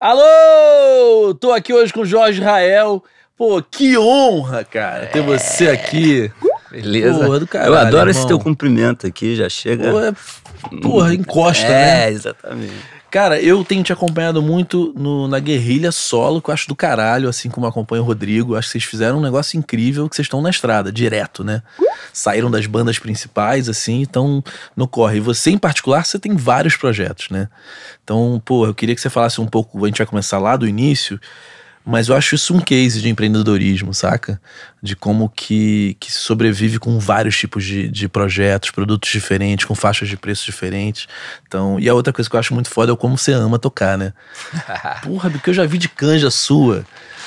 Alô! Tô aqui hoje com o Jorge Rael. Pô, que honra, cara, ter você é. aqui. Beleza. Porra, do caralho, Eu adoro irmão. esse teu cumprimento aqui, já chega. Porra, é, porra encosta, é, né? É, exatamente. Cara, eu tenho te acompanhado muito no, na guerrilha solo, que eu acho do caralho, assim como acompanho o Rodrigo. Acho que vocês fizeram um negócio incrível que vocês estão na estrada, direto, né? Saíram das bandas principais, assim, então no corre. E você, em particular, você tem vários projetos, né? Então, pô, eu queria que você falasse um pouco, a gente vai começar lá do início. Mas eu acho isso um case de empreendedorismo, saca? De como que, que sobrevive com vários tipos de, de projetos, produtos diferentes, com faixas de preços diferentes. Então, e a outra coisa que eu acho muito foda é como você ama tocar, né? Porra, porque eu já vi de canja sua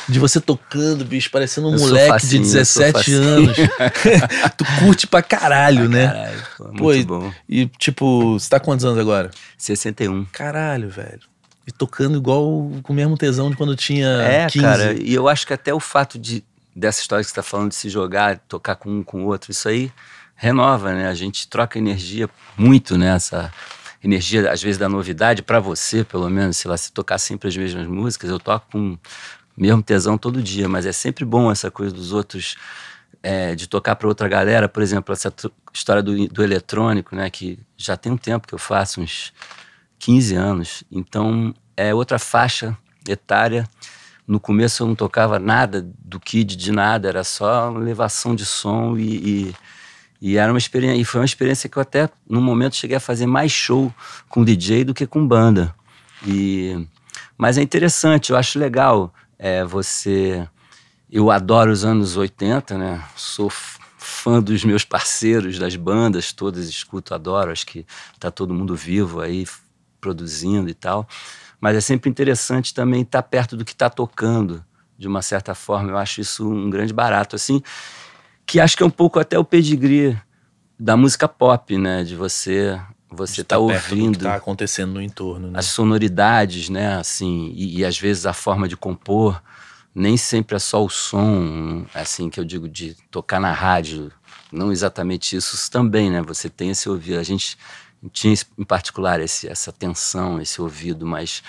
de você tocando, bicho, parecendo um eu moleque facinho, de 17 anos. tu curte pra caralho, né? Caralho, pô, muito bom. E, tipo, você tá quantos anos agora? 61. Caralho, velho e tocando igual com o mesmo tesão de quando eu tinha é, 15. cara, e eu acho que até o fato de dessa história que você tá falando de se jogar, tocar com um com o outro, isso aí renova, né? A gente troca energia muito nessa né? energia às vezes da novidade para você, pelo menos, sei lá, se tocar sempre as mesmas músicas, eu toco com mesmo tesão todo dia, mas é sempre bom essa coisa dos outros é, de tocar para outra galera, por exemplo, essa história do, do eletrônico, né, que já tem um tempo que eu faço uns 15 anos. Então é outra faixa etária. No começo eu não tocava nada do Kid, de nada, era só elevação de som e, e e era uma experiência, e foi uma experiência que eu até no momento cheguei a fazer mais show com DJ do que com banda. E mas é interessante, eu acho legal é, você eu adoro os anos 80, né? Sou fã dos meus parceiros, das bandas todas, escuto, adoro, acho que tá todo mundo vivo aí produzindo e tal. Mas é sempre interessante também estar perto do que está tocando, de uma certa forma. Eu acho isso um grande barato, assim, que acho que é um pouco até o pedigree da música pop, né? De você você está tá ouvindo está acontecendo no entorno, né? as sonoridades, né? Assim e, e às vezes a forma de compor nem sempre é só o som, assim que eu digo de tocar na rádio, não exatamente isso também, né? Você tem esse ouvir. A gente tinha em particular esse, essa tensão, esse ouvido, mas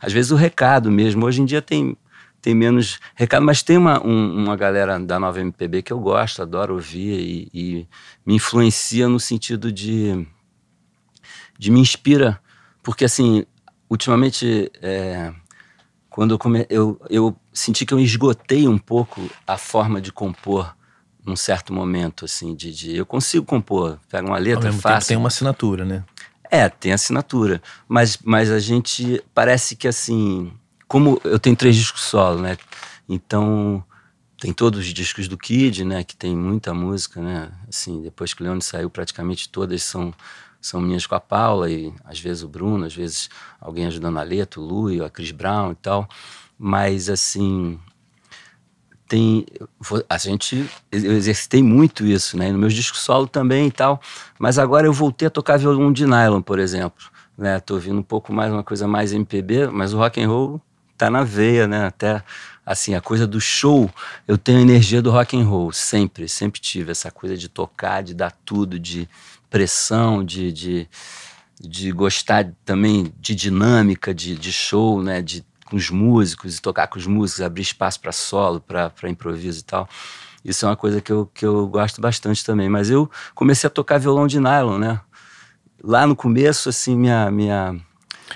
às vezes o recado mesmo. Hoje em dia tem, tem menos recado, mas tem uma, um, uma galera da nova MPB que eu gosto, adoro ouvir e, e me influencia no sentido de, de me inspira. Porque assim, ultimamente, é, quando eu, come, eu, eu senti que eu esgotei um pouco a forma de compor num certo momento, assim, de, de, eu consigo compor, pega uma letra fácil. tem uma assinatura, né? É, tem assinatura, mas, mas a gente parece que assim, como eu tenho três discos solo, né? Então tem todos os discos do Kid, né? Que tem muita música, né? Assim, depois que o Leone saiu, praticamente todas são são minhas com a Paula e às vezes o Bruno, às vezes alguém ajudando a letra, o Lui, a Chris Brown e tal. Mas assim, tem a gente eu exercitei muito isso né nos meus discos solo também e tal mas agora eu voltei a tocar violão de nylon por exemplo né tô ouvindo um pouco mais uma coisa mais MPB mas o rock and roll tá na veia né até assim a coisa do show eu tenho a energia do rock and roll sempre sempre tive essa coisa de tocar de dar tudo de pressão de, de de gostar também de dinâmica, de, de show, né? De com os músicos e tocar com os músicos, abrir espaço para solo, para improviso e tal. Isso é uma coisa que eu, que eu gosto bastante também. Mas eu comecei a tocar violão de nylon, né? Lá no começo, assim, minha. minha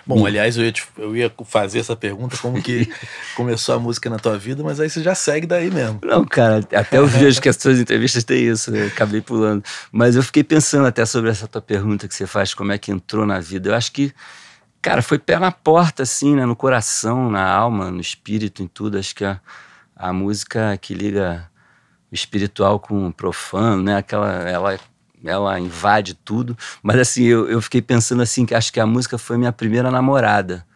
Bom, minha... aliás, eu ia, te, eu ia fazer essa pergunta, como que começou a música na tua vida, mas aí você já segue daí mesmo. Não, cara, até eu vejo que as suas entrevistas têm isso, acabei pulando. Mas eu fiquei pensando até sobre essa tua pergunta que você faz, como é que entrou na vida. Eu acho que Cara, foi pé na porta, assim, né? No coração, na alma, no espírito, em tudo. Acho que a, a música que liga o espiritual com o profano, né? Aquela, ela, ela invade tudo. Mas, assim, eu, eu fiquei pensando, assim, que acho que a música foi minha primeira namorada.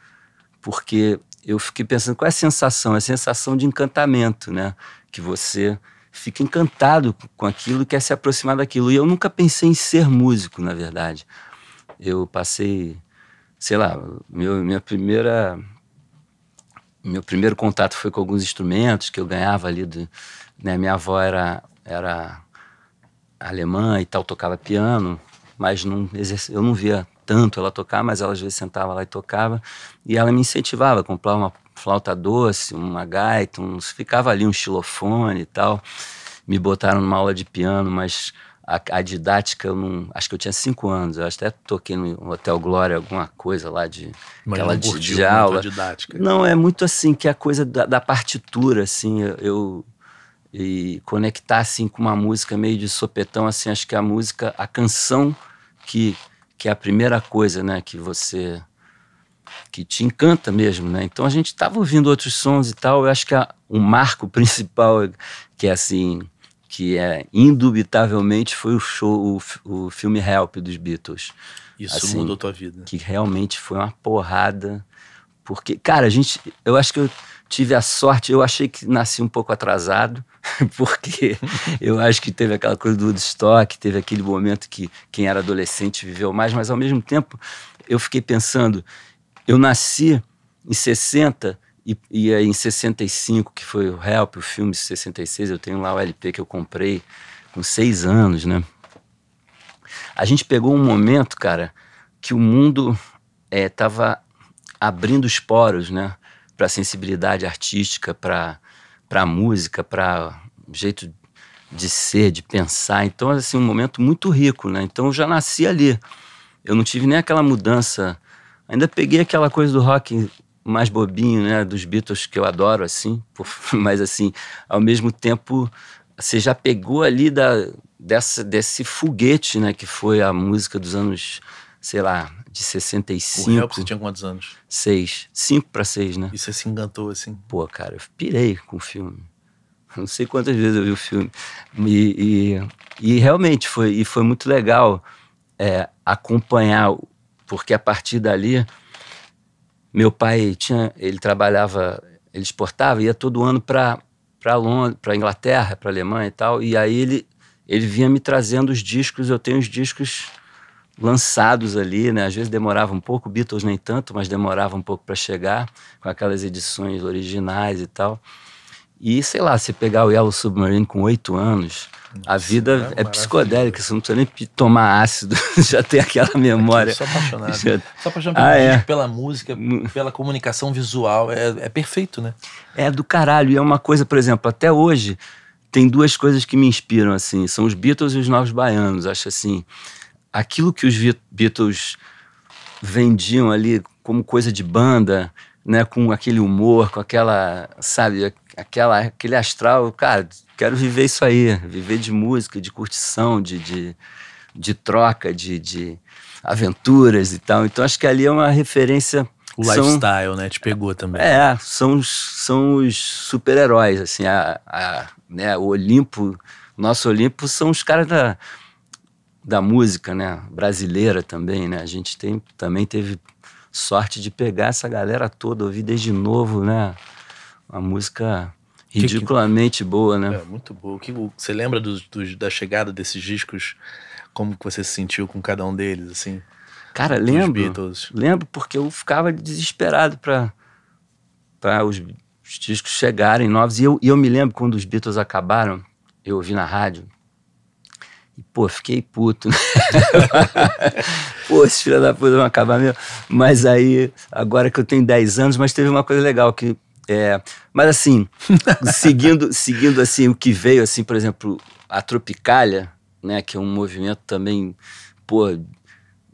Porque eu fiquei pensando qual é a sensação? É a sensação de encantamento, né? Que você fica encantado com aquilo, quer se aproximar daquilo. E eu nunca pensei em ser músico, na verdade. Eu passei sei lá, meu, minha primeira. Meu primeiro contato foi com alguns instrumentos que eu ganhava ali. Do, né? Minha avó era, era alemã e tal, tocava piano, mas não eu não via tanto ela tocar, mas ela às vezes sentava lá e tocava. E ela me incentivava a comprar uma flauta doce, uma gaita, uns, ficava ali um xilofone e tal. Me botaram numa aula de piano, mas a, a, didática, eu não, acho que eu tinha cinco anos. Eu até toquei no Hotel Glória, alguma coisa lá de aquela de, de aula. didática. Não, é muito assim, que é a coisa da, da partitura, assim, eu, e conectar assim com uma música meio de sopetão assim acho que a música a canção que que é a primeira coisa né que você que te encanta mesmo né então a gente estava ouvindo outros sons e tal eu acho que o marco principal é, que é assim que é indubitavelmente foi o show, o, o filme Help dos Beatles. Isso assim, mudou tua vida. Que realmente foi uma porrada. Porque, cara, a gente. Eu acho que eu tive a sorte, eu achei que nasci um pouco atrasado, porque eu acho que teve aquela coisa do Woodstock teve aquele momento que quem era adolescente viveu mais, mas ao mesmo tempo eu fiquei pensando, eu nasci em 60, e, e aí é em 65, que foi o Help, o filme de 66, eu tenho lá o LP que eu comprei com seis anos, né? A gente pegou um momento, cara, que o mundo estava é, abrindo os poros, né? Para sensibilidade artística, para para música, para jeito de ser, de pensar. Então, assim, um momento muito rico, né? Então, eu já nasci ali. Eu não tive nem aquela mudança. Ainda peguei aquela coisa do rock mais bobinho, né, dos Beatles que eu adoro assim, por, mas assim, ao mesmo tempo você já pegou ali da dessa desse foguete, né, que foi a música dos anos, sei lá, de 65. O Help, você tinha quantos anos? Seis. Cinco para seis, né? E você se encantou, assim? Pô, cara, eu pirei com o filme. Não sei quantas vezes eu vi o filme. E, e, e realmente foi, e foi muito legal é, acompanhar, porque a partir dali meu pai tinha, ele trabalhava, ele exportava, ia todo ano para para Londres, para Inglaterra, para Alemanha e tal. E aí ele ele vinha me trazendo os discos, eu tenho os discos lançados ali, né? Às vezes demorava um pouco, Beatles nem tanto, mas demorava um pouco para chegar, com aquelas edições originais e tal. E sei lá, se pegar o Yellow Submarine com oito anos, nossa, a vida é, é psicodélica, você não precisa nem tomar ácido, já tem aquela memória. Eu sou apaixonado. Já... Sou apaixonado pela, ah, é. pela, música, pela comunicação visual. É, é perfeito, né? É do caralho. E é uma coisa, por exemplo, até hoje tem duas coisas que me inspiram, assim. São os Beatles e os Novos Baianos. Acho assim, aquilo que os Beatles vendiam ali como coisa de banda né, com aquele humor, com aquela, sabe, aquela, aquele astral. Cara, quero viver isso aí, viver de música, de curtição, de, de, de troca, de, de aventuras e tal. Então acho que ali é uma referência o são, lifestyle, né? Te pegou também. É, são, são os super-heróis, assim, a, a, né, o Olimpo, nosso Olimpo são os caras da, da música, né? Brasileira também, né? A gente tem, também teve sorte de pegar essa galera toda, ouvir desde novo, né? Uma música ridiculamente que que... boa, né? É, muito boa. que você lembra do, do, da chegada desses discos? Como que você se sentiu com cada um deles, assim? Cara, lembro. Lembro porque eu ficava desesperado para para os, os discos chegarem novos. E eu, e eu me lembro quando os Beatles acabaram, eu ouvi na rádio e, pô, fiquei puto. Né? pô, esse filhos da puta vão acabar mesmo. Mas aí, agora que eu tenho 10 anos, mas teve uma coisa legal que. É, mas assim, seguindo, seguindo assim o que veio, assim, por exemplo, a Tropicália, né, que é um movimento também, pô,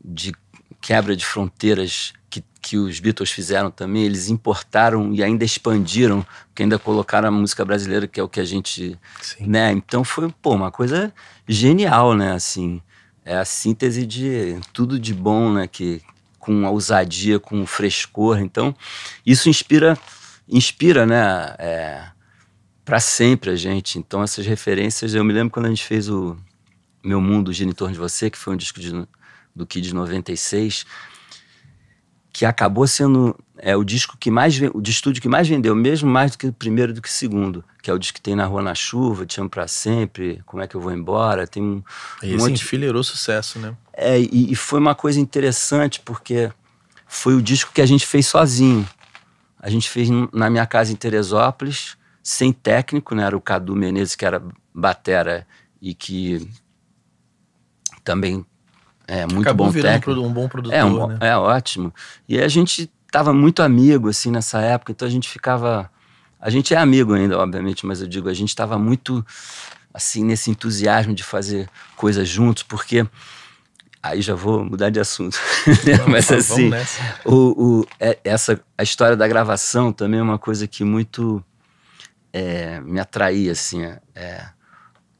de quebra de fronteiras que os Beatles fizeram também, eles importaram e ainda expandiram, porque ainda colocaram a música brasileira, que é o que a gente, Sim. né? Então foi, pô, uma coisa genial, né, assim. É a síntese de tudo de bom, né, que com a ousadia, com o frescor. Então, isso inspira inspira, né, é, para sempre a gente. Então, essas referências, eu me lembro quando a gente fez o Meu Mundo, torno de Você, que foi um disco de, do Kid de 96, que acabou sendo é, o disco que mais o de estúdio que mais vendeu, mesmo mais do que o primeiro do que o segundo, que é o disco que tem na rua na chuva, Te amo para sempre, Como é que eu vou embora, tem um, Esse um monte... enfileirou sucesso, né? É, e, e foi uma coisa interessante porque foi o disco que a gente fez sozinho. A gente fez na minha casa em Teresópolis, sem técnico, né? Era o Cadu Menezes que era batera e que também é, muito Acabou bom virando técnico. um bom produtor, é, um, né? é, ótimo. E a gente tava muito amigo, assim, nessa época, então a gente ficava... A gente é amigo ainda, obviamente, mas eu digo, a gente tava muito, assim, nesse entusiasmo de fazer coisas juntos, porque... Aí já vou mudar de assunto. Não, né? mas assim, o, o, é, essa, a história da gravação também é uma coisa que muito é, me atraía, assim, é, o é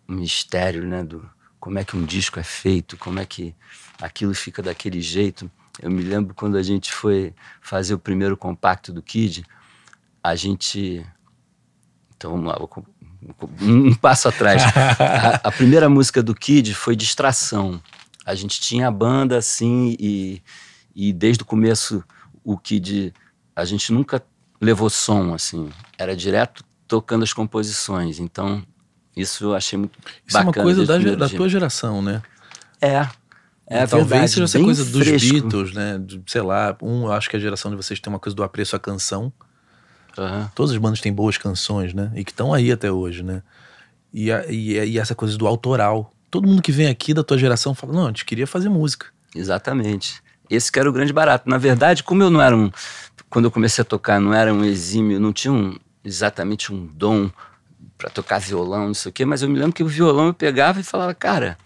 mistério, né, do como é que um disco é feito, como é que aquilo fica daquele jeito. Eu me lembro quando a gente foi fazer o primeiro compacto do Kid, a gente. Então vamos lá, vou... um passo atrás. a, a primeira música do Kid foi Distração. A gente tinha a banda assim e, e desde o começo o Kid. A gente nunca levou som, assim. Era direto tocando as composições. Então isso eu achei muito Isso bacana. Isso é uma coisa da, da tua geração, né? É, é, talvez verdade, seja essa coisa fresco. dos Beatles, né? sei lá, um, eu acho que a geração de vocês tem uma coisa do apreço à canção. Uhum. Todas as bandas têm boas canções, né? E que estão aí até hoje, né? E, a, e, e, essa coisa do autoral. Todo mundo que vem aqui da tua geração fala: não, a gente queria fazer música. Exatamente. Esse que era o grande barato. Na verdade, como eu não era um. Quando eu comecei a tocar, não era um exímio, não tinha um, exatamente um dom para tocar violão, não sei o quê, mas eu me lembro que o violão eu pegava e falava: cara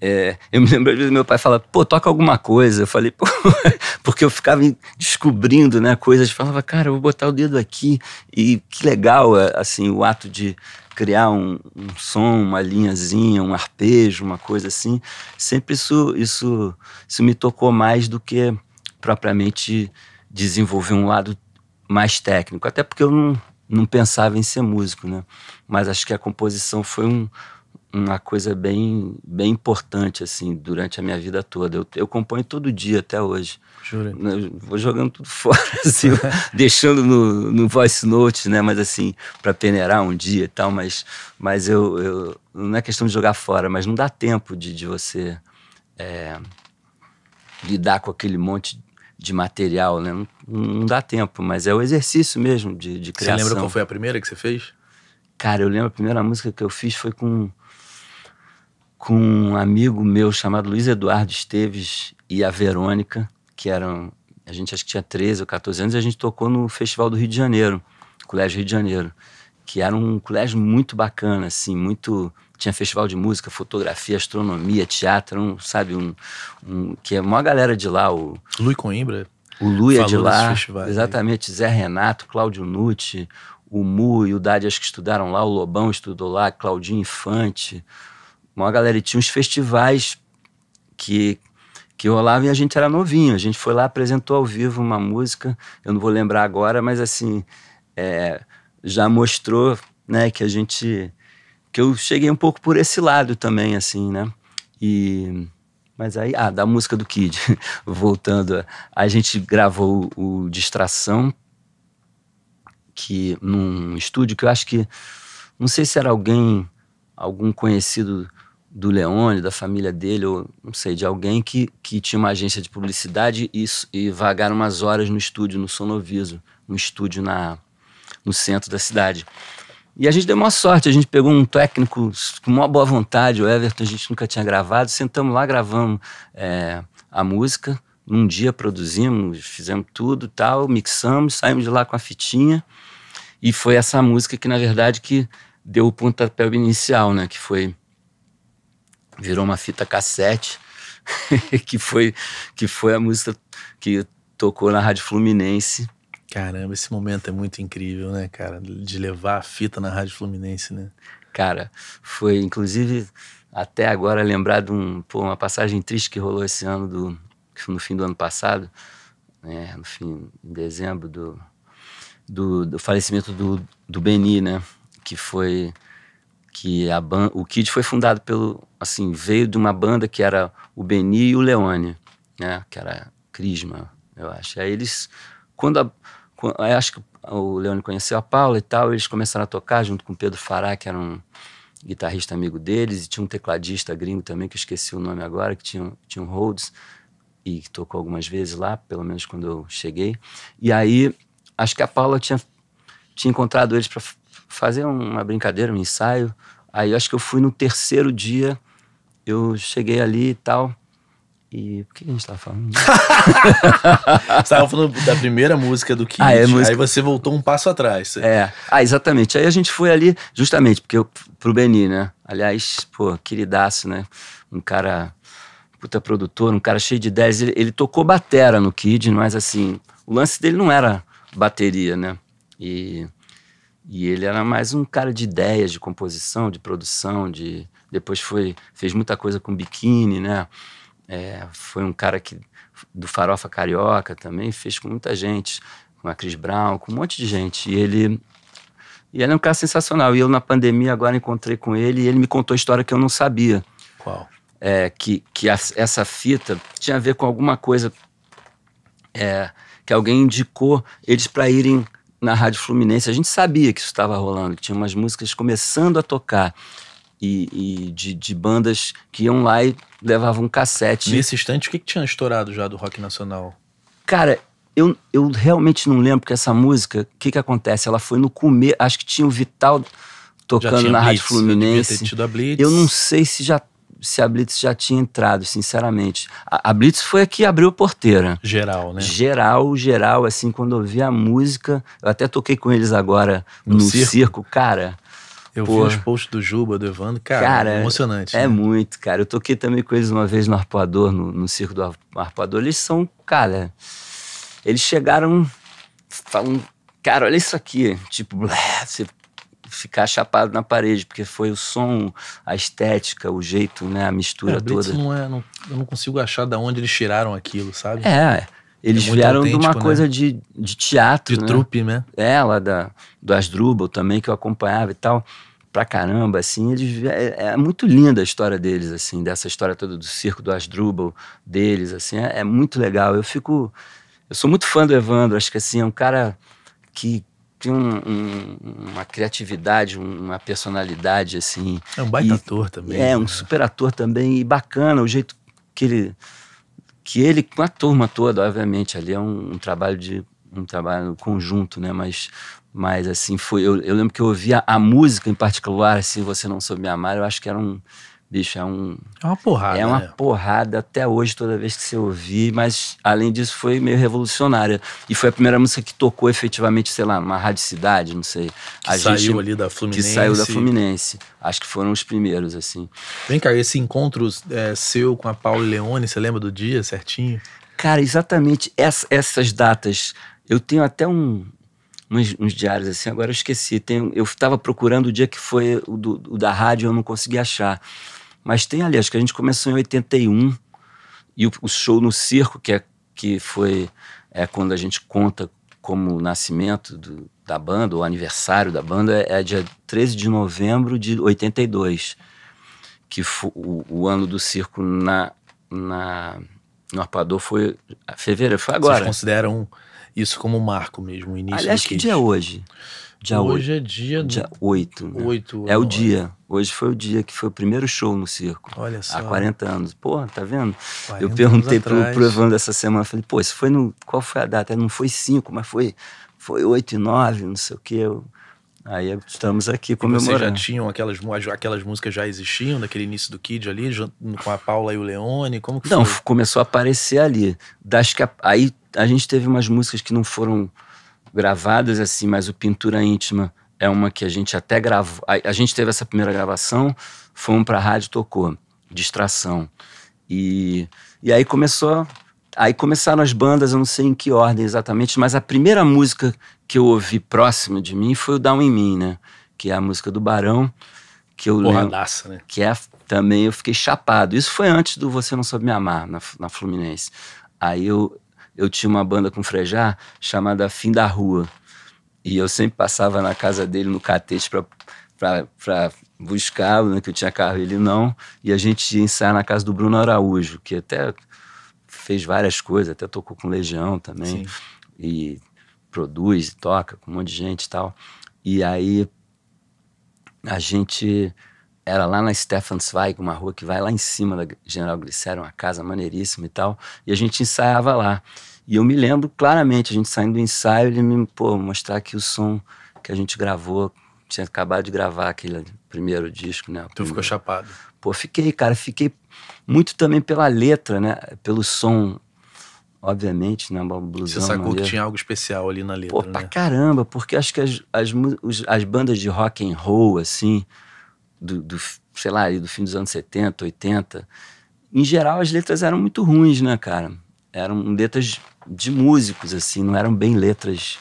é, eu me lembro às vezes meu pai falava, pô, toca alguma coisa. Eu falei, pô, porque eu ficava descobrindo né, coisas. Falava, cara, eu vou botar o dedo aqui. E que legal, é, assim, o ato de criar um, um som, uma linhazinha, um arpejo, uma coisa assim. Sempre isso, isso, isso me tocou mais do que propriamente desenvolver um lado mais técnico. Até porque eu não, não pensava em ser músico, né? Mas acho que a composição foi um uma coisa bem, bem importante, assim, durante a minha vida toda. Eu, eu componho todo dia até hoje. Jura? Vou jogando tudo fora, assim, é. deixando no, no voice note, né? Mas assim, para peneirar um dia e tal, mas, mas eu, eu, Não é questão de jogar fora, mas não dá tempo de, de você é, lidar com aquele monte de material, né? Não, não, dá tempo, mas é o exercício mesmo de, de criação. Você lembra qual foi a primeira que você fez? Cara, eu lembro a primeira música que eu fiz foi com com um amigo meu chamado Luiz Eduardo Esteves e a Verônica, que eram. A gente acho que tinha 13 ou 14 anos, e a gente tocou no Festival do Rio de Janeiro, Colégio Rio de Janeiro, que era um colégio muito bacana, assim, muito. Tinha festival de música, fotografia, astronomia, teatro, um, sabe, um, um que é a maior galera de lá. O, Lui Coimbra. O Lui é de lá. exatamente, aí. Zé Renato, Cláudio Nucci, o Mu e o Dade, acho que estudaram lá, o Lobão estudou lá, Claudinho Infante, uma galera. E tinha uns festivais que, que rolava e a gente era novinho. A gente foi lá, apresentou ao vivo uma música, eu não vou lembrar agora, mas assim, é, já mostrou né, que a gente. que eu cheguei um pouco por esse lado também, assim, né? E. Mas aí, ah, da música do Kid, voltando, a gente gravou o Distração, que num estúdio que eu acho que, não sei se era alguém, algum conhecido do Leone, da família dele, ou não sei, de alguém que, que tinha uma agência de publicidade e, e vagaram umas horas no estúdio, no Sonoviso, um estúdio na, no centro da cidade. E a gente deu uma sorte, a gente pegou um técnico com uma boa vontade, o Everton, a gente nunca tinha gravado, sentamos lá, gravamos é, a música, num dia produzimos, fizemos tudo tal, mixamos, saímos de lá com a fitinha, e foi essa música que, na verdade, que deu o pontapé inicial, né, que foi virou uma fita cassete, que, foi, que foi a música que tocou na Rádio Fluminense. Caramba, esse momento é muito incrível, né, cara? De levar a fita na Rádio Fluminense, né? Cara, foi inclusive até agora lembrar de um, pô, uma passagem triste que rolou esse ano, do, no fim do ano passado, né, no fim, em dezembro, do, do, do falecimento do, do Beni, né? Que foi que a ban o Kid foi fundado pelo assim veio de uma banda que era o Beni e o Leone né que era Crisma eu acho aí eles quando, a, acho que o Leone conheceu a Paula e tal eles começaram a tocar junto com o Pedro Fará que era um guitarrista amigo deles e tinha um tecladista gringo também que eu esqueci o nome agora que tinha tinha um Rhodes e que tocou algumas vezes lá pelo menos quando eu cheguei e aí acho que a Paula tinha tinha encontrado eles para fazer uma brincadeira, um ensaio. Aí acho que eu fui no terceiro dia, eu cheguei ali e tal. E o que a gente tava falando? você tava falando da primeira música do Kid. Ah, é, música... Aí você voltou um passo atrás. Você... É. Ah, exatamente. Aí a gente foi ali, justamente, porque eu, pro Beni, né? Aliás, pô, queridaço, né? Um cara, puta produtor, um cara cheio de ideias. Ele, ele tocou batera no Kid, mas assim, o lance dele não era bateria, né? E e ele era mais um cara de ideias, de composição, de produção, de depois foi fez muita coisa com biquíni, né? É, foi um cara que do Farofa Carioca também fez com muita gente, com a Cris Brown, com um monte de gente. E ele e ele é um cara sensacional. E eu na pandemia agora encontrei com ele e ele me contou a história que eu não sabia. Qual? É, que que a, essa fita tinha a ver com alguma coisa é, que alguém indicou eles para irem na Rádio Fluminense, a gente sabia que isso estava rolando, que tinha umas músicas começando a tocar. E, e de, de, bandas que iam lá e levavam um cassete. Nesse instante, o que, que tinha estourado já do rock nacional? Cara, eu, eu realmente não lembro que essa música, o que que acontece? Ela foi no comer, acho que tinha o Vital tocando na Blitz, Rádio Fluminense. Eu não sei se já se a Blitz já tinha entrado, sinceramente. A, a Blitz foi a que abriu a porteira. Geral, né? Geral, geral, assim, quando eu vi a música, eu até toquei com eles agora no, no circo. circo, cara. Eu Pô. vi os posts do Juba, do Evandro, cara, cara é emocionante. É né? muito, cara. Eu toquei também com eles uma vez no Arpoador, no, no circo do Arpoador. Eles são, cara, eles chegaram falam, cara, olha isso aqui. Tipo, blé, você ficar chapado na parede, porque foi o som, a estética, o jeito, né, a mistura é, toda. Não é, não, eu não consigo achar de onde eles tiraram aquilo, sabe? É, é eles é vieram de uma né? coisa né? de, de teatro. De né? trupe, né? É, lá da, do Asdrubal também, que eu acompanhava e tal pra caramba, assim, eles, é, é, muito linda a história deles, assim, dessa história toda do circo do Asdrubal deles, assim, é, é, muito legal. Eu fico, eu sou muito fã do Evandro, acho que assim, é um cara que tem um, um, uma criatividade, uma personalidade assim. É um baita e, ator também. É, um né? super ator também e bacana o jeito que ele que ele com a turma toda, obviamente, ali é um, um trabalho de um trabalho conjunto, né, mas mas assim foi, eu, eu lembro que eu ouvia a música em particular, se assim, você não soube me amar, eu acho que era um bicho, é um. É uma porrada. É uma né? porrada até hoje, toda vez que você ouvir, mas além disso foi meio revolucionária. E foi a primeira música que tocou efetivamente, sei lá, numa rádio cidade, não sei. Que a saiu gente, ali da Fluminense. Que saiu da Fluminense. Acho que foram os primeiros, assim. Vem cá, esse encontro é, seu com a Paula Leone, você lembra do dia certinho? Cara, exatamente essa, essas datas. Eu tenho até um, Uns, uns, diários assim, agora eu esqueci. Tem, eu estava procurando o dia que foi o, do, o da rádio, eu não consegui achar. Mas tem ali, acho que a gente começou em 81 e o, o show no circo, que, é, que foi é, quando a gente conta como o nascimento do, da banda, o aniversário da banda, é, é dia 13 de novembro de 82, que foi o, o ano do circo na, na, no Arpador foi fevereiro, foi agora. Vocês consideram isso como um marco mesmo, o início Aliás, do que dia é hoje? Dia hoje 8, é dia... Dia 8, né? 8. É o hora. dia. Hoje foi o dia que foi o primeiro show no circo. Olha só. Há 40 anos. Pô, tá vendo? Eu perguntei pro, pro Evandro essa semana, falei, pô, isso foi no... Qual foi a data? Não foi 5, mas foi, foi 8 e 9, não sei o quê. Eu... Aí estamos aqui comemorando. E vocês já tinham aquelas, aquelas músicas já existiam naquele início do Kid ali, com a Paula e o Leone? Como que Não, foi? começou a aparecer ali. Das que, aí a gente teve umas músicas que não foram gravadas assim, mas o Pintura Íntima é uma que a gente até gravou. A, a gente teve essa primeira gravação, fomos para a rádio tocou, distração. E, e aí começou, aí começaram as bandas, eu não sei em que ordem exatamente, mas a primeira música que eu ouvi próxima de mim foi o Down in Me, né? Que é a música do Barão, que eu Porradaça, lembro, né? que é também eu fiquei chapado. Isso foi antes do Você Não Soube Me Amar na, na Fluminense. Aí eu eu tinha uma banda com Frejá chamada Fim da Rua. E eu sempre passava na casa dele, no catete, para buscar, né, que eu tinha carro e ele não. E a gente ia ensaiar na casa do Bruno Araújo, que até fez várias coisas, até tocou com Legião também. Sim. E produz, toca com um monte de gente e tal. E aí a gente era lá na Stefan Zweig, uma rua que vai lá em cima da General Glicério, uma casa maneiríssima e tal, e a gente ensaiava lá. E eu me lembro claramente, a gente saindo do ensaio, ele me pô, mostrar que o som que a gente gravou, tinha acabado de gravar aquele primeiro disco, né? Tu ficou chapado. Pô, fiquei, cara, fiquei muito também pela letra, né? Pelo som, obviamente, né? Blusão, Você sacou que tinha algo especial ali na letra, Pô, né? pra caramba, porque acho que as, as, as bandas de rock and roll, assim, do, do, sei lá, do fim dos anos 70, 80, em geral as letras eram muito ruins, né, cara? Eram letras de músicos, assim, não eram bem letras.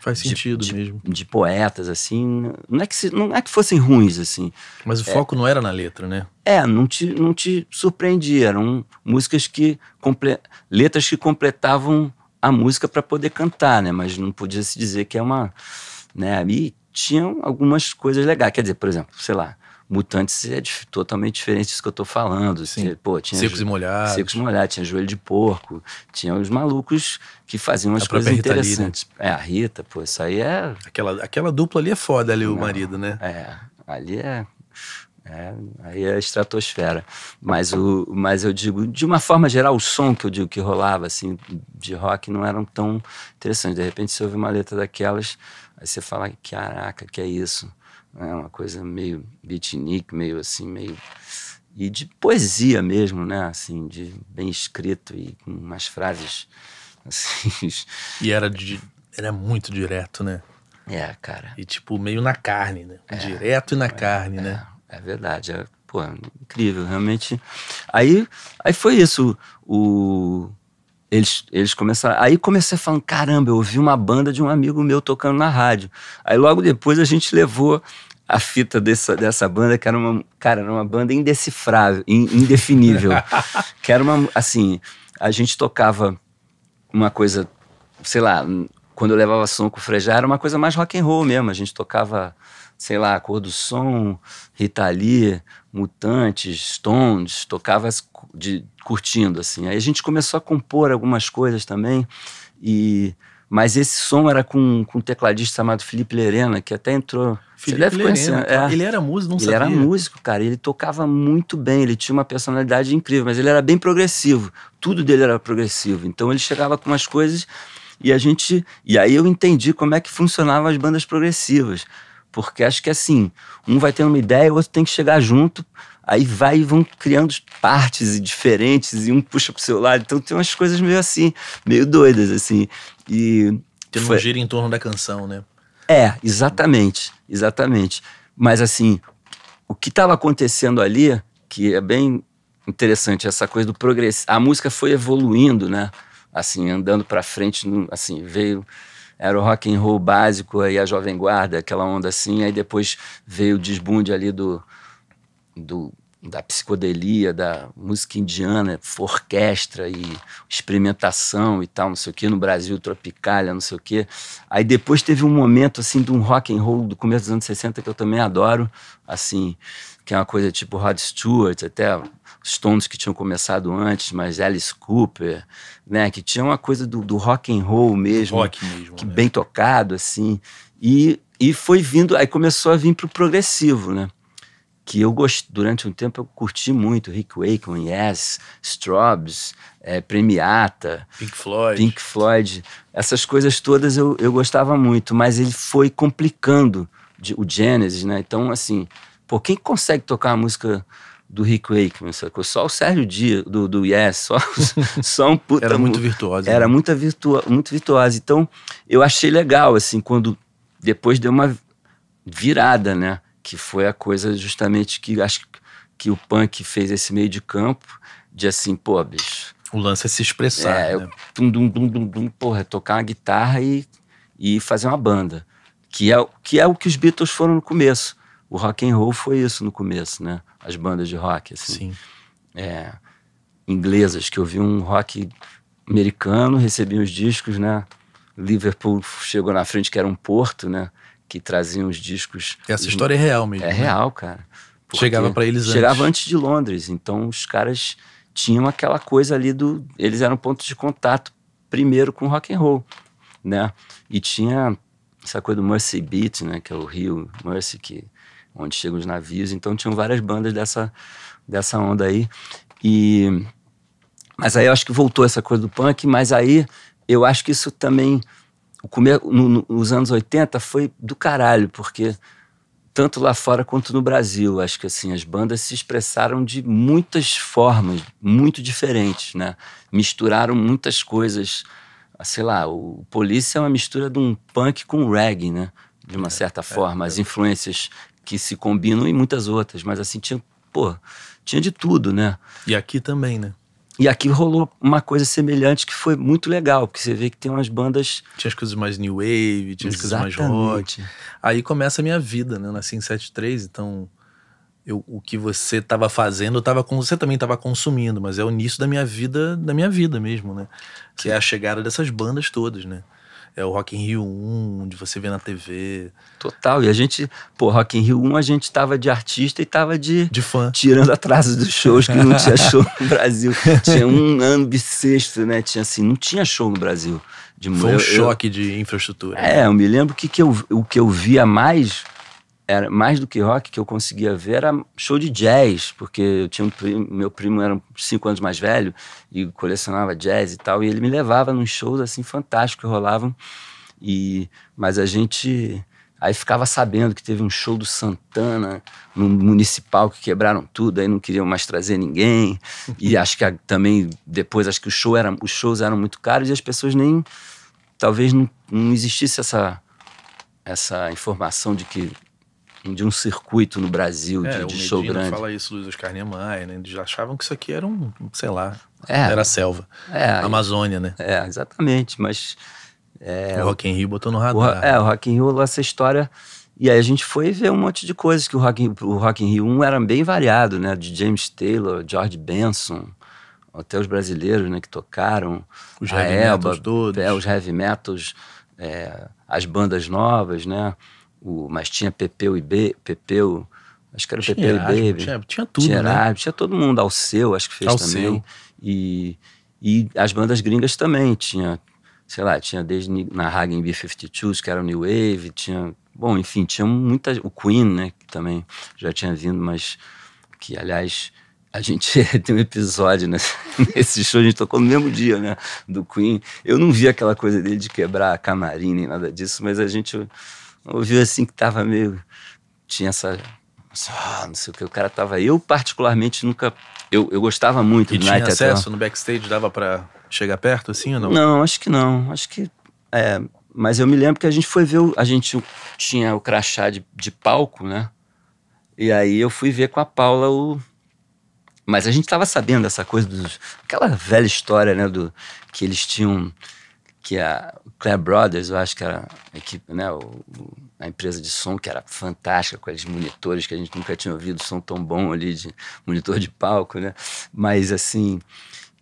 Faz sentido de, mesmo. De poetas, assim. Não é, que se, não é que fossem ruins, assim. Mas o é, foco não era na letra, né? É, não te, não te surpreendia. Eram músicas que. Comple, letras que completavam a música para poder cantar, né? Mas não podia se dizer que é uma. Né? E tinham algumas coisas legais. Quer dizer, por exemplo, sei lá, Mutantes é totalmente diferente disso que eu estou falando. Sim. secos e molhados. Secos e molhados, tinha joelho de porco, tinha os malucos que faziam umas a coisas né? interessantes. né? É, a Rita, pô, isso aí é. Aquela, aquela dupla ali é foda, ali, Não, o marido, né? É, ali é. É, aí é a estratosfera. Mas, o, mas eu digo, de uma forma geral, o som que eu digo que rolava assim, de rock não eram tão interessantes. De repente você ouve uma letra daquelas, aí você fala, caraca, que é isso? né? uma coisa meio beatnik, meio assim, meio e de poesia mesmo, né? Assim, de bem escrito e com umas frases assim. E era de era muito direto, né? É, cara. E tipo meio na carne, né? É, direto e na é, carne, né? é, né? É verdade, é, pô, incrível, realmente. Aí, aí foi isso, o eles, eles começaram. Aí comecei falando: caramba, eu ouvi uma banda de um amigo meu tocando na rádio. Aí logo depois a gente levou a fita dessa, dessa banda, que era uma, cara, era uma banda indecifrável, indefinível. que era uma, assim, a gente tocava uma coisa, sei lá, quando eu levava som com o Frejá, era uma coisa mais rock and roll mesmo. A gente tocava, sei lá, Cor do Som, Rita Lee, Mutantes, Stones, tocava de, curtindo, assim. Aí a gente começou a compor algumas coisas também e mas esse som era com, com um tecladista chamado Felipe Lerena, que até entrou. Felipe você deve É. Ele era músico, não ele sabia. Ele era músico, cara. Ele tocava muito bem, ele tinha uma personalidade incrível, mas ele era bem progressivo. Tudo dele era progressivo. Então ele chegava com umas coisas e a gente. E aí eu entendi como é que funcionavam as bandas progressivas. Porque acho que assim, um vai tendo uma ideia, o outro tem que chegar junto aí vai e vão criando partes diferentes e um puxa pro seu lado. Então tem umas coisas meio assim, meio doidas, assim. E. Que foi... em torno da canção, né? É, exatamente. Exatamente. Mas assim, o que estava acontecendo ali, que é bem interessante, essa coisa do progresso. A música foi evoluindo, né? Assim, andando para frente, assim, veio era o rock and roll básico aí a jovem guarda aquela onda assim aí depois veio o desbunde ali do do da psicodelia, da música indiana, orquestra e experimentação e tal, não sei o quê, no Brasil, tropicália, não sei o quê. Aí depois teve um momento, assim, de um rock and roll do começo dos anos 60 que eu também adoro, assim, que é uma coisa tipo Rod Stewart, até os tons que tinham começado antes, mas Alice Cooper, né, que tinha uma coisa do, do rock and roll mesmo, rock mesmo que né? bem tocado, assim, e, e foi vindo, aí começou a vir pro progressivo, né, que eu gost... durante um tempo eu curti muito, Rick Wakeman, Yes, Strobes, é, eh, Premiata, Pink Floyd. Pink Floyd, essas coisas todas eu, eu gostava muito, mas ele foi complicando de, o Genesis, né? Então, assim, pô, quem consegue tocar a música do Rick Wakeman, sacou? Só o Sérgio Dias, do, do Yes, só, só um puta... Era muito virtuosa. Né? Era né? muito, virtuoso, muito virtuosa. Então, eu achei legal, assim, quando depois deu uma virada, né? que foi a coisa justamente que acho que o punk fez esse meio de campo de assim, pô, bicho. O lance é se expressar. É, né? dum, dum, dum, dum, dum, porra, tocar uma guitarra e, e fazer uma banda. Que é, que é o que os Beatles foram no começo. O rock and roll foi isso no começo, né? As bandas de rock, assim. Sim. É, inglesas, que eu vi um rock americano, recebi os discos, né? Liverpool chegou na frente, que era um porto, né? que traziam os discos. Essa história é real mesmo. É né? real, cara. Chegava para eles antes. Chegava antes de Londres, então os caras tinham aquela coisa ali do, eles eram pontos de contato primeiro com rock and roll, né? E tinha essa coisa do Mercy Beat, né, que é o Rio Mercy que onde chegam os navios, então tinham várias bandas dessa dessa onda aí. E mas aí eu acho que voltou essa coisa do punk, mas aí eu acho que isso também o no, no, nos anos 80 foi do caralho, porque tanto lá fora quanto no Brasil, acho que assim as bandas se expressaram de muitas formas, muito diferentes, né? Misturaram muitas coisas, sei lá, o, o Polícia é uma mistura de um punk com reggae, né? De uma é, certa é, forma, é, as influências que se combinam e muitas outras, mas assim tinha, pô, tinha de tudo, né? E aqui também, né? E aqui rolou uma coisa semelhante que foi muito legal, porque você vê que tem umas bandas. Tinha as coisas mais new wave, tinha as Exatamente. coisas mais rock. Aí começa a minha vida, né? Eu nasci em 73, então eu, o que você estava fazendo, tava, você também estava consumindo, mas é o início da minha vida, da minha vida mesmo, né? Que é a chegada dessas bandas todas, né? é o Rock in Rio 1, de você ver na TV. Total, e a gente, pô, Rock in Rio 1 a gente tava de artista e tava de... De fã. Tirando atraso dos shows, que não tinha show no Brasil. Tinha um ano bissexto, né, tinha assim, não tinha show no Brasil. De, Foi um eu, choque eu, de infraestrutura. É, eu me lembro que, que eu, o que eu via mais era mais do que rock que eu conseguia ver era show de jazz, porque eu tinha um primo, meu primo era cinco anos mais velho e colecionava jazz e tal, e ele me levava nos shows assim fantásticos que rolavam. E mas a gente aí ficava sabendo que teve um show do Santana no municipal que quebraram tudo, aí não queriam mais trazer ninguém. e acho que a, também depois acho que o show era, os shows eram muito caros e as pessoas nem talvez não, não existisse essa essa informação de que de um circuito no Brasil é, de, de show grande. fala isso dos Oscar Niemeyer, né? Eles achavam que isso aqui era um, sei lá, é, era selva. É, Amazônia, né? É, exatamente, mas... É, o Rock in Rio botou no radar. O, é, o Rock in Rio, essa história... E aí a gente foi ver um monte de coisas que o Rock, o Rock in Rio 1 era bem variado, né? De James Taylor, George Benson, até os brasileiros, né? Que tocaram. Os heavy metals todos. É, os heavy metals, é, as bandas novas, né? o, mas tinha Pepeu e B, Pepeu, acho que era tinha Pepeu e B. Tinha, tinha tudo, tinha né? tinha todo mundo, Alceu, acho que fez Alceu. também. E, e as bandas gringas também, tinha, sei lá, tinha desde na Hagen B-52s, que era o New Wave, tinha, bom, enfim, tinha muita, o Queen, né, que também já tinha vindo, mas que, aliás... A gente tem um episódio né? nesse show, a gente tocou no mesmo dia, né? Do Queen. Eu não vi aquela coisa dele de quebrar a camarim nem nada disso, mas a gente ouviu assim que tava meio. Tinha essa. Ah, não sei o que, o cara tava. Eu, particularmente, nunca. Eu, eu gostava muito e do Night acesso no backstage? Dava para chegar perto assim ou não? Não, acho que não. Acho que. É, mas eu me lembro que a gente foi ver. O, a gente tinha o crachá de, de palco, né? E aí eu fui ver com a Paula o. Mas a gente tava sabendo dessa coisa dos. Aquela velha história, né? Do, que eles tinham que a Claire Brothers, eu acho que era a equipe, né, o, a empresa de som que era fantástica, com aqueles monitores que a gente nunca tinha ouvido, som tão bom ali de monitor de palco, né? Mas assim,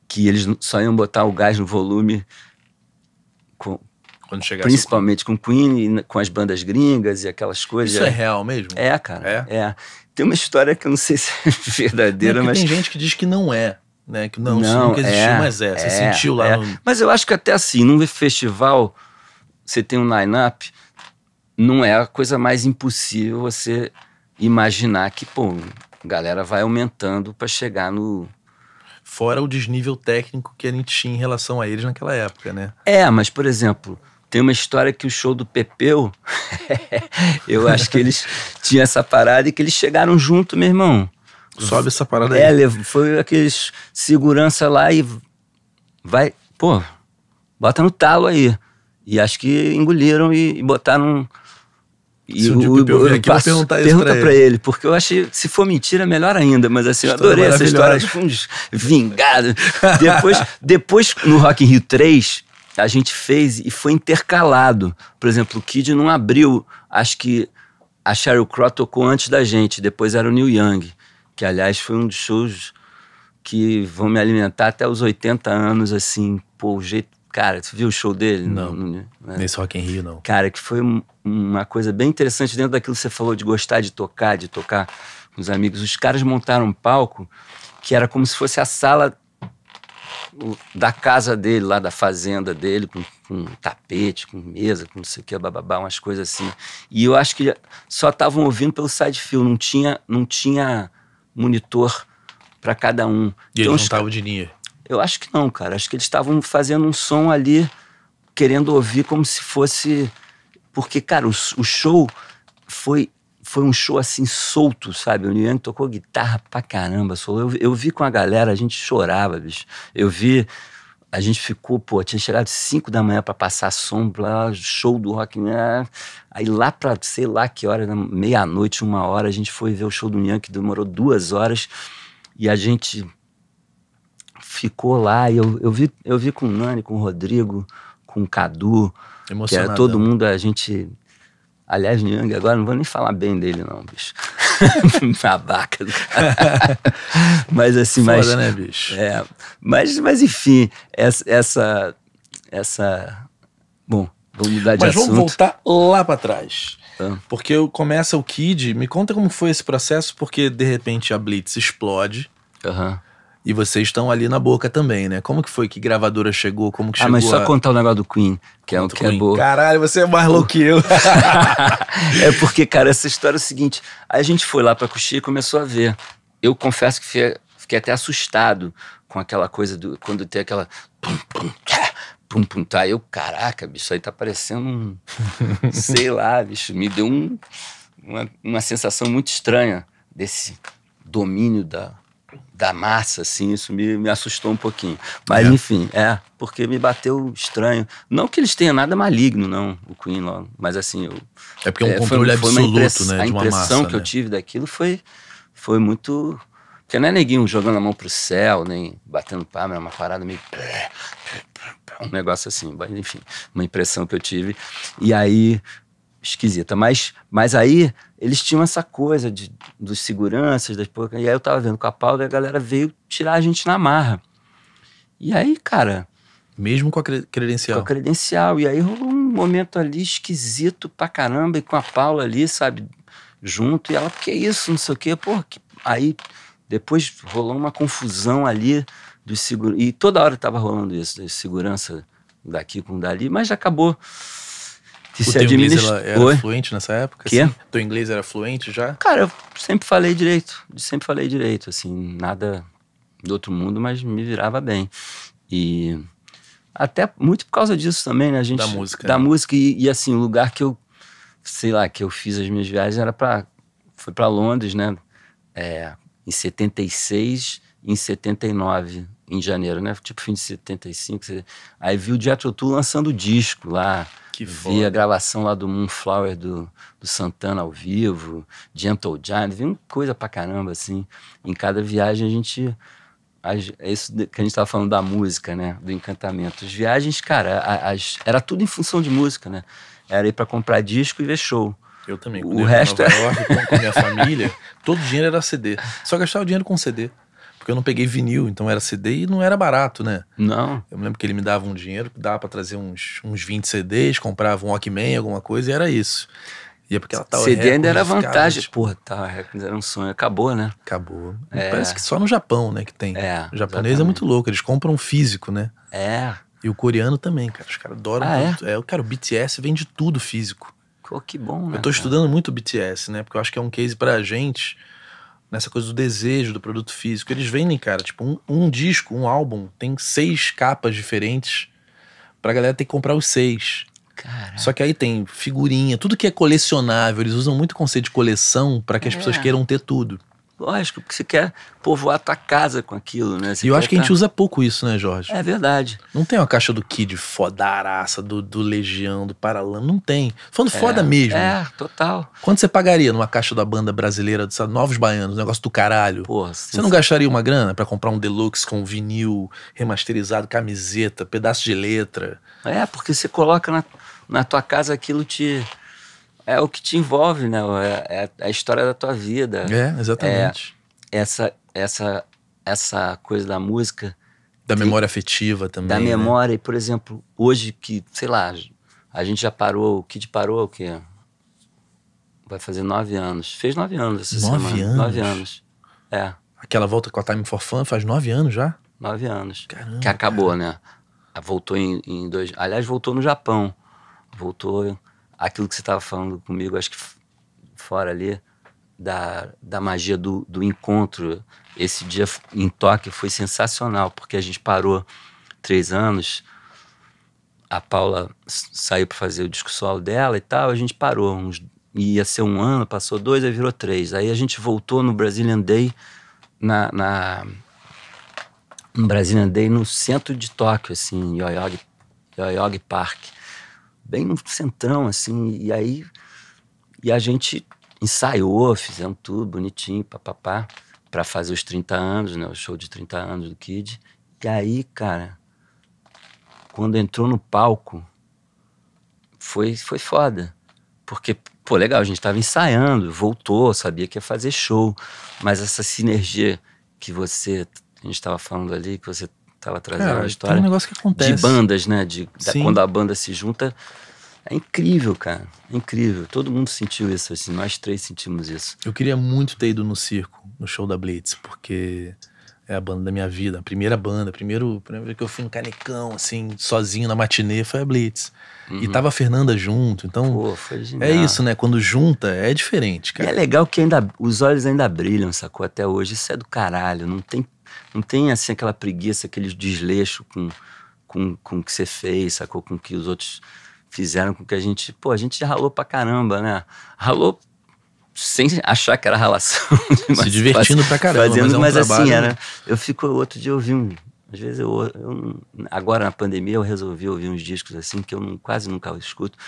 que eles só iam botar o gás no volume com, quando principalmente com Queen e com as bandas gringas e aquelas coisas. Isso é real mesmo? É, cara. É. é. Tem uma história que eu não sei se é verdadeira, é mas tem gente que diz que não é né? Que não, não isso nunca existiu, é, mas é. Você é, sentiu lá é. no... Mas eu acho que até assim, num festival, você tem um line-up, não é a coisa mais impossível você imaginar que, pô, a galera vai aumentando para chegar no. Fora o desnível técnico que a gente tinha em relação a eles naquela época, né? É, mas, por exemplo, tem uma história que o show do Pepeu, eu acho que eles tinham essa parada e que eles chegaram junto, meu irmão. Sobe essa parada é, aí. É, foi aqueles segurança lá e vai, pô, bota no talo aí. E acho que engoliram e, e botaram. E se o, o, eu aqui, passo, perguntar isso pergunta pra ele. ele. porque eu achei, se for mentira, é melhor ainda, mas assim, história eu adorei essa história, fundos vingado. depois, depois, no Rock in Rio 3, a gente fez e foi intercalado. Por exemplo, o Kid não abriu, acho que a Sheryl Crow tocou antes da gente, depois era o Neil Young que aliás foi um dos shows que vão me alimentar até os 80 anos, assim, pô, o jeito. Cara, você viu o show dele? Não. Né? nem né? Nesse Rock in Rio, não. Cara, que foi uma coisa bem interessante dentro daquilo que você falou de gostar de tocar, de tocar com os amigos. Os caras montaram um palco que era como se fosse a sala da casa dele, lá da fazenda dele, com, com tapete, com mesa, com não sei o que, bababá, umas coisas assim. E eu acho que só estavam ouvindo pelo side field, não tinha, não tinha monitor para cada um. E então, eles não estavam de linha? Eu acho que não, cara. Acho que eles estavam fazendo um som ali, querendo ouvir como se fosse. Porque, cara, o, o show foi foi um show assim solto, sabe? O Niang tocou guitarra pra caramba. Eu, eu vi com a galera, a gente chorava, bicho. Eu vi a gente ficou, pô, tinha chegado 5 da manhã para passar sombra show do rock, né? Aí lá para sei lá que hora, né, meia-noite, uma hora, a gente foi ver o show do que demorou duas horas, e a gente ficou lá, e eu, eu, vi, eu vi com o Nani, com o Rodrigo, com o Cadu, que é era todo mundo, a gente Aliás, Niang, agora não vou nem falar bem dele, não, bicho. Babaca. mas assim, Foda, mas. né, bicho? É, mas, mas enfim, essa. essa, essa bom, vamos mudar de mas assunto. Mas vamos voltar lá para trás. Tá. Porque eu, começa o Kid. Me conta como foi esse processo, porque de repente a Blitz explode. Aham. Uhum e vocês estão ali na boca também, né? Como que foi que gravadora chegou? Como que ah, chegou? Ah, mas só a... contar o negócio do Queen, que é o que é Queen. é boa. Caralho, você é mais louco que eu. é porque, cara, essa história é o seguinte: a gente foi lá pra Cuxi e começou a ver. Eu confesso que fiquei, fiquei até assustado com aquela coisa do. Quando tem aquela. Pum, pum, tchá, pum, pum, tá. Eu, caraca, bicho, aí tá parecendo um. sei lá, bicho. Me deu um, uma, uma sensação muito estranha desse domínio da da massa, assim, isso me, me assustou um pouquinho. Mas, é. enfim, é, porque me bateu estranho. Não que eles tenham nada maligno, não, o Queen logo, mas assim, eu. É porque é um é, controle foi, absoluto, impress, né? De uma massa. A impressão que né? eu tive daquilo foi, foi muito. Porque não é neguinho jogando a mão pro céu, nem batendo palma, é uma parada meio. Um negócio assim, mas enfim, uma impressão que eu tive. E aí, esquisita. Mas, mas aí eles tinham essa coisa de, dos seguranças, das porcas. E aí eu tava vendo com a Paula e a galera veio tirar a gente na marra. E aí, cara. Mesmo com a credencial. Com a credencial. E aí rolou um momento ali esquisito pra caramba, e com a Paula ali, sabe, junto. E ela, que isso, não sei o quê. Pô, que... aí depois rolou uma confusão ali dos seguros. E toda hora tava rolando isso, de segurança daqui com dali, mas já acabou que o se inglês era é? fluente nessa época? Que? Assim? Teu inglês era fluente já? Cara, eu sempre falei direito. Sempre falei direito, assim, nada do outro mundo, mas me virava bem. E até muito por causa disso também, né? A gente, da música. Da né? música e, e, assim, o lugar que eu, sei lá, que eu fiz as minhas viagens era para Foi para Londres, né? É, em 76, em 79 em janeiro, né? Tipo fim de 75. 70. Aí vi o Jethro Tull lançando o disco lá. Que vi a gravação lá do Moonflower do, do Santana ao vivo, Gentle Giant, vi coisa pra caramba, assim. Em cada viagem a gente. É isso que a gente estava falando da música, né? Do encantamento. As viagens, cara, as, era tudo em função de música, né? Era ir para comprar disco e ver show. Eu também. o resto era... Nova com minha família, todo o dinheiro era CD. Só gastava o dinheiro com CD. Porque eu não peguei vinil, então era CD e não era barato, né? Não. Eu me lembro que ele me dava um dinheiro, dava para trazer uns, uns 20 CDs, comprava um Walkman, alguma coisa, e era isso. E é porque ela tava CD ainda era vantagem. Caras. Tipo Porra, Tower tá, era um sonho. Acabou, né? Acabou. É. Parece que só no Japão, né, que tem. É, o japonês é exatamente. é muito louco, eles compram um físico, né? É. E o coreano também, cara. Os caras adoram ah, muito. É? é, cara, o BTS vende tudo físico. que bom, né? Eu tô cara? estudando muito o BTS, né? Porque eu acho que é um case pra gente nessa coisa do desejo do produto físico. Eles vendem, cara, tipo, um, um disco, um álbum, tem seis capas diferentes pra galera ter que comprar os seis. Caraca. Só que aí tem figurinha, tudo que é colecionável. Eles usam muito o conceito de coleção para que as é. pessoas queiram ter tudo. Lógico, porque você quer povoar a tua casa com aquilo, né? Você e eu acho que a gente tá- usa pouco isso, né, Jorge? É verdade. Não tem uma caixa do Kid fodaraça, do, do Legião, do Paralama, não tem. Falando é, foda mesmo. É, total. Quanto você pagaria numa caixa da banda brasileira, dos Novos Baianos, negócio do caralho? Porra, sim, Você não gastaria uma grana para comprar um deluxe com vinil remasterizado, camiseta, pedaço de letra? É, porque você coloca na, na tua casa aquilo te é o que te envolve, né? É, é, é a história da tua vida. É, exatamente. É essa, essa, essa coisa da música. Da tem, memória afetiva também. Da né? memória, e por exemplo, hoje que, sei lá, a gente já parou, o Kid parou o quê? Vai fazer nove anos. Fez nove anos essa nove semana. Anos. Nove anos. É. Aquela volta com a Time for Fun faz nove anos já? Nove anos. Caramba, que acabou, cara. né? Voltou em, em dois. Aliás, voltou no Japão. Voltou aquilo que você estava falando comigo, acho que fora ali, da, da magia do, do encontro. Esse dia em Tóquio foi sensacional, porque a gente parou três anos. A Paula saiu para fazer o disco solo dela e tal. A gente parou. Uns, ia ser um ano, passou dois, aí virou três. Aí a gente voltou no Brazilian Day, na, na no Brazilian Day, no centro de Tóquio, assim, Yoyogi, Yoyogi Park bem no centrão, assim. E aí. E a gente ensaiou, fizemos tudo bonitinho, papapá, para fazer os 30 anos, né? O show de 30 anos do Kid. E aí, cara, quando entrou no palco, foi, foi foda. Porque, pô, legal, a gente tava ensaiando, voltou, sabia que ia fazer show. Mas essa sinergia que você. A gente tava falando ali, que você estava trazendo cara, uma história. É um negócio que acontece. De bandas, né? De, quando a banda se junta. É incrível, cara. É incrível. Todo mundo sentiu isso, assim. Nós três sentimos isso. Eu queria muito ter ido no circo, no show da Blitz, porque é a banda da minha vida. A primeira banda, a primeiro, que eu fui no Canecão, assim, sozinho na matinê, foi a Blitz. Uhum. E tava a Fernanda junto, então. Pô, foi É isso, né? Quando junta, é diferente, cara. E é legal que ainda, os olhos ainda brilham, sacou? Até hoje. Isso é do caralho. Não tem não tem assim aquela preguiça, aquele desleixo com, com, com o que você fez, sacou? Com o que os outros fizeram, com que a gente. Pô, a gente ralou pra caramba, né? Ralou sem achar que era ralação. Se divertindo faz, pra caramba. Fazendo, mas, é um mas assim, trabalho, assim, era. Né? Eu fico. Outro dia ouvindo um. Às vezes eu, eu, Agora na pandemia eu resolvi ouvir uns discos assim que eu não, quase nunca escuto.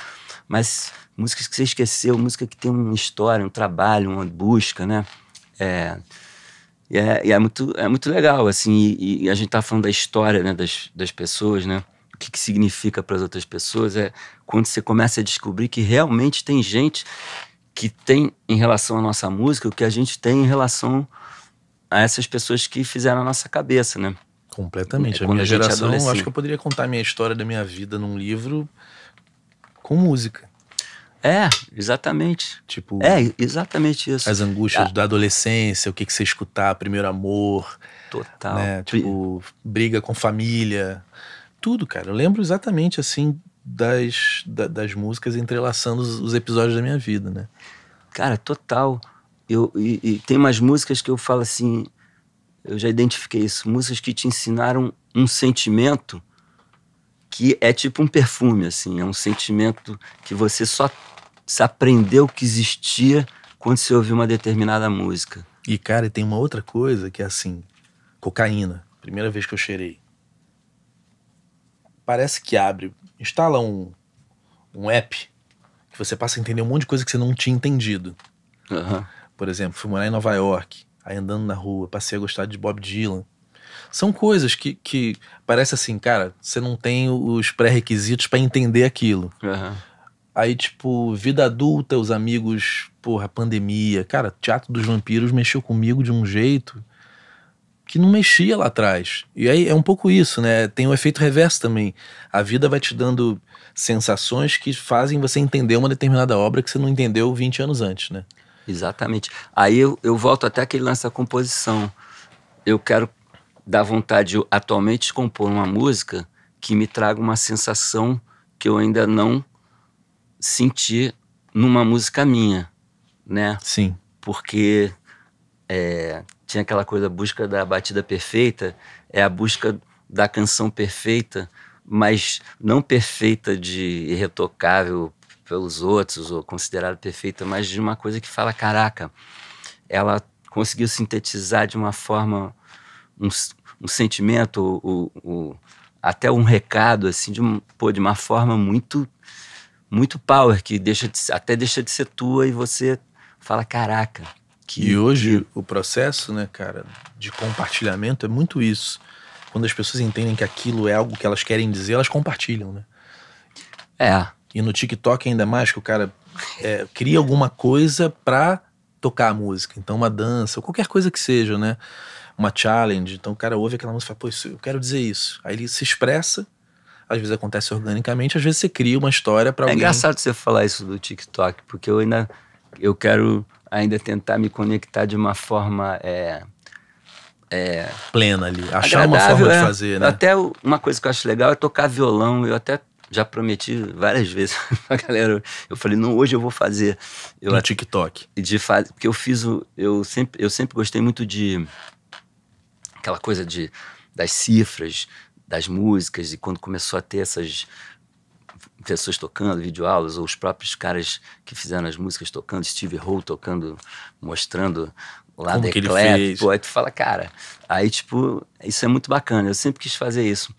Mas músicas que você esqueceu, música que tem uma história, um trabalho, uma busca, né? É e é, e é, muito, é muito legal, assim, e, e, a gente tá falando da história, né, das, das pessoas, né? O que, que significa para as outras pessoas é quando você começa a descobrir que realmente tem gente que tem em relação à nossa música o que a gente tem em relação a essas pessoas que fizeram a nossa cabeça, né? Completamente. É, a minha a é geração, acho que eu poderia contar a minha história da minha vida num livro com música. É, exatamente. Tipo. É, exatamente isso. As angústias ah. da adolescência, o que, que você escutar, primeiro amor. Total. Né? Tipo, briga com família. Tudo, cara. Eu lembro exatamente assim das, da, das músicas entrelaçando os, os, episódios da minha vida, né? Cara, total. Eu, e, e tem umas músicas que eu falo assim, eu já identifiquei isso, músicas que te ensinaram um sentimento que é tipo um perfume, assim, é um sentimento que você só se aprendeu que existia quando você ouviu uma determinada música. E, cara, tem uma outra coisa que é assim: cocaína. Primeira vez que eu cheirei. Parece que abre. Instala um, um app que você passa a entender um monte de coisa que você não tinha entendido. Uhum. Por exemplo, fui morar em Nova York, aí andando na rua, passei a gostar de Bob Dylan. São coisas que, que parece assim, cara, você não tem os pré-requisitos para entender aquilo. Uhum. Aí, tipo, vida adulta, os amigos, porra, pandemia. Cara, Teatro dos Vampiros mexeu comigo de um jeito que não mexia lá atrás. E aí é um pouco isso, né? Tem o um efeito reverso também. A vida vai te dando sensações que fazem você entender uma determinada obra que você não entendeu 20 anos antes, né? Exatamente. Aí eu, eu volto até aquele lance da composição. Eu quero dá vontade de atualmente compor uma música que me traga uma sensação que eu ainda não senti numa música minha, né? Sim. Porque é, tinha aquela coisa, busca da batida perfeita, é a busca da canção perfeita, mas não perfeita de irretocável pelos outros, ou considerada perfeita, mas de uma coisa que fala, caraca, ela conseguiu sintetizar de uma forma um, um sentimento, o, o, até um recado, assim, de, um, pô, de uma forma muito muito power, que deixa de, até deixa de ser tua e você fala, caraca. Que, e hoje que... o processo, né, cara, de compartilhamento é muito isso. Quando as pessoas entendem que aquilo é algo que elas querem dizer, elas compartilham, né? É. E no TikTok ainda mais, que o cara é, cria alguma coisa pra tocar a música. Então, uma dança, ou qualquer coisa que seja, né? uma challenge. Então o cara ouve aquela música e fala, pô, isso, eu quero dizer isso. Aí ele se expressa, às vezes acontece organicamente, às vezes você cria uma história para é alguém. É engraçado você falar isso do TikTok, porque eu ainda eu quero ainda tentar me conectar de uma forma é, é, plena ali, achar uma forma é, de fazer, né? Até uma coisa que eu acho legal é tocar violão. Eu até já prometi várias vezes pra galera. Eu falei, não, hoje eu vou fazer. Eu, no TikTok. De fazer, porque eu fiz o, eu sempre, eu sempre gostei muito de aquela coisa de, das cifras, das músicas, e quando começou a ter essas pessoas tocando, videoaulas, ou os próprios caras que fizeram as músicas tocando, Steve Hall tocando, mostrando lá Como The Clap, aí tu fala, cara, aí tipo, isso é muito bacana, eu sempre quis fazer isso.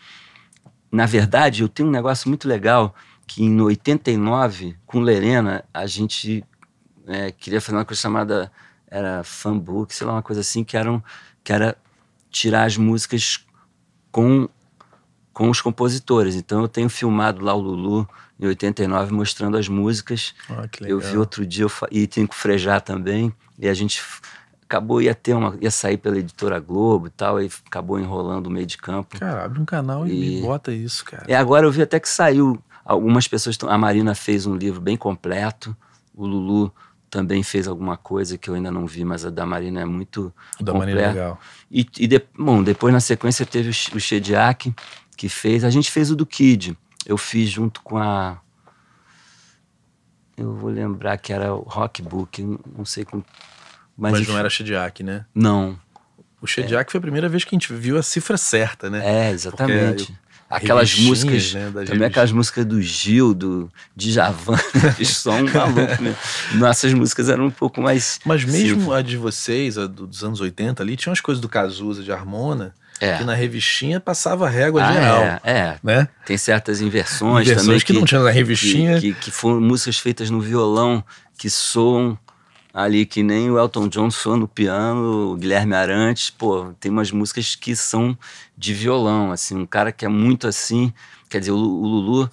Na verdade, eu tenho um negócio muito legal que em 89, com Lerena, a gente é, queria fazer uma coisa chamada, era fanbook, sei lá, uma coisa assim, que, eram, que era tirar as músicas com, com os compositores. Então eu tenho filmado lá o Lulu em 89 mostrando as músicas. Oh, que legal. Eu vi outro dia eu, e tem que frejar também. E a gente acabou ia ter uma ia sair pela editora Globo e tal e acabou enrolando o meio de campo. Cara, abre um canal e, e bota isso, cara. E é, agora eu vi até que saiu algumas pessoas a Marina fez um livro bem completo, o Lulu também fez alguma coisa que eu ainda não vi, mas a da Marina é muito da completa. Marina é legal. E, e de, bom, depois na sequência teve o, o Shediak, que fez. A gente fez o do Kid. Eu fiz junto com a. Eu vou lembrar que era o Rockbook, não sei como. Mas, mas não era Shediak, né? Não. O Shediak é. foi a primeira vez que a gente viu a cifra certa, né? É, exatamente. Porque aquelas músicas, né, também aquelas músicas do Gil, do Djavan, que são maluco né? Nossas músicas eram um pouco mais... Mas assim, mesmo tipo a de vocês, a dos anos 80 ali, tinha umas coisas do Cazuza, de Harmona, é. que na revistinha passava régua ah, é, geral. É, é. Né? Tem certas inversões, inversões também. que, que não tinha na revistinha. Que, que, que foram músicas feitas no violão, que soam ali que nem o Elton John no piano, o Guilherme Arantes, pô, tem umas músicas que são de violão, assim, um cara que é muito assim, quer dizer, o, o Lulu,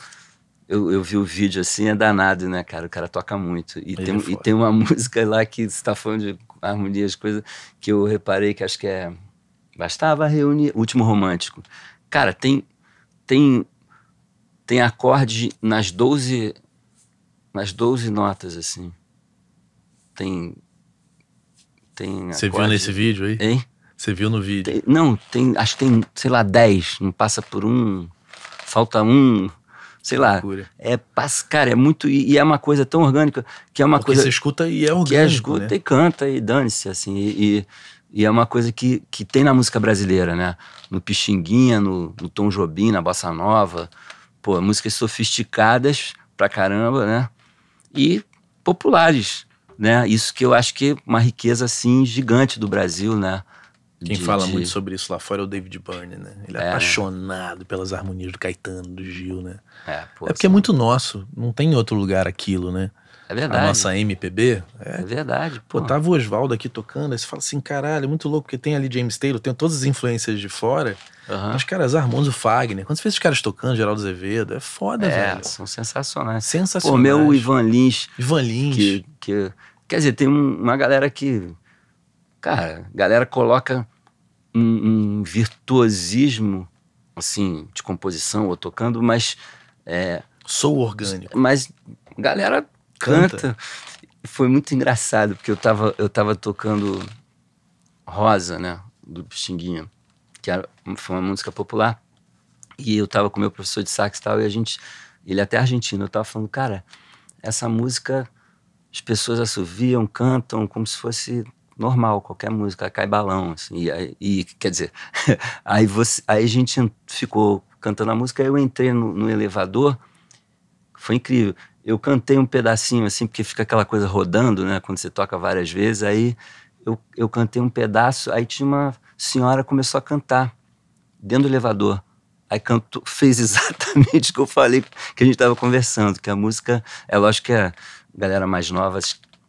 eu, eu, vi o vídeo assim, é danado, né, cara, o cara toca muito. E, tem, é e tem uma música lá que você tá falando de harmonias, coisas, que eu reparei que acho que é Bastava reunir, Último Romântico. Cara, tem, tem, tem acorde nas 12, nas 12 notas, assim tem. tem Você viu nesse vídeo aí? Hein? Você viu no vídeo? Tem, não, tem, acho que tem, sei lá, 10. Não passa por um, falta um, sei lá. É, cara, é muito. E, e, é uma coisa tão orgânica que é uma Porque coisa. Você escuta e é orgânico. Que é, né? escuta né? e canta e dane-se, assim. E, e, e, é uma coisa que, que tem na música brasileira, né? No Pixinguinha, no, no Tom Jobim, na Bossa Nova. Pô, músicas sofisticadas pra caramba, né? E populares né? Isso que eu acho que é uma riqueza assim gigante do Brasil, né? Quem de, fala de... muito sobre isso lá fora é o David Byrne, né? Ele é, é né? apaixonado pelas harmonias do Caetano, do Gil, né? É, pô, é porque é muito nosso, não tem outro lugar aquilo, né? É verdade. A nossa MPB. É, é verdade. Pô, pô tava o Oswaldo aqui tocando, aí você fala assim, caralho, é muito louco, porque tem ali James Taylor, tem todas as influências de fora. Uhum. Mas, cara, as harmonias o Fagner. Quando você vê os caras tocando, Geraldo Azevedo, é foda, é, velho. são sensacionais. Sensacionais. Pô, meu Ivan Lins. Ivan Lins. Que quer dizer, tem um, uma galera que. Cara, galera coloca um, um, virtuosismo, assim, de composição ou tocando, mas. É, Sou orgânico. Mas galera canta. canta. Foi muito engraçado, porque eu tava, eu tava tocando Rosa, né? Do Pixinguinha, que era, foi uma música popular. E eu tava com meu professor de sax e tal, e a gente. Ele é até argentino, eu tava falando, cara, essa música as pessoas assoviam, cantam como se fosse normal, qualquer música, cai balão, assim, e, aí, e quer dizer, aí, você, aí a gente ficou cantando a música, aí eu entrei no, no, elevador, foi incrível, eu cantei um pedacinho, assim, porque fica aquela coisa rodando, né, quando você toca várias vezes, aí eu, eu cantei um pedaço, aí tinha uma senhora começou a cantar, dentro do elevador, Aí cantou, fez exatamente o que eu falei, que a gente estava conversando, que a música, é lógico que é galera mais nova,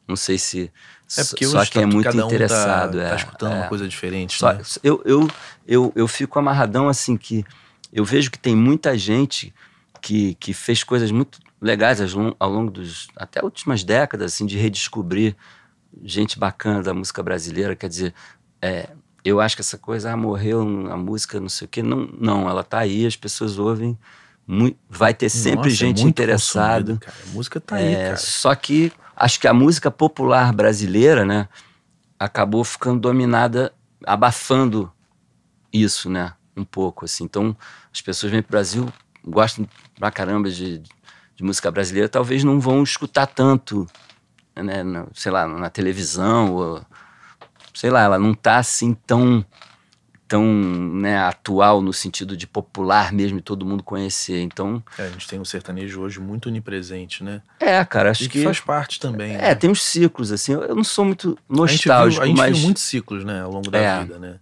não sei se é porque só quem é tá- muito um tá- interessado. Tá, é, tá escutando é, uma coisa diferente. Só, né? eu, eu, eu, eu fico amarradão assim que eu vejo que tem muita gente que, que fez coisas muito legais ao longo dos até últimas décadas assim de redescobrir gente bacana da música brasileira quer dizer é, eu acho que essa coisa ah, morreu a música não sei o que não não ela tá aí as pessoas ouvem vai ter sempre Nossa, é gente é interessada. A música tá é, aí, cara. Só que acho que a música popular brasileira, né, acabou ficando dominada, abafando isso, né, um pouco, assim. Então, as pessoas vêm pro Brasil, gostam pra caramba de, de música brasileira, talvez não vão escutar tanto, né, na, sei lá, na televisão, ou, sei lá, ela não tá assim tão tão né, atual no sentido de popular mesmo e todo mundo conhecer. Então. É, a gente tem um sertanejo hoje muito onipresente, né? É, cara, acho e que. faz parte também. É, né? tem uns ciclos, assim. Eu não sou muito nostálgico. A gente viu, a gente mas... viu muitos ciclos, né, ao longo da é. vida, né?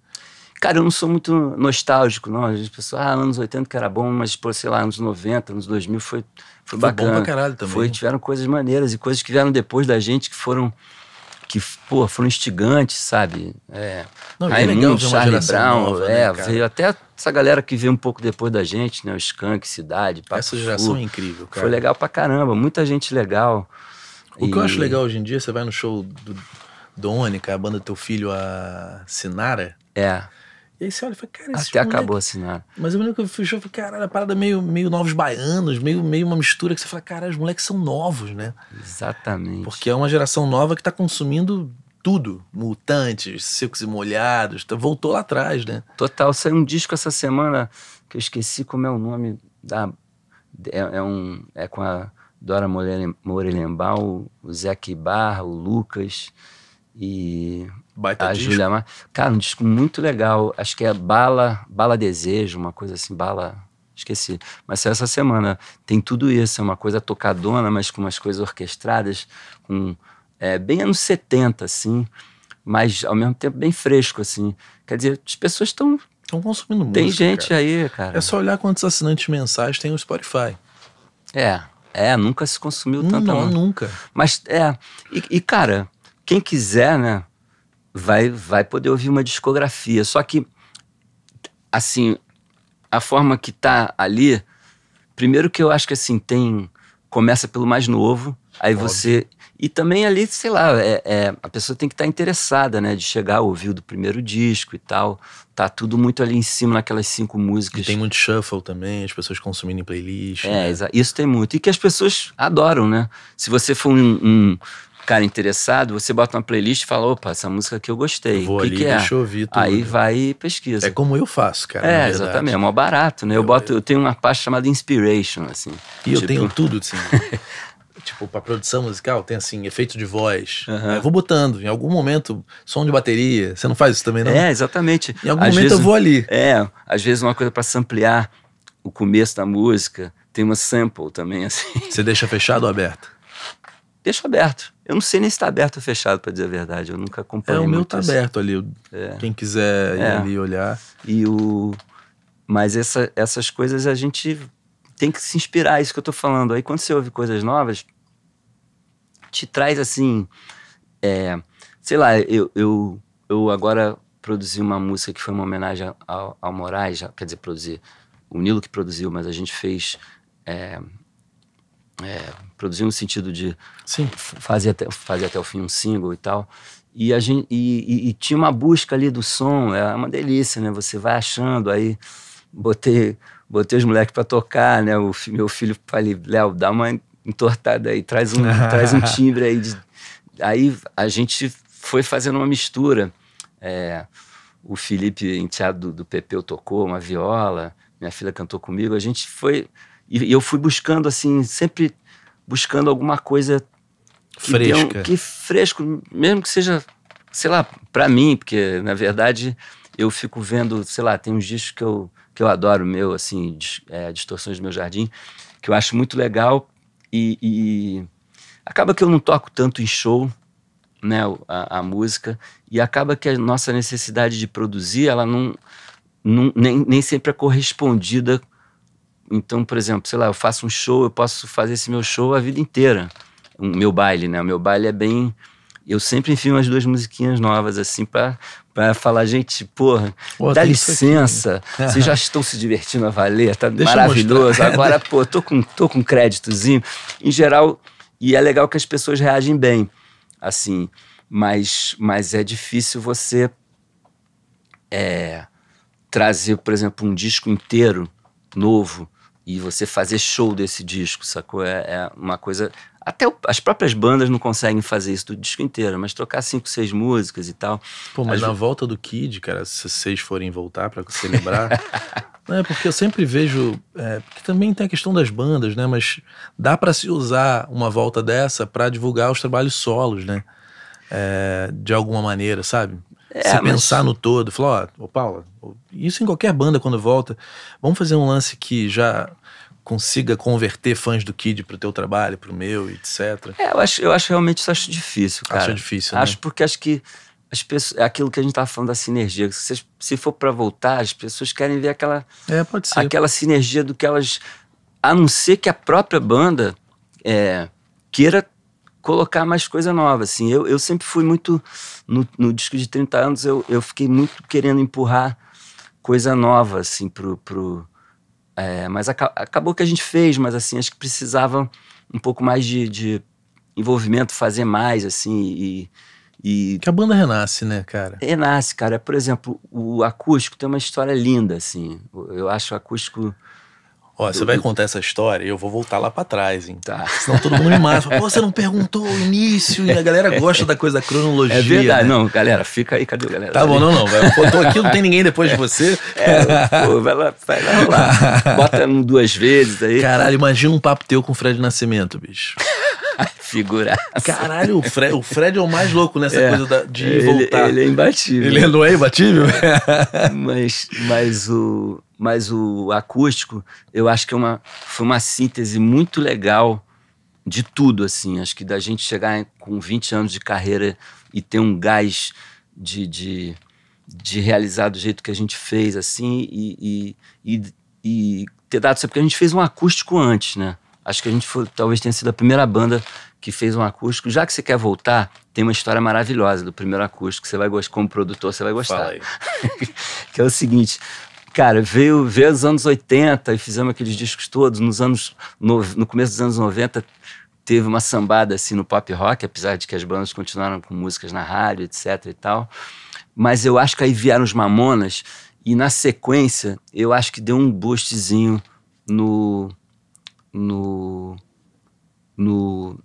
Cara, eu não sou muito nostálgico, não. As pessoas, ah, anos 80 que era bom, mas, pô, sei lá, anos 90, anos 2000 foi, foi, foi bacana. Foi bom pra caralho também. Foi, né? tiveram coisas maneiras e coisas que vieram depois da gente que foram que pô, foram instigantes, sabe? É, Não, Raimundo, é Charlie Brown, nova, né, é, né, veio até essa galera que veio um pouco depois da gente, né? O Skank, Cidade, Papo Essa geração é incrível, cara. Foi legal pra caramba, muita gente legal. O e... que eu acho legal hoje em dia, você vai no show do Doni, a banda do teu filho, a Sinara. É. E aí você olha e fala, cara, Até moleque... acabou assinando. Mas eu me lembro que eu fui show falei, caralho, a parada é meio, meio novos baianos, meio, meio uma mistura que você fala, cara, os moleques são novos, né? Exatamente. Porque é uma geração nova que tá consumindo tudo. Mutantes, secos e molhados, tá, voltou lá atrás, né? Total, saiu um disco essa semana que eu esqueci como é o nome da. É, é um. É com a Dora Morelembal, o Zeke Barra, o Lucas e Baita a disco. Julia Mar... Cara, um disco muito legal. Acho que é Bala, Bala Desejo, uma coisa assim, Bala. Esqueci. Mas essa semana. Tem tudo isso. É uma coisa tocadona, mas com umas coisas orquestradas, com é, bem anos 70, assim, mas ao mesmo tempo bem fresco, assim. Quer dizer, as pessoas estão. Estão consumindo música. Tem gente cara. aí, cara. É só olhar quantos assinantes mensais tem no Spotify. É, é, nunca se consumiu tanto. Não, não, nunca. Mas é. E, e cara, quem quiser, né, vai, vai poder ouvir uma discografia. Só que, assim, a forma que tá ali, primeiro que eu acho que assim, tem. Começa pelo mais novo, aí Óbvio. você. E também ali, sei lá, é, é a pessoa tem que estar tá interessada, né? De chegar, ouvir do primeiro disco e tal. Tá tudo muito ali em cima naquelas cinco músicas. E tem muito shuffle também, as pessoas consumindo em playlist. É, né? isso tem muito. E que as pessoas adoram, né? Se você for um, um cara interessado, você bota uma playlist e fala: opa, essa música aqui eu gostei. vou que ali, que é? deixa eu ouvir tudo. Aí vai e pesquisa. É como eu faço, cara. É, exatamente. É mó barato, né? Eu, eu boto, eu tenho uma pasta chamada Inspiration, assim. E tipo... eu tenho tudo, assim. tipo, pra produção musical, tem assim, efeito de voz. Eu vou botando, em algum momento, som de bateria. Você não faz isso também, não? É, exatamente. Em algum às momento vezes, eu vou ali. É, às vezes uma coisa para samplear o começo da música. Tem uma sample também, assim. Você deixa fechado ou aberto? Deixa aberto. Eu não sei nem se está aberto ou fechado, para dizer a verdade. Eu nunca acompanhei. É, o meu está aberto ali. É. Quem quiser ir é. ali olhar. E o... Mas essa, essas coisas a gente tem que se inspirar, é isso que eu estou falando. Aí quando você ouve coisas novas, te traz assim. É... Sei lá, eu, eu, eu agora produzi uma música que foi uma homenagem ao, ao Moraes, quer dizer, produzir. O Nilo que produziu, mas a gente fez. É, é, produziu no sentido de Sim. fazer até fazer até o fim um single e tal. E, a gente, e, e, e tinha uma busca ali do som, é uma delícia, né? Você vai achando aí botei, botei os moleques para tocar, né? O meu filho falei, Léo, dá uma entortada aí, traz um, traz um timbre aí. De... Aí a gente foi fazendo uma mistura. É, o Felipe, enteado do, do Pepeu, tocou uma viola, minha filha cantou comigo. A gente foi. e eu fui buscando, assim, sempre buscando alguma coisa que fresca. Um, que fresco, mesmo que seja, sei lá, para mim, porque na verdade eu fico vendo, sei lá, tem uns discos que eu, que eu adoro, meu, assim, é, Distorções do Meu Jardim, que eu acho muito legal e, e, acaba que eu não toco tanto em show, né, a, a, música, e acaba que a nossa necessidade de produzir, ela não, não nem, nem sempre é correspondida então, por exemplo, sei lá, eu faço um show, eu posso fazer esse meu show a vida inteira. O meu baile, né? O meu baile é bem. Eu sempre enfio umas duas musiquinhas novas, assim, pra, pra falar, gente, porra, pô, dá licença, né? vocês já estão se divertindo a valer, tá Deixa maravilhoso. Agora, pô, tô com, tô com créditozinho. Em geral, e é legal que as pessoas reagem bem, assim, mas, mas é difícil você é, trazer, por exemplo, um disco inteiro novo e você fazer show desse disco, sacou? É, é uma coisa. Até o, as próprias bandas não conseguem fazer isso do disco inteiro, mas trocar cinco, seis músicas e tal. Pô, mas na vo... volta do Kid, cara, se vocês forem voltar para celebrar. não, é porque eu sempre vejo. É, porque também tem a questão das bandas, né? Mas dá para se usar uma volta dessa para divulgar os trabalhos solos, né? É, de alguma maneira, sabe? É, se mas... pensar no todo, falar, ó, ô Paula, isso em qualquer banda quando volta, vamos fazer um lance que já consiga converter fãs do Kid pro teu trabalho, pro meu, etc. É, eu acho, eu acho realmente isso acho difícil, cara. Acho difícil, né? Acho porque acho que as pessoas, é aquilo que a gente estava falando da sinergia, se, se for para voltar, as pessoas querem ver aquela é, pode ser. aquela sinergia do que elas a não ser que a própria banda é, queira colocar mais coisa nova, assim. Eu, eu sempre fui muito... No, no disco de 30 anos, eu, eu fiquei muito querendo empurrar coisa nova, assim, pro... pro é, mas acabou acabou que a gente fez, mas, assim, acho que precisava um pouco mais de, de envolvimento, fazer mais, assim, e, e... Que a banda renasce, né, cara? Renasce, cara. Por exemplo, o acústico tem uma história linda, assim. Eu acho o acústico Ó, você vai contar essa história e eu vou voltar lá para trás, hein? Tá. Senão todo mundo me mata. Pô, você não perguntou o início. E a galera gosta da coisa da cronologia. É verdade. Né? Não, galera, fica aí. Cadê a galera? Tá bom, não, não. Eu tô aqui, não tem ninguém depois de você. É, pô, vai lá, vai lá rolar. Bota duas vezes aí. Caralho, imagina um papo teu com o Fred Nascimento, bicho. Figuraça. Caralho, o Fred, o Fred é o mais louco nessa é, coisa da, de ele, voltar. Ele é imbatível. Ele não é, é imbatível? mas, mas o mas o acústico, eu acho que é uma, foi uma síntese muito legal de tudo, assim. Acho que da gente chegar com 20 anos de carreira e ter um gás de, de, de realizar do jeito que a gente fez, assim, e, e, e, e ter dado certo, porque a gente fez um acústico antes, né? Acho que a gente foi, talvez tenha sido a primeira banda que fez um acústico. Já que você quer voltar, tem uma história maravilhosa do primeiro acústico. Você vai gostar, como produtor, você vai gostar. que é o seguinte: cara, veio, veio os anos 80 e fizemos aqueles discos todos. Nos anos, no, no começo dos anos 90, teve uma sambada assim no pop rock, apesar de que as bandas continuaram com músicas na rádio, etc e tal. Mas eu acho que aí vieram os Mamonas e na sequência eu acho que deu um boostzinho no no no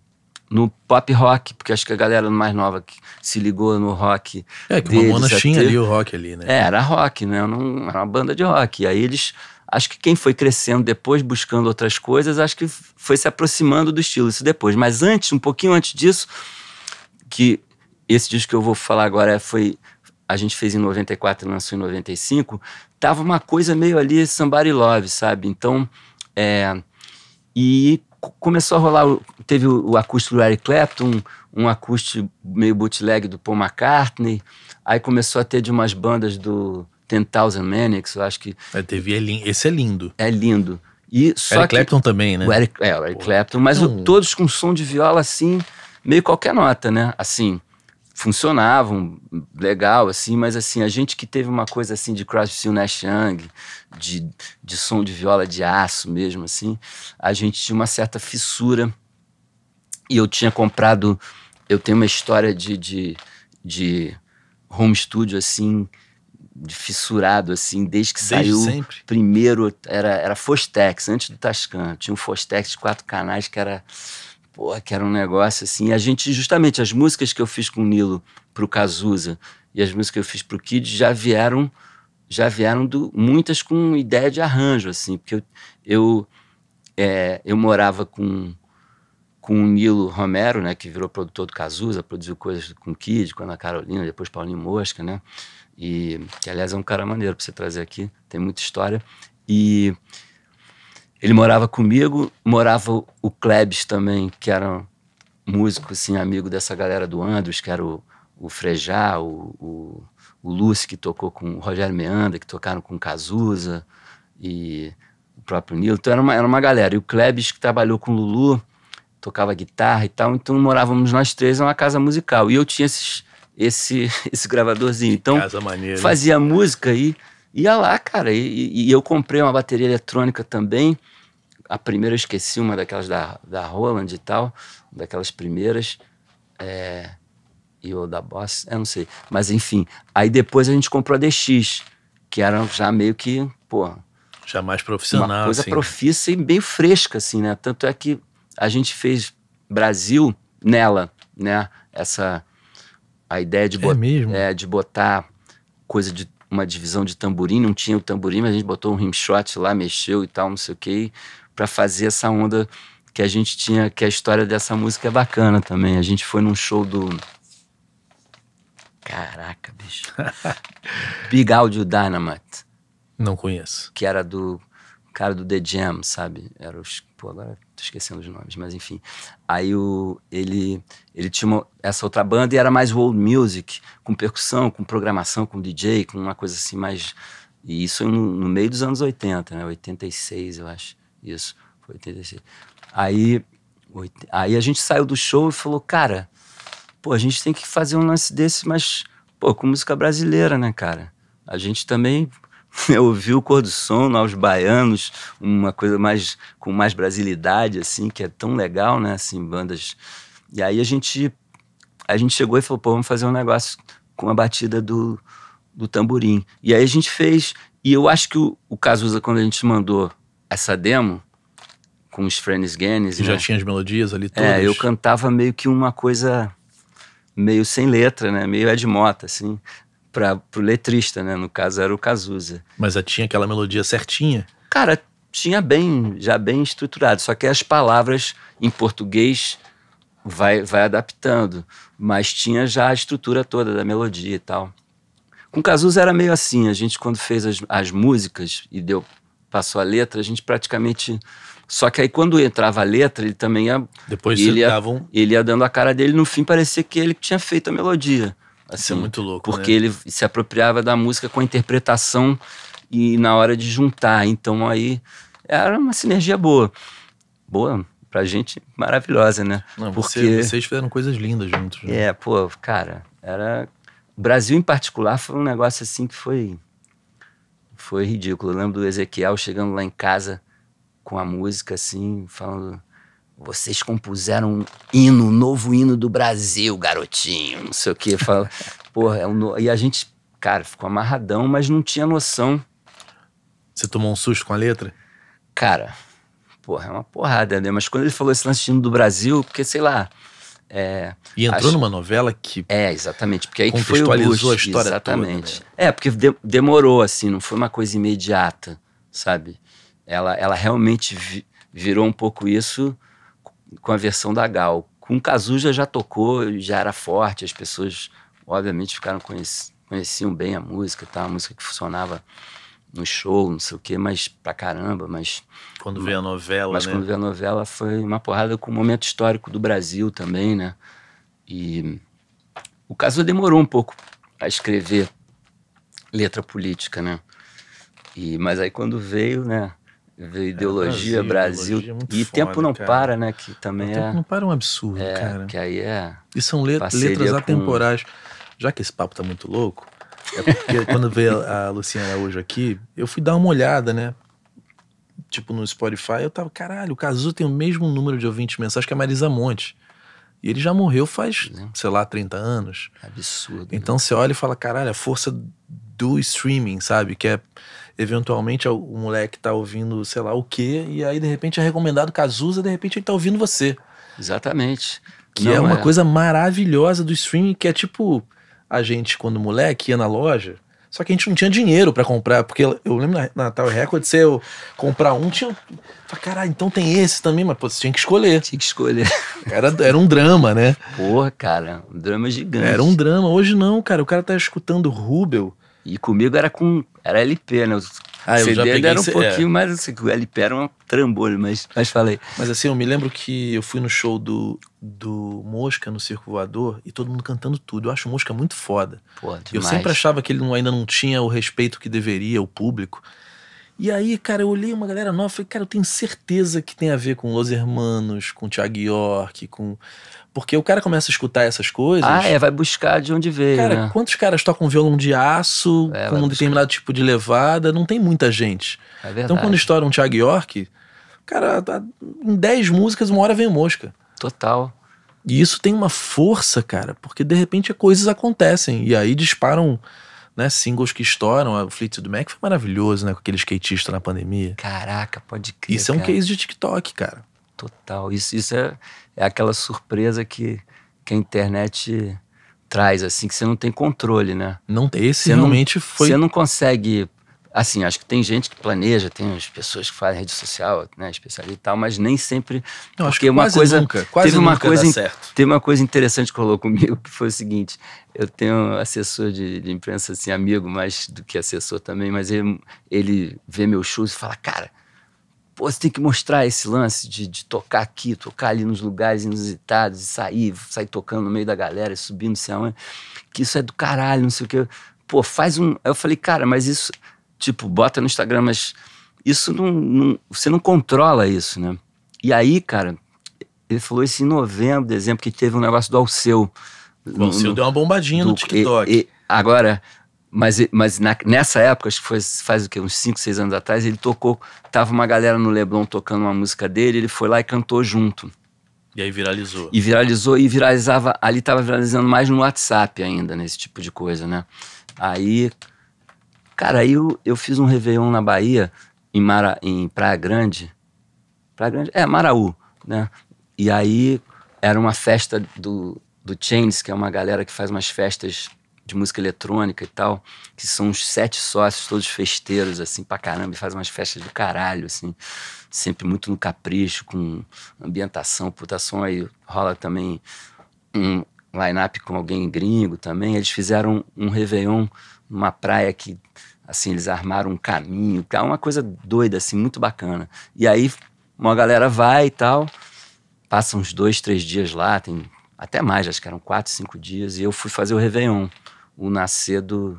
no pop rock, porque acho que a galera mais nova que se ligou no rock. É, que deles, uma Mamona tinha ali o rock ali, né? É, era rock, né? Não, era uma banda de rock. E aí eles. Acho que quem foi crescendo depois, buscando outras coisas, acho que foi se aproximando do estilo, isso depois. Mas antes, um pouquinho antes disso, que esse disco que eu vou falar agora foi. A gente fez em 94 e lançou em 95. Tava uma coisa meio ali, somebody love, sabe? Então. É, e começou a rolar, teve o, o acústico do Eric Clapton, um, um acústico meio bootleg do Paul McCartney, aí começou a ter de umas bandas do Ten Thousand Manics, eu acho que... É, teve, é esse é lindo. É lindo. E só Eric que, Clapton também, né? O Eric, é, o Eric Clapton, mas o, então todos com som de viola assim, meio qualquer nota, né? Assim, funcionavam legal, assim, mas assim, a gente que teve uma coisa assim de Crosby, Nash Young, de, de som de viola de aço mesmo, assim, a gente tinha uma certa fissura e eu tinha comprado, eu tenho uma história de, de, de home studio, assim, de fissurado, assim, desde que desde saiu. Sempre. Primeiro, era, era Fostex, antes do Tascam. Tinha um Fostex de quatro canais que era Pô, que era um negócio assim. A gente, justamente, as músicas que eu fiz com o Nilo pro Cazuza e as músicas que eu fiz pro Kid já vieram, já vieram do, muitas com ideia de arranjo, assim, porque eu, eu, é, eu morava com, com o Nilo Romero, né, que virou produtor do Cazuza, produziu coisas com o Kid, com a Ana Carolina, depois Paulinho Mosca, né, e que aliás é um cara maneiro para você trazer aqui, tem muita história. E ele morava comigo, morava o Klebs também, que era um músico, assim, amigo dessa galera do Andros, que era o, o Frejá, o, o, o Lúcio, que tocou com o Rogério Meanda, que tocaram com o Cazuza e o próprio Nilo. Então era uma, era uma galera. E o Klebs, que trabalhou com o Lulu, tocava guitarra e tal. Então morávamos nós três numa é casa musical. E eu tinha esses, esse, esse gravadorzinho. Então fazia música e ia lá, cara. E, e, eu comprei uma bateria eletrônica também a primeira eu esqueci, uma daquelas da, da Roland e tal, daquelas primeiras. É, e ou da Boss, eu não sei. Mas enfim, aí depois a gente comprou a DX, que era já meio que, pô. Já mais profissional. Uma coisa assim. profissa e meio fresca, assim, né? Tanto é que a gente fez Brasil nela, né? Essa. A ideia de, é bot, mesmo é, de botar coisa de uma divisão de tamborim, não tinha o tamborim, mas a gente botou um rimshot lá, mexeu e tal, não sei o quê para fazer essa onda que a gente tinha, que a história dessa música é bacana também. A gente foi num show do Caraca, bicho. Big Audio Dynamite. Não conheço. Que era do cara do The Jam, sabe? Era os, pô, agora tô esquecendo os nomes, mas enfim. Aí o, ele, ele tinha uma, essa outra banda e era mais world music, com percussão, com programação, com DJ, com uma coisa assim mais... E isso no, no meio dos anos 80, né? 86, eu acho. Isso, foi 86. Aí, aí a gente saiu do show e falou, cara, pô, a gente tem que fazer um lance desse, mas, pô, com música brasileira, né, cara? A gente também ouviu o Cor do Sono, né, aos baianos, uma coisa mais com mais brasilidade, assim, que é tão legal, né, assim, bandas. E aí a gente, a gente chegou e falou, pô, vamos fazer um negócio com a batida do, do tamborim. E aí a gente fez, e eu acho que o, o Cazuza, quando a gente mandou essa demo com os Friends Gaines. e né? já tinha as melodias ali é, todas. É, eu cantava meio que uma coisa meio sem letra, né? Meio Ed Mota, assim, para o letrista, né? No caso era o Cazuza. Mas já tinha aquela melodia certinha? Cara, tinha bem, já bem estruturado, só que as palavras em português vai, vai adaptando, mas tinha já a estrutura toda da melodia e tal. Com Cazuza era meio assim, a gente quando fez as, as músicas e deu passou a letra, a gente praticamente. Só que aí quando entrava a letra, ele também ia. Depois ele ia, um... ele ia dando a cara dele, no fim parecia que ele tinha feito a melodia. Assim, Isso é assim, muito louco. Porque né? ele se apropriava da música com a interpretação e na hora de juntar. Então aí era uma sinergia boa. Boa, pra gente maravilhosa, né? Não, porque você, vocês fizeram coisas lindas juntos. Né? É, pô, cara, era. O Brasil em particular foi um negócio assim que foi foi ridículo. Eu lembro do Ezequiel chegando lá em casa com a música, assim, falando. Vocês compuseram um hino, um novo hino do Brasil, garotinho. Não sei o quê. Fala, porra, é um no... e a gente, cara, ficou amarradão, mas não tinha noção. Você tomou um susto com a letra? Cara, porra, é uma porrada, né? Mas quando ele falou esse lance do Brasil, porque, sei lá, é, e entrou acho, numa novela que. É, exatamente. Porque aí contextualizou que foi o boost, a história Exatamente. Toda, né? É, porque de, demorou, assim, não foi uma coisa imediata, sabe? Ela, ela realmente vi, virou um pouco isso com a versão da Gal. Com Cazuza já tocou, já era forte, as pessoas, obviamente, ficaram conheciam bem a música, tá? uma música que funcionava no show, não sei o quê, mas pra caramba, mas... Quando vê a novela, Mas né? quando vê a novela foi uma porrada com o momento histórico do Brasil também, né? E o caso demorou um pouco a escrever letra política, né? E, mas aí quando veio, né? Veio ideologia, é, Brasil. Brasil ideologia, é e foda, tempo não cara. para, né? Que também o é. Tempo não para é um absurdo, é, cara. Que aí é. E são let letras atemporais. Com... Já que esse papo tá muito louco, é porque quando veio a Luciana hoje aqui, eu fui dar uma olhada, né? Tipo, no Spotify, eu tava, caralho, o Cazu tem o mesmo número de ouvintes mensais que é a Marisa Monte. E ele já morreu faz, é. sei lá, 30 anos. Absurdo. Né? Então né? você olha e fala, caralho, a força do streaming, sabe? Que é eventualmente o moleque tá ouvindo, sei lá, o quê, e aí de repente é recomendado Cazuza, de repente ele tá ouvindo você. Exatamente. Que é Não, é uma é... coisa maravilhosa do streaming, que é tipo a gente, quando moleque, ia na loja, só que a gente não tinha dinheiro para comprar, porque eu lembro na, na Tower Record, se eu comprar um, tinha. Falei, caralho, então tem esse também, mas pô, você tinha que escolher. Tinha que escolher. Era, era um drama, né? Porra, cara, um drama gigante. Era um drama. Hoje não, cara. O cara tá escutando Rubel. E comigo era com. Era LP, né? Ah, eu CD já peguei, era um é. pouquinho é. mais assim, o LP era um trambolho, mas, mas falei. Mas assim, eu me lembro que eu fui no show do, do Mosca no Circo Voador e todo mundo cantando tudo. Eu acho o Mosca muito foda. Pô, eu sempre achava que ele não, ainda não tinha o respeito que deveria, o público. E aí, cara, eu olhei uma galera nova e falei, cara, eu tenho certeza que tem a ver com Los Hermanos, com Tiago York, com porque o cara começa a escutar essas coisas. Ah, é, vai buscar de onde veio. Cara, né? quantos caras tocam violão de aço, é, com um determinado tipo de levada? Não tem muita gente. É verdade. Então, quando estoura um Thiago York, cara, tá, em 10 músicas, uma hora vem mosca. Total. E isso tem uma força, cara, porque de repente coisas acontecem. E aí disparam né, singles que estouram. O Fleetwood Mac foi maravilhoso, né? Com aquele skatista na pandemia. Caraca, pode crer. Isso é um cara. case de TikTok, cara total. Isso, isso é, é aquela surpresa que, que a internet traz, assim, que você não tem controle, né? Não tem, esse você realmente não, foi... Você não consegue... Assim, acho que tem gente que planeja, tem as pessoas que fazem rede social, né, especialista e tal, mas nem sempre... Não, acho que uma coisa, nunca, quase teve uma nunca coisa, dá certo. Teve uma coisa interessante que rolou comigo, que foi o seguinte, eu tenho assessor de, de imprensa, assim, amigo mais do que assessor também, mas ele, ele vê meus shows e fala, cara, pô, você tem que mostrar esse lance de, de tocar aqui, tocar ali nos lugares inusitados, e sair, sair tocando no meio da galera, subindo, sei céu que isso é do caralho, não sei o que. Pô, faz um. Aí eu falei, cara, mas isso, tipo, bota no Instagram, mas isso não, não, você não controla isso, né? E aí, cara, ele falou isso em novembro, dezembro, que teve um negócio do Alceu. O Alceu no, deu uma bombadinha do, no TikTok. E, e, agora, mas, mas na, nessa época, acho que foi, faz o quê? Uns 5, 6 anos atrás, ele tocou. Tava uma galera no Leblon tocando uma música dele, ele foi lá e cantou junto. E aí viralizou. E viralizou e viralizava. Ali tava viralizando mais no WhatsApp ainda, nesse tipo de coisa, né? Aí. Cara, aí eu, eu fiz um Réveillon na Bahia, em, Mara, em Praia Grande. Praia Grande? É, Maraú, né? E aí era uma festa do, do Chains, que é uma galera que faz umas festas de música eletrônica e tal, que são uns sete sócios, todos festeiros, assim, pra caramba, e faz umas festas do caralho, assim, sempre muito no capricho, com ambientação, puta som, aí rola também um line-up com alguém gringo também, eles fizeram um Réveillon numa praia que, assim, eles armaram um caminho, tá uma coisa doida, assim, muito bacana. E aí, uma galera vai e tal, passa uns dois, três dias lá, tem até mais, acho que eram quatro, cinco dias, e eu fui fazer o Réveillon o nascer do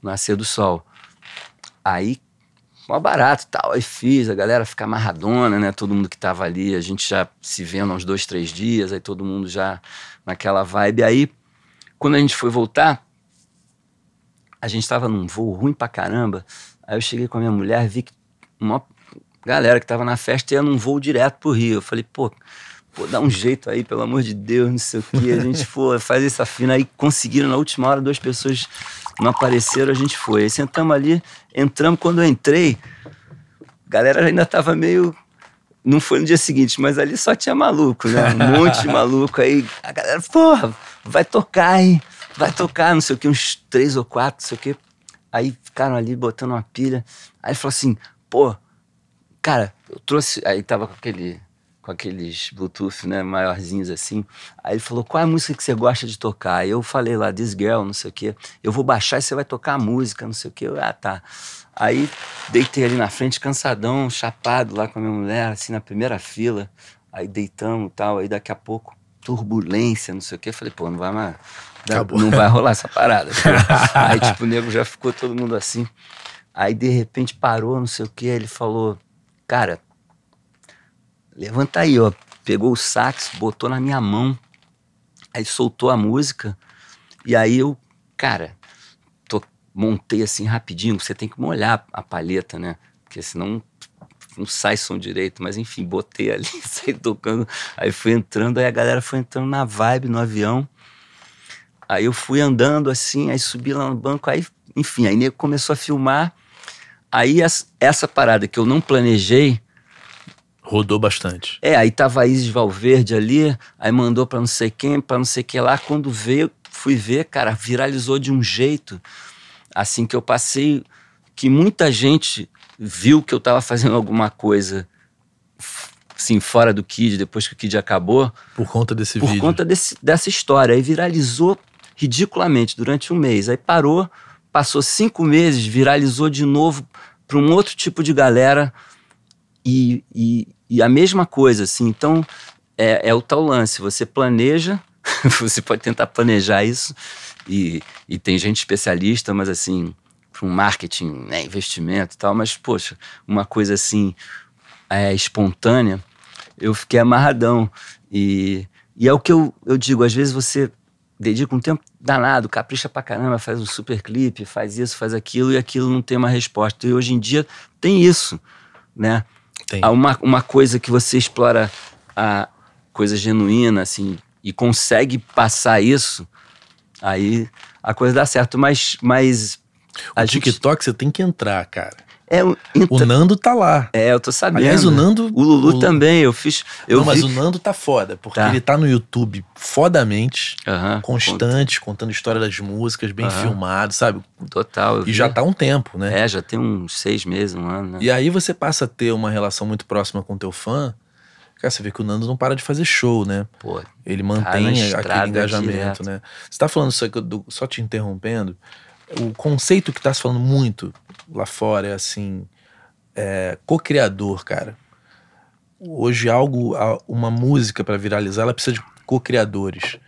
nascer do sol. Aí, mó barato tal, aí fiz, a galera fica amarradona, né? Todo mundo que tava ali, a gente já se vendo uns dois, três dias, aí todo mundo já naquela vibe. Aí, quando a gente foi voltar, a gente tava num voo ruim pra caramba. Aí eu cheguei com a minha mulher, vi que uma galera que tava na festa ia num voo direto pro Rio. Eu falei, pô, pô, dá um jeito aí, pelo amor de Deus, não sei o quê. A gente foi, faz essa fina. Aí conseguiram, na última hora, duas pessoas não apareceram, a gente foi. Aí sentamos ali, entramos. Quando eu entrei, a galera ainda tava meio não foi no dia seguinte, mas ali só tinha maluco, né? Um monte de maluco. Aí a galera, porra, vai tocar, hein? Vai tocar, não sei o quê, uns três ou quatro, não sei o quê. Aí ficaram ali botando uma pilha. Aí falou assim, pô, cara, eu trouxe. Aí tava com aquele com aqueles Bluetooth, né, maiorzinhos assim. Aí ele falou: qual é a música que você gosta de tocar? Aí eu falei lá, This Girl, não sei o quê. Eu vou baixar e você vai tocar a música, não sei o quê. Eu, ah, tá. Aí deitei ali na frente, cansadão, chapado lá com a minha mulher, assim, na primeira fila. Aí deitamos e tal. Aí daqui a pouco, turbulência, não sei o quê. Eu falei, pô, não vai mais. Acabou. Não vai rolar essa parada. aí, tipo, o nego já ficou todo mundo assim. Aí, de repente, parou, não sei o quê. Ele falou, cara, levanta aí, ó. Pegou o sax, botou na minha mão, aí soltou a música, e aí eu, cara, tô, montei assim rapidinho, você tem que molhar a palheta, né? Porque senão não sai som direito, mas enfim, botei ali, saí tocando, aí fui entrando, aí a galera foi entrando na vibe, no avião. Aí eu fui andando assim, aí subi lá no banco, aí, enfim, aí nego começou a filmar. Aí essa parada que eu não planejei, Rodou bastante. É, aí tava Isis Valverde ali, aí mandou para não sei quem, para não sei que lá. Quando veio, fui ver, cara, viralizou de um jeito assim que eu passei que muita gente viu que eu tava fazendo alguma coisa assim, fora do Kid, depois que o Kid acabou. Por conta desse por vídeo. Por conta desse, dessa história. Aí viralizou ridiculamente durante um mês. Aí parou, passou cinco meses, viralizou de novo para um outro tipo de galera. E, e, e a mesma coisa, assim, então é, é o tal lance, você planeja, você pode tentar planejar isso, e, e tem gente especialista, mas assim, para um marketing, né, investimento e tal, mas, poxa, uma coisa assim, é, espontânea, eu fiquei amarradão. E, e é o que eu, eu digo, às vezes você dedica um tempo danado, capricha pra caramba, faz um super clipe, faz isso, faz aquilo, e aquilo não tem uma resposta. E hoje em dia tem isso, né? Tem. Ah, uma, uma coisa que você explora a ah, coisa genuína, assim, e consegue passar isso, aí a coisa dá certo. Mas. mas o TikTok gente... você tem que entrar, cara. É, então, o Nando tá lá. É, eu tô sabendo. Aliás, o Nando. O Lulu o, também, eu fiz. Eu não, vi... mas o Nando tá foda, porque tá. ele tá no YouTube fodamente, uh -huh, constante, conta. contando história das músicas, bem uh -huh. filmado, sabe? Total. E vi. já tá um tempo, né? É, já tem uns seis meses, um ano, né? E aí você passa a ter uma relação muito próxima com teu fã. Cara, você vê que o Nando não para de fazer show, né? Pô, ele tá mantém aquele engajamento, direto. né? Você tá falando só, só te interrompendo o conceito que está se falando muito lá fora é assim, é, co-criador, cara. Hoje algo, uma música para viralizar, ela precisa de co-criadores.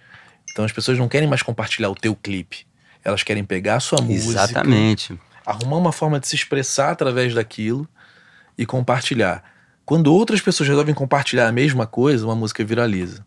Então as pessoas não querem mais compartilhar o teu clipe. Elas querem pegar a sua Exatamente. música. Exatamente. Arrumar uma forma de se expressar através daquilo e compartilhar. Quando outras pessoas resolvem compartilhar a mesma coisa, uma música viraliza.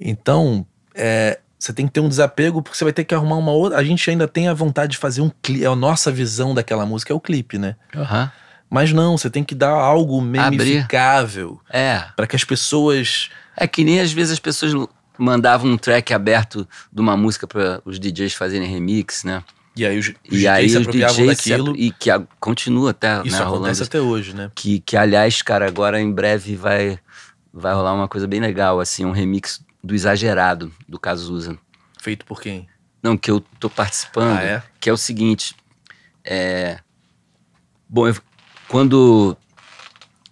Então, é, você tem que ter um desapego porque você vai ter que arrumar uma outra. A gente ainda tem a vontade de fazer um clipe. É a nossa visão daquela música é o clipe, né? Uhum. Mas não, você tem que dar algo memificável. Abrir. É. Para que as pessoas. É que nem às vezes as pessoas mandavam um track aberto de uma música para os DJs fazerem remix, né? E aí os, os e DJs aí se apropriavam DJs daquilo. Se, e que a, continua até. Né, isso né, acontece até hoje, né? Que, que, aliás, cara, agora em breve vai, vai rolar uma coisa bem legal, assim, um remix do Exagerado, do Cazuza. Feito por quem? Não, que eu tô participando. Ah, é? Que é o seguinte. É... Bom, eu, quando.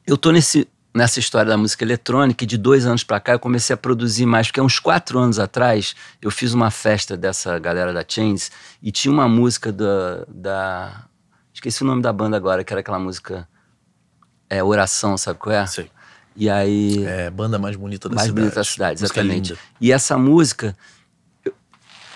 Eu tô nesse, nessa história da música eletrônica e de dois anos para cá eu comecei a produzir mais, porque uns quatro anos atrás eu fiz uma festa dessa galera da Chains e tinha uma música da. da esqueci o nome da banda agora, que era aquela música. É, oração, sabe qual é? Sim. E aí. É, banda mais bonita da mais cidade. Mais bonita da cidade, exatamente. E essa música,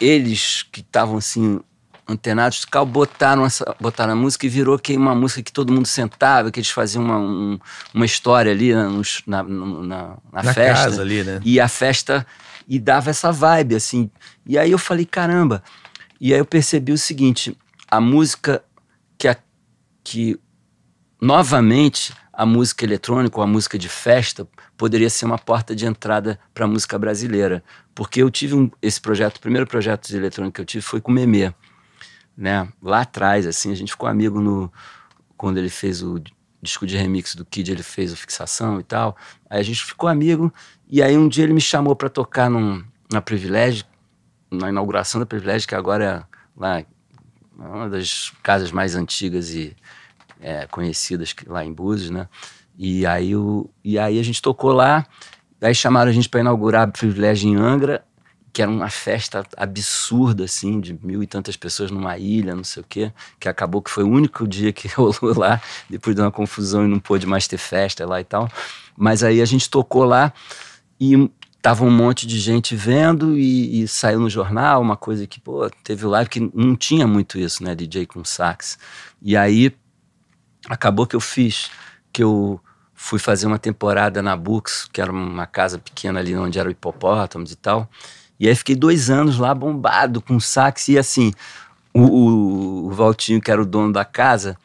eles que estavam assim, antenados, botaram, essa, botaram a música e virou que uma música que todo mundo sentava, que eles faziam uma, um, uma história ali né, na, na, na, na festa. Casa ali, né? E a festa. E dava essa vibe, assim. E aí eu falei, caramba. E aí eu percebi o seguinte: a música que, a, que novamente a música eletrônica ou a música de festa poderia ser uma porta de entrada para a música brasileira. Porque eu tive um, esse projeto, o primeiro projeto de eletrônica que eu tive foi com o Memê. Né? Lá atrás, assim, a gente ficou amigo no, quando ele fez o disco de remix do Kid, ele fez o Fixação e tal. Aí a gente ficou amigo e aí um dia ele me chamou para tocar num, na Privilégio, na inauguração da Privilégio, que agora é lá, é uma das casas mais antigas e é, conhecidas lá em Búzios, né? E aí, o, e aí a gente tocou lá, aí chamaram a gente para inaugurar o Privilégio em Angra, que era uma festa absurda, assim, de mil e tantas pessoas numa ilha, não sei o quê, que acabou que foi o único dia que rolou lá, depois de uma confusão e não pôde mais ter festa lá e tal. Mas aí a gente tocou lá e tava um monte de gente vendo e, e saiu no jornal uma coisa que, pô, teve live que não tinha muito isso, né, DJ com sax. E aí acabou que eu fiz, que eu fui fazer uma temporada na Bux, que era uma casa pequena ali onde era o hipopótamos e tal. E aí fiquei dois anos lá bombado com sax e assim, o, o, o Valtinho, que era o dono da casa,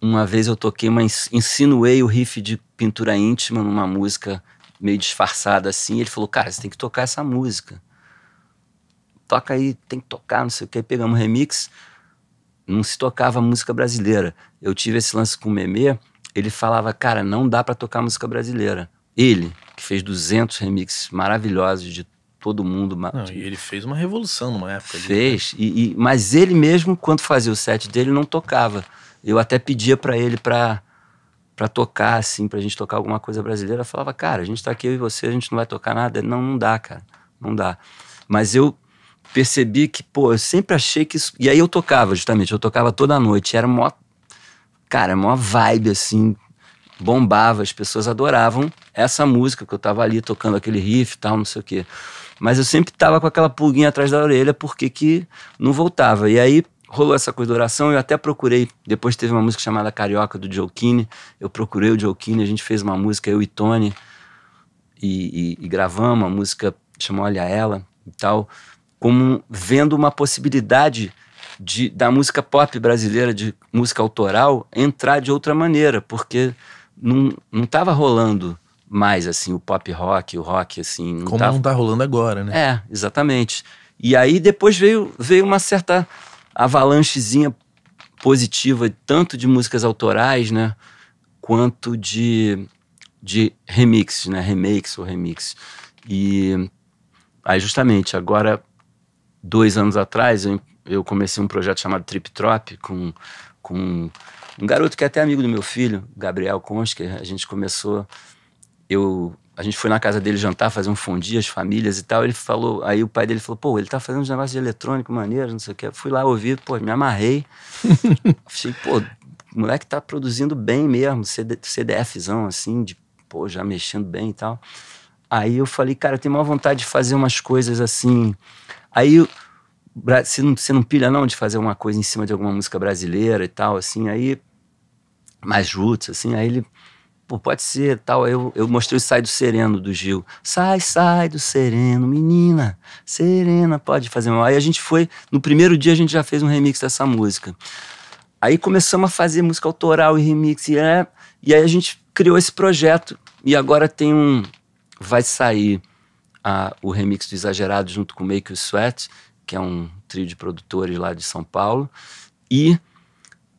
uma vez eu toquei, mas insinuei o riff de pintura íntima numa música meio disfarçada assim. ele falou, cara, você tem que tocar essa música. Toca aí, tem que tocar, não sei o que. Aí pegamos um remix, não se tocava música brasileira. Eu tive esse lance com o Memê, ele falava, cara, não dá para tocar música brasileira. Ele, que fez 200 remixes maravilhosos de todo mundo. Não, e ele fez uma revolução numa época. Fez, ali, né? e, e, mas ele mesmo, quando fazia o set dele, não tocava. Eu até pedia para ele para para tocar, assim, pra gente tocar alguma coisa brasileira. Eu falava, cara, a gente tá aqui, eu e você, a gente não vai tocar nada. Não, não dá, cara, não dá. Mas eu percebi que, pô, eu sempre achei que isso. E aí eu tocava, justamente, eu tocava toda noite. Era uma Cara, uma vibe, assim. Bombava, as pessoas adoravam essa música que eu tava ali tocando aquele riff e tal, não sei o quê. Mas eu sempre tava com aquela pulguinha atrás da orelha porque que não voltava. E aí rolou essa coisa da oração, eu até procurei. Depois teve uma música chamada Carioca do Joaquine. Eu procurei o Joaquine, a gente fez uma música, eu e Tony, e, e, e gravamos a música, chamou Olha Ela e tal como vendo uma possibilidade de, da música pop brasileira, de música autoral, entrar de outra maneira, porque não estava rolando mais assim o pop rock, o rock assim. Não como tava... não está rolando agora, né? É, exatamente. E aí depois veio, veio uma certa avalanchezinha positiva, tanto de músicas autorais, né? Quanto de, de remixes, né? Remakes ou remix. E aí justamente agora dois anos atrás, eu, eu comecei um projeto chamado Trip Trop com, com um garoto que é até amigo do meu filho, Gabriel Conske. A gente começou. Eu, a gente foi na casa dele jantar, fazer um fundi, as famílias e tal. Ele falou, aí o pai dele falou, pô, ele tá fazendo uns negócios de eletrônico maneiro, não sei o quê. Fui lá ouvir, pô, me amarrei. Achei, pô, o moleque tá produzindo bem mesmo, CD, CDFzão, assim, de, pô, já mexendo bem e tal. Aí eu falei, cara, eu tenho maior vontade de fazer umas coisas assim, Aí você não, se não pilha não de fazer uma coisa em cima de alguma música brasileira e tal, assim, aí mais roots, assim, aí ele, pô, pode ser, tal, aí eu, eu mostrei o Sai do Sereno do Gil, sai, sai do Sereno, menina, Serena, pode fazer mal, aí a gente foi, no primeiro dia a gente já fez um remix dessa música, aí começamos a fazer música autoral e remix, e, é, e aí a gente criou esse projeto, e agora tem um, vai sair a, o remix do Exagerado junto com Make You Sweat, que é um trio de produtores lá de São Paulo. E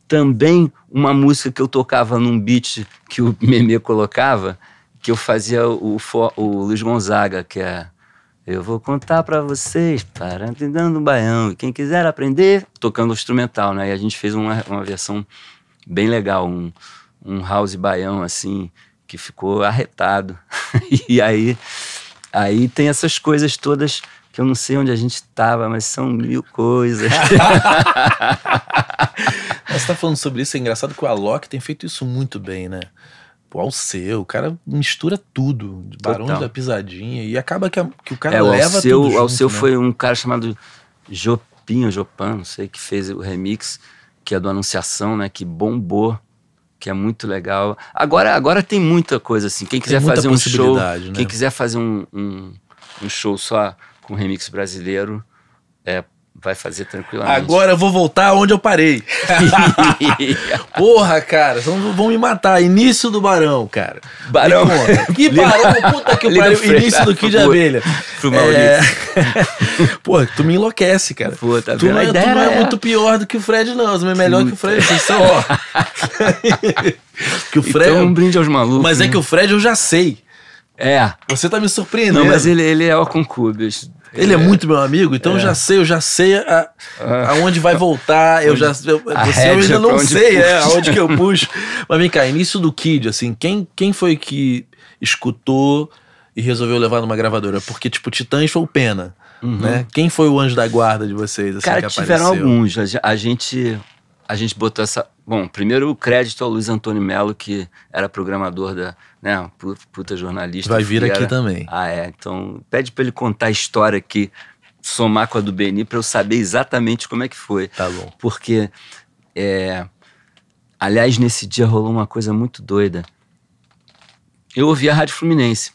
também uma música que eu tocava num beat que o Meme colocava, que eu fazia o, o Luiz Gonzaga, que é eu vou contar para vocês, para um baião, e quem quiser aprender, tocando instrumental, né? E a gente fez uma, uma versão bem legal, um, um house baião, assim, que ficou arretado. e aí Aí tem essas coisas todas que eu não sei onde a gente estava, mas são mil coisas. Você está falando sobre isso, é engraçado que o Alok tem feito isso muito bem, né? Pô, ao seu, o cara mistura tudo, Barões Total. da Pisadinha, e acaba que, a, que o cara é, leva tudo. Junto, ao seu né? foi um cara chamado Jopinho, Jopan, não sei, que fez o remix, que é do Anunciação, né? Que bombou que é muito legal. Agora, agora tem muita coisa assim. Quem quiser fazer um show, né? quem quiser fazer um, um, um, show só com remix brasileiro, é vai fazer tranquilamente. Agora eu vou voltar onde eu parei. Porra, cara, vão, vão me matar. Início do Barão, cara. Barão. Que Barão, puta que pariu. Início do Kid de Abelha. Pro Maurício. É... Porra, tu me enlouquece, cara. Puta, tá tu, não é, tu não é, é muito pior do que o Fred, não. Mas é melhor Puta. que o Fred. Vocês são, ó. que o Fred... Então um brinde aos malucos. Mas é né? é que o Fred eu já sei. É. Você tá me surpreendendo. Não, mas ele, ele é o concubes ele é, é muito meu amigo, então é. já sei, eu já sei a, ah. aonde vai voltar, eu já eu, você, assim, eu ainda não sei é, aonde que eu puxo. Mas vem cá, início do Kid, assim, quem, quem foi que escutou e resolveu levar numa gravadora? Porque, tipo, Titãs foi o Pena, uhum. né? Quem foi o anjo da guarda de vocês, assim, Cara, tiveram apareceu? alguns. A gente, a gente botou essa... Bom, primeiro o crédito ao Luiz Antônio Melo, que era programador da né? Puta jornalista. Vai vir fiera. aqui também. Ah, é. Então, pede para ele contar a história aqui, somar com a do Beni, para eu saber exatamente como é que foi. Tá bom. Porque, é... aliás, nesse dia rolou uma coisa muito doida. Eu ouvi a Rádio Fluminense.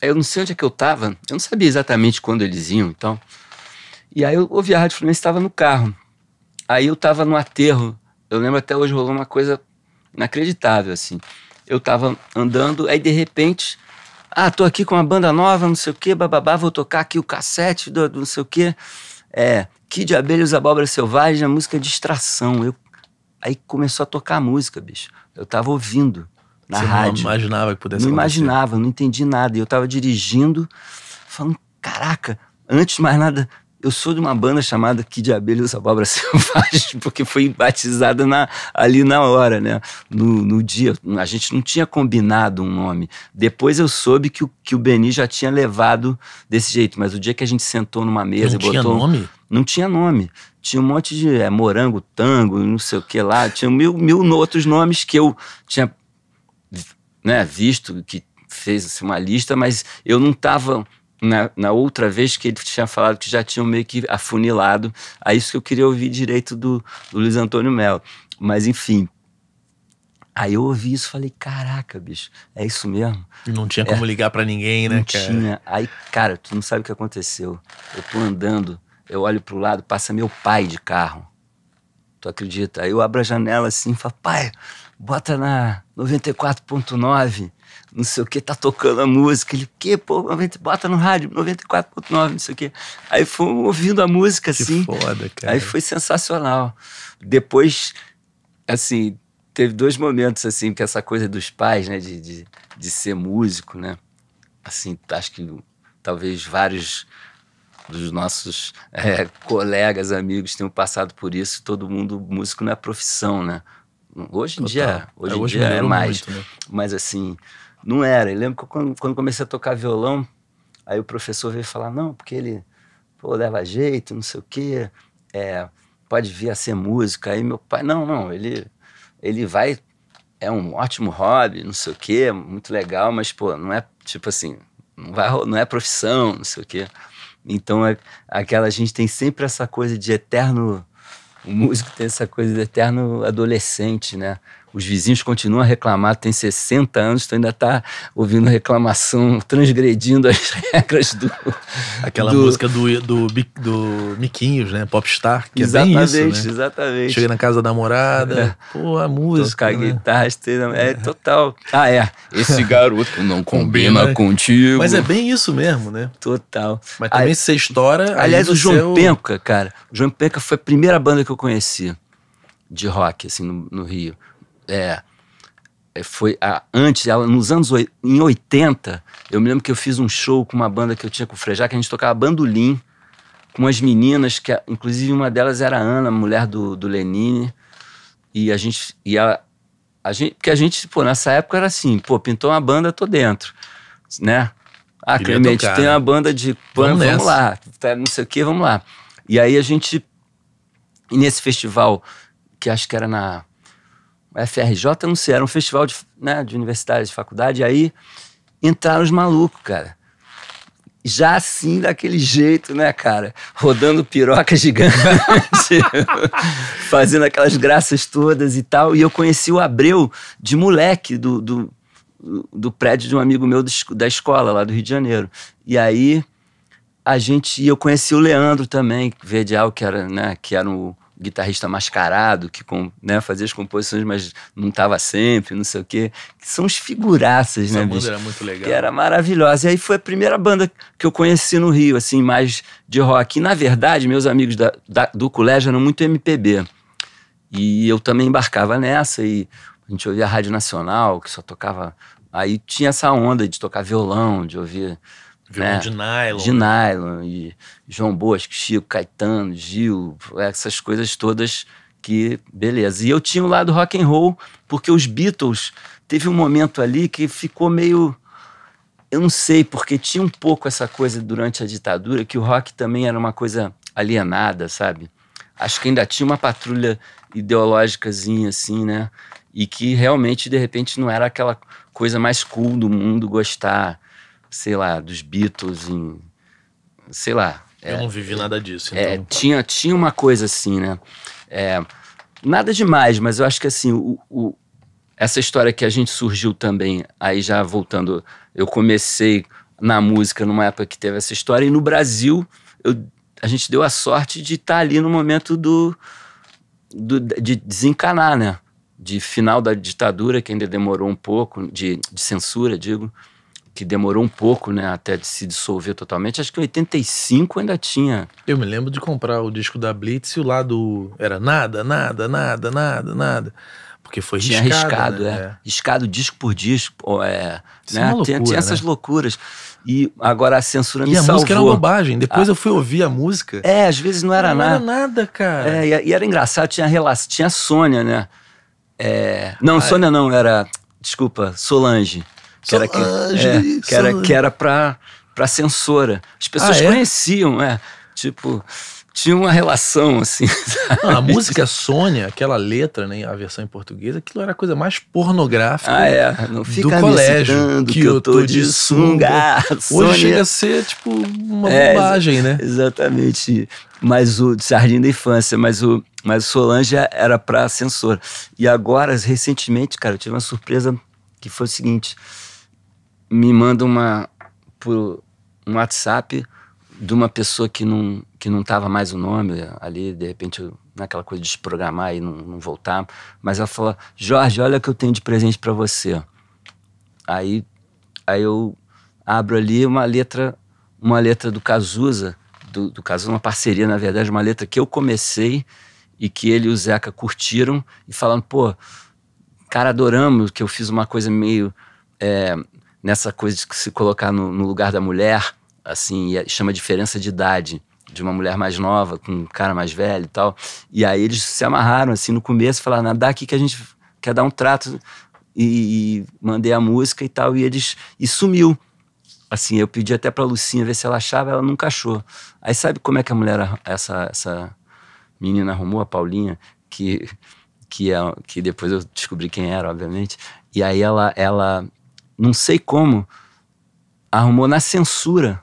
Eu não sei onde é que eu tava, eu não sabia exatamente quando eles iam então. E aí eu ouvi a Rádio Fluminense, estava no carro. Aí eu tava no aterro. Eu lembro até hoje rolou uma coisa inacreditável, assim eu estava andando, aí de repente, ah, tô aqui com uma banda nova, não sei o quê, bababá, vou tocar aqui o cassete do, não sei o quê. É, Kid Abelhos, Abóbora Selvagem, a música é Distração. Eu, aí começou a tocar a música, bicho. Eu tava ouvindo na Você rádio. não imaginava que pudesse Não acontecer. imaginava, não entendi nada. E eu tava dirigindo, falando, caraca, antes de mais nada, eu sou de uma banda chamada Que de Abelha usa Abóbora Selvagem, porque foi batizada na, ali na hora, né? No, no, dia. A gente não tinha combinado um nome. Depois eu soube que o, que o Beni já tinha levado desse jeito, mas o dia que a gente sentou numa mesa não e botou. Não tinha nome? Não tinha nome. Tinha um monte de é, morango, tango, não sei o que lá. Tinha mil, mil outros nomes que eu tinha né, visto, que fez assim, uma lista, mas eu não estava na, na, outra vez que ele tinha falado que já tinham meio que afunilado. é isso que eu queria ouvir direito do, do Luiz Antônio Melo. Mas, enfim. Aí eu ouvi isso e falei, caraca, bicho, é isso mesmo? Não tinha é, como ligar para ninguém, né, não cara? tinha. Aí, cara, tu não sabe o que aconteceu. Eu tô andando, eu olho pro lado, passa meu pai de carro. Tu acredita? Aí eu abro a janela assim e falo, pai, bota na 94.9 não sei o que, tá tocando a música. Ele, o quê? Pô, 90, bota no rádio, 94.9, não sei o quê. Aí fomos ouvindo a música, que assim. foda, cara. Aí foi sensacional. Depois, assim, teve dois momentos, assim, que essa coisa dos pais, né, de, de, de ser músico, né? Assim, acho que talvez vários dos nossos é, colegas, amigos tenham passado por isso. Todo mundo músico não é profissão, né? Hoje em Total. dia, hoje, é, hoje em dia é mais. Muito, né? Mas assim, não era. Eu lembro que quando, quando comecei a tocar violão, aí o professor veio falar, não, porque ele pô, leva jeito, não sei o quê, é, pode vir a ser música. Aí meu pai, não, não, ele, ele vai, é um ótimo hobby, não sei o quê, muito legal, mas, pô, não é tipo assim, não, vai, não é profissão, não sei o quê. Então, é, aquela gente tem sempre essa coisa de eterno. O músico tem essa coisa de eterno adolescente, né? Os vizinhos continuam a reclamar, tem 60 anos, tu ainda está ouvindo reclamação, transgredindo as regras do. Aquela do... música do, do, do Miquinhos, né? Popstar, que exatamente, é bem isso. Né? Exatamente. Cheguei na casa da namorada, é. pô, a música. Tocar né? guitarra, é, é total. Ah, é. Esse garoto não combina, né? contigo. Mas é bem isso mesmo, né? Total. Mas também se você estoura. Aliás, o João seu... É Penca, cara. O João Penca foi a primeira banda que eu conheci de rock, assim, no, no Rio. É, é, foi a, antes, ela, nos anos em 80, eu me lembro que eu fiz um show com uma banda que eu tinha com o Frejá, que a gente tocava bandolim com as meninas, que inclusive uma delas era a Ana, mulher do, do Lenine, e a gente, e a, a gente, porque a gente, pô, nessa época era assim, pô, pintou uma banda, tô dentro, né? Ah, Queria Clemente, tocar, tem né? uma banda de punk, vamos, vamos lá, tá, não sei o que, vamos lá. E aí a gente, nesse festival, que acho que era na FRJ anunciou, era um festival de, né, de universidades, de faculdade, e aí entraram os malucos, cara. Já assim, daquele jeito, né, cara? Rodando piroca gigante, fazendo aquelas graças todas e tal. E eu conheci o Abreu de moleque do, do, do prédio de um amigo meu da escola, lá do Rio de Janeiro. E aí a gente. E eu conheci o Leandro também, Verdial, que era, né, que era o guitarrista mascarado que né, fazia as composições, mas não estava sempre, não sei o quê. Que são os figuraças, né, Essa né, banda bicho? era muito legal. Que era maravilhosa. E aí foi a primeira banda que eu conheci no Rio, assim, mais de rock. E, na verdade, meus amigos da, da, do colégio eram muito MPB. E eu também embarcava nessa e a gente ouvia a Rádio Nacional, que só tocava. Aí tinha essa onda de tocar violão, de ouvir Violão né? de nylon. De né? nylon. E João Bosco, Chico, Caetano, Gil, essas coisas todas que beleza. E eu tinha o lado rock and roll, porque os Beatles teve um momento ali que ficou meio eu não sei, porque tinha um pouco essa coisa durante a ditadura que o rock também era uma coisa alienada, sabe? Acho que ainda tinha uma patrulha ideológicazinha assim, né? E que realmente de repente não era aquela coisa mais cool do mundo gostar sei lá, dos Beatles em. Sei lá. Eu é, não vivi nada disso. É, então... É, tinha, tinha uma coisa assim, né? É, nada demais, mas eu acho que assim, o, o, essa história que a gente surgiu também, aí já voltando, eu comecei na música numa época que teve essa história, e no Brasil eu, a gente deu a sorte de estar tá ali no momento do, do, de desencanar, né? De final da ditadura, que ainda demorou um pouco, de, de censura, digo que demorou um pouco, né, até de se dissolver totalmente. Acho que em 85 ainda tinha. Eu me lembro de comprar o disco da Blitz e o lado era nada, nada, nada, nada, nada. Porque foi tinha riscado, riscado né? é. é. Riscado disco por disco, é, né? É loucura, tinha, tinha né? essas loucuras. E agora a censura me e a salvou. música era uma bobagem. Depois ah. eu fui ouvir a música. É, às vezes não era não nada. Não era nada, cara. É, e, era engraçado, tinha, tinha Sônia, né? É... Não, Ai. Ah, é. Sônia não, era... Desculpa, Solange. Que era que, é, que era, que era pra, censora. As pessoas ah, é? conheciam, é. Tipo, tinha uma relação, assim. Não, a música Sônia, aquela letra, né, a versão em português, aquilo era a coisa mais pornográfica ah, é. Não fica do colégio. Que, que eu tô de sunga. sunga. Hoje Sônia. chega a ser, tipo, uma é, bobagem, né? Exatamente. Mas o Sardinha da Infância, mas o, mas o Solange era pra censor. E agora, recentemente, cara, eu tive uma surpresa que foi o seguinte me manda uma por um WhatsApp de uma pessoa que não que não tava mais o nome ali, de repente naquela coisa de desprogramar e não, não voltar, mas ela fala: "Jorge, olha o que eu tenho de presente para você". Aí aí eu abro ali uma letra uma letra do Cazuza, do, do Cazuza, uma parceria, na verdade, uma letra que eu comecei e que ele e o Zeca curtiram e falando, pô, cara, adoramos que eu fiz uma coisa meio é, nessa coisa de se colocar no, no lugar da mulher, assim, e chama diferença de idade de uma mulher mais nova com um cara mais velho e tal. E aí eles se amarraram assim no começo, falaram: "Dá aqui que a gente quer dar um trato" e, e mandei a música e tal, e eles e sumiu. Assim, eu pedi até pra Lucinha ver se ela achava, ela nunca achou. Aí sabe como é que a mulher essa essa menina arrumou a Paulinha que que, é, que depois eu descobri quem era, obviamente. E aí ela, ela não sei como, arrumou na censura.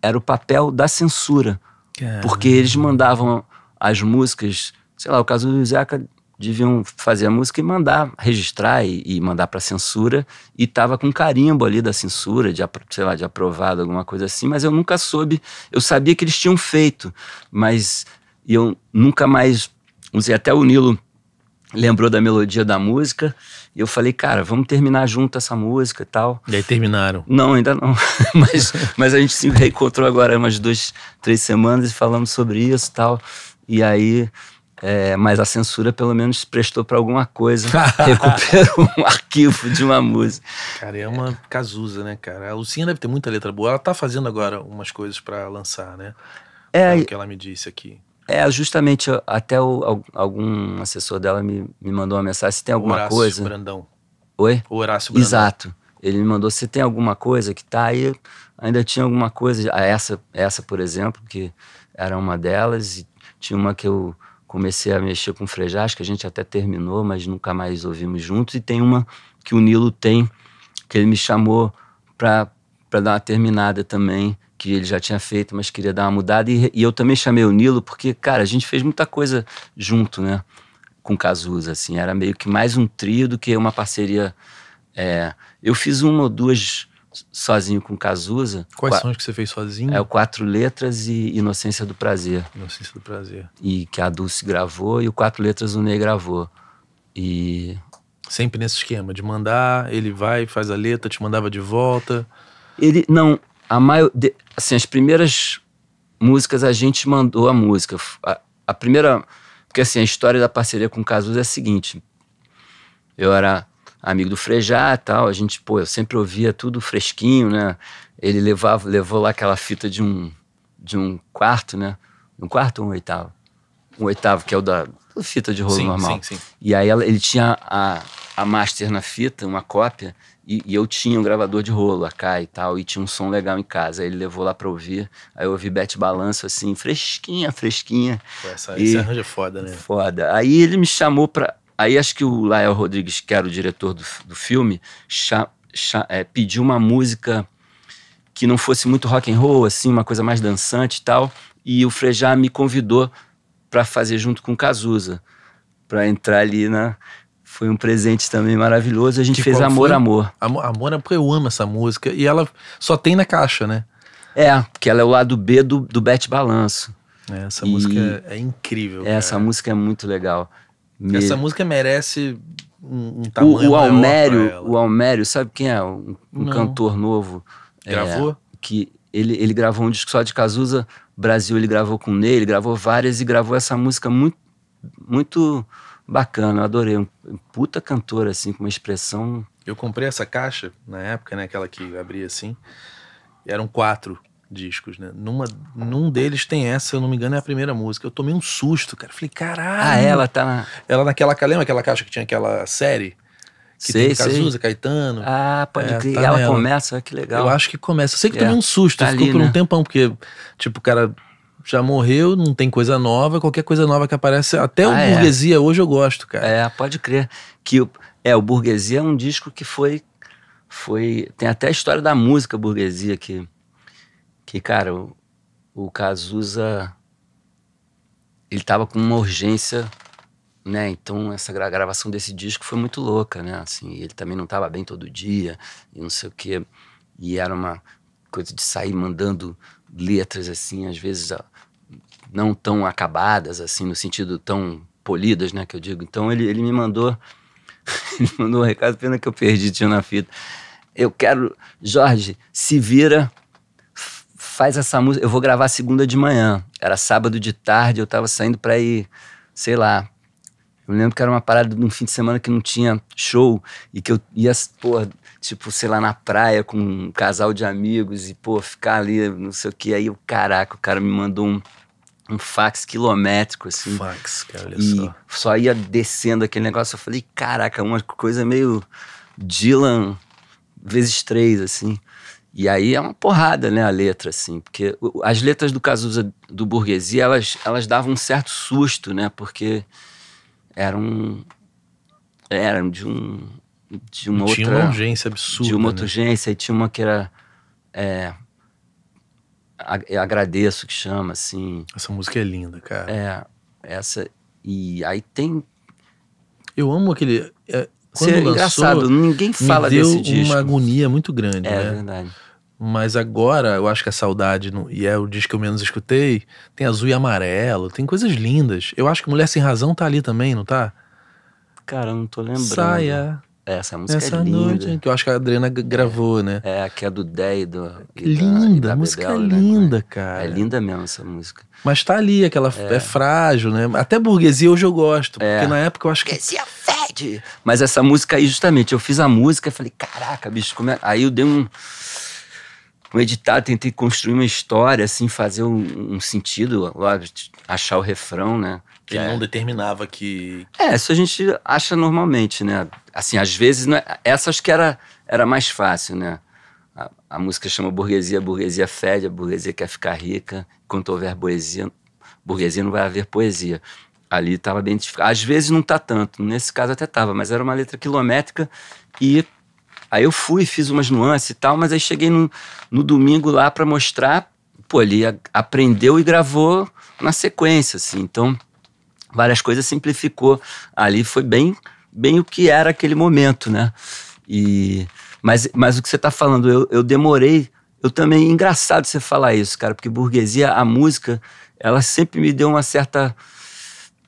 Era o papel da censura. Caramba. Porque eles mandavam as músicas, sei lá, o caso do Zeca deviam fazer a música e mandar registrar e, e mandar para censura e tava com carimbo ali da censura de sei lá de aprovado alguma coisa assim mas eu nunca soube eu sabia que eles tinham feito mas eu nunca mais usei até o Nilo lembrou da melodia da música e eu falei, cara, vamos terminar junto essa música e tal. E aí terminaram? Não, ainda não. mas, mas a gente se reencontrou agora umas duas, três semanas e falamos sobre isso e tal. E aí. É, mas a censura pelo menos prestou para alguma coisa. recuperou um arquivo de uma música. Cara, é uma casusa né, cara? A Lucinha deve ter muita letra boa. Ela tá fazendo agora umas coisas para lançar, né? É. O que ela me disse aqui. É, justamente até o, algum assessor dela me, me mandou uma mensagem se tem alguma Horácio coisa. Brandão. Oi? O Horácio Brandão. Exato. Ele me mandou se tem alguma coisa que tá aí. Ainda tinha alguma coisa, ah, essa, essa por exemplo, que era uma delas, e tinha uma que eu comecei a mexer com frejás, que a gente até terminou, mas nunca mais ouvimos juntos, e tem uma que o Nilo tem, que ele me chamou para dar uma terminada também, que ele já tinha feito, mas queria dar uma mudada. E, e, eu também chamei o Nilo, porque, cara, a gente fez muita coisa junto, né? Com Cazuza, assim. Era meio que mais um trio do que uma parceria. É... eu fiz uma ou duas sozinho com Cazuza. Quais Qua... são as que você fez sozinho? É o Quatro Letras e Inocência do Prazer. Inocência do Prazer. E que a Dulce gravou e o Quatro Letras o Ney gravou. E... Sempre nesse esquema de mandar, ele vai, faz a letra, te mandava de volta. Ele, não, a de, assim, as primeiras músicas a gente mandou a música. A, a, primeira. Porque assim, a história da parceria com o Cazuza é a seguinte. Eu era amigo do Frejá e tal, a gente, pô, eu sempre ouvia tudo fresquinho, né? Ele levava, levou lá aquela fita de um, de um quarto, né? Um quarto ou um oitavo? Um oitavo, que é o da fita de rolo sim, normal. Sim, sim. E aí ela, ele tinha a, a master na fita, uma cópia, e, e, eu tinha um gravador de rolo, a Kai e tal, e tinha um som legal em casa. Aí ele levou lá pra ouvir. Aí eu ouvi Bete Balanço, assim, fresquinha, fresquinha. Pô, essa, e, é foda, né? Foda. Aí ele me chamou pra. Aí acho que o Lael Rodrigues, que era o diretor do, do filme, cha, cha, é, pediu uma música que não fosse muito rock and roll, assim, uma coisa mais dançante e tal. E o Frejá me convidou para fazer junto com o Cazuza, para entrar ali na, foi um presente também maravilhoso. A gente que fez Amor, Amor. Amor, Amor é porque eu amo essa música. E ela só tem na caixa, né? É, porque ela é o lado B do, do Bet Balanço. É, essa e música é incrível. É, essa música é muito legal. Me... Essa música merece um, um tamanho o, o Almério, O Almério, sabe quem é? Um, um cantor novo. É, gravou? É, que ele, ele gravou um disco só de Cazuza. Brasil ele gravou com Ney, ele gravou várias e gravou essa música muito... muito bacana, eu adorei. Um, puta cantor, assim, com uma expressão. Eu comprei essa caixa na época, né? Aquela que abria assim. Eram quatro discos, né? Numa, num deles tem essa, se eu não me engano, é a primeira música. Eu tomei um susto, cara. Falei, caralho. Ah, ela tá na. Ela naquela. Lembra aquela caixa que tinha aquela série? Que sei, tem Cazuza, sei. Caetano. Ah, pode é, crer. Tá ela nela. começa, que legal. Eu acho que começa. Eu sei que é. tomei um susto, tá ficou ali, por um né? tempão, porque, tipo, o cara já morreu, não tem coisa nova, qualquer coisa nova que aparece. Até ah, o é. Burguesia hoje eu gosto, cara. É, pode crer. Que, é, o Burguesia é um disco que foi. foi Tem até a história da música Burguesia, que, que cara, o, o Cazuza. Ele tava com uma urgência, né? Então essa gravação desse disco foi muito louca, né? Assim, ele também não tava bem todo dia, e não sei o quê. E era uma coisa de sair mandando letras assim, às vezes não tão acabadas, assim, no sentido tão polidas, né, que eu digo. Então ele, ele me mandou, ele mandou um recado, pena que eu perdi, tinha na fita. Eu quero, Jorge, se vira, faz essa música, eu vou gravar segunda de manhã. Era sábado de tarde, eu tava saindo pra ir, sei lá, eu lembro que era uma parada de um fim de semana que não tinha show e que eu ia, pô, tipo, sei lá, na praia com um casal de amigos e, pô, ficar ali, não sei o que. Aí, o caraca, o cara me mandou um, um fax quilométrico, assim. Fax, cara, olha e só. Só ia descendo aquele negócio. Eu falei, caraca, uma coisa meio Dylan vezes três, assim. E aí é uma porrada, né, a letra, assim. Porque as letras do Cazuza do Burguesia, elas, elas davam um certo susto, né? Porque eram... Eram de um... De uma tinha outra... Tinha uma urgência absurda, De uma né? urgência. E tinha uma que era... É, agradeço que chama, assim. Essa música é linda, cara. É, essa. E aí tem. Eu amo aquele. É, quando é lançou, engraçado, ninguém fala desse disco. deu uma agonia muito grande, é, né? É verdade. Mas agora, eu acho que a saudade, e é o disco que eu menos escutei, tem azul e amarelo, tem coisas lindas. Eu acho que Mulher Sem Razão tá ali também, não tá? Cara, eu não tô lembrando. Saia, essa música é Essa é linda. Noite, que eu acho que a Adriana gravou, é. né? É, a que é do Dé e do. E linda, da, a música é linda, né? cara. É linda mesmo essa música. Mas tá ali, aquela é. é. frágil, né? Até burguesia hoje eu gosto, porque é. na época eu acho que. Burguesia fede! Mas essa música aí, justamente, eu fiz a música e falei, caraca, bicho, como é. Aí eu dei um um editado, tentei construir uma história, assim, fazer um, um sentido, achar o refrão, né? que é. ele não determinava que. É, isso a gente acha normalmente, né? Assim, às vezes, né, essa acho que era, era mais fácil, né? A, a música chama burguesia, a burguesia fede, a burguesia quer ficar rica. Enquanto houver poesia, burguesia não vai haver poesia. Ali estava bem identificado. Às vezes não está tanto, nesse caso até estava, mas era uma letra quilométrica e aí eu fui, fiz umas nuances e tal, mas aí cheguei no, no domingo lá para mostrar. Pô, ele aprendeu e gravou na sequência, assim. Então, várias coisas, simplificou. Ali foi bem, bem o que era aquele momento, né? E, mas, mas o que você está falando, eu, eu demorei. Eu também, engraçado você falar isso, cara, porque burguesia, a música, ela sempre me deu uma certa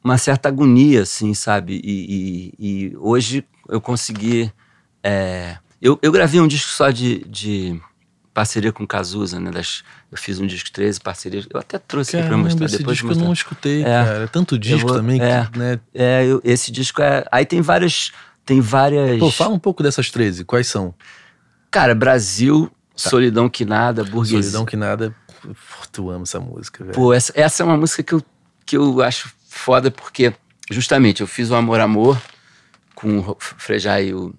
uma certa agonia, assim, sabe? E, e, e hoje eu consegui. É, eu, eu gravei um disco só de, de, parceria com Cazuza, né? Das, eu fiz um disco 13, parceria. Eu até trouxe Caramba, aqui pra mostrar esse depois. Disco mostrar. eu não escutei, é, cara. Tanto disco vou, também, é, que, né? É, eu, esse disco é. Aí tem várias. Tem várias. Pô, fala um pouco dessas 13, quais são? Cara, Brasil, tá. Solidão Que Nada, Burguesia. Solidão Que Nada, pô, tu amo essa música, velho. Pô, essa, essa é uma música que eu, que eu acho foda, porque justamente eu fiz o Amor Amor com o Frejá e o,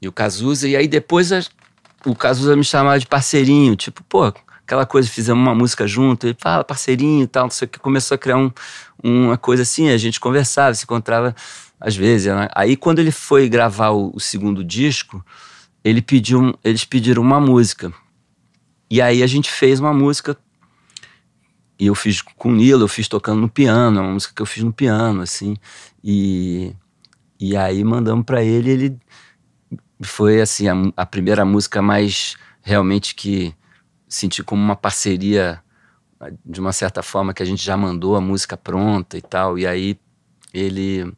e o Cazuza, e aí depois o Cazuza me chamava de parceirinho, tipo, pô, aquela coisa, fizemos uma música junto, ele fala ah, parceirinho e tal, não sei o que, começou a criar um, uma coisa assim, a gente conversava, se encontrava às vezes. Né? Aí quando ele foi gravar o, o segundo disco, ele pediu, eles pediram uma música. E aí a gente fez uma música, e eu fiz com o Nilo, eu fiz tocando no piano, é uma música que eu fiz no piano, assim, e, e aí mandamos para ele, ele foi assim a, a, primeira música mais realmente que senti como uma parceria de uma certa forma que a gente já mandou a música pronta e tal e aí ele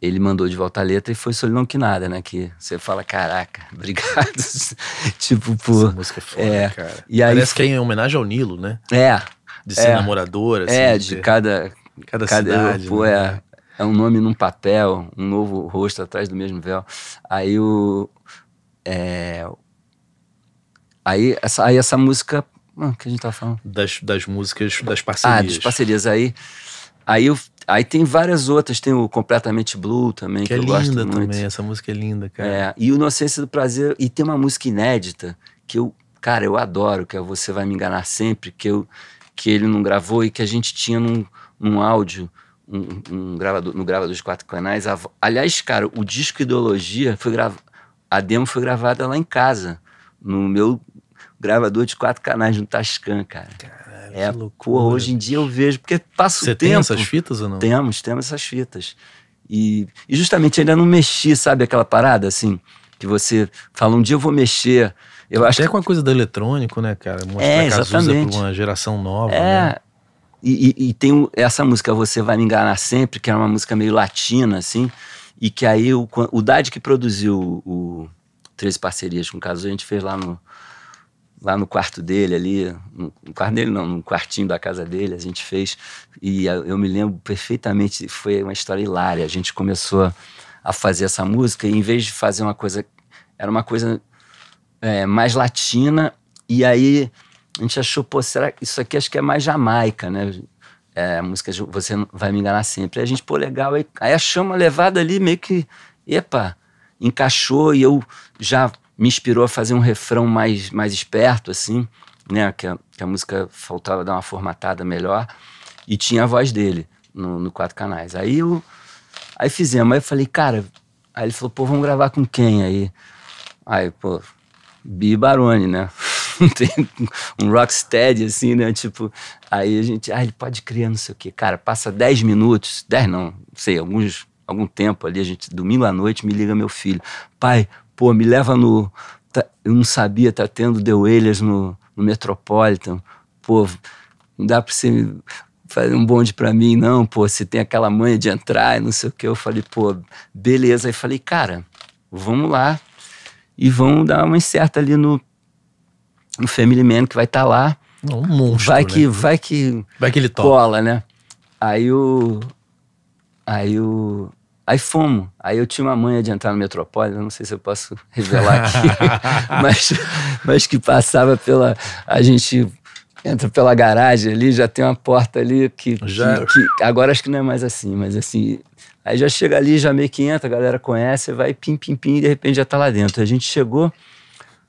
ele mandou de volta a letra e foi Solidão que nada, né? Que você fala, caraca, obrigado. tipo, por. Essa música é foda, é, cara. E aí, Parece que é em homenagem ao Nilo, né? É. De ser é, namoradora. Assim, é, de, de cada. Cada, cada cidade. Pô, né? é, é um nome num papel, um novo rosto atrás do mesmo véu. Aí o. É, aí, essa, aí essa música. O ah, que a gente tá falando? Das, das músicas, das parcerias. Ah, das parcerias. Aí, aí, eu, aí tem várias outras. Tem o Completamente Blue também, que, que é eu linda gosto muito. também. Essa música é linda, cara. É, e o Inocência do Prazer. E tem uma música inédita que eu. Cara, eu adoro, que é Você Vai Me Enganar Sempre, que, eu, que ele não gravou e que a gente tinha num, num áudio um, um gravador, no gravador de quatro canais. A, aliás, cara, o disco Ideologia foi gravado. A demo foi gravada lá em casa, no meu gravador de quatro canais no Tascam, cara. Caralho, é, que loucura. hoje em dia eu vejo, porque passa o tempo. Você tem essas fitas ou não? Temos, temos essas fitas. E, e justamente ainda não mexi, sabe aquela parada assim? Que você fala, um dia eu vou mexer. Eu Até acho com a coisa do eletrônico, né, cara? Mostrar é, exatamente. pra uma geração nova. É, né? E, e, e, tem essa música Você Vai Me Enganar Sempre, que era uma música meio latina, assim, e que aí o, o Dade que produziu o, o 13 Parcerias com o Caso, a gente fez lá no, lá no quarto dele ali, no, no quarto dele não, no quartinho da casa dele, a gente fez, e eu me lembro perfeitamente, foi uma história hilária, a gente começou a fazer essa música, e em vez de fazer uma coisa, era uma coisa é, mais latina, e aí a gente achou, pô, será que isso aqui acho que é mais Jamaica, né? É, a música Você Vai Me Enganar Sempre. Aí a gente, pô, legal. Aí, aí achamos uma levada ali meio que, epa, encaixou e eu já me inspirou a fazer um refrão mais, mais esperto, assim, né? Que a, que a música faltava dar uma formatada melhor. E tinha a voz dele no, no Quatro Canais. Aí eu. Aí fizemos. Aí eu falei, cara. Aí ele falou, pô, vamos gravar com quem aí? Aí, pô, Bi Barone né? um rocksteady, assim, né? Tipo, aí a gente, ah, ele pode criar não sei o quê. Cara, passa 10 minutos, 10 não, não sei, alguns, algum tempo ali, a gente, domingo à noite, me liga meu filho. Pai, pô, me leva no... Tá, eu não sabia, tá tendo The Whalers no, no Metropolitan. Pô, não dá pra você fazer um bonde para mim, não, pô, você tem aquela manha de entrar e não sei o que. Eu falei, pô, beleza. Aí falei, cara, vamos lá e vamos dar uma incerta ali no no Family Man que vai estar tá lá. É um monstro, vai né? que né? vai que vai que ele toca cola, né? Aí o aí o aí fomos. Aí eu tinha uma manha de entrar no Metropolitan, não sei se eu posso revelar aqui, mas mas que passava pela a gente entra pela garagem ali, já tem uma porta ali que, já... que agora acho que não é mais assim, mas assim Aí já chega ali, já meio que entra, a galera conhece, vai pim, pim, pim, e de repente já tá lá dentro. A gente chegou,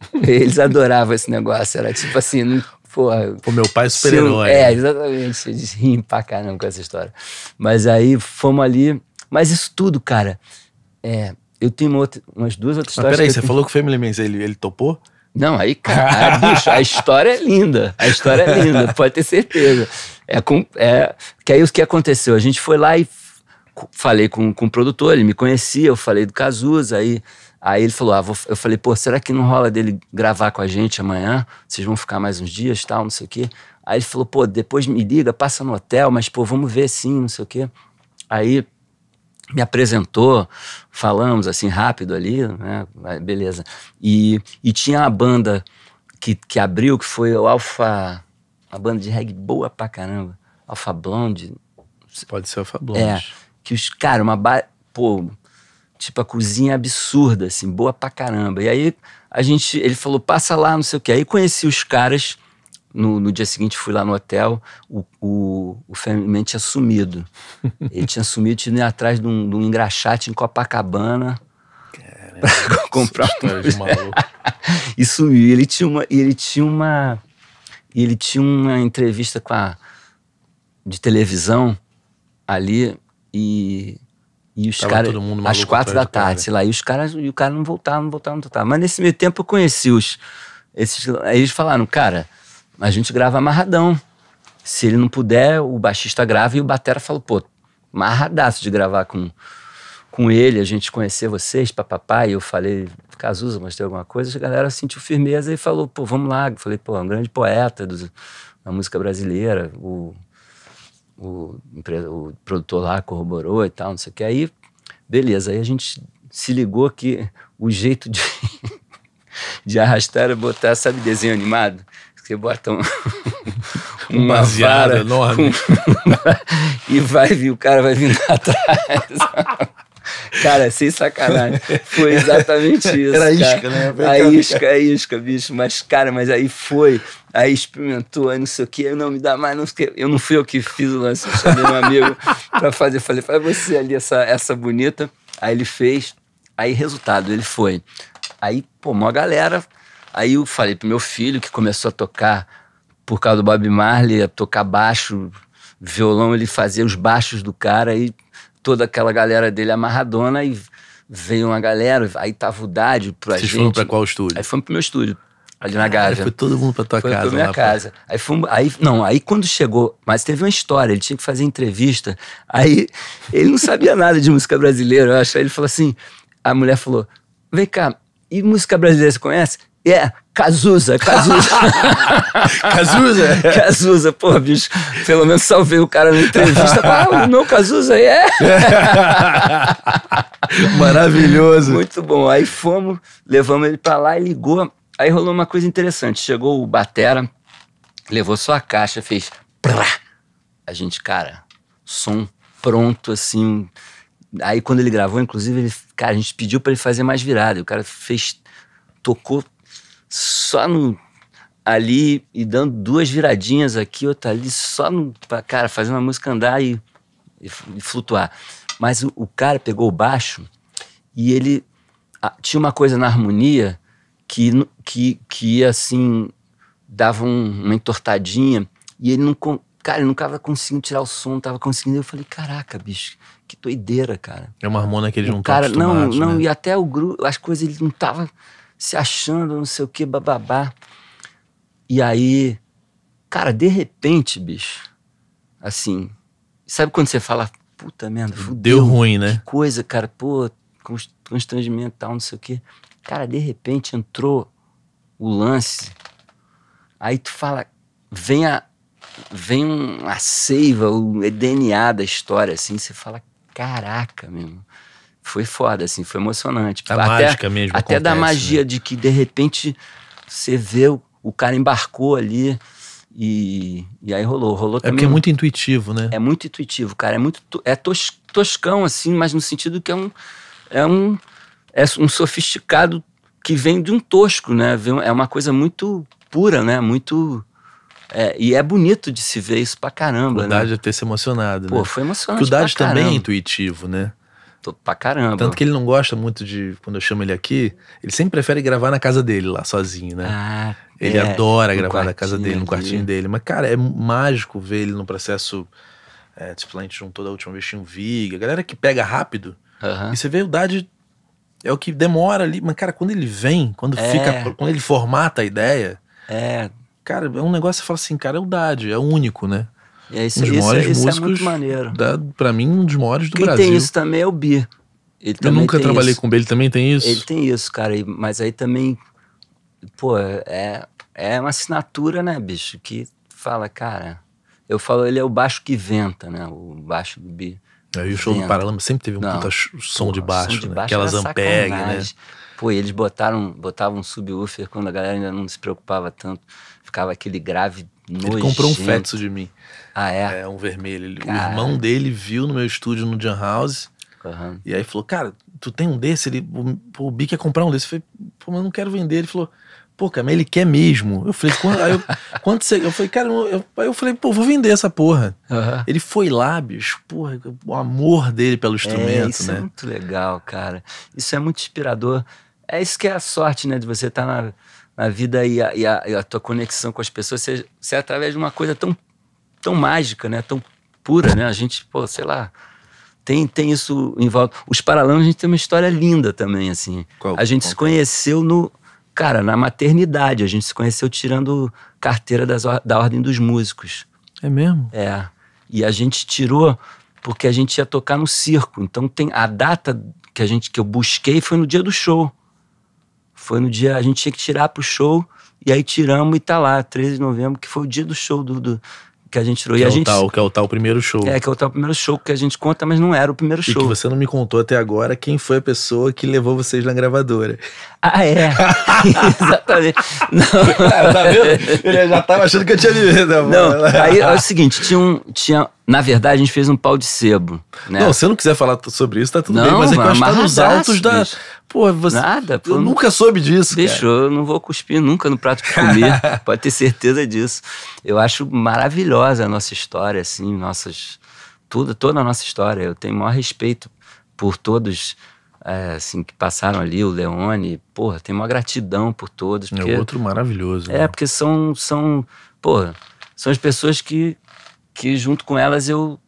Eles adoravam esse negócio. Era tipo assim, não, porra. O meu pai é super-herói. É, exatamente. Eles riem pra caramba com essa história. Mas aí fomos ali. Mas isso tudo, cara. É, eu tenho outra, umas duas outras histórias. Mas peraí, você tenho... falou que o Family Mans, ele, ele topou? Não, aí, cara, bicho, a história é linda. A história é linda, pode ter certeza. É, com, é, que aí o que aconteceu? A gente foi lá e falei com, com o produtor, ele me conhecia, eu falei do Cazuza, aí Aí ele falou: ah, vou, eu falei, pô, será que não rola dele gravar com a gente amanhã? Vocês vão ficar mais uns dias, tal, não sei o quê. Aí ele falou, pô, depois me liga, passa no hotel, mas, pô, vamos ver sim, não sei o quê. Aí me apresentou, falamos assim rápido ali, né? Beleza. E, e tinha a banda que, que abriu, que foi o Alfa, uma banda de reggae boa pra caramba. Alfa Blonde. Pode ser Alfa Blonde. É. Que os, cara, uma. Ba... Pô, Tipo, a cozinha é absurda, assim, boa pra caramba. E aí a gente, ele falou, passa lá, não sei o quê. Aí conheci os caras, no, no dia seguinte fui lá no hotel, o, o, o tinha sumido. Ele tinha sumido, tinha ido atrás de um, de um engraxate em Copacabana Caramba, pra comprar uma de maluco. e sumiu. E ele tinha uma... E ele tinha uma, ele tinha uma entrevista com a, de televisão ali e e os caras, às quatro da tarde, né? sei lá. E os caras, e o cara não voltava, não voltava, não voltava. Mas nesse meio tempo eu conheci os. Esses, aí eles falaram, cara, a gente grava amarradão. Se ele não puder, o baixista grava e o batera falou, pô, amarradaço de gravar com, com ele, a gente conhecer vocês, papapá. E eu falei, Cazuza, mas tem alguma coisa? A galera sentiu firmeza e falou, pô, vamos lá. Eu falei, pô, é um grande poeta do, da música brasileira. O, o, o produtor lá corroborou e tal, não sei o que. Aí, beleza, aí a gente se ligou que o jeito de, de arrastar era botar, sabe, desenho animado? Você bota um, uma vara enorme e vai vir, o cara vai vindo atrás. Cara, sem sacanagem. Foi exatamente isso. Era isca, cara. né? Foi a isca, a isca, bicho. Mas, cara, mas aí foi. Aí experimentou, aí não sei o que, aí não me dá mais, não sei Eu não fui eu que fiz o lance, eu chamei um amigo pra fazer. Falei, faz você ali essa, essa bonita. Aí ele fez. Aí, resultado, ele foi. Aí, pô, uma galera. Aí eu falei pro meu filho, que começou a tocar por causa do Bob Marley, a tocar baixo, violão, ele fazia os baixos do cara e toda aquela galera dele é amarradona e veio uma galera, aí tava o Dade pra Vocês gente. Vocês foram pra qual estúdio? Aí fomos pro meu estúdio, ali na Gávea. Aí foi todo mundo pra tua foi casa. Foi pra minha lá, casa. Aí fomos, aí, não, aí quando chegou, mas teve uma história, ele tinha que fazer entrevista, aí ele não sabia nada de música brasileira, eu acho. Aí ele falou assim, a mulher falou, vem cá, e música brasileira você conhece? É, Cazuza, Cazuza. Cazuza? Cazuza, pô, bicho. Pelo menos salvei o cara na entrevista. Ah, o meu Cazuza é. Maravilhoso. Muito bom. Aí fomos, levamos ele pra lá e ligou. Aí rolou uma coisa interessante. Chegou o Batera, levou sua caixa, fez. Prá. A gente, cara, som pronto, assim. Aí quando ele gravou, inclusive, ele, cara, a gente pediu para ele fazer mais virada. E o cara fez. Tocou só no ali e dando duas viradinhas aqui, outra ali, só no, cara, fazendo a música andar e, e, e flutuar. Mas o, o, cara pegou o baixo e ele a, tinha uma coisa na harmonia que, que, que assim, dava um, uma entortadinha e ele não. Cara, ele não tava conseguindo tirar o som, tava conseguindo. Eu falei, caraca, bicho, que doideira, cara. É uma harmônia que ele não tá cara, Não, não, né? e até o grupo, as coisas ele não tava se achando, não sei o que, bababá. E aí, cara, de repente, bicho, assim, sabe quando você fala, puta merda, fudeu. Deu ruim, né? Que coisa, cara, pô, constrangimento tal, não sei o que. Cara, de repente entrou o lance, aí tu fala, vem a, vem uma seiva, o DNA da história, assim, você fala, caraca, mesmo foi foda, assim, foi emocionante. A tá até, mágica mesmo. Até acontece, da magia né? de que, de repente, você vê o, o cara embarcou ali e, e aí rolou. rolou é também, porque é muito intuitivo, né? É muito intuitivo, cara. É muito. É tos, toscão, assim, mas no sentido que é um. É um, é um sofisticado que vem de um tosco, né? É uma coisa muito pura, né? Muito. É, e é bonito de se ver isso pra caramba, o né? O Dade ter se emocionado, Pô, né? foi emocionante. Porque o Dade também é intuitivo, né? tô pra caramba. Tanto que ele não gosta muito de. Quando eu chamo ele aqui, ele sempre prefere gravar na casa dele, lá sozinho, né? Ah, ele é, adora gravar na casa dele, no quartinho dele. Mas, cara, é mágico ver ele no processo. É, tipo, a gente juntou da última vez, tinha um Vig. A galera que pega rápido. Uhum. E você vê o Dade é o que demora ali. Mas, cara, quando ele vem, quando é. fica. Quando ele formata a ideia. É. Cara, é um negócio que você fala assim, cara, é o Dade, é o único, né? É, isso, um dos é- maiores esse, é músicos, esse é da, pra mim, um dos maiores do Quem Brasil. tem isso também é o Bi. Ele eu nunca trabalhei isso. com Bi, ele também tem isso? Ele tem isso, cara, mas aí também, pô, é, é uma assinatura, né, bicho, que fala, cara, eu falo, ele é o baixo que venta, né, o baixo do Bi. É, e o show venta. do Paralama sempre teve um puta som de baixo, som de né, baixo né? aquelas ampeg, né? Pô, eles botaram, botavam um subwoofer quando a galera ainda não se preocupava tanto, ficava aquele grave nojento. Ele comprou um fetso de mim. Ah, é? É, um vermelho. O irmão dele viu no meu estúdio no John House. Uhum. E aí falou, cara, tu tem um desse? Ele, o, o Bi quer comprar um desse. Eu falei, pô, mas eu não quero vender. Ele falou, pô, cara, mas ele quer mesmo. Eu falei, quanto, eu, quanto você. Eu falei, cara, eu, aí eu falei, pô, vou vender essa porra. Uhum. Ele foi lá, bicho, porra, o amor dele pelo é, instrumento, é, isso né? é muito legal, cara. Isso é muito inspirador. É isso que é a sorte, né, de você estar tá na, na vida e a, e, a, e a, tua conexão com as pessoas. seja você é através de uma coisa tão tão mágica, né? Tão pura, né? A gente, pô, sei lá, tem, tem isso em volta. Os Paralamas, a gente tem uma história linda também, assim. Qual, a gente qual? se é? conheceu no... Cara, na maternidade. A gente se conheceu tirando carteira das, da Ordem dos Músicos. É mesmo? É. E a gente tirou porque a gente ia tocar no circo. Então tem a data que a gente que eu busquei foi no dia do show. Foi no dia a gente tinha que tirar pro show e aí tiramos e tá lá, 13 de novembro, que foi o dia do show do, do que a gente tirou. Que, é, o gente, tal, que é o tal primeiro show. É, que é o tal primeiro show que a gente conta, mas não era o primeiro show. E que você não me contou até agora quem foi a pessoa que levou vocês na gravadora. Ah, é. Exatamente. Não. Cara, tá vendo? Ele já tava achando que eu tinha vivido. Não, aí é o seguinte, tinha um... Tinha, na verdade, a gente fez um pau de sebo. Né? Não, se você não quiser falar sobre isso, tá tudo não, bem. Mas é que eu acho que tá nos altos da. Pô, você. Nada, pô, eu não... nunca soube disso. Deixou, eu não vou cuspir nunca no prato de comer. pode ter certeza disso. Eu acho maravilhosa a nossa história, assim, nossas. Tudo, toda a nossa história. Eu tenho o maior respeito por todos. É, assim, que passaram ali, o Leone, porra, tenho maior gratidão por todos. É porque, é outro maravilhoso. É, né? porque são, são, porra, são as pessoas que que junto com elas eu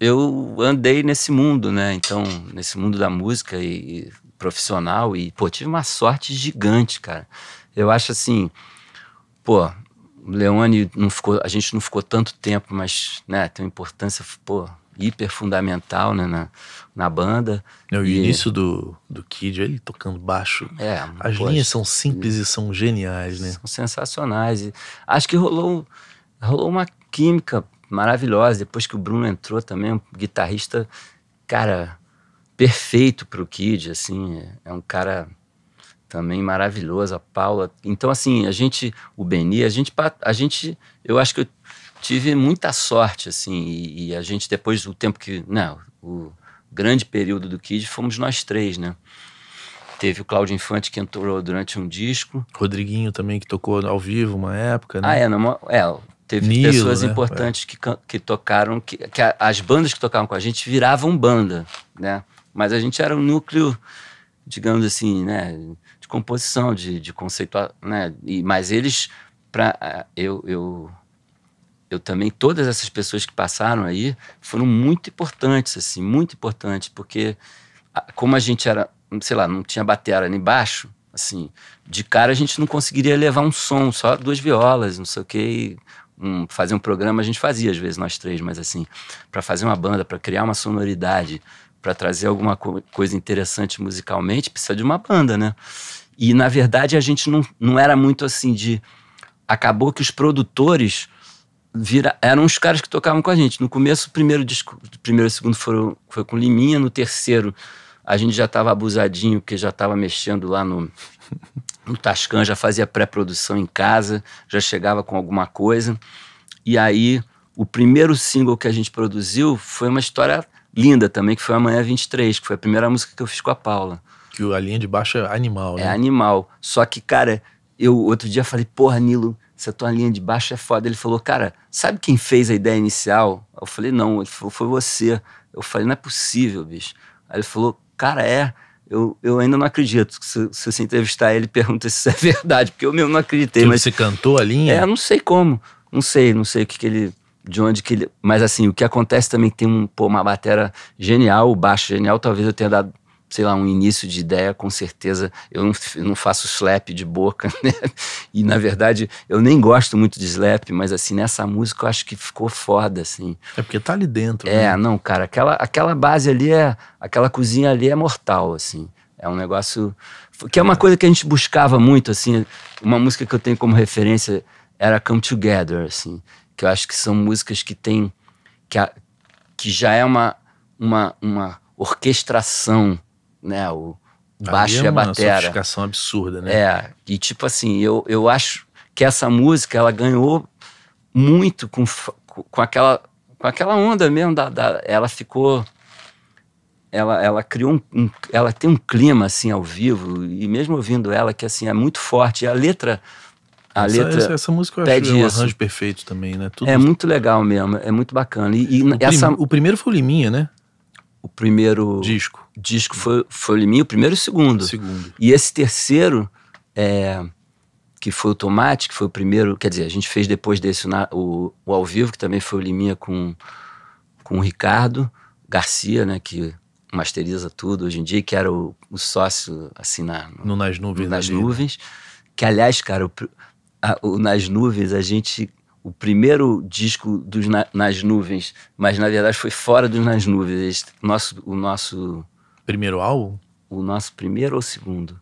eu andei nesse mundo, né? Então, nesse mundo da música e, e profissional e pô, tive uma sorte gigante, cara. Eu acho assim, pô, Leone não ficou, a gente não ficou tanto tempo, mas né, tem uma importância, pô, hiper fundamental né, na, na banda. o início do, do Kid, ele tocando baixo. É, as pô, linhas são simples e são geniais, né? São sensacionais. E acho que rolou, rolou uma química maravilhosa. Depois que o Bruno entrou também, um guitarrista, cara, perfeito para o Kid, assim, é um cara também maravilhoso, a Paula. Então, assim, a gente, o Beni, a gente, a gente, eu acho que eu tive muita sorte, assim, e, e a gente depois do tempo que, não, né, o grande período do Kid fomos nós três, né? Teve o Cláudio Infante que entrou durante um disco. Rodriguinho também, que tocou ao vivo uma época, né? Ah, é, não, é o Teve Nilo, pessoas né? importantes é. que, que tocaram, que, que as bandas que tocavam com a gente viravam banda, né? Mas a gente era um núcleo, digamos assim, né? De composição, de, de conceituar, né? E, mas eles, para eu, eu, eu também, todas essas pessoas que passaram aí foram muito importantes, assim, muito importantes, porque como a gente era, sei lá, não tinha batera nem baixo, assim, de cara a gente não conseguiria levar um som, só duas violas, não sei o quê, e um, fazer um programa, a gente fazia às vezes nós três, mas assim, para fazer uma banda, para criar uma sonoridade, para trazer alguma co coisa interessante musicalmente, precisa de uma banda, né? E na verdade a gente não, não era muito assim de. Acabou que os produtores vira, eram os caras que tocavam com a gente. No começo, o primeiro disco, o primeiro e segundo foram, foi com Liminha, no terceiro a gente já estava abusadinho, porque já estava mexendo lá no no Tascan já fazia pré-produção em casa, já chegava com alguma coisa. E aí, o primeiro single que a gente produziu foi uma história linda também, que foi Amanhã 23, que foi a primeira música que eu fiz com a Paula. Que a linha de baixo é animal, é né? É animal. Só que, cara, eu outro dia falei, porra, Nilo, essa tua linha de baixo é foda. Ele falou, cara, sabe quem fez a ideia inicial? Eu falei, não. Ele falou, foi você. Eu falei, não é possível, bicho. Aí ele falou, cara, é. Eu, eu ainda não acredito. Se, se você entrevistar ele, pergunta se isso é verdade, porque eu mesmo não acreditei. Tipo, mas você cantou a linha? É, não sei como. Não sei, não sei o que, que ele. De onde que ele. Mas assim, o que acontece também que tem um, pô, uma batera genial, o baixo genial, talvez eu tenha dado sei lá, um início de ideia, com certeza eu não, não faço slap de boca, né? E na verdade eu nem gosto muito de slap, mas assim, nessa música eu acho que ficou foda, assim. É porque tá ali dentro. Né? É, né? não, cara, aquela, aquela base ali é. Aquela cozinha ali é mortal, assim. É um negócio. Que é uma coisa que a gente buscava muito, assim. Uma música que eu tenho como referência era Come Together, assim. Que eu acho que são músicas que tem. que, a, que já é uma, uma, uma orquestração né? O baixo é e a batera. Uma absurda, né? É, e tipo assim, eu, eu acho que essa música, ela ganhou muito com, com, aquela, com aquela onda mesmo, da, da ela ficou... Ela, ela criou um, um, ela tem um clima assim ao vivo e mesmo ouvindo ela que assim é muito forte e a letra a essa, letra essa, essa, música eu pede acho é um arranjo perfeito também, né? Tudo é muito legal mesmo, é muito bacana. E, e o, essa... prim, o primeiro foi o Liminha, né? O primeiro disco disco foi, foi Liminha, o primeiro e o segundo. segundo. E esse terceiro, é, que foi o Tomate, que foi o primeiro. Quer dizer, a gente fez depois desse na, o, o, ao vivo, que também foi o Liminha com, com o Ricardo Garcia, né? Que masteriza tudo hoje em dia, que era o, o sócio, assim, na, no, Nas Nuvens. Nas ali. Nuvens. Que, aliás, cara, o, a, o Nas Nuvens, a gente o primeiro disco dos na, Nas Nuvens, mas na verdade foi fora dos Nas Nuvens. nosso, o nosso primeiro álbum? O nosso primeiro ou segundo?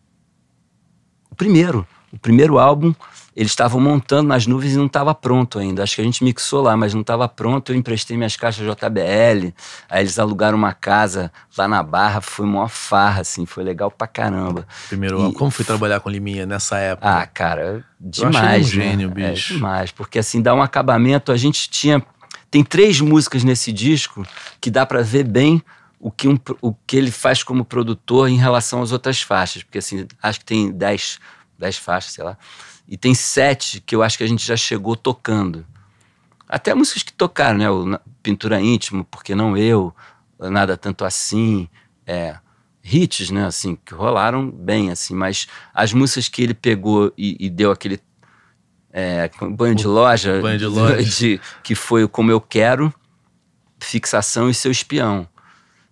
O primeiro. O primeiro álbum, eles estavam montando nas nuvens e não estava pronto ainda. Acho que a gente mixou lá, mas não estava pronto. Eu emprestei minhas caixas JBL. Aí eles alugaram uma casa lá na Barra. Foi uma farra, assim. Foi legal pra caramba. Primeiro, álbum como foi trabalhar com Liminha nessa época? Ah, cara, demais. Eu um né? É, bicho. É, demais, porque assim, dá um acabamento. A gente tinha. Tem três músicas nesse disco que dá para ver bem o que, um, o que ele faz como produtor em relação às outras faixas. Porque, assim, acho que tem 10, dez faixas, sei lá. E tem sete que eu acho que a gente já chegou tocando. Até músicas que tocaram, né? O Pintura Íntima, Porque Não Eu, Nada Tanto Assim, é, hits, né? Assim, que rolaram bem, assim. Mas as músicas que ele pegou e, e deu aquele é, banho de loja, banho de loja. De, que foi Como Eu Quero, Fixação e Seu Espião.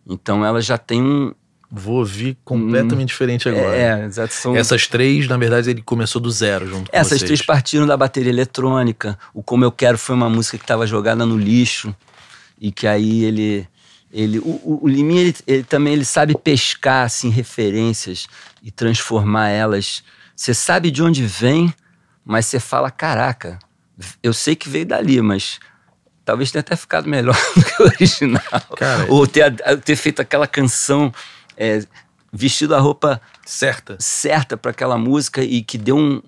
Então ela já tem um. Vou ouvir completamente diferente agora. É, exato. São... Essas três, na verdade, ele começou do zero junto com com Essas três partiram da bateria eletrônica. O Como Eu Quero foi uma música que estava jogada no lixo. E que aí ele. ele o, o, o Liminha, ele, ele também ele sabe pescar assim, referências e transformar elas. Você sabe de onde vem, mas você fala: caraca, eu sei que veio dali, mas Talvez tenha até ficado melhor do que o original. Cara, Ou ter, ter feito aquela canção, é, vestido a roupa certa certa para aquela música e que deu um.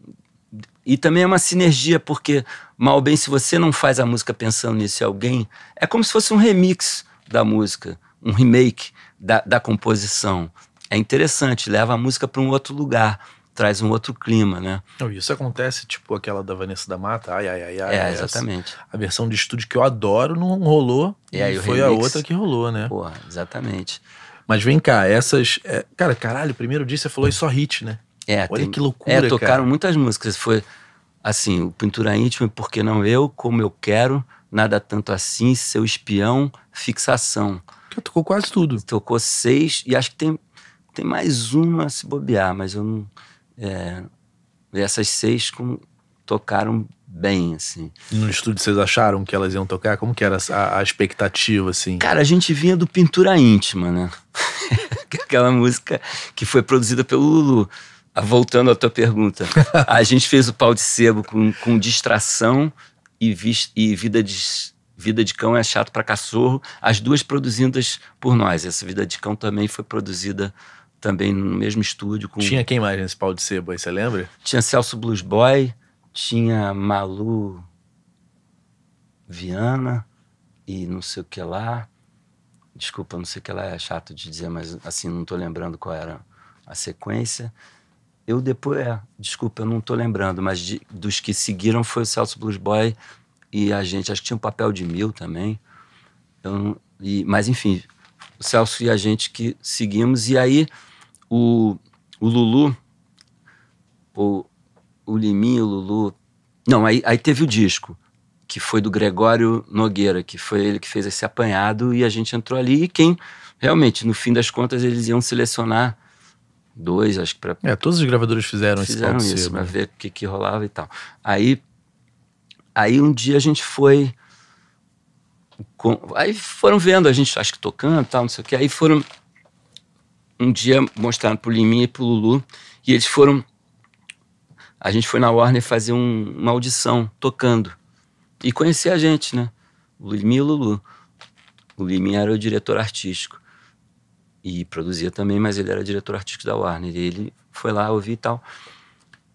E também é uma sinergia, porque, mal bem, se você não faz a música pensando nisso em alguém, é como se fosse um remix da música, um remake da, da composição. É interessante, leva a música para um outro lugar traz um outro clima, né? Não, isso acontece, tipo aquela da Vanessa da Mata, ai, ai, ai, ai. É, exatamente. Essa, a versão de estúdio que eu adoro não rolou, é, e, aí, foi remix, a outra que rolou, né? Porra, exatamente. Mas vem cá, essas. É, cara, caralho, primeiro dia você falou isso só hit, né? É, Olha tem, que loucura. É, tocaram cara. muitas músicas. Foi assim, o Pintura Íntima, Porque Não Eu, Como Eu Quero, Nada Tanto Assim, Seu Espião, Fixação. Que tocou quase tudo. Tocou seis, e acho que tem, tem mais uma a se bobear, mas eu não. É, essas seis com, tocaram bem, assim. E no estúdio vocês acharam que elas iam tocar? Como que era a, a expectativa, assim? Cara, a gente vinha do Pintura Íntima, né? Aquela música que foi produzida pelo Lulu. Ah, voltando à tua pergunta, a gente fez o pau de sebo com, com distração e, e vida de Vida de Cão é chato para cachorro, as duas produzidas por nós. Essa Vida de Cão também foi produzida também no mesmo estúdio. Com... Tinha quem mais nesse pau de sebo aí, você lembra? Tinha Celso Blues Boy, tinha Malu Viana e não sei o que lá. Desculpa, não sei o que lá, é chato de dizer, mas assim, não tô lembrando qual era a sequência. Eu depois, é, desculpa, eu não tô lembrando, mas de, dos que seguiram foi o Celso Blues Boy e a gente, acho que tinha um papel de mil também. Eu, e, mas enfim, o Celso e a gente que seguimos, e aí o, o Lulu, o, o Liminho, o Lulu. Não, aí, aí teve o disco, que foi do Gregório Nogueira, que foi ele que fez esse apanhado, e a gente entrou ali. E quem, realmente, no fim das contas, eles iam selecionar dois, acho que para. É, todos os gravadores fizeram, fizeram esse isso, para né? ver o que, que rolava e tal. Aí, aí um dia a gente foi. Com, aí foram vendo a gente, acho que tocando e tal, não sei o que. Aí foram um dia mostraram pro Liminha e pro Lulu, e eles foram. A gente foi na Warner fazer um, uma audição tocando. E conhecer a gente, né? O Liminha e o Lulu. O Liminha era o diretor artístico. E produzia também, mas ele era diretor artístico da Warner. E ele foi lá ouvir e tal.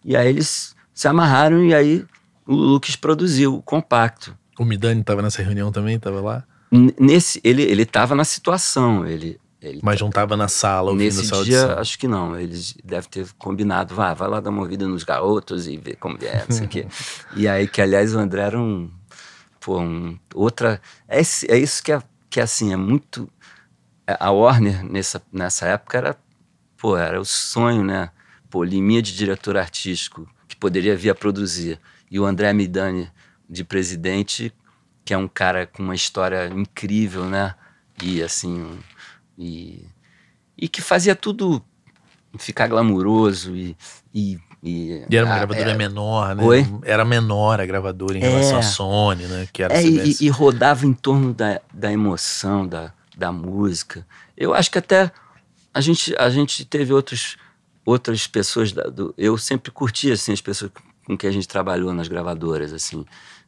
E aí eles se amarraram e aí o Lulu quis produzir o compacto. O Midani estava nessa reunião também? Estava lá? N nesse, ele, ele tava na situação, ele ele Mas tá não estava na sala ouvindo Nesse essa audição. dia, acho que não. Eles devem ter combinado. Vá, vai lá dar uma ouvida nos garotos e ver como é, não sei o quê. E aí, que aliás, o André era um... Pô, um outra... É, é isso que é, que é assim, é muito... É, a Warner, nessa, nessa época, era... Pô, era o sonho, né? Pô, Limia de diretor artístico, que poderia vir a produzir. E o André Midani de presidente, que é um cara com uma história incrível, né? E, assim, e, e que fazia tudo ficar glamuroso e. e, e, e era uma ah, gravadora é. menor, né? Oi? Era menor a gravadora em é, relação à Sony, né? Que era é, e, e, rodava em torno da, da emoção, da, da música. Eu acho que até a gente, a gente teve outros, outras pessoas. Da, do, eu sempre curti assim, as pessoas com que a gente trabalhou nas gravadoras. assim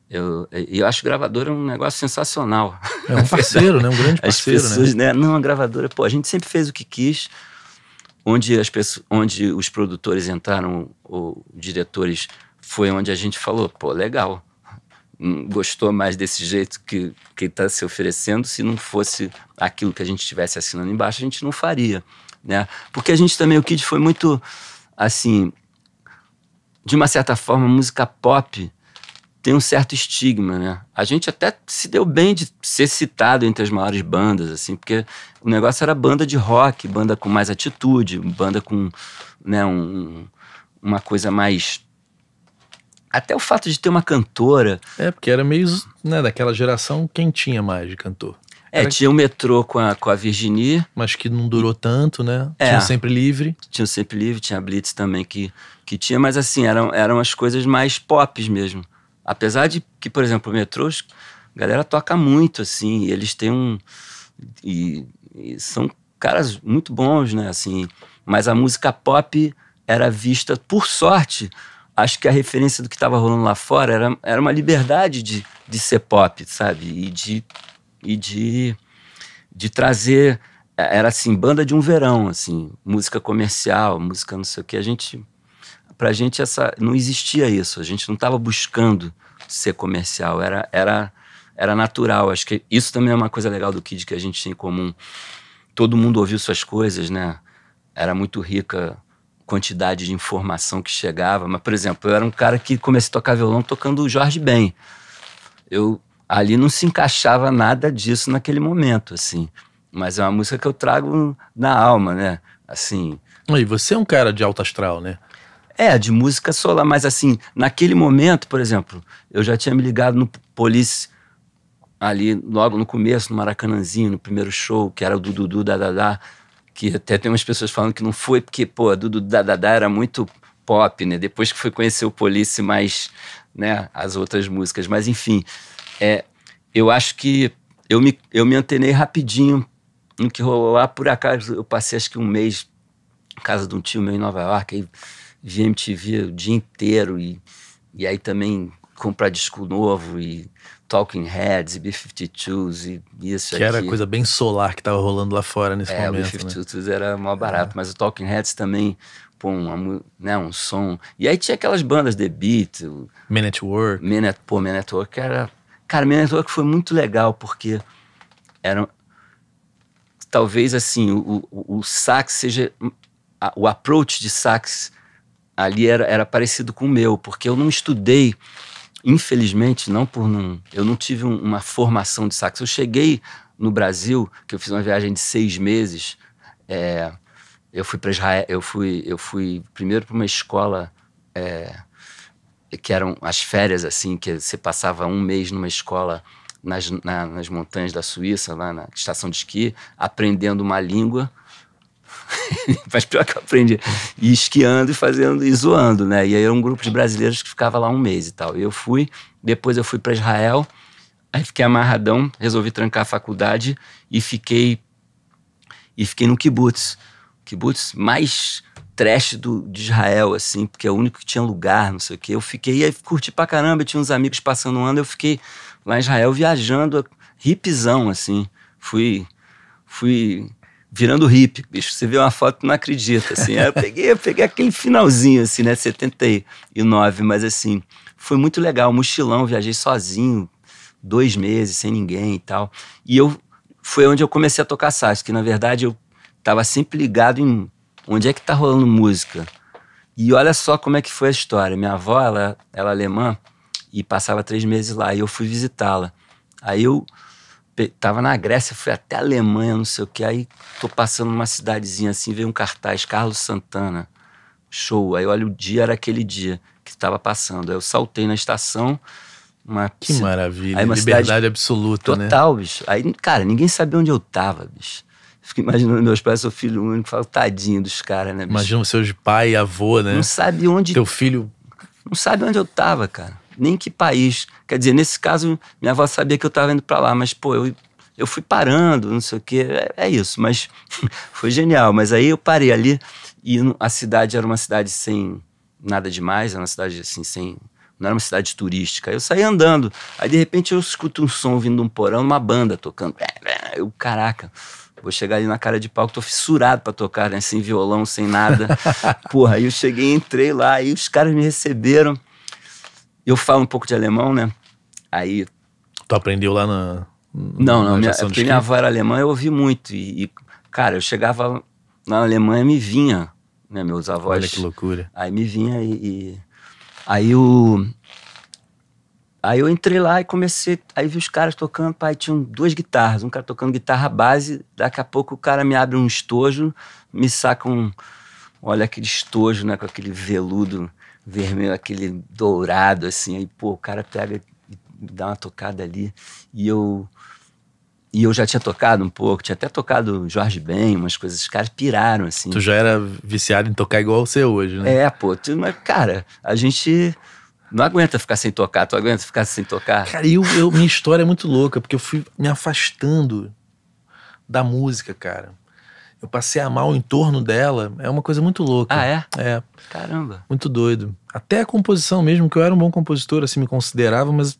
eu, eu acho gravadora um negócio sensacional. É um parceiro, né? Um grande parceiro, as né? pessoas, né? né? Não, a gravadora, pô, a gente sempre fez o que quis. Onde, as pessoas, onde os produtores entraram, ou diretores, foi onde a gente falou, pô, legal. Hum, gostou mais desse jeito que que está se oferecendo. Se não fosse aquilo que a gente estivesse assinando embaixo, a gente não faria, né? Porque a gente também o Kid foi muito assim, de uma certa forma, música pop tem um certo estigma, né? A gente até se deu bem de ser citado entre as maiores bandas, assim, porque o negócio era banda de rock, banda com mais atitude, banda com, né, um, uma coisa mais até o fato de ter uma cantora. É, porque era meio, né, daquela geração quem tinha mais de cantor. É, era tinha o metrô com a, com a Virginie. Mas que não durou tanto, né? É, tinha sempre livre. Tinha sempre livre, tinha a Blitz também que, que tinha, mas assim, eram, eram as coisas mais pop mesmo. Apesar de que, por exemplo, o metrô, a galera toca muito, assim, eles têm um. E, e são caras muito bons, né? Assim, mas a música pop era vista, por sorte, acho que a referência do que estava rolando lá fora era, era uma liberdade de, de ser pop, sabe? E de, e de, de trazer. É, era assim, banda de um verão, assim, música comercial, música não sei o que. A gente para a gente essa não existia isso. A gente não estava buscando ser comercial. Era era era natural. Acho que isso também é uma coisa legal do Kid que a gente tinha em comum. Todo mundo ouviu suas coisas, né? Era muito rica quantidade de informação que chegava. Mas, por exemplo, eu era um cara que comecei a tocar violão tocando o Jorge Ben. Eu ali não se encaixava nada disso naquele momento, assim. Mas é uma música que eu trago na alma, né? Assim. E você é um cara de alto astral, né? É, de música solar, mas assim, naquele momento, por exemplo, eu já tinha me ligado no Police ali logo no começo, no Maracanãzinho, no primeiro show, que era o Dudu Dadadá, que até tem umas pessoas falando que não foi, porque, pô, Dudu Dadadá era muito pop, né? Depois que foi conhecer o Police mais, né, as outras músicas. Mas, enfim, é, eu acho que eu me, eu me antenei rapidinho no que rolou lá. Por acaso, eu passei acho que um mês em casa de um tio meu em Nova York, aí vi MTV o dia inteiro e, e aí também comprar disco novo e Talking Heads e B-52s e isso que aqui. Que era coisa bem solar que tava rolando lá fora nesse é, momento, o B-52s né? era mó é. barato, é. mas o Talking Heads também, pô, uma, né, um som... E aí tinha aquelas bandas The Beat... Men at Work. at, pô, Men at Work era... Cara, Men at Work foi muito legal porque era... Talvez, assim, o, o, o sax seja... A, o approach de sax ali era, era parecido com o meu, porque eu não estudei, infelizmente, não por não. Eu não tive um, uma formação de sax. Eu cheguei no Brasil, que eu fiz uma viagem de seis meses. É, eu fui para Israel, eu fui, eu fui primeiro para uma escola é, que eram as férias assim, que você passava um mês numa escola nas, na, nas montanhas da Suíça, lá na estação de esqui, aprendendo uma língua mas pior que eu aprendi. E esquiando e fazendo, e zoando, né? E aí era um grupo de brasileiros que ficava lá um mês e tal. E eu fui, depois eu fui para Israel, aí fiquei amarradão, resolvi trancar a faculdade e fiquei. E fiquei no kibutz kibutz mais trash do, de Israel, assim, porque é o único que tinha lugar, não sei o quê. Eu fiquei, e aí curti pra caramba, tinha uns amigos passando um ano, eu fiquei lá em Israel viajando, ripzão, assim. Fui, fui virando hip, bicho. Você vê uma foto não acredita, assim. eu peguei, eu peguei aquele finalzinho, assim, né? 79, mas assim, foi muito legal. Mochilão, viajei sozinho, dois meses, sem ninguém e tal. E eu, foi onde eu comecei a tocar sax, que na verdade eu tava sempre ligado em onde é que tá rolando música. E olha só como é que foi a história. Minha avó, ela, ela é alemã e passava três meses lá. E eu fui visitá-la. Aí eu tava na Grécia, fui até Alemanha, não sei o que. Aí tô passando numa cidadezinha assim, veio um cartaz, Carlos Santana, show. Aí olha, o dia era aquele dia que tava passando. Aí eu saltei na estação. Uma que c... maravilha, aí uma liberdade absoluta, total, né? Total, bicho. Aí, cara, ninguém sabia onde eu tava, bicho. Fico imaginando meus pais, sou filho único, falo, tadinho dos caras, né? Bicho? Imagina seus pai e avô, né? Não sabe onde. Teu filho. Não sabe onde eu tava, cara nem que país. Quer dizer, nesse caso, minha avó sabia que eu estava indo para lá, mas, pô, eu, eu fui parando, não sei o quê. É, é isso, mas foi genial. Mas aí eu parei ali e a cidade era uma cidade sem nada demais, era uma cidade assim, sem. Não era uma cidade turística. Eu saí andando. Aí, de repente, eu escuto um som vindo de um porão, uma banda tocando. Eu, caraca, vou chegar ali na cara de pau que tô fissurado para tocar, né? Sem violão, sem nada. Porra, aí eu cheguei, entrei lá, aí os caras me receberam. Eu falo um pouco de alemão, né? Aí. Tu aprendeu lá na. Não, não, minha, porque minha avó era alemã, eu ouvi muito. E, e, cara, eu chegava na Alemanha e me vinha, né? Meus avós. Olha que loucura. Aí me vinha e. e aí o. Aí eu entrei lá e comecei. Aí vi os caras tocando, pai, tinham duas guitarras, um cara tocando guitarra base, daqui a pouco o cara me abre um estojo, me saca um. Olha aquele estojo, né? Com aquele veludo vermelho, aquele dourado, assim. Aí, pô, o cara pega e dá uma tocada ali. E eu. E eu já tinha tocado um pouco, tinha até tocado Jorge Ben, umas coisas, os caras piraram, assim. Tu já era viciado em tocar igual você hoje, né? É, pô, tu, mas, cara, a gente não aguenta ficar sem tocar, tu aguenta ficar sem tocar? Cara, eu, eu minha história é muito louca, porque eu fui me afastando da música, cara. Eu passei a amar o entorno dela. É uma coisa muito louca. Ah, é? É. Caramba. Muito doido. Até a composição mesmo, que eu era um bom compositor, assim, me considerava, mas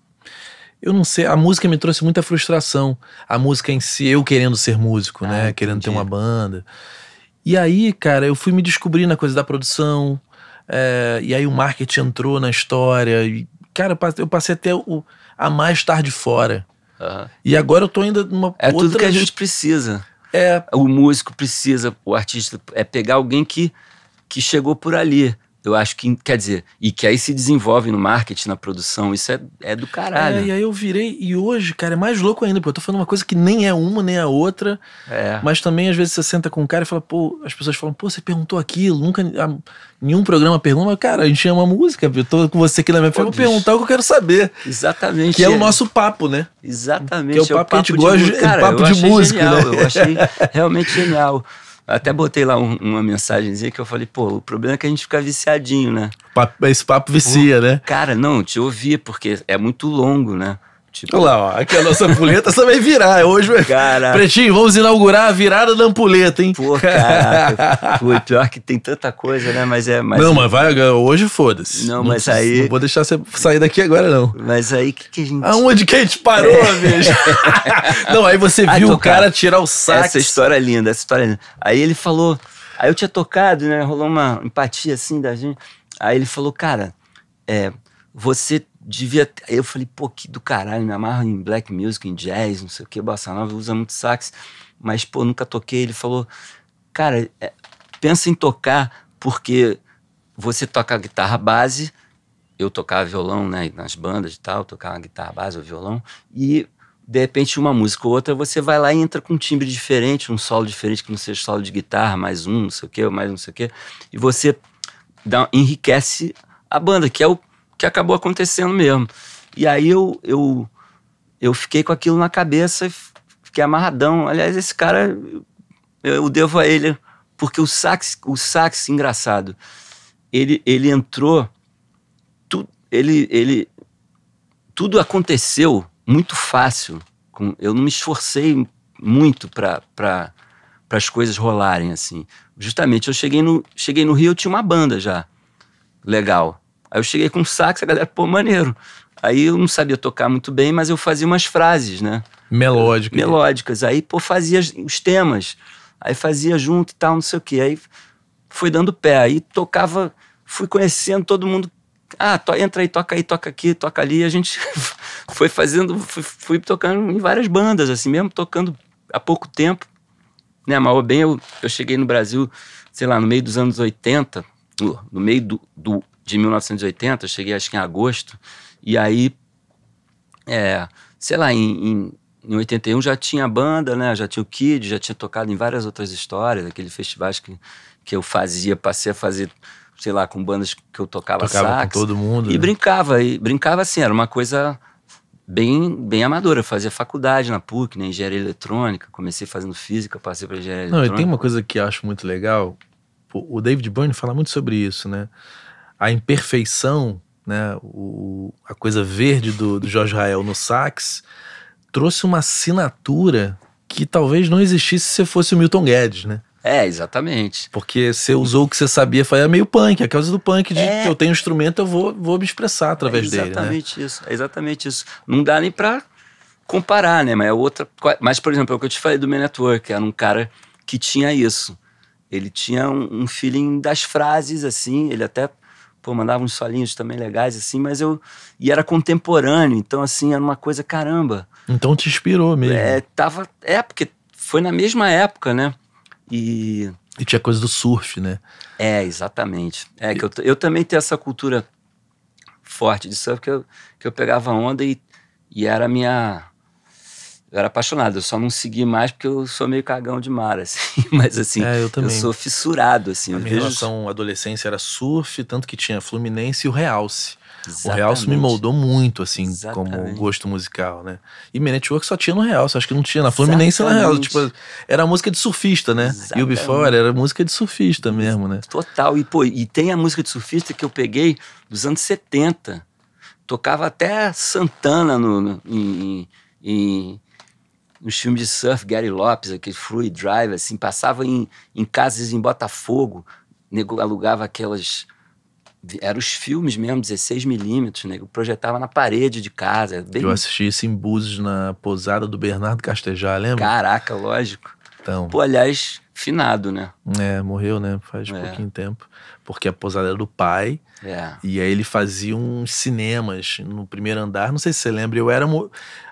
eu não sei, a música me trouxe muita frustração. A música em si, eu querendo ser músico, ah, né? Entendi. Querendo ter uma banda. E aí, cara, eu fui me descobrir na coisa da produção. É, e aí o marketing entrou na história. E, cara, eu passei até o, a mais tarde fora. Uhum. E agora eu tô ainda numa. É outra... tudo que a gente precisa. É, o músico precisa, o artista é pegar alguém que, que chegou por ali eu acho que, quer dizer, e que aí se desenvolve no marketing, na produção, isso é, é do caralho. É, e aí eu virei, e hoje, cara, é mais louco ainda, porque eu tô falando uma coisa que nem é uma, nem é outra, é. mas também às vezes você senta com um cara e fala, pô, as pessoas falam, pô, você perguntou aquilo, nunca, a, nenhum programa pergunta, mas, cara, a gente ama música, eu tô com você aqui na minha frente, vou perguntar o que eu quero saber. Exatamente. Que é, é, o nosso papo, né? Exatamente. Que é o papo, é o papo que a gente gosta, de, papo de música, genial, né? Eu achei realmente genial. Até botei lá um, uma mensagenzinha que eu falei, pô, o problema é que a gente fica viciadinho, né? Papo, esse papo vicia, pô, né? Cara, não, te ouvir, porque é muito longo, né? Tipo... Olha lá, ó, aqui a nossa ampulheta também virar. Hoje, cara. Pretinho, vamos inaugurar a virada da ampulheta, hein? Pô, caraca. Pô, pior que tem tanta coisa, né? Mas é... Mas... Não, é- mas vai, hoje foda-se. Não, não, mas aí... Não vou deixar você sair daqui agora, não. Mas aí, o que, que a gente... Aonde que a gente parou, é. não, aí você viu o cara tirar o saco. Essa história é linda, essa história é linda. Aí ele falou... Aí eu tinha tocado, né? Rolou uma empatia, assim, da gente. Aí ele falou, cara, é, você devia. Eu falei, pô, que do caralho, me amarro em black music, em jazz, não sei o que, bossa nova, usa muito sax, mas, pô, nunca toquei. Ele falou, cara, é, pensa em tocar, porque você toca guitarra base, eu tocava violão, né, nas bandas e tal, tocava guitarra base ou violão, e de repente uma música ou outra você vai lá e entra com um timbre diferente, um solo diferente que não seja solo de guitarra, mais um, não sei o que, mais não sei o que, e você dá, enriquece a banda, que é o que acabou acontecendo mesmo. E aí eu, eu, eu fiquei com aquilo na cabeça, fiquei amarradão. Aliás, esse cara, eu, eu devo a ele, porque o sax, o sax engraçado, ele, ele entrou, tu, ele, ele, tudo aconteceu muito fácil. Eu não me esforcei muito para pra as coisas rolarem assim. Justamente, eu cheguei no, cheguei no Rio, eu tinha uma banda já legal. Aí eu cheguei com um sax, a galera, pô, maneiro. Aí eu não sabia tocar muito bem, mas eu fazia umas frases, né? Melódicas. Melódicas. Aí, pô, fazia os temas. Aí fazia junto e tal, não sei o quê. Aí foi dando pé. Aí tocava, fui conhecendo todo mundo. Ah, to, entra aí, toca aí, toca aqui, toca ali. A gente foi fazendo, fui, fui, tocando em várias bandas, assim mesmo, tocando há pouco tempo. Né, mal ou bem, eu, eu cheguei no Brasil, sei lá, no meio dos anos 80, no meio do, do de 1980, eu cheguei acho que em agosto, e aí, é, sei lá, em, em, em 81 já tinha banda, né? Já tinha o Kid, já tinha tocado em várias outras histórias, aqueles festivais que, que eu fazia, passei a fazer sei lá, com bandas que eu tocava, tocava sax. Com todo mundo. E né? brincava, e brincava assim, era uma coisa bem, bem amadora. Eu fazia faculdade na PUC, né, engenharia eletrônica, comecei fazendo física, passei para engenharia Não, eletrônica. Não, e tem uma coisa que eu acho muito legal, o David Byrne fala muito sobre isso, né? a imperfeição, né, o, a coisa verde do, do Jorge Rael no sax, trouxe uma assinatura que talvez não existisse se fosse o Milton Guedes, né? É, exatamente. Porque você usou o que você sabia, foi é meio punk, a causa do punk, de é. eu tenho um instrumento, eu vou, vou me expressar através é dele. Né? Exatamente né? isso, é exatamente isso. Não dá nem pra comparar, né? Mas é outra. Mas, por exemplo, é o que eu te falei do Man Network, era um cara que tinha isso. Ele tinha um, um feeling das frases, assim, ele até pô, mandava uns solinhos também legais, assim, mas eu. E era contemporâneo, então, assim, era uma coisa caramba. Então te inspirou mesmo. É, tava. É, porque foi na mesma época, né? E. E tinha coisa do surf, né? É, exatamente. É e... que eu, eu também tenho essa cultura forte de surf, que eu, que eu pegava onda e, e era minha eu era apaixonado, eu só não segui mais porque eu sou meio cagão de mar, assim. Mas assim, é, eu, eu, sou fissurado, assim. A minha vejo... relação adolescência era surf, tanto que tinha Fluminense e o Realce. Exatamente. O Realce me moldou muito, assim, Exatamente. como gosto musical, né? E meu network só tinha no Realce, acho que não tinha na Fluminense era na Realce. Tipo, era música de surfista, né? E o Before era música de surfista mesmo, né? Total. E, pô, e tem a música de surfista que eu peguei dos anos 70. Tocava até Santana no, no em, em nos filmes de surf, Gary Lopes, aquele free drive, assim, passava em, em casas em Botafogo, nego alugava aquelas eram os filmes mesmo, 16 milímetros, né? projetava na parede de casa. Bem... Eu assisti isso em Búzios, na pousada do Bernardo Castejar, lembra? Caraca, lógico. Então, Pô, aliás, finado, né? É, morreu, né? Faz é. pouquinho tempo. Porque a pousada era do pai. É. E aí ele fazia uns cinemas no primeiro andar. Não sei se você lembra, eu era...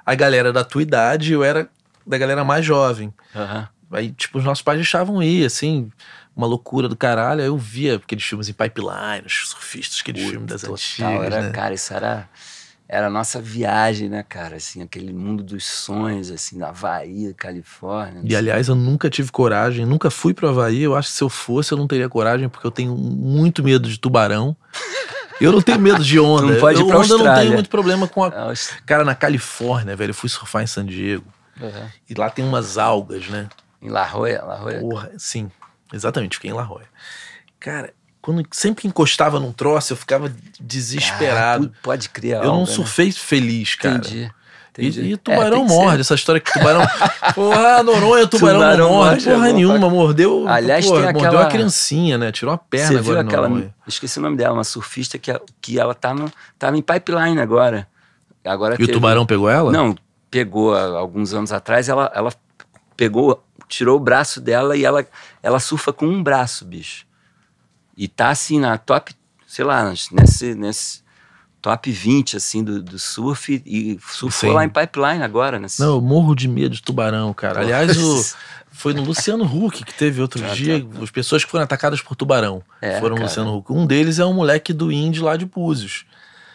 A galera da tua idade, eu era da galera mais jovem. Uhum. Aí, tipo, os nossos pais deixavam ir, assim, uma loucura do caralho. Aí eu via aqueles filmes em pipeline, os surfistas, aqueles filmes das total, antigas. Era, né? Cara, isso era, era a nossa viagem, né, cara? Assim, aquele mundo dos sonhos, assim, da Havaí, Califórnia. E aliás, eu nunca tive coragem, nunca fui pro Havaí. Eu acho que se eu fosse, eu não teria coragem, porque eu tenho muito medo de tubarão. Eu não tenho medo de onda. não pode ir pra onda Austrália. não tenho muito problema com a. É cara, na Califórnia, velho, eu fui surfar em San Diego. Uhum. E lá tem umas algas, né? Em La Roya? La Roya. Porra, sim, exatamente, fiquei em La Roya. Cara, quando, sempre que encostava num troço, eu ficava desesperado. Cara, ah, pode crer, Eu alga, não surfei né? feliz, cara. Entendi. Entendi. E, e é, tubarão é, morde, essa história que tubarão. porra, ah, Noronha, tubarão, tubarão não morde, porra é nenhuma. Mordeu. Aliás, porra, tem aquela... mordeu a criancinha, né? Tirou a perna Você agora. Viu aquela... Esqueci o nome dela, uma surfista que, que ela tá, no, tá em pipeline agora. agora e teve... o tubarão pegou ela? Não, pegou alguns anos atrás, ela, ela pegou, tirou o braço dela e ela, ela surfa com um braço, bicho. E tá assim na top, sei lá, nesse, nesse top 20 assim do, do surf e surfou Sim. lá em Pipeline agora, né? Não, eu morro de medo de tubarão, cara. Aliás, o, foi no Luciano Huck que teve outro ah, tá, dia tá, tá. as pessoas que foram atacadas por tubarão. É, foram cara. Luciano Huck. Um deles é um moleque do Indy lá de Búzios.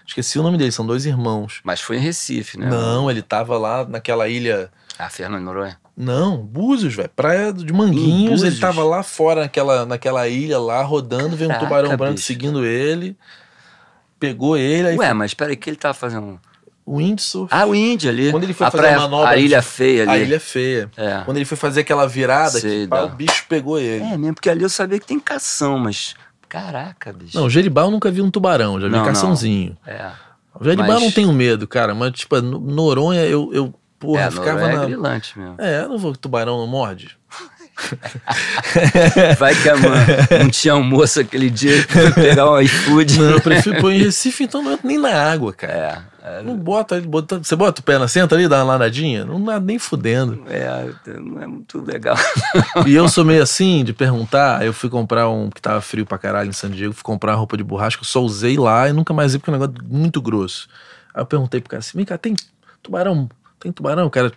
Esqueci o nome dele, são dois irmãos. Mas foi em Recife, né? Não, ele tava lá naquela ilha. Ah, Fernando Noronha? Não, Búzios, velho. Praia de Manguinhos. Ele tava lá fora, naquela, naquela ilha lá, rodando, veio um tubarão branco seguindo ele. Pegou ele. Aí Ué, foi... mas peraí, o que ele tava fazendo? O windsurf. Ah, o índio ali. Quando ele foi a fazer praia, a manobra. A ilha feia ali. A ilha feia. É. Quando ele foi fazer aquela virada, Sei, que, pá, o bicho pegou ele. É mesmo, porque ali eu sabia que tem cação, mas Caraca, bicho. Não, Jeribal eu nunca vi um tubarão, já vi caçãozinho. É. Jeribal mas... não tenho medo, cara, mas tipo, Noronha eu, eu porra, é, ficava Noronha é na... É, mesmo. É, eu não vou tubarão não morde. Vai que a mãe não tinha almoço aquele dia pegar um iFood. Não, eu prefiro pôr em Recife, então não entra nem na água, cara. É, é, não bota, bota, Você bota o pé na senta ali, dá uma nadinha? Não nada nem fudendo. É, não é muito legal. e eu sou meio assim de perguntar. Eu fui comprar um que tava frio pra caralho em San Diego, fui comprar roupa de borracha eu só usei lá e nunca mais vi porque é um negócio muito grosso. Aí eu perguntei pro cara assim: vem cá, tem tubarão? Tem tubarão, cara?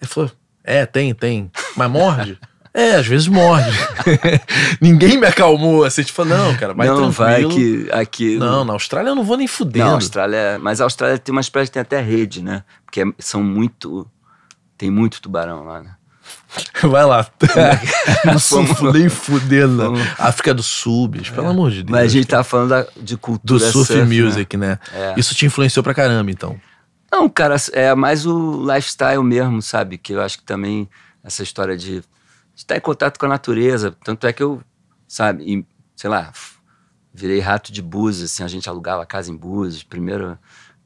Ele falou: é, tem, tem. Mas morde? É, às vezes morre. Ninguém me acalmou, assim, tipo, não, cara, vai não, tranquilo. vai aqui, aqui... Não, na Austrália eu não vou nem fudendo. Na Austrália... É, mas a Austrália tem umas praias que tem até rede, né? Porque é, são muito... Tem muito tubarão lá, né? Vai lá. Não sou nem fudendo. África do Sul, bicho, é. pelo amor de Deus. Mas a gente tá falando da, de cultura. Do surf, surf né? music, né? né? É. Isso te influenciou pra caramba, então. Não, cara, é mais o lifestyle mesmo, sabe? Que eu acho que também essa história de estar em contato com a natureza. Tanto é que eu, sabe, e, sei lá, virei rato de Búzios, assim, a gente alugava a casa em Búzios, primeiro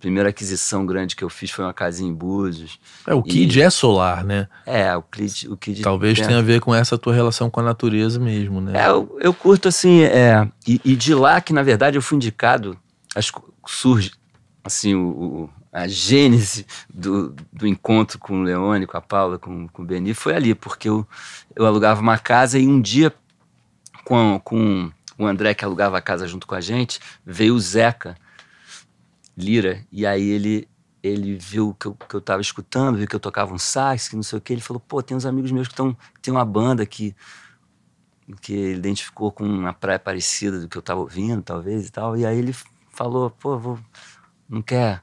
primeira aquisição grande que eu fiz foi uma casinha em Búzios. É, o Kid e... é solar, né? É, o Kid. O kid Talvez tenha a ver com essa tua relação com a natureza mesmo, né? É, eu, eu curto assim, é, e, e, de lá que, na verdade, eu fui indicado, as, surge, assim, o, a gênese do, do encontro com o Leone, com a Paula, com, com o Beni, foi ali, porque eu, eu alugava uma casa e um dia, com, com o André, que alugava a casa junto com a gente, veio o Zeca Lira, e aí ele, ele viu que eu, que eu tava escutando, viu que eu tocava um sax, que não sei o quê, ele falou, pô, tem uns amigos meus que, estão tem uma banda que que ele identificou com uma praia parecida do que eu estava ouvindo, talvez e tal. E aí ele falou: pô, vou, não quer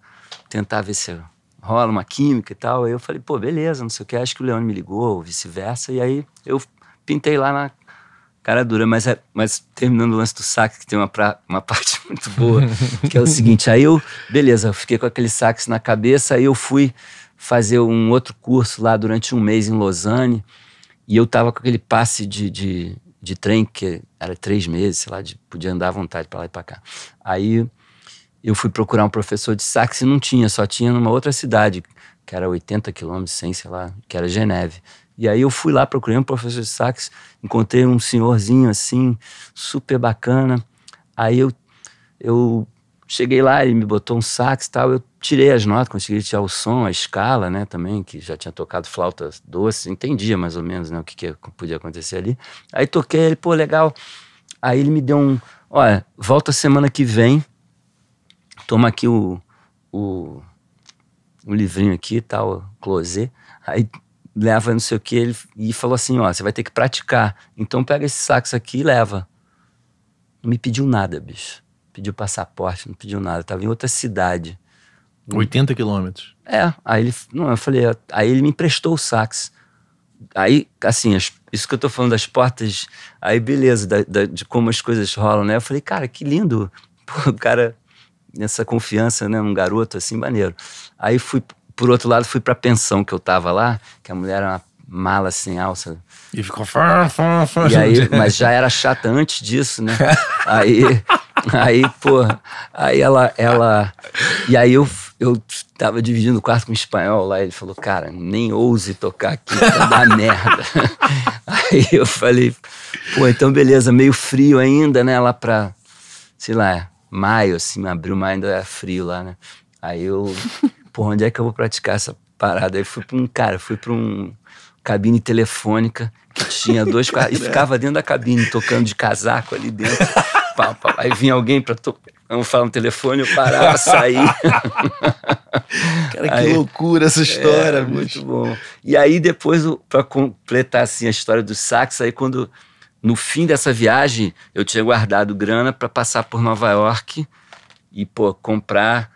tentar ver se rola uma química e tal. Aí eu falei, pô, beleza, não sei o que, acho que o Leone me ligou, ou vice-versa. E aí eu pintei lá na cara dura, mas, é, mas terminando o lance do sax, que tem uma, pra, uma parte muito boa, que é o seguinte, aí eu, beleza, eu fiquei com aquele sax na cabeça, aí eu fui fazer um outro curso lá durante um mês em Lausanne, e eu tava com aquele passe de, de, de trem, que era três meses, sei lá, de, podia andar à vontade para lá e pra cá. Aí eu fui procurar um professor de sax e não tinha, só tinha numa outra cidade, que era 80 quilômetros, 100, sei lá, que era Geneve. E aí eu fui lá, procurei um professor de sax, encontrei um senhorzinho assim, super bacana. Aí eu, eu cheguei lá, ele me botou um sax e tal, eu tirei as notas, consegui tirar o som, a escala, né, também, que já tinha tocado flauta doce, entendia mais ou menos, né, o que, que podia acontecer ali. Aí toquei, ele, pô, legal. Aí ele me deu um, olha, volta semana que vem, Toma aqui o, o, o livrinho aqui, tal, tá, closet. Aí leva não sei o que, ele, e falou assim, ó, você vai ter que praticar. Então pega esse sax aqui e leva. Não me pediu nada, bicho. Pediu passaporte, não pediu nada. Tava em outra cidade. 80 quilômetros. É, aí ele, não, eu falei, aí ele me emprestou o sax. Aí, assim, as, isso que eu tô falando das portas, aí beleza, da, da, de como as coisas rolam, né? Eu falei, cara, que lindo. Pô, o cara nessa confiança, né, num garoto assim, maneiro. Aí fui, por outro lado, fui pra pensão que eu tava lá, que a mulher era uma mala sem alça. E ficou. Fã, fã, fã, e aí, mas já era chata antes disso, né? aí, aí, pô aí ela. ela e aí eu, eu tava dividindo o quarto com um espanhol lá, ele falou, cara, nem ouse tocar aqui, vai dar merda. aí eu falei, pô, então beleza, meio frio ainda, né? Lá pra, sei lá, maio, assim, abriu, maio ainda era frio lá, né? Aí eu, porra, onde é que eu vou praticar essa parada? Aí fui pra um, cara, fui pra um cabine telefônica que tinha dois e ficava dentro da cabine tocando de casaco ali dentro. pá, pá. Aí vinha alguém pra tocar. vamos falar no telefone, eu parava, saía. Cara, que loucura essa história, é, bicho. Muito bom. E aí depois, para completar assim a história do sax, aí quando no fim dessa viagem, eu tinha guardado grana para passar por Nova York e pô, comprar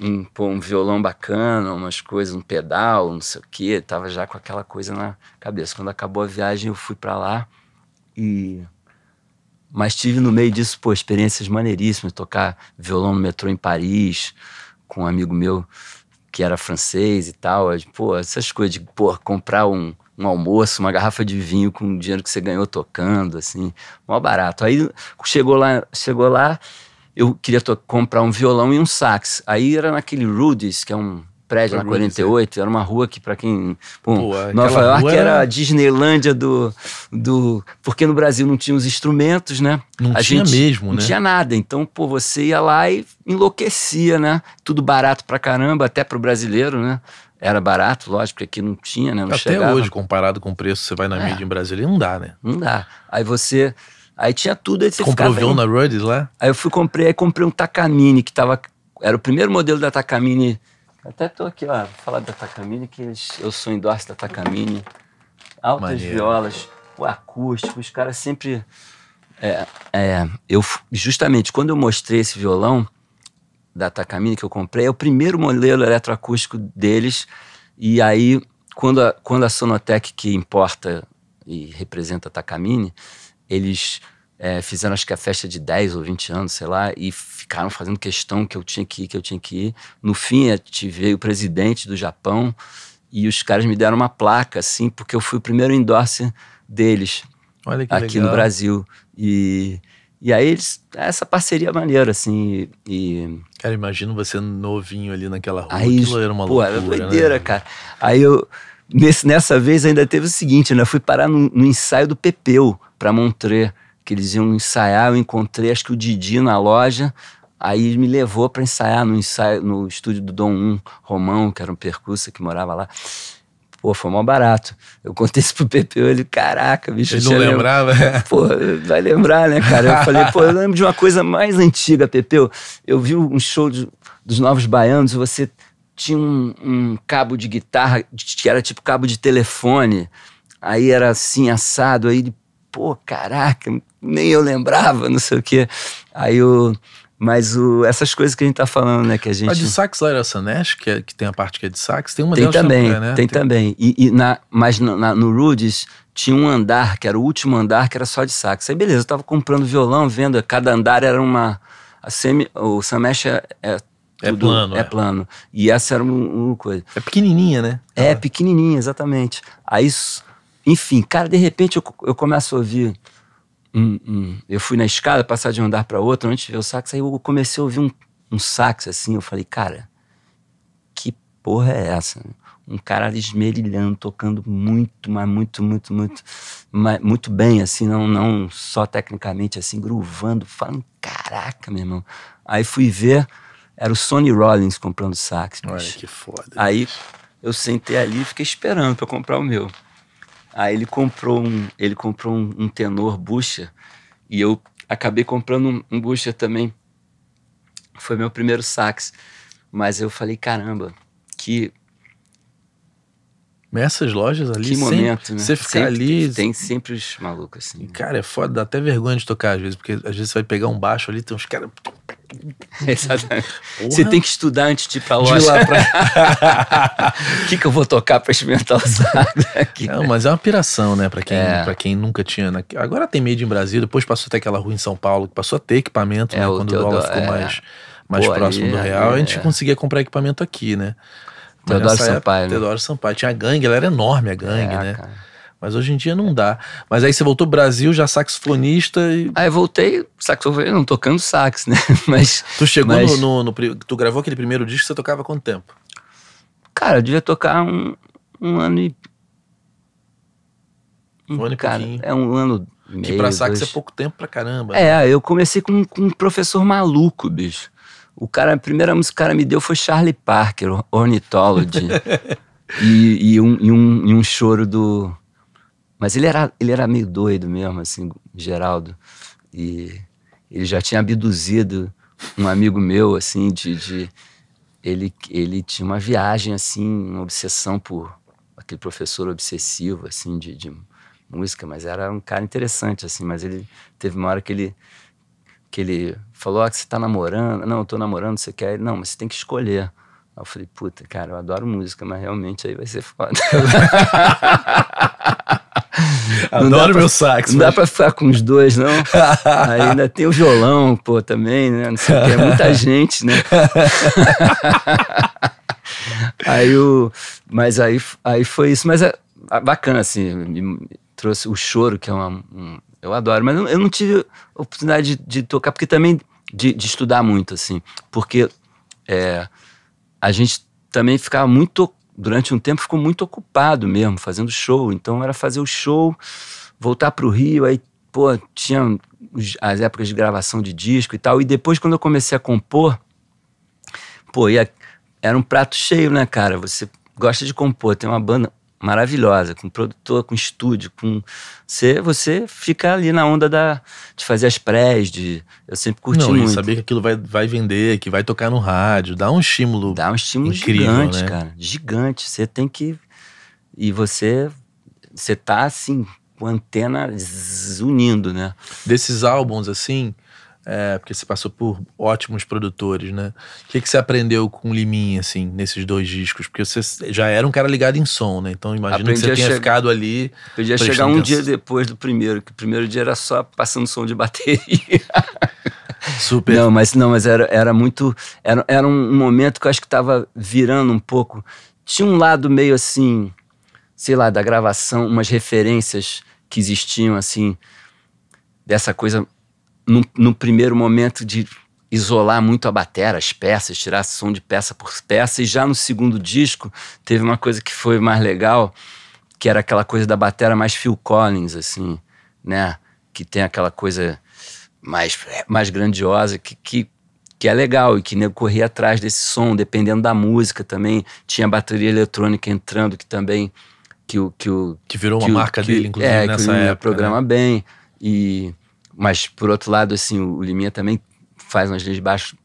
um, pô, um violão bacana, umas coisas, um pedal, não sei o quê. Tava já com aquela coisa na cabeça. Quando acabou a viagem, eu fui para lá e mas tive no meio disso pô, experiências maneiríssimas, tocar violão no metrô em Paris com um amigo meu que era francês e tal, pô, essas coisas de pô, comprar um um almoço, uma garrafa de vinho com o dinheiro que você ganhou tocando, assim, mó barato. Aí chegou lá, chegou lá, eu queria comprar um violão e um sax. Aí era naquele Rudis, que é um prédio na 48, é. era uma rua que para quem, bom, Pô, Nova York era... era a Disneylândia do, do, porque no Brasil não tinha os instrumentos, né? Não a tinha gente, mesmo, não né? Não tinha nada. Então, pô, você ia lá e enlouquecia, né? Tudo barato pra caramba, até pro brasileiro, né? Era barato, lógico, porque aqui não tinha, né? Não Até chegava. hoje, comparado com o preço que você vai na é. mídia em Brasília, não dá, né? Não dá. Aí você. Aí tinha tudo. Aí você Comprou ficava, avião aí, na Rhodes lá? Aí eu fui comprei, aí comprei um Takamine que tava. Era o primeiro modelo da Takamine. Até tô aqui, ó, falar da Takamine, que eu sou endorse da Takamine. Altas Maneiro. violas, o acústico, os caras sempre. É, é, eu justamente quando eu mostrei esse violão, da Takamine que eu comprei, é o primeiro modelo eletroacústico deles. E aí, quando a, quando a Sonotec, que importa e representa a Takamine, eles é, fizeram acho que a festa de 10 ou 20 anos, sei lá, e ficaram fazendo questão que eu tinha que ir, que eu tinha que ir. No fim, eu tive o presidente do Japão e os caras me deram uma placa, assim, porque eu fui o primeiro endorse deles aqui legal. no Brasil. E e aí eles, essa parceria é maneira, assim, e... Cara, imagino você novinho ali naquela rua, aí, aquilo era uma pô, é loucura, era né? doideira, né? cara. Aí eu, nesse, nessa vez ainda teve o seguinte, né, eu fui parar no, no ensaio do Pepeu pra Montré, que eles iam ensaiar, eu encontrei acho que o Didi na loja, aí me levou para ensaiar no ensaio no estúdio do Dom 1 Romão, que era um percurso que morava lá pô, foi mó barato. Eu contei isso pro Pepe, ele, caraca, bicho. Ele não lembrava? Lembra. Pô, vai lembrar, né, cara? Eu falei, pô, eu lembro de uma coisa mais antiga, Pepe. Eu, eu vi um show de, dos Novos Baianos e você tinha um, um cabo de guitarra que era tipo cabo de telefone. Aí era assim, assado, aí ele, pô, caraca, nem eu lembrava, não sei o quê. Aí o, mas o, essas coisas que a gente tá falando, né? Que a gente. A de sax lá era Sanesh, que, é, que tem a parte que é de sax, tem uma tem delas também, mulher, né? Tem, tem também. E, e na, mas no, na, no Rudes tinha um andar, que era o último andar, que era só de sax. Aí beleza, eu tava comprando violão, vendo, cada andar era uma. A semi, o Samesh é, é é Tudo plano. É, é, plano. E essa era uma, uma coisa. É pequenininha, né? É, ah. pequenininha, exatamente. Aí, enfim, cara, de repente eu, eu começo a ouvir Hum, hum. Eu fui na escada, passar de um andar para outro, antes de ver o sax, aí eu comecei a ouvir um, um sax assim. Eu falei, cara, que porra é essa? Um cara esmerilhando, tocando muito, mas muito, muito, muito, mas muito bem, assim, não, não só tecnicamente, assim, groovando, falando, caraca, meu irmão. Aí fui ver, era o Sony Rollins comprando sax. Olha que foda. Aí eu sentei ali e fiquei esperando para comprar o meu. Aí ele comprou um, ele comprou um, um tenor bucha e eu acabei comprando um, um bucha também. Foi meu primeiro sax, mas eu falei caramba, que essas lojas ali. Que momento, sempre, né? Você ficar sempre, ali. Tem sempre os malucos, assim. Né? Cara, é foda, dá até vergonha de tocar às vezes, porque às vezes você vai pegar um baixo ali, tem uns caras. Exatamente. Você tem que estudar antes de ir pra loja. O pra... que, que eu vou tocar pra experimentar o saco aqui? Não, mas é uma piração, né? Pra quem, é. Pra quem nunca tinha. Né? Agora tem made em Brasil, depois passou até aquela rua em São Paulo, que passou a ter equipamento, né? é, né? O Quando o dólar ficou é. mais, mais Pô, próximo aí, do real, é. a gente é. conseguia comprar equipamento aqui, né? Teodoro Sampaio. Época, né? Teodoro Sampaio. Tinha a gangue, ela era enorme a gangue, é, né? Cara. Mas hoje em dia não dá. Mas aí você voltou ao Brasil, já saxofonista e... Aí voltei, saxofonista, não tocando sax, né? Mas... Tu chegou mas... No, no, no, Tu gravou aquele primeiro disco, você tocava quanto tempo? Cara, eu devia tocar um, um ano e... Um, um ano e cara, pouquinho. É um ano e meio. Que pra sax é dois... é pouco tempo pra caramba. É, né? É, eu comecei com, com um professor maluco, bicho. O cara, a primeira música que o cara me deu foi Charlie Parker, Ornithology. e, e, um, e, um, e um choro do. Mas ele era, ele era meio doido mesmo, assim, Geraldo. E ele já tinha abduzido um amigo meu, assim, de. de ele, ele tinha uma viagem, assim, uma obsessão por aquele professor obsessivo, assim, de, de música, mas era um cara interessante, assim, mas ele teve uma hora que ele que ele falou: Ah, que você tá namorando. Não, eu tô namorando, você quer? Não, mas você tem que escolher. Aí eu falei, puta, cara, eu adoro música, mas realmente aí vai ser foda. adoro pra, meu sax. Não mas... dá né? pra ficar com os dois, não. Aí ainda tem o violão, pô, também, né? Não sei o que, é muita gente, né? aí o... Mas aí, aí foi isso. Mas é, é bacana, assim, me trouxe o choro, que é uma, um, eu adoro. Mas eu não tive oportunidade de, de tocar, porque também de, de, estudar muito, assim. Porque é, a gente também ficava muito. Durante um tempo ficou muito ocupado mesmo, fazendo show. Então era fazer o show, voltar para o Rio, aí, pô, tinha as épocas de gravação de disco e tal. E depois, quando eu comecei a compor, pô, ia, era um prato cheio, né, cara? Você gosta de compor, tem uma banda, maravilhosa, com produtor, com estúdio, com você, você fica ali na onda da de fazer as prés, de eu sempre curti Não, muito. não saber que aquilo vai, vai vender, que vai tocar no rádio, dá um estímulo. Dá um estímulo incrível, gigante, né? cara, gigante. Você tem que e você você tá assim com a antena unindo, né? Desses álbuns assim, é, porque você passou por ótimos produtores, né? O que, que você aprendeu com o Liminha, assim, nesses dois discos? Porque você já era um cara ligado em som, né? Então imagino Aprendi que você tenha ficado ali. Aprendi a chegar um dia depois do primeiro, que o primeiro dia era só passando som de bateria. Super. Não, mas não, mas era, era muito. Era, era um momento que eu acho que estava virando um pouco. Tinha um lado meio assim, sei lá, da gravação, umas referências que existiam, assim, dessa coisa no primeiro momento de isolar muito a batera, as peças, tirar som de peça por peça. E já no segundo disco, teve uma coisa que foi mais legal, que era aquela coisa da batera mais Phil Collins, assim, né? Que tem aquela coisa mais, é, mais grandiosa, que, que, que é legal e que nego corria atrás desse som, dependendo da música também. Tinha bateria eletrônica entrando, que também... Que, o, que, que virou que uma marca que, dele, é, inclusive, é, nessa que época. programa né? bem. E mas, por outro lado, assim, o Liminha também faz umas linhas de baixo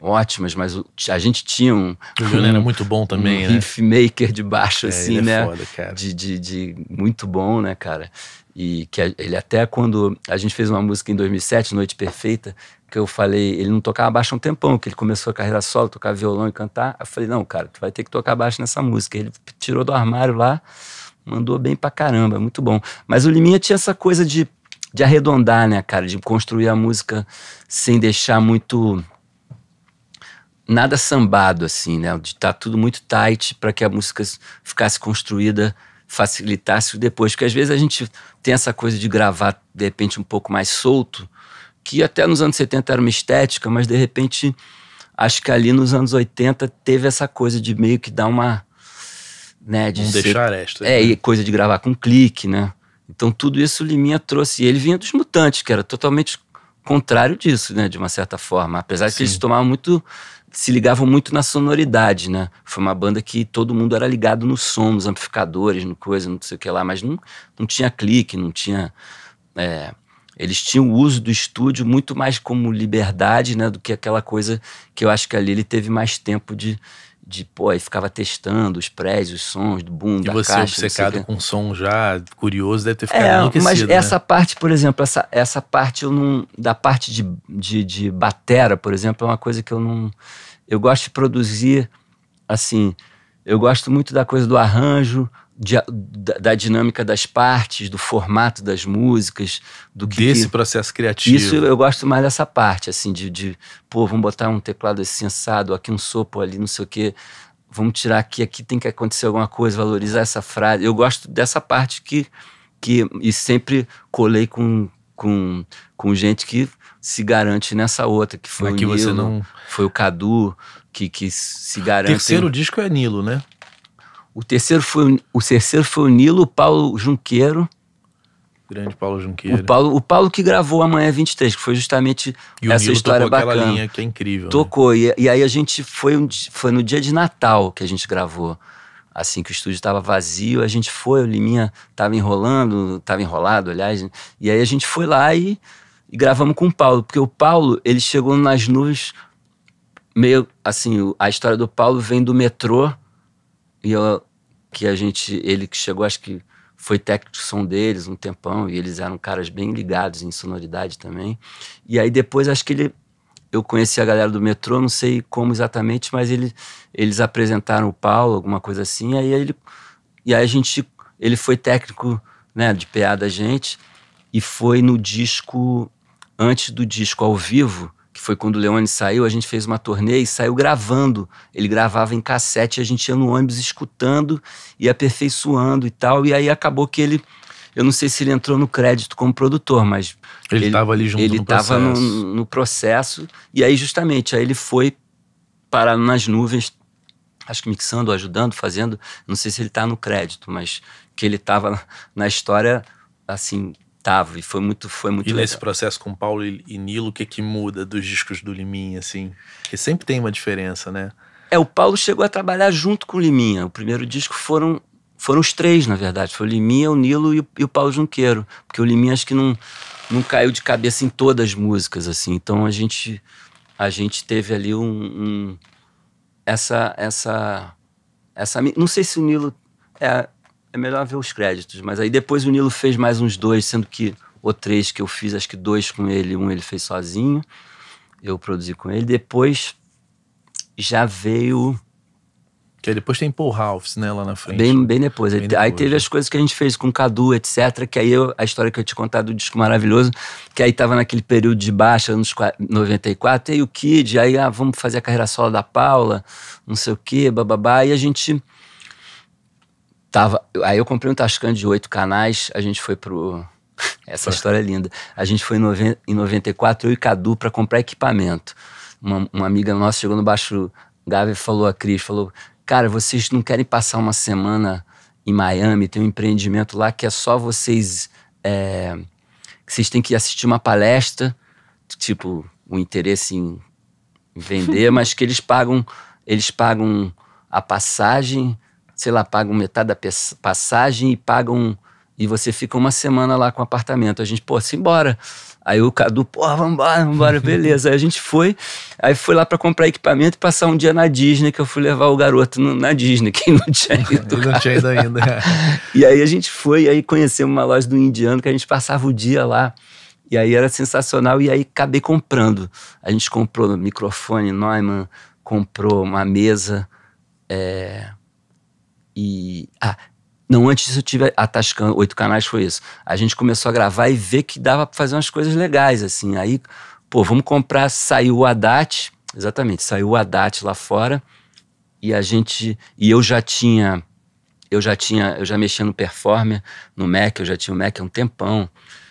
ótimas, mas a gente tinha um. O Juliano um, era muito bom também, um né? riff maker de baixo, é, assim, é né? É foda, de, de, de, muito bom, né, cara? E que ele até quando a gente fez uma música em 2007, Noite Perfeita, que eu falei, ele não tocava baixo há um tempão, que ele começou a carreira solo, tocar violão e cantar. Eu falei, não, cara, tu vai ter que tocar baixo nessa música. Ele tirou do armário lá, mandou bem pra caramba, muito bom. Mas o Liminha tinha essa coisa de de arredondar, né, cara? De construir a música sem deixar muito. Nada sambado, assim, né? De estar tá tudo muito tight para que a música ficasse construída, facilitasse depois. Porque às vezes a gente tem essa coisa de gravar, de repente, um pouco mais solto, que até nos anos 70 era uma estética, mas de repente acho que ali nos anos 80 teve essa coisa de meio que dar uma. Né, de ser, deixar esta. É, né? coisa de gravar com clique, né? Então tudo isso o Liminha trouxe. E ele vinha dos mutantes, que era totalmente contrário disso, né? De uma certa forma. Apesar de que eles tomavam muito. se ligavam muito na sonoridade, né? Foi uma banda que todo mundo era ligado no som, nos amplificadores, no coisa, não sei o que lá, mas não, não tinha clique, não tinha. É, eles tinham o uso do estúdio muito mais como liberdade, né, do que aquela coisa que eu acho que ali ele teve mais tempo de, de, pô, aí ficava testando os prédios, os sons do boom, e da você caixa. você obcecado com som já, curioso, deve ter ficado é, enlouquecido, Mas né? essa parte, por exemplo, essa, essa parte eu não... Da parte de, de, de batera, por exemplo, é uma coisa que eu não... Eu gosto de produzir, assim... Eu gosto muito da coisa do arranjo, de, da, da, dinâmica das partes, do formato das músicas, do que desse que, processo criativo. Isso eu gosto mais dessa parte, assim, de, de pô, vamos botar um teclado assim, sensado, aqui um sopro ali, não sei o quê. Vamos tirar aqui, aqui tem que acontecer alguma coisa, valorizar essa frase. Eu gosto dessa parte que que e sempre colei com com, com gente que se garante nessa outra, que foi Mas o que Nilo, não... foi o Cadu, que, que se garante. Terceiro disco é Nilo, né? O terceiro foi o, terceiro foi o Nilo Paulo Junqueiro. Grande Paulo Junqueiro. O Paulo, o Paulo que gravou Amanhã 23, é que foi justamente e essa história tocou bacana. linha que é incrível. Né? Tocou. Né? E, e, aí a gente foi, um, foi no dia de Natal que a gente gravou. Assim que o estúdio estava vazio, a gente foi, o Liminha estava enrolando, estava enrolado, aliás. Né? E aí a gente foi lá e, e gravamos com o Paulo, porque o Paulo, ele chegou nas nuvens meio assim, a história do Paulo vem do metrô e eu, que a gente, ele que chegou, acho que foi técnico de som deles um tempão, e eles eram caras bem ligados em sonoridade também. E aí depois acho que ele eu conheci a galera do metrô, não sei como exatamente, mas ele, eles apresentaram o Paulo, alguma coisa assim, aí ele e aí a gente ele foi técnico, né, de PA da gente e foi no disco antes do disco ao vivo, que foi quando o Leone saiu, a gente fez uma turnê e saiu gravando. Ele gravava em cassete, a gente ia no ônibus escutando e aperfeiçoando e tal. E aí acabou que ele eu não sei se ele entrou no crédito como produtor, mas. Ele estava ali junto ele no Ele estava no, no, processo. E aí, justamente, aí ele foi parar nas nuvens, acho que mixando, ajudando, fazendo. Não sei se ele está no crédito, mas que ele estava na história, assim, e foi muito foi muito e legal. nesse processo com Paulo e Nilo o que que muda dos discos do Liminha assim que sempre tem uma diferença né é o Paulo chegou a trabalhar junto com o Liminha o primeiro disco foram foram os três na verdade foi o Liminha o Nilo e o, e o Paulo Junqueiro porque o Liminha acho que não não caiu de cabeça em todas as músicas assim então a gente a gente teve ali um, um essa essa essa não sei se o Nilo é, é melhor ver os créditos. Mas aí depois o Nilo fez mais uns dois, sendo que o três que eu fiz, acho que dois com ele, um ele fez sozinho, eu produzi com ele. Depois já veio. Que aí depois tem Paul Ralphs, né, lá na frente. Bem, né? bem depois. Bem aí, depois, aí teve né? as coisas que a gente fez com Cadu, etc. Que aí eu, a história que eu te contar do disco maravilhoso, que aí tava naquele período de baixa, anos 94, e aí o Kid, aí ah, vamos fazer a carreira solo da Paula, não sei o quê, bababá. E a gente Tava, aí eu comprei um Tascam de oito canais, a gente foi pro. Essa tá. história é linda. A gente foi em, noven... em 94, eu e Cadu, para comprar equipamento. Uma, uma, amiga nossa chegou no Baixo Gávea e falou a Cris, falou, cara, vocês não querem passar uma semana em Miami, tem um empreendimento lá que é só vocês... É, vocês têm que assistir uma palestra, tipo, o um interesse em vender, mas que eles pagam, eles pagam a passagem, sei lá, pagam metade da passagem e pagam. E você fica uma semana lá com o apartamento. A gente, pô, embora Aí o Cadu, pô, vambora, vambora, beleza. Aí a gente foi, aí foi lá para comprar equipamento e passar um dia na Disney, que eu fui levar o garoto no, na Disney, quem não tinha ido. não tinha ido ainda. É. e aí a gente foi, aí conhecemos uma loja do indiano, que a gente passava o dia lá. E aí era sensacional, e aí acabei comprando. A gente comprou microfone Neumann, comprou uma mesa, é, e ah, não, antes disso eu tive a Tascan, oito canais foi isso. A gente começou a gravar e ver que dava para fazer umas coisas legais, assim. Aí, pô, vamos comprar, saiu o Haddad, exatamente, saiu o Haddad lá fora. E a gente, e eu já tinha, eu já tinha, eu já mexia no Performer, no Mac, eu já tinha o Mac há um tempão.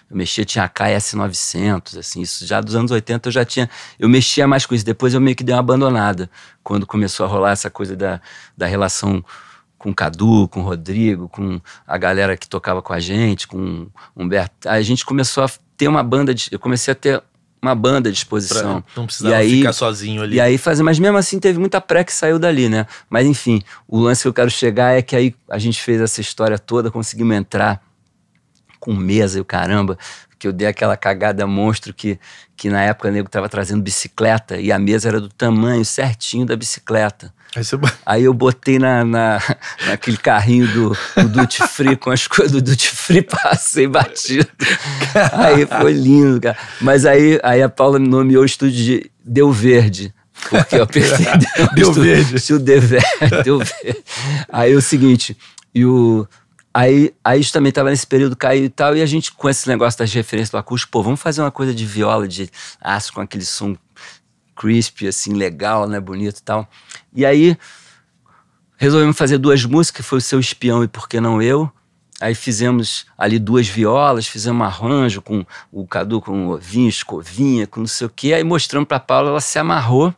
Eu mexia, tinha a KS900, assim, isso já dos anos 80 eu já tinha, eu mexia mais com isso. Depois eu meio que dei uma abandonada, quando começou a rolar essa coisa da, da relação com o Cadu, com o Rodrigo, com a galera que tocava com a gente, com o Humberto. Aí a gente começou a ter uma banda, de, eu comecei a ter uma banda de exposição. Pra, não precisava aí, ficar sozinho ali. E aí fazer, mas mesmo assim teve muita pré que saiu dali, né? Mas enfim, o lance que eu quero chegar é que aí a gente fez essa história toda, conseguimos entrar com mesa e o caramba, que eu dei aquela cagada monstro que, que na época o nego tava trazendo bicicleta e a mesa era do tamanho certinho da bicicleta. Você... É aí eu botei na, na, naquele carrinho do, do Duty Free com as coisas do Duty Free, passei batido. Aí foi lindo, cara. Mas aí, aí a Paula me nomeou o estúdio de Deu Verde. Porque eu apertei Deu, Deu Verde. o Dever, Deu Verde. Aí é o seguinte, e o. Aí, aí isso também estava nesse período caiu e tal, e a gente, com esse negócio das referências do acústico, pô, vamos fazer uma coisa de viola, de aço com aquele som crisp, assim, legal, né? Bonito e tal. E aí resolvemos fazer duas músicas, foi o Seu Espião e Por Que Não Eu. Aí fizemos ali duas violas, fizemos um arranjo com o Cadu, com o Ovinho, Escovinha, com não sei o quê. Aí mostramos pra Paula, ela se amarrou.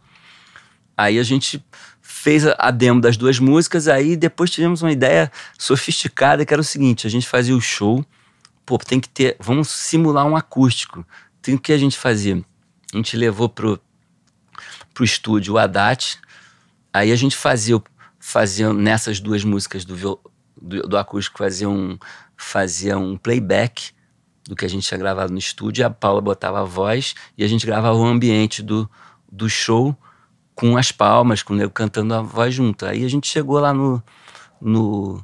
Aí a gente fez a demo das duas músicas, aí depois tivemos uma ideia sofisticada que era o seguinte, a gente fazia o show, pô, tem que ter, vamos simular um acústico. Tem então, o que a gente fazia? A gente levou pro, pro estúdio o Haddad. Aí a gente fazia, fazia nessas duas músicas do, do, do acústico, fazia um, fazia um playback do que a gente tinha gravado no estúdio, a Paula botava a voz e a gente gravava o ambiente do, do show com as palmas, com o nego cantando a voz junto. Aí a gente chegou lá no, no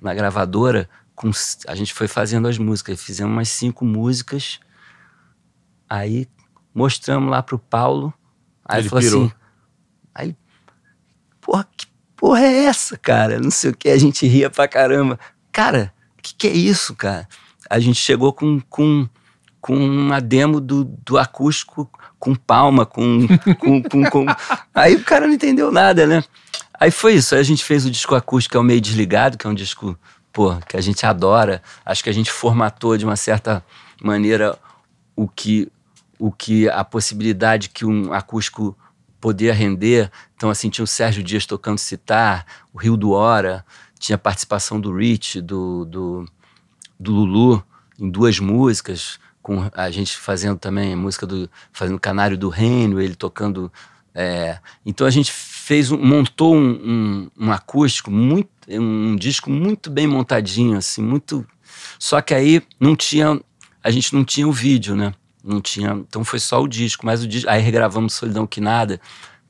na gravadora, com, a gente foi fazendo as músicas, fizemos umas cinco músicas, aí mostramos lá pro Paulo, Aí ele falou pirou. assim. Aí ele, porra, que porra é essa, cara? Não sei o que, a gente ria pra caramba. Cara, o que, que é isso, cara? A gente chegou com, com, com uma demo do, do acústico com palma, com, com, com, com. Aí o cara não entendeu nada, né? Aí foi isso. Aí a gente fez o disco acústico, que é o Meio Desligado, que é um disco, pô, que a gente adora. Acho que a gente formatou de uma certa maneira o que o que a possibilidade que um acústico podia render. Então, assim, tinha o Sérgio Dias tocando citar, o Rio do Hora, tinha a participação do Rich, do, do, do Lulu, em duas músicas, com a gente fazendo também música do. fazendo Canário do Reino, ele tocando. É, então a gente fez um, montou um, um, um acústico muito um disco muito bem montadinho assim muito só que aí não tinha a gente não tinha o vídeo né não tinha. Então foi só o disco, mas o disco. Aí regravamos Solidão Que Nada,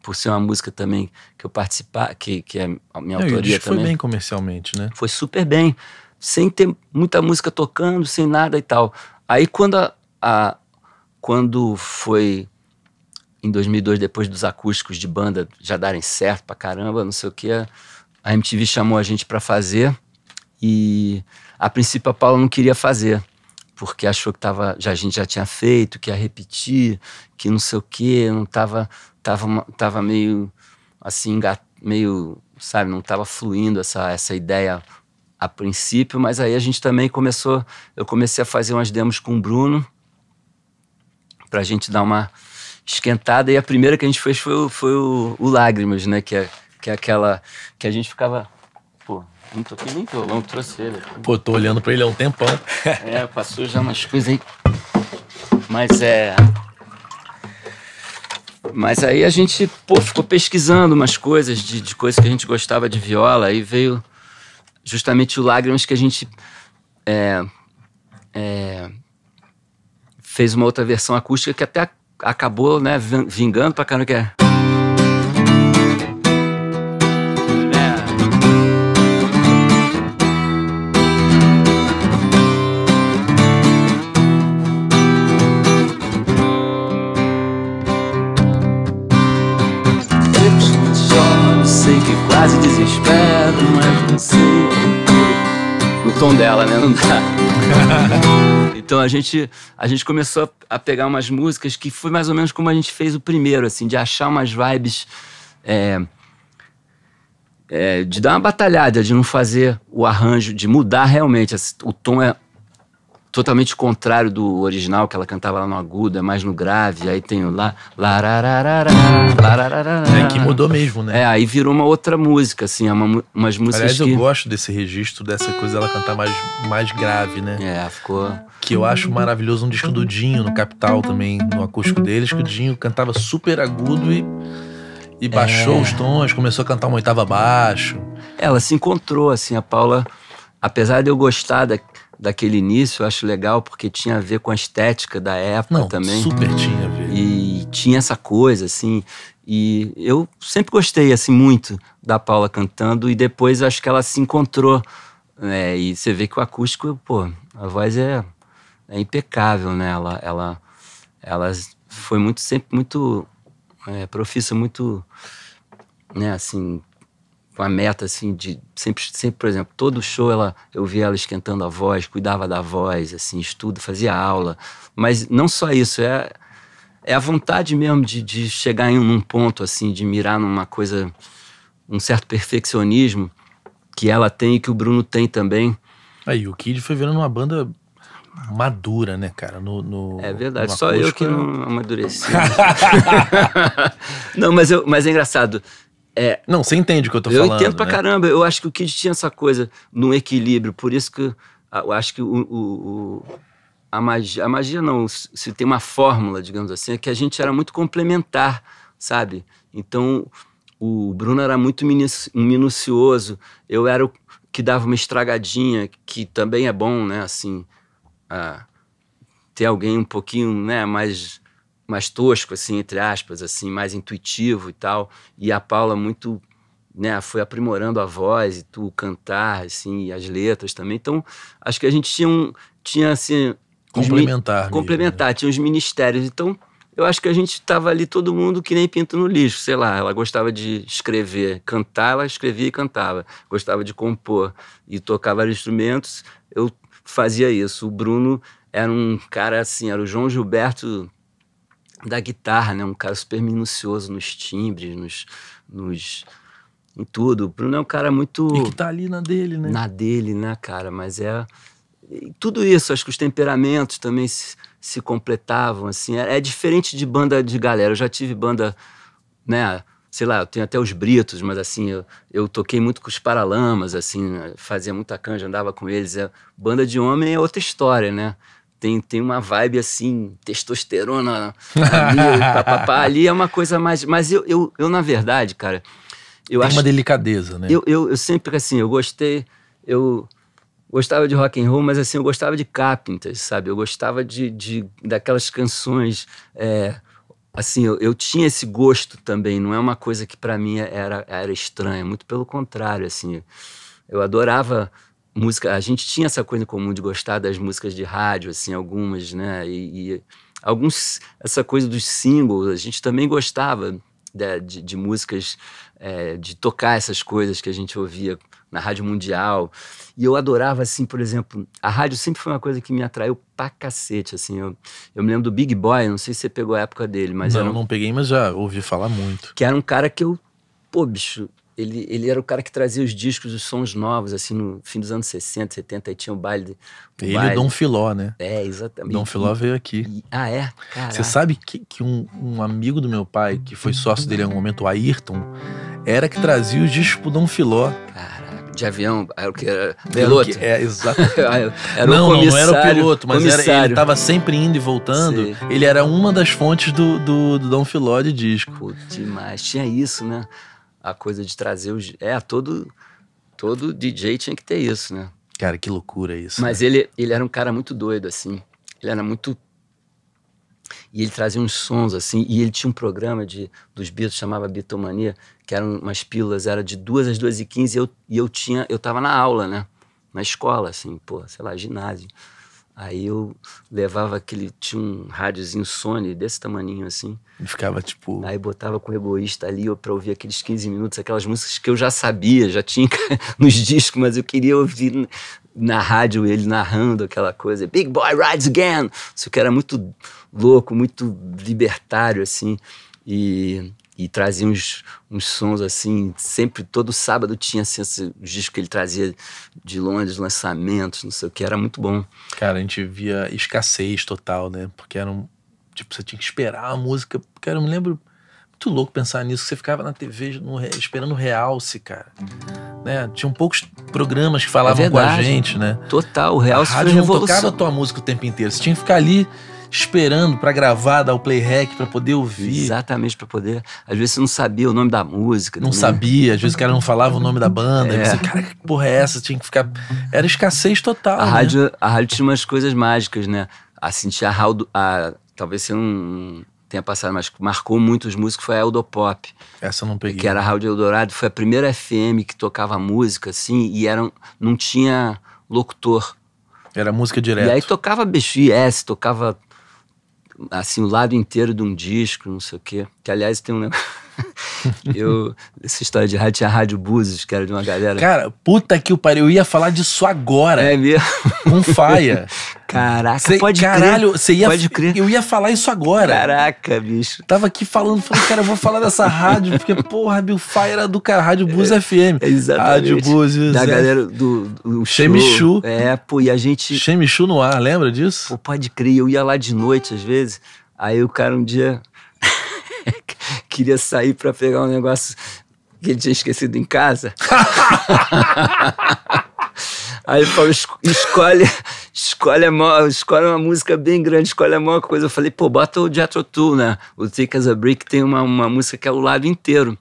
por ser uma música também que eu participar, que, que é a minha Não, autoria. E o disco também. foi bem comercialmente, né? Foi super bem. Sem ter muita música tocando, sem nada e tal. Aí quando a, a quando foi em 2002, depois dos acústicos de banda já darem certo pra caramba, não sei o que, a MTV chamou a gente para fazer e a princípio a Paula não queria fazer porque achou que tava, já, a gente já tinha feito, que ia repetir, que não sei o quê, não tava, tava, tava meio assim, meio, sabe, não tava fluindo essa, essa ideia a princípio, mas aí a gente também começou, eu comecei a fazer umas demos com o Bruno, pra gente dar uma esquentada, e a primeira que a gente fez foi, o, foi o, o Lágrimas, né, que é, que é aquela que a gente ficava não tô aqui nem violão, trouxe ele. Pô, tô olhando pra ele há um tempão. é, passou já umas coisas aí. Mas é. Mas aí a gente, pô, ficou pesquisando umas coisas de, de coisas que a gente gostava de viola. Aí veio justamente o Lágrimas que a gente. É, é, fez uma outra versão acústica que até acabou, né, vingando pra caramba, que é. quase desespero, mas consigo. É o tom dela, né? Não dá. então a gente, a gente começou a pegar umas músicas que foi mais ou menos como a gente fez o primeiro, assim, de achar umas vibes. É, é, de dar uma batalhada, de não fazer o arranjo, de mudar realmente. O tom é totalmente contrário do original, que ela cantava lá no agudo, é mais no grave, aí tem o lá, larararará, larararará. É, que mudou mesmo, né? É, aí virou uma outra música, assim, é uma, umas músicas Aliás, que... eu gosto desse registro, dessa coisa dela cantar mais, mais grave, né? É, ficou... Que eu acho maravilhoso um disco do Dinho, no Capital também, no acústico deles, que o Dinho cantava super agudo e... E baixou é. os tons, começou a cantar uma oitava baixo. Ela se encontrou, assim, a Paula, apesar de eu gostar da, daquele início eu acho legal porque tinha a ver com a estética da época Não, também. Super tinha a ver. E tinha essa coisa, assim. E eu sempre gostei, assim, muito da Paula cantando. E depois acho que ela se encontrou. Né? E você vê que o acústico, pô, a voz é, é impecável, né? Ela, ela, ela foi muito, sempre muito é, profissa, muito, né, assim, com a meta assim de sempre, sempre, por exemplo, todo show ela eu via ela esquentando a voz, cuidava da voz, assim, estudo, fazia aula. Mas não só isso, é é a vontade mesmo de, de chegar em um ponto assim, de mirar numa coisa um certo perfeccionismo que ela tem e que o Bruno tem também. Aí o Kid foi vendo uma banda madura, né, cara? No, no é verdade, no só eu que não amadureci. Né? não, mas, eu, mas é engraçado. É, não, você entende o que eu tô eu falando. Eu entendo pra né? caramba. Eu acho que o Kid tinha essa coisa num equilíbrio. Por isso que eu acho que o, o, o a, magia, a magia não, se tem uma fórmula, digamos assim, é que a gente era muito complementar, sabe? Então o Bruno era muito minucioso, eu era o que dava uma estragadinha, que também é bom, né? Assim, ter alguém um pouquinho né, mais mais tosco, assim, entre aspas, assim, mais intuitivo e tal. E a Paula muito, né, foi aprimorando a voz e tu cantar, assim, e as letras também. Então, acho que a gente tinha um, tinha assim... Complementar. complementar, né? tinha os ministérios. Então, eu acho que a gente estava ali todo mundo que nem pinto no lixo, sei lá. Ela gostava de escrever, cantar, ela escrevia e cantava. Gostava de compor e tocava instrumentos, eu fazia isso. O Bruno era um cara assim, era o João Gilberto da guitarra, né? Um cara super minucioso nos timbres, nos, nos em tudo. O Bruno é um cara muito e que tá ali na dele, né? Na dele, né, cara? Mas é tudo isso, acho que os temperamentos também se, se completavam assim. É, é diferente de banda de galera. Eu já tive banda, né, sei lá, eu tenho até os Britos, mas assim, eu, eu toquei muito com os Paralamas, assim, fazia muita canja, andava com eles. É, banda de homem é outra história, né? tem, tem uma vibe assim, testosterona ali, ali é uma coisa mais. Mas eu, eu, eu na verdade, cara. Eu tem acho, uma delicadeza, né? Eu, eu, eu sempre, assim, eu gostei. Eu gostava de rock and roll, mas assim, eu gostava de Carpenters, sabe? Eu gostava de, de daquelas canções. É, assim, eu, eu, tinha esse gosto também, não é uma coisa que para mim era, era estranha, muito pelo contrário, assim. Eu adorava música. A gente tinha essa coisa em comum de gostar das músicas de rádio, assim, algumas, né? E, e alguns. Essa coisa dos singles, a gente também gostava de, de, de músicas, é, de tocar essas coisas que a gente ouvia na Rádio Mundial. E eu adorava, assim, por exemplo, a rádio sempre foi uma coisa que me atraiu pra cacete, assim. Eu, eu me lembro do Big Boy, não sei se você pegou a época dele, mas. Não, um, não peguei, mas já ouvi falar muito. Que era um cara que eu. Pô, bicho, ele, ele era o cara que trazia os discos, os sons novos, assim, no fim dos anos 60, 70, aí tinha o baile. O ele baile. e o Dom Filó, né? É, exatamente. Dom Filó veio aqui. E, ah, é? Caraca. Você sabe que, que um, um, amigo do meu pai, que foi sócio dele em algum momento, o Ayrton, era que trazia os discos pro Dom Filó. Caraca. De avião, era o que era piloto. É, exato. era não, não, não era o piloto, mas era, ele tava sempre indo e voltando. Sei. Ele era uma das fontes do, do, do Dom Filó de disco. Pô, demais. Tinha isso, né? a coisa de trazer os. É, todo, todo DJ tinha que ter isso, né? Cara, que loucura isso. Mas né? ele, ele era um cara muito doido, assim. Ele era muito. E ele trazia uns sons, assim. E ele tinha um programa de, dos Beatles, chamava Beatomania, que eram umas pílulas, era de duas às duas e quinze. E eu, e eu tinha. Eu tava na aula, né? Na escola, assim, pô, sei lá, ginásio. Aí eu levava aquele. Tinha um rádiozinho Sony desse tamaninho assim. E ficava tipo. Aí botava com o egoísta ali pra ouvir aqueles 15 minutos, aquelas músicas que eu já sabia, já tinha nos discos, mas eu queria ouvir na rádio ele narrando aquela coisa. Big Boy Rides Again! Isso que era muito louco, muito libertário assim. E e trazia uns, uns sons assim, sempre todo sábado tinha assim, esse disco que ele trazia de Londres, lançamentos, não sei o que, era muito bom. Cara, a gente via escassez total, né? Porque era um, tipo, você tinha que esperar a música, cara, eu me lembro muito louco pensar nisso, você ficava na TV no, esperando o realce, cara. Né? Tinham poucos programas que falavam é verdade, com a gente, né? Total, o realce a rádio foi não revolução. tocava a tua música o tempo inteiro, você tinha que ficar ali esperando para gravar, dar o play rec para poder ouvir. Exatamente, para poder. Às vezes você não sabia o nome da música. Não também. Né? sabia, às vezes o cara não falava o nome da banda. É. Você, cara, que porra é essa? Tinha que ficar. Era escassez total. A, né? rádio, a rádio tinha umas coisas mágicas, né? Assim, tinha a rádio. A, talvez você não tenha passado, mas marcou muito os músicos foi a Eldopop. Essa eu não peguei. Que era a Rádio Eldorado. Foi a primeira FM que tocava música, assim, e era, não tinha locutor. Era música direta E aí tocava BX, tocava assim, o lado inteiro de um disco, não sei o quê. Que, aliás, tem um negócio... eu, essa história de rádio, tinha Rádio Búzios, que era de uma galera. Cara, puta que o pariu, eu ia falar disso agora. É mesmo? Com faia. Caraca, cê, pode caralho, crer. Ia, pode crer. Eu ia falar isso agora. Caraca, bicho. Tava aqui falando, falei, cara, eu vou falar dessa rádio, porque, porra, Bill Fire era do cara, Rádio Búzios é, FM. exatamente. Rádio Búzios. Da é. galera do, do Chemichu. É, pô, e a gente... Chemichu no ar, lembra disso? Pô, pode crer, eu ia lá de noite, às vezes, aí o cara um dia queria sair para pegar um negócio que ele tinha esquecido em casa. Aí ele falou: escolhe, escolhe, uma, escolhe uma música bem grande, escolhe a maior coisa. Eu falei: pô, bota o Jethro Tool, né? O Take as a Brick tem uma, uma música que é o lado inteiro.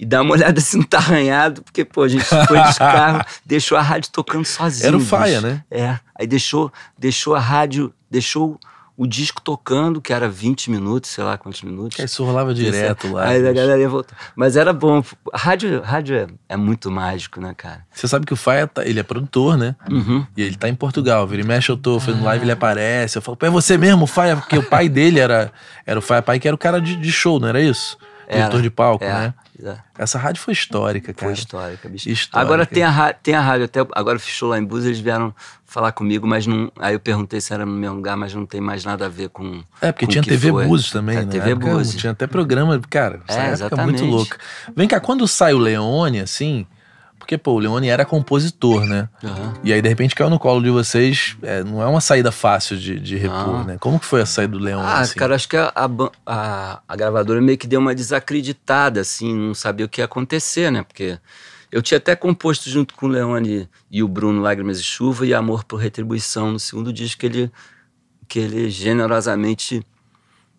E dá uma olhada se não tá arranhado, porque, pô, a gente foi de carro, deixou a rádio tocando sozinho. Era o Faia, né? É. Aí deixou, deixou a rádio, deixou o disco tocando, que era 20 minutos, sei lá quantos minutos. Isso rolava direto lá. Aí mas... a galera ia voltar. Mas era bom. Rádio, rádio é, é, muito mágico, né, cara? Você sabe que o Faia, tá, ele é produtor, né? Uhum. E ele tá em Portugal. Ele mexe, eu tô fazendo live, ele aparece. Eu falo, é você mesmo, Faia? Porque o pai dele era, era o Faia Pai, que era o cara de, de show, não era isso? Diretor de palco, era. né? É. Essa rádio foi histórica, cara. Foi histórica, bicho. Histórica. Agora tem a, tem a rádio, até agora fechou lá em Búzios, eles vieram falar comigo, mas não. Aí eu perguntei se era no meu lugar, mas não tem mais nada a ver com. É, porque com tinha TV foi. Búzios também, é, né? TV Búzios. Tinha até programa, cara, essa é, época é exatamente. muito louca. Vem cá, quando sai o Leone, assim. Porque, pô, o Leone era compositor, né? Uhum. E aí, de repente, caiu no colo de vocês. É, não é uma saída fácil de, de ah. repor, né? Como que foi a saída do Leone? Ah, assim? cara, acho que a, a, a, gravadora meio que deu uma desacreditada, assim, não sabia o que ia acontecer, né? Porque eu tinha até composto junto com o Leone e o Bruno Lágrimas e Chuva e Amor por Retribuição no segundo disco que ele, que ele generosamente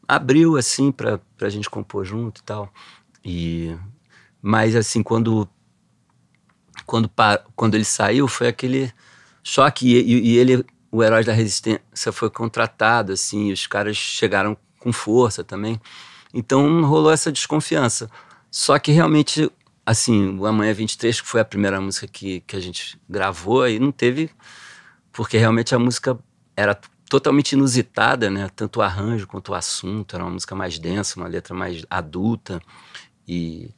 abriu, assim, pra, pra gente compor junto e tal. E. Mas, assim, quando quando, quando ele saiu, foi aquele choque. E, e ele, o herói da resistência, foi contratado, assim, os caras chegaram com força também. Então rolou essa desconfiança. Só que realmente, assim, o Amanhã 23, que foi a primeira música que, que a gente gravou, aí não teve. Porque realmente a música era totalmente inusitada, né? Tanto o arranjo quanto o assunto. Era uma música mais densa, uma letra mais adulta. E,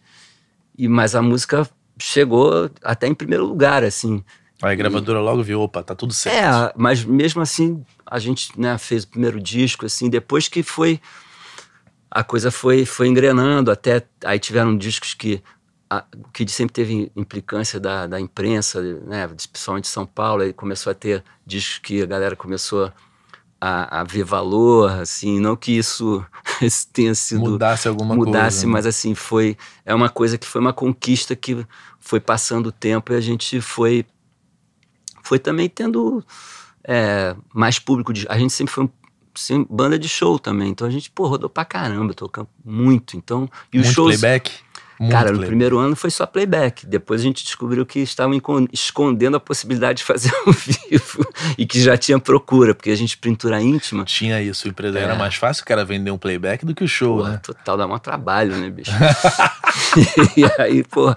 e mas a música chegou até em primeiro lugar, assim. Aí a gravadora e, logo viu, opa, tá tudo certo. É, mas mesmo assim, a gente né, fez o primeiro disco, assim, depois que foi. A coisa foi, foi engrenando, até. Aí tiveram discos que. A, que sempre teve implicância da, da imprensa, né, principalmente de São Paulo, aí começou a ter discos que a galera começou a, a ver valor, assim, não que isso tenha sido... Mudasse alguma mudasse, coisa. Mudasse, né? mas assim, foi... É uma coisa que foi uma conquista que foi passando o tempo e a gente foi, foi também tendo é, mais público. De, a gente sempre foi um Sim, banda de show também. Então a gente, pô, rodou pra caramba, tocando muito. Então, e muito os shows. Playback? Muito Cara, playback. no primeiro ano foi só playback. Depois a gente descobriu que estavam escondendo a possibilidade de fazer ao vivo e que já tinha procura, porque a gente pintura íntima. Tinha isso, o empresário é. era mais fácil o cara vender um playback do que o show, pô, né? Total, dá maior trabalho, né, bicho? e aí, pô.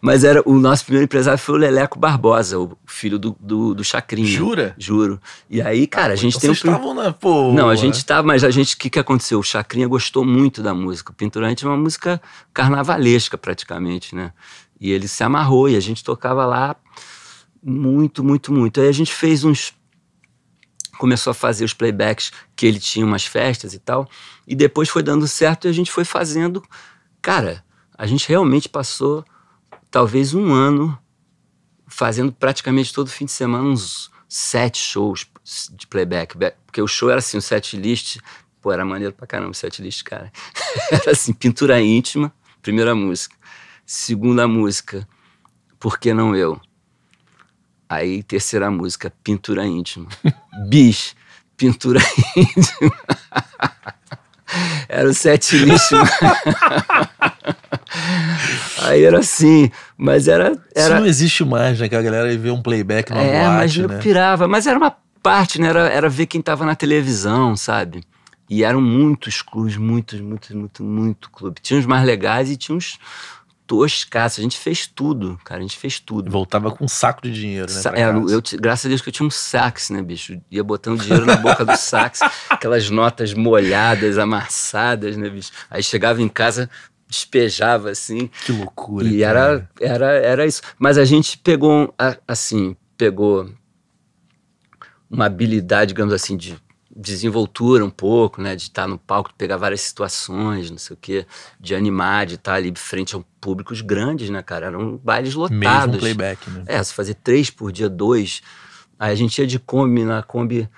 mas era, o nosso primeiro empresário foi o Leleco Barbosa, o filho do, do, do Chacrinha. Jura? Juro. E aí, ah, cara, ah, a gente então tem vocês um. estavam na. Pô, Não, a né? gente estava, mas a gente, o que, que aconteceu? O Chacrinha gostou muito da música. O Pintura Íntima é uma música carnaval carnavalesca praticamente, né? E ele se amarrou e a gente tocava lá muito, muito, muito. Aí a gente fez uns começou a fazer os playbacks que ele tinha umas festas e tal, e depois foi dando certo e a gente foi fazendo. Cara, a gente realmente passou talvez um ano fazendo praticamente todo fim de semana uns sete shows de playback, porque o show era assim, um set list, pô, era maneiro pra caramba o set list, cara. era assim, pintura íntima, Primeira música. Segunda música, Por que não eu? Aí, terceira música, Pintura Íntima. Bis, Pintura Íntima. era o sete lixo. Aí era assim, mas era, era. Isso não existe mais, né? Que a galera vê um playback na é, boate, mas eu né? pirava. Mas era uma parte, né? Era, era ver quem tava na televisão, sabe? E eram muitos clubes, muitos, muitos, muito, muito clube. Tinha uns mais legais e tinha uns toscaços. A gente fez tudo, cara. A gente fez tudo. Voltava com um saco de dinheiro, né? Sa é, eu, graças a Deus que eu tinha um sax, né, bicho? Ia botando dinheiro na boca do sax, aquelas notas molhadas, amassadas, né, bicho? Aí chegava em casa, despejava assim. Que loucura. E cara. Então, era, né? era, era isso. Mas a gente pegou, assim, pegou uma habilidade, digamos assim, de desenvoltura um pouco, né? De estar no palco, de pegar várias situações, não sei o quê, de animar, de estar ali frente a públicos grandes, né, cara? Eram bailes lotados. Mesmo playback, né? É, se fazer três por dia, dois. Aí a gente ia de Kombi, na Kombi,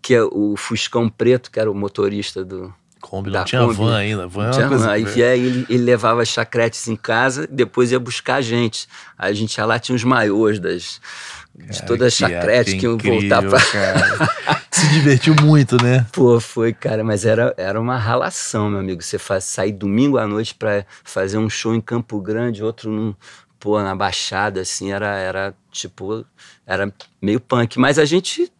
que é o Fuscão Preto, que era o motorista do. Kombi, não tinha Kombi. van ainda. Van não tinha van. Aí, que... aí ele, ele, levava chacretes em casa, depois ia buscar a gente. Aí a gente ia lá, tinha os maiores das Cara, de toda a chacrete que iam voltar pra. Se divertiu muito, né? Pô, foi, cara, mas era, era uma ralação, meu amigo. Você faz, sair domingo à noite para fazer um show em Campo Grande, outro num, pô, na Baixada, assim, era, era tipo, era meio punk. Mas a gente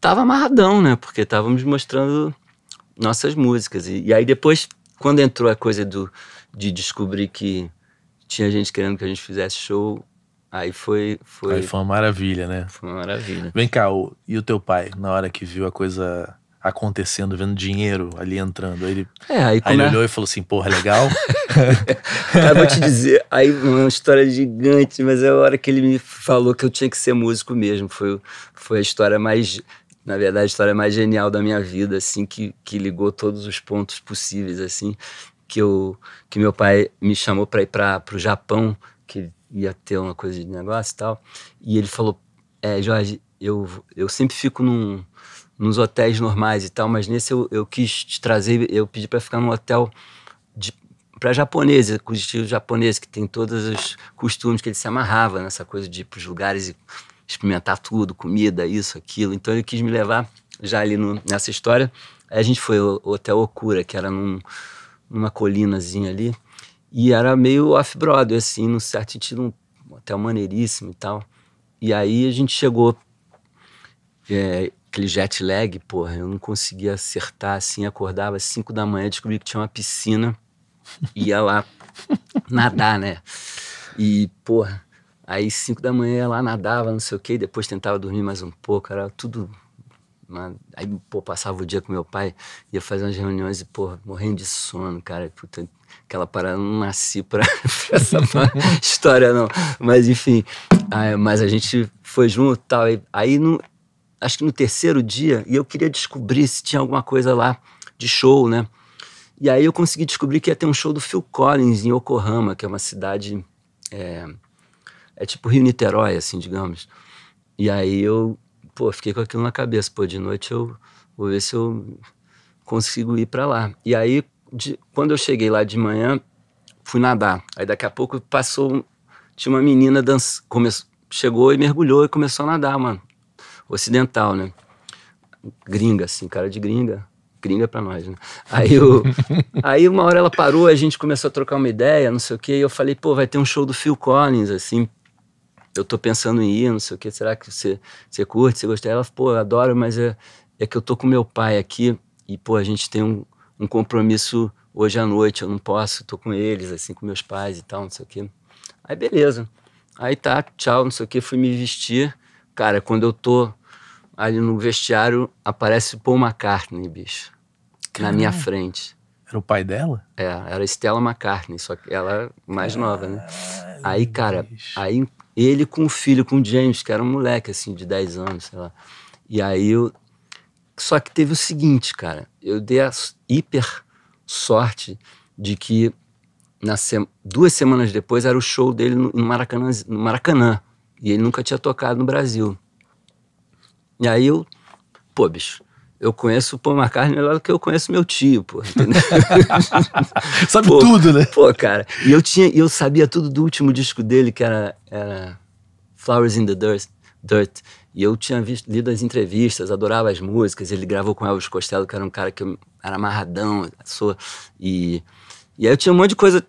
tava amarradão, né? Porque estávamos mostrando nossas músicas. E, e aí depois, quando entrou a coisa do, de descobrir que tinha gente querendo que a gente fizesse show, Aí foi, foi. Aí foi uma maravilha, né? Foi uma maravilha. Vem cá, o, e o teu pai, na hora que viu a coisa acontecendo, vendo dinheiro ali entrando. Aí ele, é, aí, aí ele olhou e falou assim, porra, legal. Cara, vou te dizer, aí uma história gigante, mas é a hora que ele me falou que eu tinha que ser músico mesmo. Foi, foi a história mais, na verdade, a história mais genial da minha vida, assim, que, que ligou todos os pontos possíveis, assim, que eu, que meu pai me chamou para ir para o Japão, que ia ter uma coisa de negócio e tal. E ele falou: é, Jorge, eu, eu sempre fico num, nos hotéis normais e tal, mas nesse eu, eu quis te trazer, eu pedi para ficar num hotel para japonesa, com estilo japonês, que tem todos os costumes que ele se amarrava nessa coisa de ir para os lugares e experimentar tudo, comida, isso, aquilo. Então ele quis me levar já ali no, nessa história. Aí a gente foi ao Hotel Okura, que era num, numa colinazinha ali. E era meio off-Broadway, assim, num certo sentido, um hotel maneiríssimo e tal. E aí a gente chegou. É, aquele jet lag, porra, eu não conseguia acertar assim, acordava às cinco da manhã, descobri que tinha uma piscina, ia lá nadar, né? E, porra, aí cinco da manhã ia lá, nadava, não sei o quê, depois tentava dormir mais um pouco, era tudo. Uma... Aí, pô, passava o dia com meu pai, ia fazer umas reuniões e, porra, morrendo de sono, cara, puta, aquela parada, não nasci pra, pra essa história, não. Mas enfim, aí, ah, é, mas a gente foi junto tal, e tal. Aí, no, acho que no terceiro dia, e eu queria descobrir se tinha alguma coisa lá de show, né? E aí eu consegui descobrir que ia ter um show do Phil Collins em Yokohama, que é uma cidade. É, é tipo Rio-Niterói, assim, digamos. E aí eu, pô, fiquei com aquilo na cabeça. Pô, de noite eu vou ver se eu consigo ir para lá. E aí, de, quando eu cheguei lá de manhã, fui nadar. Aí daqui a pouco passou. Tinha uma menina dança, chegou e mergulhou e começou a nadar, mano. Ocidental, né? Gringa, assim, cara de gringa. Gringa pra nós, né? Aí, eu, aí uma hora ela parou, a gente começou a trocar uma ideia, não sei o quê, e eu falei, pô, vai ter um show do Phil Collins, assim. Eu tô pensando em ir, não sei o quê, será que você, você curte, você gosta? Ela, pô, eu adoro, mas é, é que eu tô com meu pai aqui, e, pô, a gente tem um, um compromisso hoje à noite, eu não posso, tô com eles, assim, com meus pais e tal, não sei o quê. Aí beleza. Aí tá, tchau, não sei o quê, fui me vestir. Cara, quando eu tô ali no vestiário, aparece o Paul McCartney, bicho. Caramba. Na minha frente. Era o pai dela? É, era Stella McCartney, só que ela mais Caramba. nova, né? Aí, cara, bicho. aí ele com o filho, com o James, que era um moleque, assim, de 10 anos, sei lá. E aí só que teve o seguinte, cara, eu dei a hiper sorte de que se... duas semanas depois era o show dele no Maracanã, no Maracanã. E ele nunca tinha tocado no Brasil. E aí eu, pô, bicho, eu conheço o Paul McCartney lá do que eu conheço meu tio, pô. Sabe pô, tudo, né? Pô, cara. E eu, tinha, eu sabia tudo do último disco dele, que era, era Flowers in the Dirt. Dirt. E eu tinha visto, lido as entrevistas, adorava as músicas. Ele gravou com Elvis Costello, que era um cara que eu, era amarradão, sou, e, e aí eu tinha um monte de coisa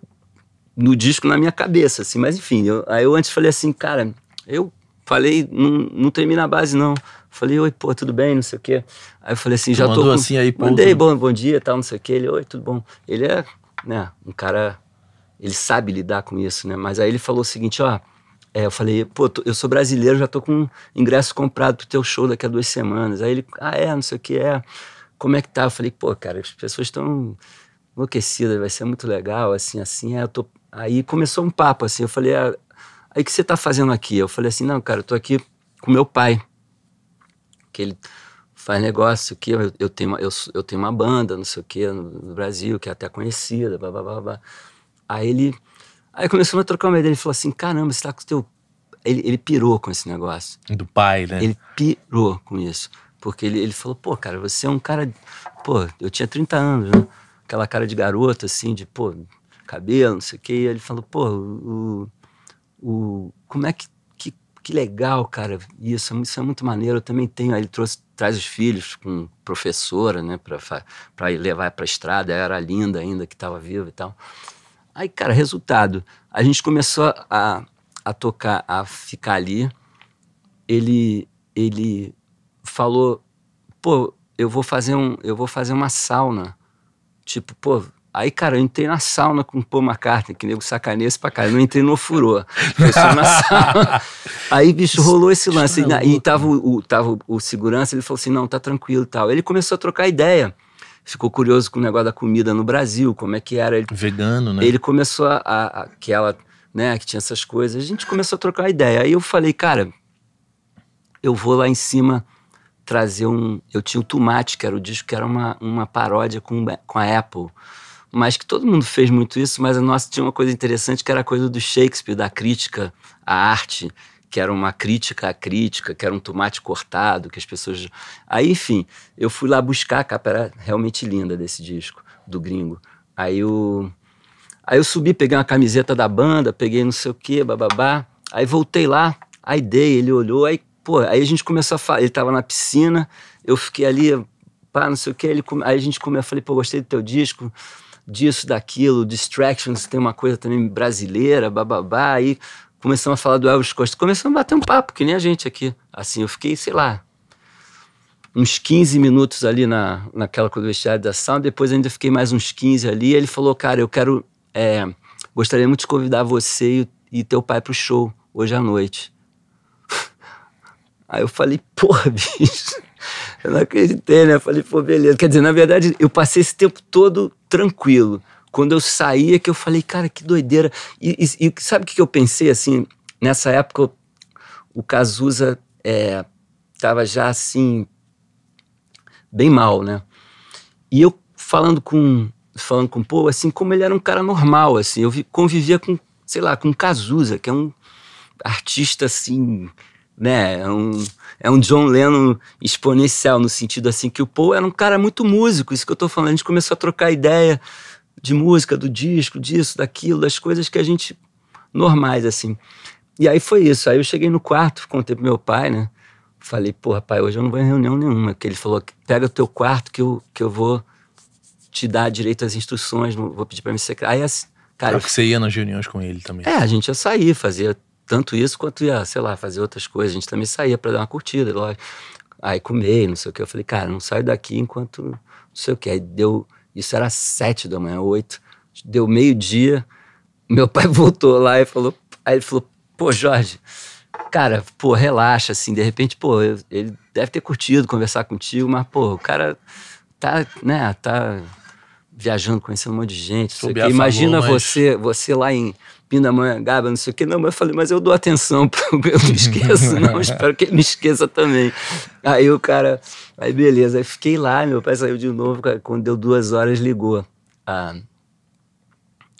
no disco na minha cabeça, assim. Mas enfim, eu, aí eu antes falei assim, cara, eu falei, não, não termina a base não. Falei, oi, pô, tudo bem, não sei o quê. Aí eu falei assim, tu já mandou tô. Com... assim aí, pô. Mandei, bom, bom dia, tal, não sei o quê. Ele, oi, tudo bom. Ele é, né, um cara. Ele sabe lidar com isso, né? Mas aí ele falou o seguinte, ó. Oh, é, eu falei, pô, eu sou brasileiro, já tô com ingresso comprado pro teu show daqui a duas semanas. Aí ele, ah, é, não sei o que, é. Como é que tá? Eu falei, pô, cara, as pessoas estão enlouquecidas, vai ser muito legal, assim, assim. É, tô... Aí começou um papo, assim, eu falei, ah, aí que você tá fazendo aqui? Eu falei assim, não, cara, eu tô aqui com meu pai, que ele faz negócio que eu, eu, tenho, eu, eu tenho uma banda, não sei o que, no, no Brasil, que é até conhecida, blá, blá, blá, blá. Aí ele Aí começamos a trocar uma ideia. Ele falou assim: caramba, você tá com o teu. Ele, ele pirou com esse negócio. Do pai, né? Ele pirou com isso. Porque ele, ele falou: pô, cara, você é um cara. Pô, eu tinha 30 anos, né? Aquela cara de garoto, assim, de, pô, cabelo, não sei o quê. E ele falou: pô, o. o como é que, que. Que legal, cara. Isso, é isso é muito maneiro. Eu também tenho. Aí ele trouxe traz os filhos com professora, né, para levar para a estrada. Era linda ainda que estava viva e tal. Aí, cara, resultado. A gente começou a, a tocar, a ficar ali. Ele, ele falou, pô, eu vou fazer um, eu vou fazer uma sauna. Tipo, pô, aí, cara, eu entrei na sauna com o Paul McCartney, que nego sacaneia pra caralho. Não entrei no furor. Foi só na sauna. aí, bicho, rolou esse lance. Tá e, e tava, o, tava o segurança, ele falou assim, não, tá tranquilo e tal. Ele começou a trocar ideia ficou curioso com o negócio da comida no Brasil, como é que era. Ele, Vegano, né? Ele começou a, a, aquela, né, que tinha essas coisas. A gente começou a trocar ideia. Aí eu falei, cara, eu vou lá em cima trazer um. Eu tinha o Tomate, que era o disco, que era uma, uma paródia com, com a Apple. Mas que todo mundo fez muito isso, mas a nossa tinha uma coisa interessante que era a coisa do Shakespeare, da crítica à arte, que era uma crítica à crítica, que era um tomate cortado, que as pessoas. Aí, enfim, eu fui lá buscar a capa, era realmente linda desse disco, do gringo. Aí eu, aí eu subi, peguei uma camiseta da banda, peguei não sei o quê, bababá. Aí voltei lá, aí dei, ele olhou, aí, pô, aí a gente começou a falar. Ele tava na piscina, eu fiquei ali, pá, não sei o quê. Ele, aí a gente começou, falei, pô, gostei do teu disco disso, daquilo, Distractions tem uma coisa também brasileira, bababá, aí começamos a falar do Elvis Costa, começamos a bater um papo, que nem a gente aqui. Assim, eu fiquei, sei lá, uns 15 minutos ali na, naquela coisa vestiário da sala, depois ainda fiquei mais uns 15 ali, ele falou, cara, eu quero, é, gostaria muito de convidar você e, e teu pai pro show hoje à noite. Aí eu falei, porra, bicho, eu não acreditei, né? Eu falei, pô, beleza. Quer dizer, na verdade, eu passei esse tempo todo tranquilo. Quando eu saía, é que eu falei, cara, que doideira. E, e, e sabe o que eu pensei assim? Nessa época, o Cazuza é, tava já assim, bem mal, né? E eu falando com falando com o Paul, assim, como ele era um cara normal, assim, eu convivia com, sei lá, com Cazuza, que é um artista, assim, né, é um, é um John Lennon exponencial, no sentido, assim, que o Paul era um cara muito músico, isso que eu tô falando, a gente começou a trocar ideia de música, do disco, disso, daquilo, das coisas que a gente. normais, assim. E aí foi isso. Aí eu cheguei no quarto, contei pro meu pai, né? Falei, pô, pai, hoje eu não vou em reunião nenhuma. Que ele falou: pega o teu quarto que eu, que eu vou te dar direito às instruções, vou pedir pra me secar. Aí, assim, cara. Claro que você ia nas reuniões com ele também. É, a gente ia sair, fazia tanto isso quanto ia, sei lá, fazer outras coisas. A gente também saía para dar uma curtida, lógico. Aí comei, não sei o que. Eu falei, cara, não saio daqui enquanto não sei o que. Aí deu isso era sete da manhã, oito. Deu meio-dia. Meu pai voltou lá e falou. Aí ele falou: pô, Jorge, cara, pô, relaxa, assim. De repente, pô, ele deve ter curtido conversar contigo, mas, pô, o cara tá, né, tá viajando, conhecendo um monte de gente. Imagina você, você lá em Pindamonhangaba, não sei o quê. Não, mas eu falei, mas eu dou atenção, eu não esqueço, não, espero que ele me esqueça também. Aí o cara, aí beleza, aí fiquei lá, meu pai saiu de novo, quando deu duas horas, ligou a,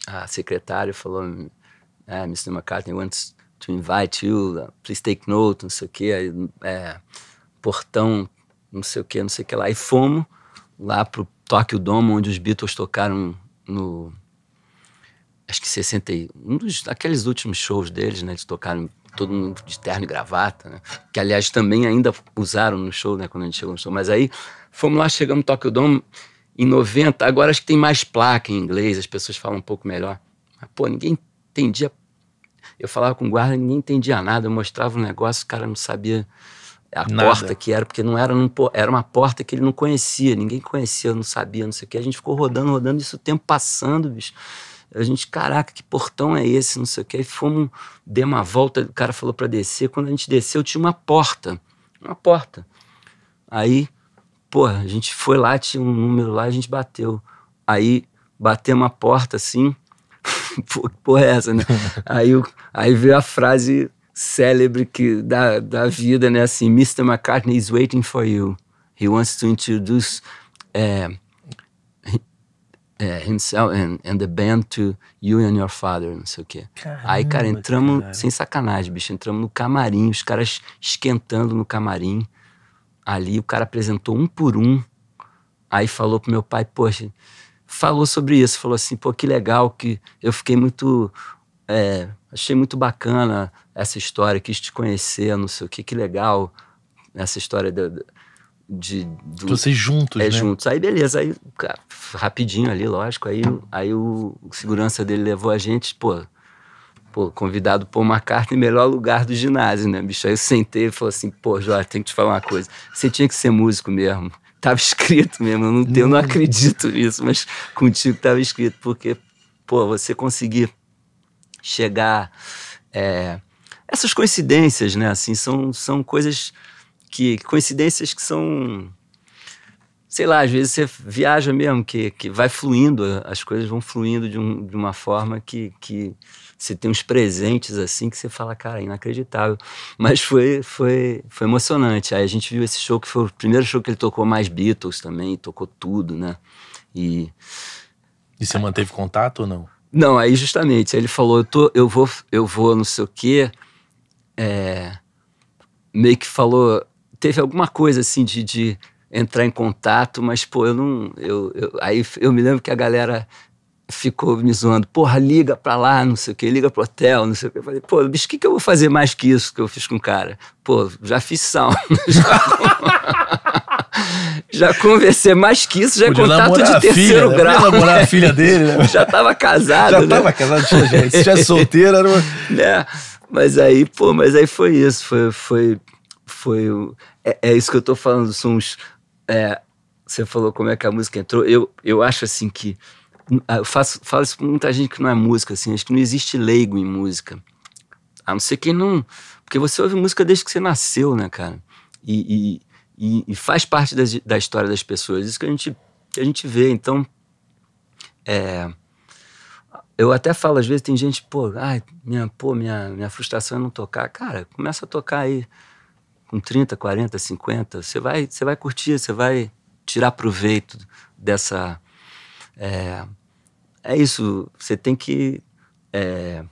a secretária falou, ah, é, Mr. McCartney wants to invite you, please take note, não sei o quê, aí, é, portão, não sei o quê, não sei o que lá. E fomos lá pro Tokyo domo onde os Beatles tocaram no acho que 61, um dos, aqueles últimos shows deles, né? Eles tocaram todo mundo de terno e gravata, né? Que, aliás, também ainda usaram no show, né? Quando a gente chegou no show. Mas aí, fomos lá, chegamos no Tokyo Dome em 90. Agora acho que tem mais placa em inglês, as pessoas falam um pouco melhor. Mas, pô, ninguém entendia. Eu falava com o guarda, ninguém entendia nada. Eu mostrava um negócio, o cara não sabia a Nada. porta que era, porque não era, num, era uma porta que ele não conhecia, ninguém conhecia, não sabia, não sei o que. A gente ficou rodando, rodando, isso o tempo passando, bicho. A gente, caraca, que portão é esse? Não sei o que. Aí fomos, demos uma volta, o cara falou para descer. Quando a gente desceu, tinha uma porta. Uma porta. Aí, porra, a gente foi lá, tinha um número lá, a gente bateu. Aí batemos a porta assim. Pô, porra, é essa, né? aí, aí veio a frase célebre que, da, da vida, né? Assim, Mr. McCartney is waiting for you. He wants to introduce. É, é, himself and, and, the band to you and your father, não sei o quê. Caramba, Aí, cara, entramos, cara. sem sacanagem, bicho, entramos no camarim, os caras esquentando no camarim. Ali o cara apresentou um por um. Aí falou pro meu pai, poxa, falou sobre isso, falou assim, pô, que legal, que eu fiquei muito. É, achei muito bacana essa história, quis te conhecer, não sei o que, que legal essa história da, de do, vocês juntos, é, né? juntos. Aí beleza, aí cara, rapidinho ali, lógico. Aí, aí o, o segurança dele levou a gente, pô, pô, convidado por uma carta em melhor lugar do ginásio, né, bicho? Aí eu sentei e falou assim, pô, Jorge, tem que te falar uma coisa. Você tinha que ser músico mesmo. Tava escrito mesmo, eu não, eu não hum. acredito nisso, mas contigo tava escrito, porque, pô, você conseguir chegar. É, essas coincidências, né, assim, são, são coisas que coincidências que são sei lá, às vezes você viaja mesmo, que, que vai fluindo, as coisas vão fluindo de, um, de uma forma que, que você tem uns presentes assim que você fala, cara, inacreditável. Mas foi, foi, foi emocionante. Aí a gente viu esse show que foi o primeiro show que ele tocou mais Beatles também, tocou tudo, né? E. E você aí, manteve contato ou não? Não, aí justamente, aí ele falou, eu, tô, eu, vou, eu vou não sei o quê. É, meio que falou, teve alguma coisa assim de, de entrar em contato, mas, pô, eu não. Eu, eu, aí eu me lembro que a galera ficou me zoando, porra, liga pra lá, não sei o quê liga pro hotel, não sei o quê Eu falei, pô, bicho, o que, que eu vou fazer mais que isso que eu fiz com o cara? Pô, já fiz sal. já conversei mais que isso, já é contato de terceiro filha, né? grau. Né? namorar a filha dele, né? Já tava casado. Já né? tava casado, tinha gente. Se já é solteiro, era uma... Né? Mas aí, pô, mas aí foi isso. Foi, foi foi. É, é isso que eu tô falando, são uns. É, você falou como é que a música entrou. Eu, eu acho assim que. Ah, eu faço, falo isso pra muita gente que não é música, assim. Acho que não existe leigo em música. A não ser quem não. Porque você ouve música desde que você nasceu, né, cara? E, e, e faz parte da, da história das pessoas. Isso que a gente, que a gente vê. Então. É, eu até falo, às vezes tem gente, pô, ai, minha, pô, minha, minha frustração é não tocar. Cara, começa a tocar aí com 30, 40, 50, você vai, você vai curtir, você vai tirar proveito dessa. É, é isso, você tem que. É,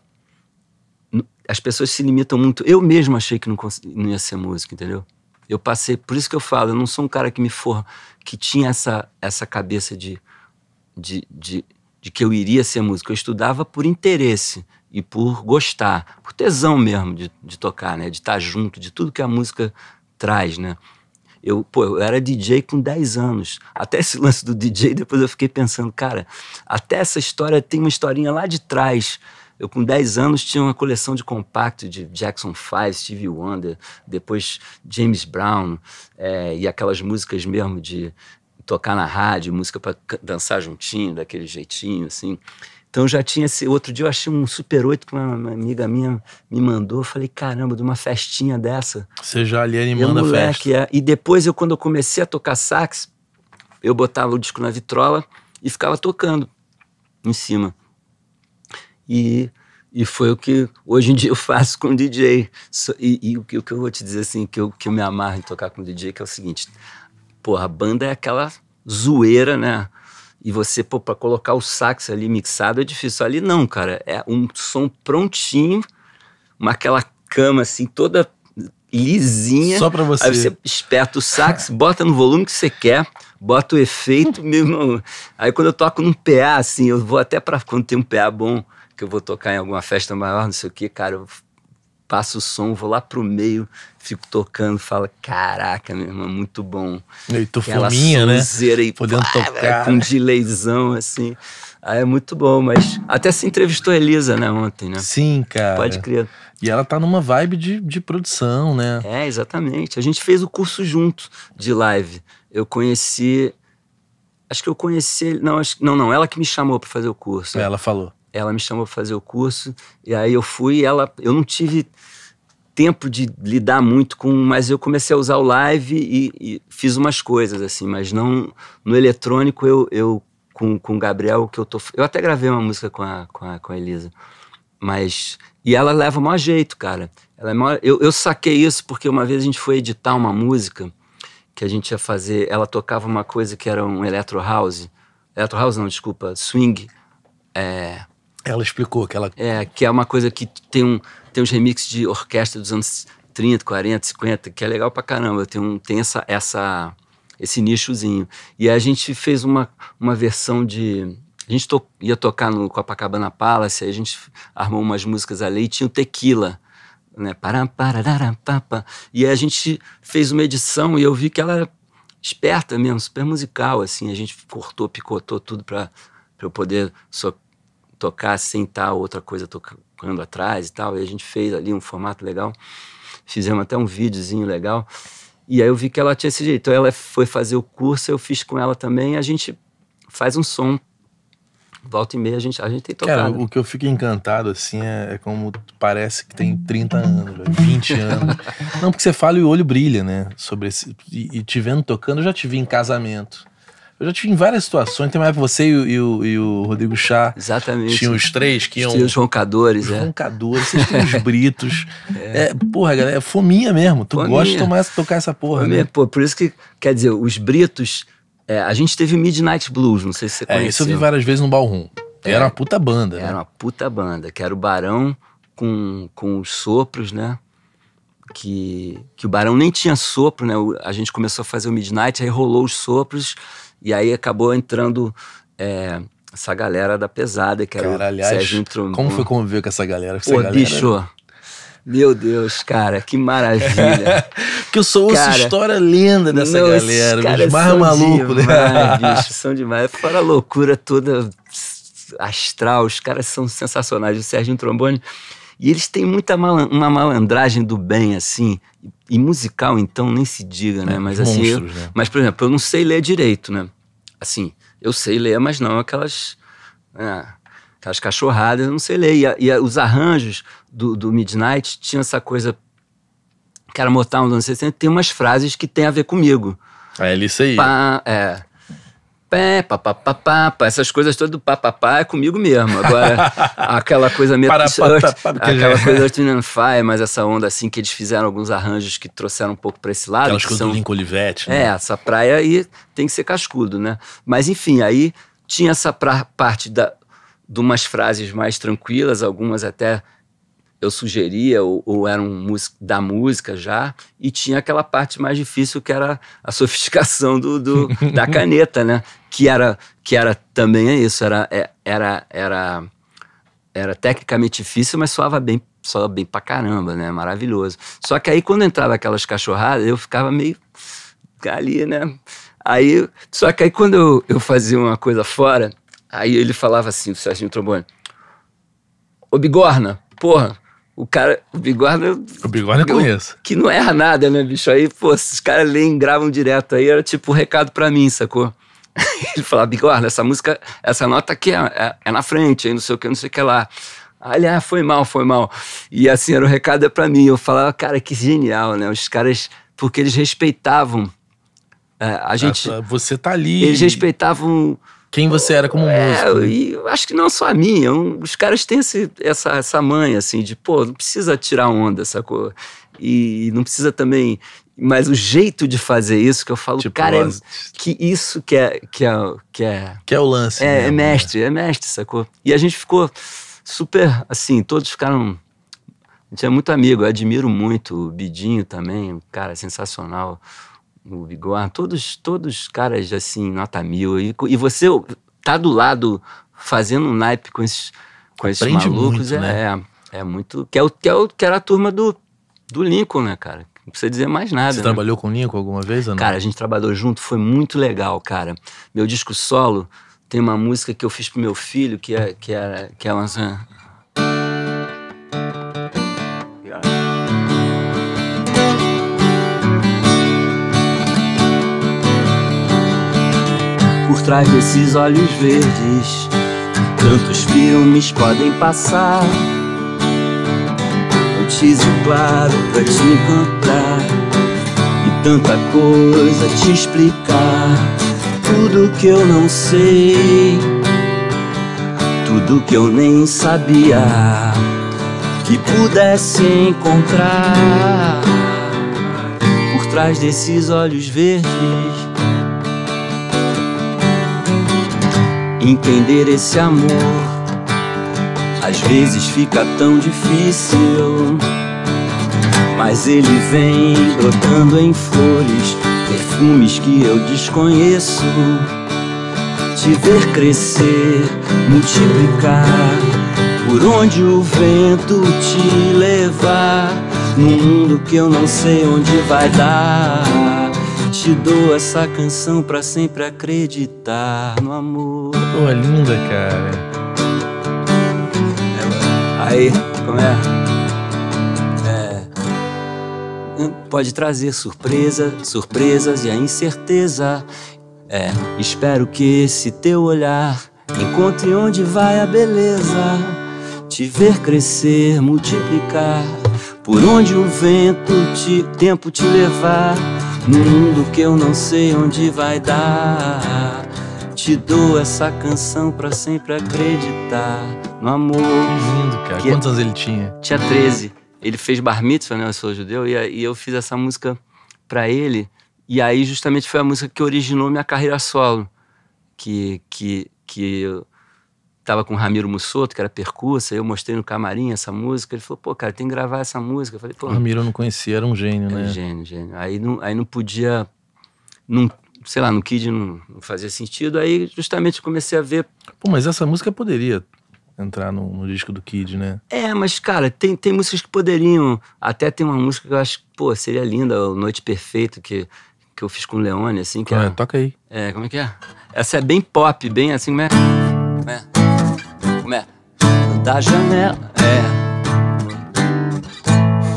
as pessoas se limitam muito. Eu mesmo achei que não, não ia ser músico, entendeu? Eu passei, por isso que eu falo, eu não sou um cara que me for, que tinha essa, essa cabeça de, de, de, de que eu iria ser músico. Eu estudava por interesse e por gostar, por tesão mesmo de, de tocar, né? De estar junto, de tudo que a música traz, né? Eu, pô, eu era DJ com 10 anos. Até esse lance do DJ, depois eu fiquei pensando, cara, até essa história tem uma historinha lá de trás. Eu, com 10 anos, tinha uma coleção de compacto de Jackson 5, Stevie Wonder, depois James Brown, é, e aquelas músicas mesmo de tocar na rádio, música para dançar juntinho, daquele jeitinho, assim. Então já tinha esse. Outro dia eu achei um Super 8 que uma amiga minha me mandou. Eu falei, caramba, de uma festinha dessa. Você já ali animando a festa. É. E depois, eu, quando eu comecei a tocar sax, eu botava o disco na vitrola e ficava tocando em cima. E, e foi o que hoje em dia eu faço com o DJ. E, e o, que, o que eu vou te dizer assim, que eu, que eu me amarro em tocar com o DJ, que é o seguinte: porra, a banda é aquela zoeira, né? e você, pô, pra colocar o sax ali mixado é difícil. Ali não, cara, é um som prontinho, uma, aquela cama assim, toda lisinha. Só pra você. Aí você esperta o sax, bota no volume que você quer, bota o efeito, meu irmão. Aí quando eu toco num PA, assim, eu vou até pra quando tem um PA bom, que eu vou tocar em alguma festa maior, não sei o que, cara, eu passo o som, vou lá pro meio, fico tocando, falo, caraca, meu irmão, muito bom. E tu fominha, né? Podendo pá, tocar. É, com um né? delayzão, assim. Aí é muito bom, mas até se entrevistou a Elisa, né, ontem, né? Sim, cara. Pode crer. E ela tá numa vibe de, de produção, né? É, exatamente. A gente fez o curso junto de live. Eu conheci... Acho que eu conheci... Não, acho, não, não. Ela que me chamou para fazer o curso. É, ela falou. Ela me chamou para fazer o curso. E aí eu fui e ela... Eu não tive tempo de lidar muito com. Mas eu comecei a usar o live e, e fiz umas coisas, assim, mas não. No eletrônico, eu, eu com, com o Gabriel, que eu tô. Eu até gravei uma música com a, com a, com a Elisa. Mas. E ela leva o maior jeito, cara. Ela é maior, eu, eu saquei isso porque uma vez a gente foi editar uma música que a gente ia fazer. Ela tocava uma coisa que era um electro house. Electro house, não, desculpa, swing. É, ela explicou que ela. É, que é uma coisa que tem um. Tem os remixes de orquestra dos anos 30, 40, 50, que é legal pra caramba. tem um, tem essa, essa, esse nichozinho. E a gente fez uma, uma versão de. A gente to, ia tocar no Copacabana Palace, aí a gente armou umas músicas ali e tinha o Tequila. Né? E a gente fez uma edição e eu vi que ela era esperta mesmo, super musical, assim. A gente cortou, picotou tudo para eu poder só tocar sem estar tá outra coisa tocando ano atrás e tal, e a gente fez ali um formato legal, fizemos até um videozinho legal. E aí eu vi que ela tinha esse jeito. Então, ela foi fazer o curso, eu fiz com ela também, a gente faz um som. Volta e meia a gente, a gente tem tocado. Cara, o que eu fico encantado, assim, é, é como parece que tem 30 anos, 20 anos. Não, porque você fala e o olho brilha, né? Sobre esse, e, e te vendo tocando, eu já te vi em casamento. Eu já tive em várias situações. Tem mais você e o, e, e o Rodrigo Chá. Exatamente. Tinha os três que iam. Os roncadores, os é. roncadores, vocês tinham os britos. É. é. porra, galera, é fominha mesmo. Tu fominha. gosta de tomar, tocar essa porra, fominha. né? Pô, por isso que, quer dizer, os britos. É, a gente teve Midnight Blues, não sei se você conhece. É, isso eu vi várias vezes no Ballroom. É. Era uma puta banda, né? Era uma puta banda, que era o Barão com, com os sopros, né? que, que o Barão nem tinha sopro, né? A gente começou a fazer o Midnight, aí rolou os sopros e aí acabou entrando é, essa galera da pesada, que era o aliás, Sérgio Trombone. Como foi conviver com essa galera? Pô, galera... bicho... Meu Deus, cara, que maravilha. Porque eu sou ouço história linda dessa não, galera, cara os mais malucos, né? bicho, são demais. Fora a loucura toda astral, os caras são sensacionais. O Sérgio Trombone e eles têm muita uma malandragem do bem, assim. E musical, então, nem se diga, né? É, mas monstros, assim. Eu, né? Mas, por exemplo, eu não sei ler direito, né? Assim, eu sei ler, mas não aquelas. É, aquelas cachorradas, eu não sei ler. E, e os arranjos do, do Midnight tinham essa coisa. Que era Motown dos anos 60, tem umas frases que tem a ver comigo. É, ele sei. Pá, é pé, papapá, essas coisas todas do papapá é comigo mesmo. Agora, aquela coisa meio. Para, para, para, aquela coisa Earth, Wind Fire, mas essa onda assim que eles fizeram alguns arranjos que trouxeram um pouco para esse lado. Aquelas coisas são, do Link Olivetti, né? É, essa praia aí tem que ser cascudo, né? Mas enfim, aí tinha essa pra, parte da, de umas frases mais tranquilas, algumas até eu sugeria, ou, ou era um músico da música já, e tinha aquela parte mais difícil que era a sofisticação do, do da caneta, né? Que era, que era também é isso, era, é, era, era, era tecnicamente difícil, mas soava bem, soava bem pra caramba, né? Maravilhoso. Só que aí quando entrava aquelas cachorradas, eu ficava meio ali, né? Aí, só que aí quando eu, eu fazia uma coisa fora, aí ele falava assim, o Sérgio Trombone, ô bigorna, porra, o cara, o Bigorna. O Bigorna eu conheço. Que não erra nada, né, bicho? Aí, pô, esses caras leem, gravam direto. Aí era tipo um recado pra mim, sacou? Ele falava, Bigorna, essa música, essa nota aqui é, é, é na frente, aí não sei o que, não sei o que lá. Olha, ah, foi mal, foi mal. E assim, era o recado é pra mim. Eu falava, cara, que genial, né? Os caras, porque eles respeitavam. É, a gente. Você tá ali. Eles respeitavam quem você era como é, músico. Né? E acho que não só a minha. É um, os caras têm esse, essa, essa mãe assim, de, pô, não precisa tirar onda, sacou? E não precisa também. Mas o jeito de fazer isso que eu falo, tipo, cara, é, que isso que é, que é. Que é, que é o lance. É, né, é mestre, é mestre, sacou? E a gente ficou super, assim, todos ficaram. A gente é muito amigo, eu admiro muito o Bidinho também, um cara sensacional o Bigorna, todos, todos caras assim, nota mil. E, e você tá do lado fazendo um naipe com esses, com esses Aprende malucos. Muito, é, né? é, é, muito. Que, é o, que, é o, que era a turma do, do Lincoln, né, cara? Não precisa dizer mais nada. Você né? trabalhou com o Lincoln alguma vez ou não? Cara, a gente trabalhou junto, foi muito legal, cara. Meu disco solo tem uma música que eu fiz pro meu filho, que é, que é, que é uma, por trás desses olhos verdes. Tantos filmes podem passar Eu te claro pra te encontrar e tanta coisa te explicar. Tudo que eu não sei, tudo que eu nem sabia que pudesse encontrar por trás desses olhos verdes. entender esse amor. Às vezes fica tão difícil, mas ele vem brotando em flores, perfumes que eu desconheço. Te ver crescer, multiplicar, por onde o vento te levar, num mundo que eu não sei onde vai dar te dou essa canção pra sempre acreditar no amor. Pô, é linda, cara. Aí, como é? é? Hum, pode trazer surpresa, surpresas e a incerteza. É, espero que esse teu olhar encontre onde vai a beleza. Te ver crescer, multiplicar, por onde o vento, te, tempo te levar num mundo que eu não sei onde vai dar. Te dou essa canção pra sempre acreditar no amor. Que lindo, cara. Que Quantos ele tinha? Tinha 13. Ele fez bar mitzvah, né? Eu sou judeu. E, eu fiz essa música pra ele. E aí, justamente, foi a música que originou minha carreira solo. Que, que, que eu estava com o Ramiro Mussoto, que era percurso, eu mostrei no camarim essa música, ele falou, pô, cara, tem que gravar essa música. Eu falei, pô... O Ramiro eu não conhecia, era um gênio, né? Um gênio, gênio. Aí não, aí não podia... Não, sei lá, no Kid não, não, fazia sentido. Aí justamente comecei a ver. Pô, mas essa música poderia entrar no, no, disco do Kid, né? É, mas cara, tem, tem músicas que poderiam. Até tem uma música que eu acho, pô, seria linda, Noite Perfeita, que, que eu fiz com o Leone, assim. Que é, toca aí. É, como é que é? Essa é bem pop, bem assim, como é? Como é? Da janela, é.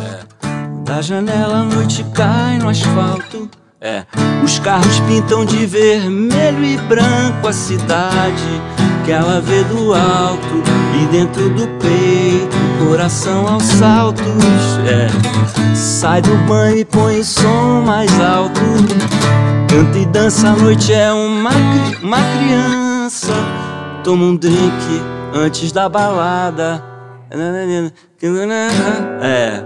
é. Da janela a noite cai no asfalto. É. Os carros pintam de vermelho e branco a cidade que ela vê do alto e dentro do peito, coração aos saltos. É. Sai do banho e põe o som mais alto. Canta e dança a noite é uma, uma criança. Toma um drink antes da balada. É.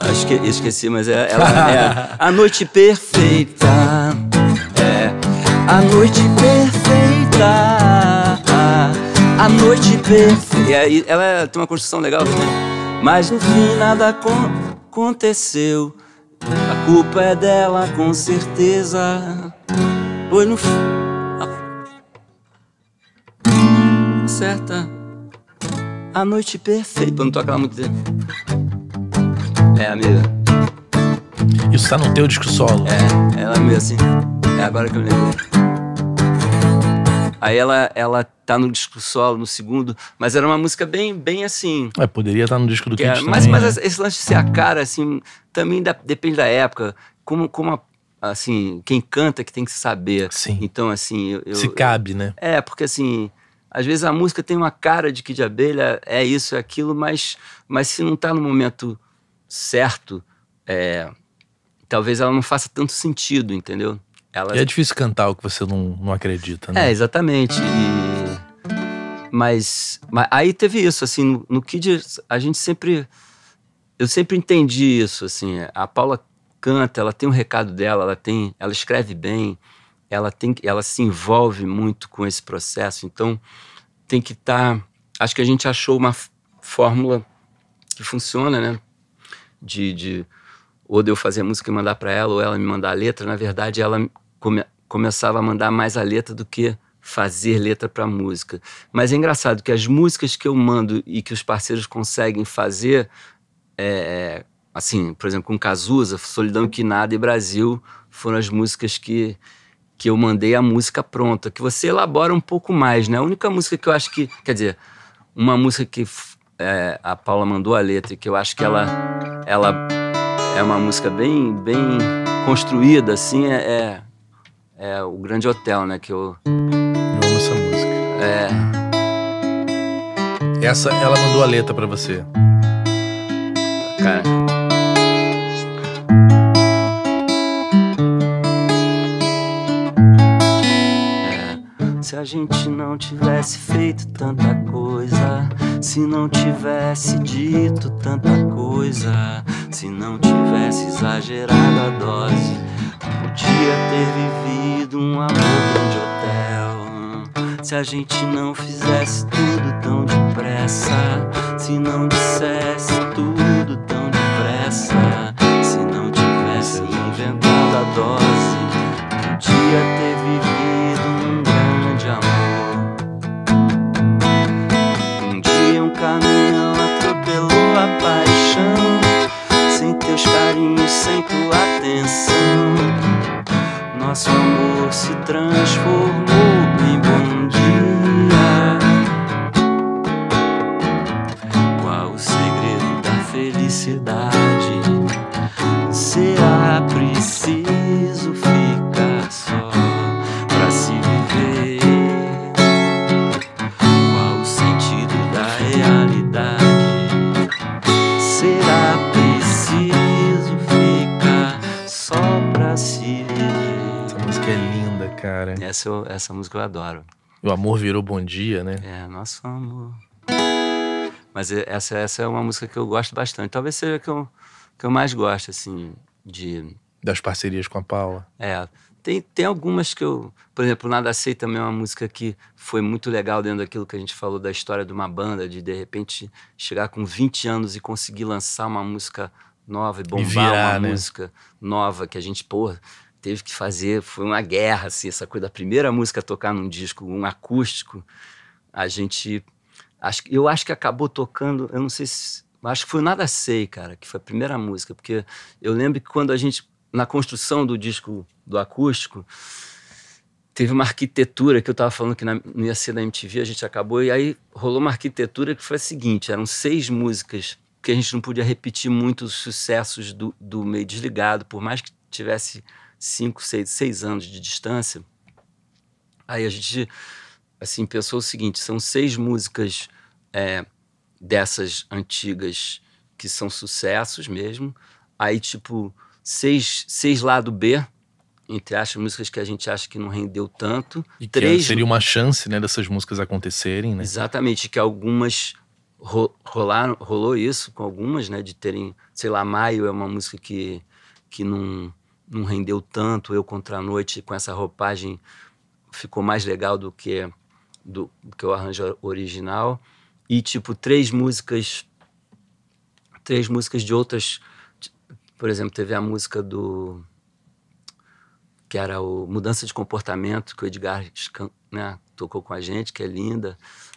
Acho que esqueci, mas é, ela é, é a noite perfeita. É a noite perfeita. A noite perfeita. E aí, ela é, tem uma construção legal também. Mas no fim nada aconteceu. A culpa é dela, com certeza. Pois no fim. certa. A noite perfeita. Não tô aquela muito. É, amiga. Isso tá no teu disco solo? É, ela é meio assim. É agora que eu lembrei. Aí ela, ela tá no disco solo, no segundo, mas era uma música bem, bem assim. É, poderia estar tá no disco do que é, mas, mas né? esse lance de ser a cara, assim, também da, depende da época. Como, como a, assim, quem canta que tem que saber. Sim. Então, assim. Eu, Se cabe, né? É, porque assim. Às vezes a música tem uma cara de que de abelha é isso, é aquilo, mas, mas se não está no momento certo, é, talvez ela não faça tanto sentido, entendeu? Ela... E é difícil cantar o que você não, não acredita, né? É, exatamente. E... Mas, mas aí teve isso, assim, no, no Kid a gente sempre. Eu sempre entendi isso, assim. A Paula canta, ela tem um recado dela, ela tem, ela escreve bem, ela tem, ela se envolve muito com esse processo. Então, tem que estar. Tá, acho que a gente achou uma fórmula que funciona, né? De, de ou de eu fazer a música e mandar para ela, ou ela me mandar a letra. Na verdade, ela come, começava a mandar mais a letra do que fazer letra para música. Mas é engraçado que as músicas que eu mando e que os parceiros conseguem fazer, é, é assim, por exemplo, com Cazuza, Solidão que Nada e Brasil foram as músicas que que eu mandei a música pronta, que você elabora um pouco mais, né? A única música que eu acho que. Quer dizer, uma música que é, a Paula mandou a letra e que eu acho que ela, ela é uma música bem, bem construída, assim, é, é, é O Grande Hotel, né? Que eu. Eu amo essa música. É. Essa, ela mandou a letra para você. Cara. Se a gente não tivesse feito tanta coisa, se não tivesse dito tanta coisa, se não tivesse exagerado a dose, podia ter vivido um amor de hotel. Se a gente não fizesse tudo tão depressa, se não dissesse tudo tão depressa, se não tivesse inventado a dose, podia ter caminhão atropelou a paixão Sem teus carinhos, sem tua atenção Nosso amor se transformou Essa, eu, essa música eu adoro. O amor virou bom dia, né? É, nosso amor. Mas essa, essa é uma música que eu gosto bastante. Talvez seja a que eu, que eu mais gosto, assim, de. Das parcerias com a Paula. É. Tem, tem algumas que eu. Por exemplo, Nada Sei também é uma música que foi muito legal dentro daquilo que a gente falou da história de uma banda, de de repente chegar com 20 anos e conseguir lançar uma música nova e bombar e virar, uma né? música nova que a gente, porra teve que fazer, foi uma guerra, assim, essa coisa da primeira música a tocar num disco, um acústico, a gente, acho, eu acho que acabou tocando, eu não sei se, acho que foi Nada Sei, cara, que foi a primeira música, porque eu lembro que quando a gente, na construção do disco do acústico, teve uma arquitetura que eu estava falando que na, não ia ser da MTV, a gente acabou, e aí rolou uma arquitetura que foi a seguinte, eram seis músicas, que a gente não podia repetir muito os sucessos do, do Meio Desligado, por mais que tivesse cinco, seis, seis anos de distância, aí a gente assim pensou o seguinte: são seis músicas é, dessas antigas que são sucessos mesmo, aí tipo seis, seis lado B entre as músicas que a gente acha que não rendeu tanto. E três... seria uma chance, né, dessas músicas acontecerem, né? Exatamente, que algumas rolaram, rolou isso com algumas, né, de terem, sei lá, Maio é uma música que, que não não rendeu tanto, eu contra a noite com essa roupagem ficou mais legal do que do, do que o arranjo original e tipo três músicas três músicas de outras por exemplo teve a música do que era o mudança de comportamento que o Edgar né, tocou com a gente que é linda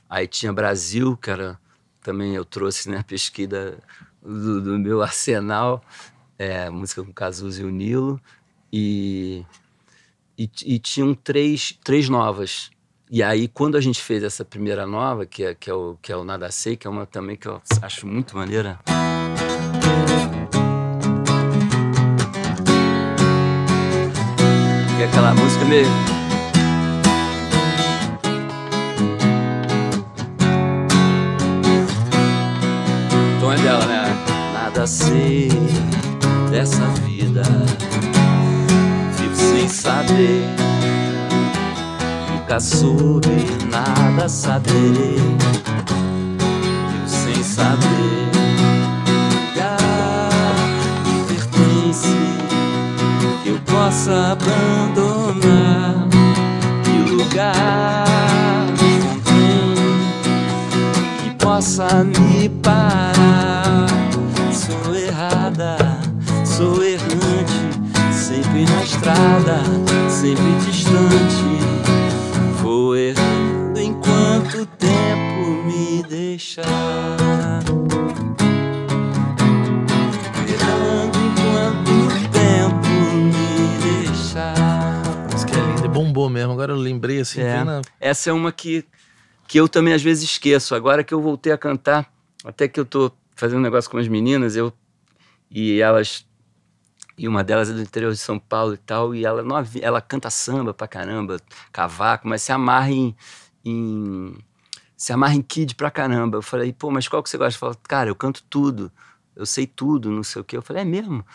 aí tinha Brasil que era também eu trouxe né pesquisa do, do meu arsenal é, música com Cazuza e o Nilo, e, e, e, tinham três, três novas. E aí, quando a gente fez essa primeira nova, que é, que é, o, que é o Nada Sei, que é uma também que eu acho muito maneira. Que é aquela música meio. O tom é dela, né? Nada sei dessa vida. Vivo sem saber, nunca soube nada saberei. Vivo sem saber. Me pertence, que eu possa abandonar e lugar que possa me parar. estrada, sempre distante. Vou errando enquanto o tempo me deixar. Errando enquanto o tempo me deixar. Isso que é lindo, bombou mesmo. Agora eu lembrei assim. É. Na... Essa é uma que, que eu também às vezes esqueço. Agora que eu voltei a cantar, até que eu tô fazendo um negócio com as meninas, eu e elas e uma delas é do interior de São Paulo e tal, e ela é não ela canta samba pra caramba, cavaco, mas se amarra em, em se amarra em kid pra caramba. Eu falei, pô, mas qual que você gosta? Ela falou, cara, eu canto tudo, eu sei tudo, não sei o quê. Eu falei, é mesmo?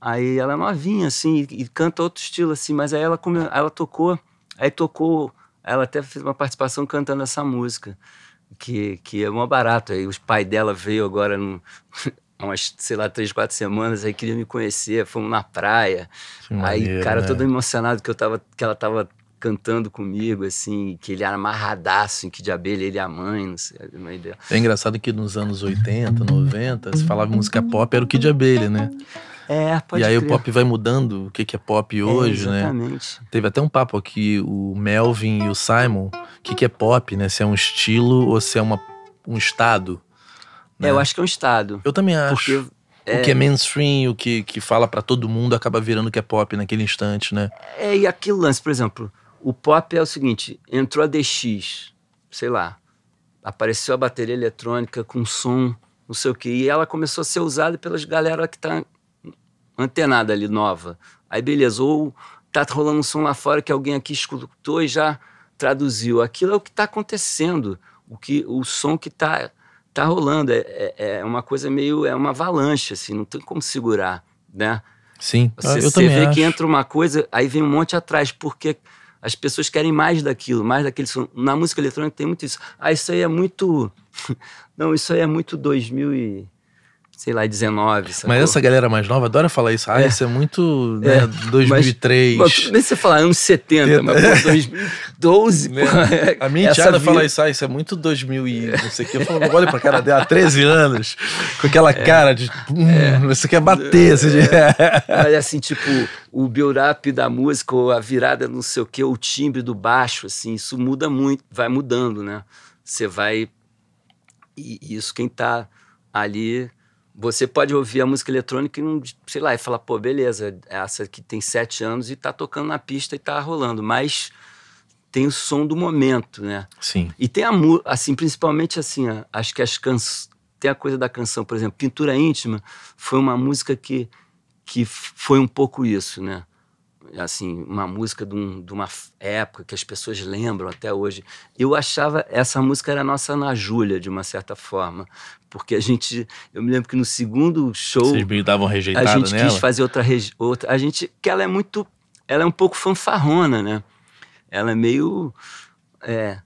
Aí ela é novinha, assim, e, e canta outro estilo, assim, mas aí ela, come, ela tocou, aí tocou, ela até fez uma participação cantando essa música que, que é mó barato. Aí os pais dela veio agora no, há umas, sei lá, três, quatro semanas, aí queria me conhecer, fomos na praia. Que aí, cara, né? todo emocionado que eu tava, que ela tava cantando comigo, assim, que ele era amarradaço em assim, que de abelha ele é a mãe, não sei, não é ideia. É engraçado que nos anos 80, 90, se falava música pop, era o que de abelha, né? É, pode E aí crer. o pop vai mudando, o que, que é pop é, hoje, é, né? Teve até um papo aqui, o Melvin e o Simon, o que, que é pop, né? Se é um estilo ou se é uma, um estado. Né? É, eu né? acho que é um estado. Eu também acho. Porque o é, que é mainstream, o que, que fala para todo mundo, acaba virando que é pop naquele instante, né? É, e aquele lance, por exemplo, o pop é o seguinte: entrou a DX, sei lá, apareceu a bateria eletrônica com som, não sei o quê, e ela começou a ser usada pelas galera que tá antenada ali, nova. Aí beleza, ou tá rolando um som lá fora que alguém aqui escutou e já traduziu. Aquilo é o que está acontecendo, o, que, o som que está tá rolando. É, é, é, uma coisa meio. É uma avalanche, assim, não tem como segurar, né? Sim, você, eu você vê acho. que entra uma coisa, aí vem um monte atrás, porque as pessoas querem mais daquilo, mais daquele som. Na música eletrônica tem muito isso. Ah, isso aí é muito. Não, isso aí é muito 2000 e sei lá, 19. Sacou? Mas essa galera mais nova adora falar isso. Ah, é. isso é muito é, né, é. 2003. Mas, mas você falar anos 70, mas pô, 2012. Né? É, a minha enteada vida... fala isso. Ah, isso é muito 2000 e não sei o que. Eu falo, olha pra cara dela, há 13 anos, com aquela é. cara de. Hum, é. Você quer bater. Assim, de... Mas assim, tipo, o build-up da música, ou a virada não sei o que, o timbre do baixo, assim, isso muda muito, vai mudando, né? Você vai. E isso quem tá ali você pode ouvir a música eletrônica e não, sei lá, e falar, pô, beleza, essa aqui tem sete anos e tá tocando na pista e tá rolando, mas tem o som do momento, né? Sim. E tem a assim, principalmente assim, acho que as canções, tem a coisa da canção, por exemplo, Pintura Íntima foi uma música que, que foi um pouco isso, né? assim, uma música de, um, de, uma época que as pessoas lembram até hoje. Eu achava essa música era nossa na Júlia, de uma certa forma, porque a gente, eu me lembro que no segundo show Vocês estavam rejeitados, A gente nela. quis fazer outra, outra, a gente que ela é muito, ela é um pouco fanfarrona, né? Ela é meio é,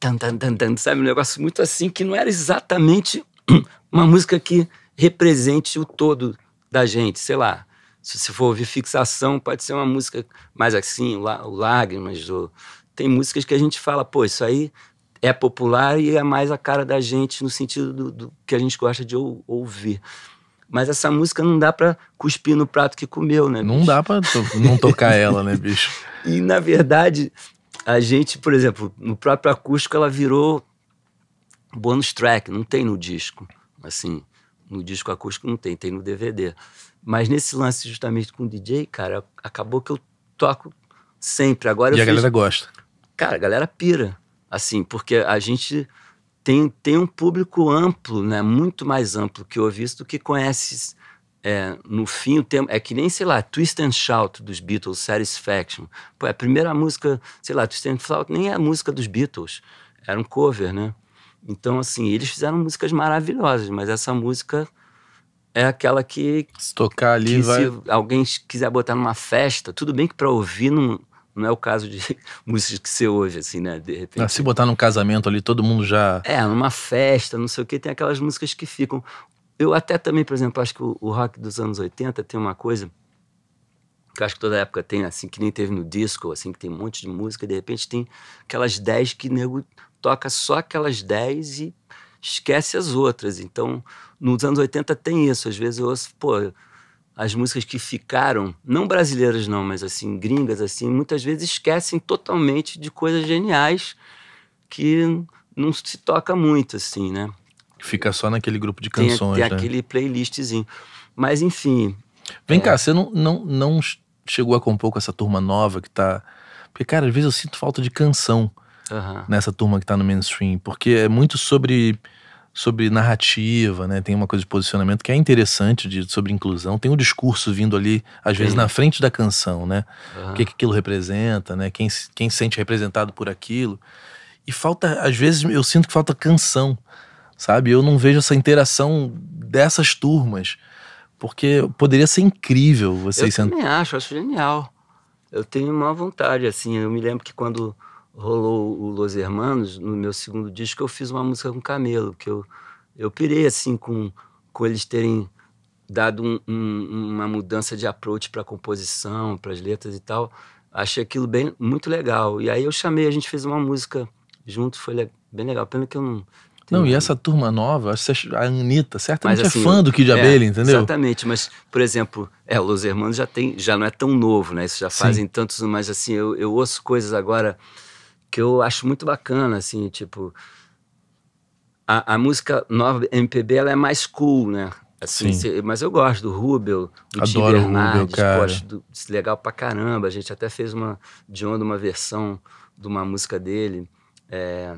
tan, tan, tan, tan, sabe, um negócio muito assim que não era exatamente uma música que represente o todo da gente, sei lá se você for ouvir fixação, pode ser uma música mais assim, o Lágrimas. Ou... Tem músicas que a gente fala, pô, isso aí é popular e é mais a cara da gente no sentido do, do que a gente gosta de ou, ouvir. Mas essa música não dá para cuspir no prato que comeu, né? Bicho? Não dá para to não tocar ela, né, bicho? e na verdade, a gente, por exemplo, no próprio acústico ela virou bonus track, não tem no disco. Assim, no disco acústico não tem, tem no DVD. Mas nesse lance justamente com o DJ, cara, acabou que eu toco sempre. Agora e a fiz... galera gosta. Cara, a galera pira. Assim, porque a gente tem, tem um público amplo, né? Muito mais amplo que eu isso do que conhece. É, no fim, o tema. É que nem, sei lá, Twist and Shout dos Beatles, Satisfaction. Pô, é a primeira música, sei lá, Twist and Shout nem é a música dos Beatles. Era um cover, né? Então, assim, eles fizeram músicas maravilhosas, mas essa música é aquela que. Se tocar ali, que vai. Se alguém quiser botar numa festa, tudo bem que para ouvir não, não é o caso de músicas que você ouve, assim, né? De repente. Mas ah, se botar num casamento ali, todo mundo já. É, numa festa, não sei o quê, tem aquelas músicas que ficam. Eu até também, por exemplo, acho que o, o rock dos anos 80 tem uma coisa que acho que toda época tem, assim, que nem teve no disco, assim, que tem um monte de música, e de repente tem aquelas 10 que nego toca só aquelas 10 e esquece as outras. Então, nos anos 80 tem isso. Às vezes eu ouço, pô, as músicas que ficaram, não brasileiras não, mas assim, gringas, assim, muitas vezes esquecem totalmente de coisas geniais que não se toca muito, assim, né? Fica só naquele grupo de canções, tem, tem né? aquele playlistzinho. Mas, enfim... Vem é... cá, você não, não, não chegou a compor com essa turma nova que tá... Porque, cara, às vezes eu sinto falta de canção uhum. nessa turma que tá no mainstream, porque é muito sobre sobre narrativa, né? Tem uma coisa de posicionamento que é interessante de, sobre inclusão. Tem um discurso vindo ali, às Sim. vezes, na frente da canção, né? Uhum. O que, que aquilo representa, né? Quem, quem se sente representado por aquilo. E falta, às vezes, eu sinto que falta canção, sabe? Eu não vejo essa interação dessas turmas. Porque poderia ser incrível vocês... Eu também acho, acho genial. Eu tenho uma vontade, assim. Eu me lembro que quando rolou o Los Hermanos, no meu segundo disco, eu fiz uma música com Camelo, que eu, eu pirei assim com, com eles terem dado um, um, uma mudança de approach para a composição, para as letras e tal. Achei aquilo bem muito legal. E aí eu chamei, a gente fez uma música junto, foi le bem legal. Pena que eu não. Não, e essa turma nova, a Anitta, certamente mas, é assim, é fã do Kid é, Abelha, entendeu? Exatamente, mas, por exemplo, é, Los Hermanos já, tem, já não é tão novo, né? Isso já fazem Sim. tantos, mas assim, eu, eu ouço coisas agora que eu acho muito bacana, assim, tipo. A, a música nova MPB ela é mais cool, né? Assim, Sim. mas eu gosto do Rubel, do Adoro Tim Bernardes, Rubel, gosto do, é legal pra caramba. A gente até fez uma de onda uma versão de uma música dele. É,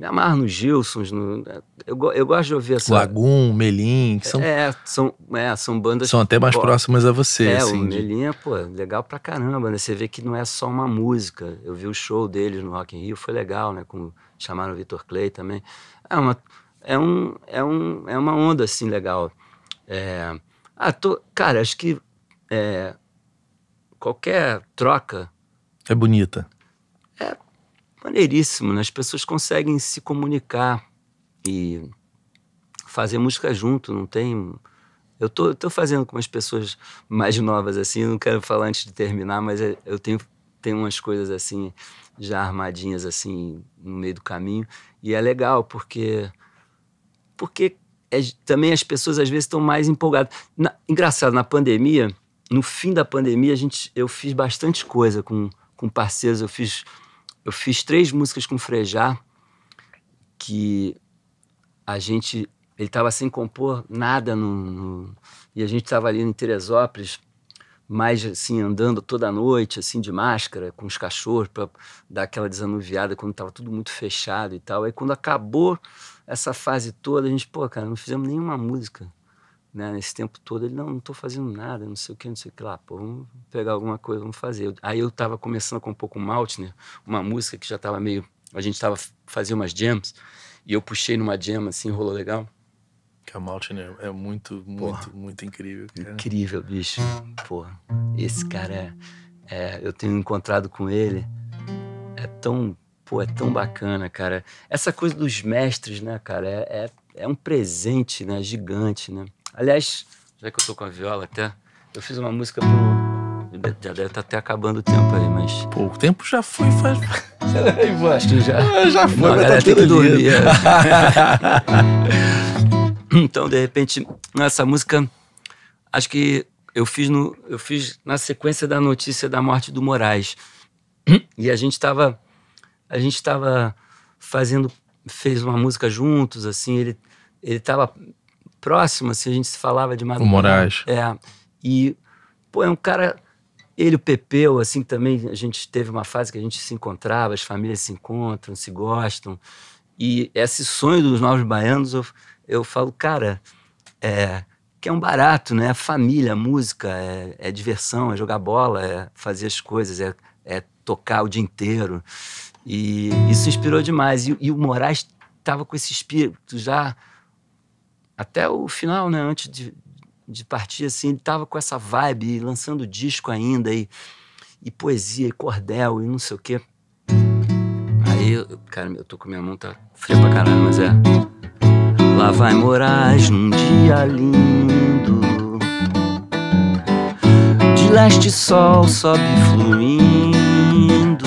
me amarro nos Gilsons, no, é, eu, eu gosto de ouvir essa... Lagum, Melim, que são... É, são, é, são bandas... São até mais pô, próximas a você, é, assim. É, o de... Melim é, pô, legal pra caramba, né? Você vê que não é só uma música. Eu vi o show deles no Rock in Rio, foi legal, né? Com, chamaram o Victor Clay também. É uma, é, um, é, um, é uma onda, assim, legal. É, ah, tô, cara, acho que é, qualquer troca... É bonita. É, maneiríssimo, né? As pessoas conseguem se comunicar e fazer música junto, não tem... Eu tô, tô fazendo com as pessoas mais novas, assim, não quero falar antes de terminar, mas é, eu tenho, tenho umas coisas, assim, já armadinhas, assim, no meio do caminho. E é legal, porque... Porque é, também as pessoas, às vezes, estão mais empolgadas. Na, engraçado, na pandemia, no fim da pandemia, a gente, eu fiz bastante coisa com, com parceiros, eu fiz eu fiz três músicas com o Frejá que a gente. Ele estava sem compor nada no, no e a gente estava ali em Teresópolis, mais assim, andando toda noite, assim, de máscara, com os cachorros, para dar aquela desanuviada quando estava tudo muito fechado e tal. Aí quando acabou essa fase toda, a gente, pô, cara, não fizemos nenhuma música né, nesse tempo todo, ele, não, não estou fazendo nada, não sei o que, não sei o que lá, pô, vamos pegar alguma coisa, vamos fazer. aí eu estava começando com um pouco o Maltner, né, uma música que já estava meio, a gente estava fazendo umas jams, e eu puxei numa jam, assim, rolou legal. Que a é Maltner né, é muito, Porra, muito, muito incrível. Cara. Incrível, bicho. Porra, esse cara, é, é, eu tenho encontrado com ele, é tão, pô, é tão bacana, cara. Essa coisa dos mestres, né, cara, é, é, é um presente, né, gigante, né. Aliás, já que eu tô com a viola até, eu fiz uma música pro. Já deve estar tá até acabando o tempo aí, mas. Pô, o tempo já foi faz. Acho que já. É, já foi, Não, mas tá dormir. então, de repente, essa música. Acho que eu fiz, no, eu fiz na sequência da notícia da morte do Moraes. E a gente estava a gente estava fazendo fez uma música juntos assim ele ele tava próximo, assim, a gente se falava de madrugada. O Moraes. É. E, pô, é um cara. Ele, o Pepeu, assim, também, a gente teve uma fase que a gente se encontrava, as famílias se encontram, se gostam. E esse sonho dos novos baianos, eu, eu falo, cara, é, que é um barato, né? a família, música, é, é, diversão, é jogar bola, é fazer as coisas, é, é tocar o dia inteiro. E isso inspirou demais. E, e o Moraes estava com esse espírito já até o final, né? Antes de, de partir, assim, ele tava com essa vibe, lançando disco ainda, e, e poesia, e cordel, e não sei o quê. Aí, cara, eu tô com minha mão, tá fria pra caralho, mas é. Lá vai Moraes num dia lindo De leste sol sobe fluindo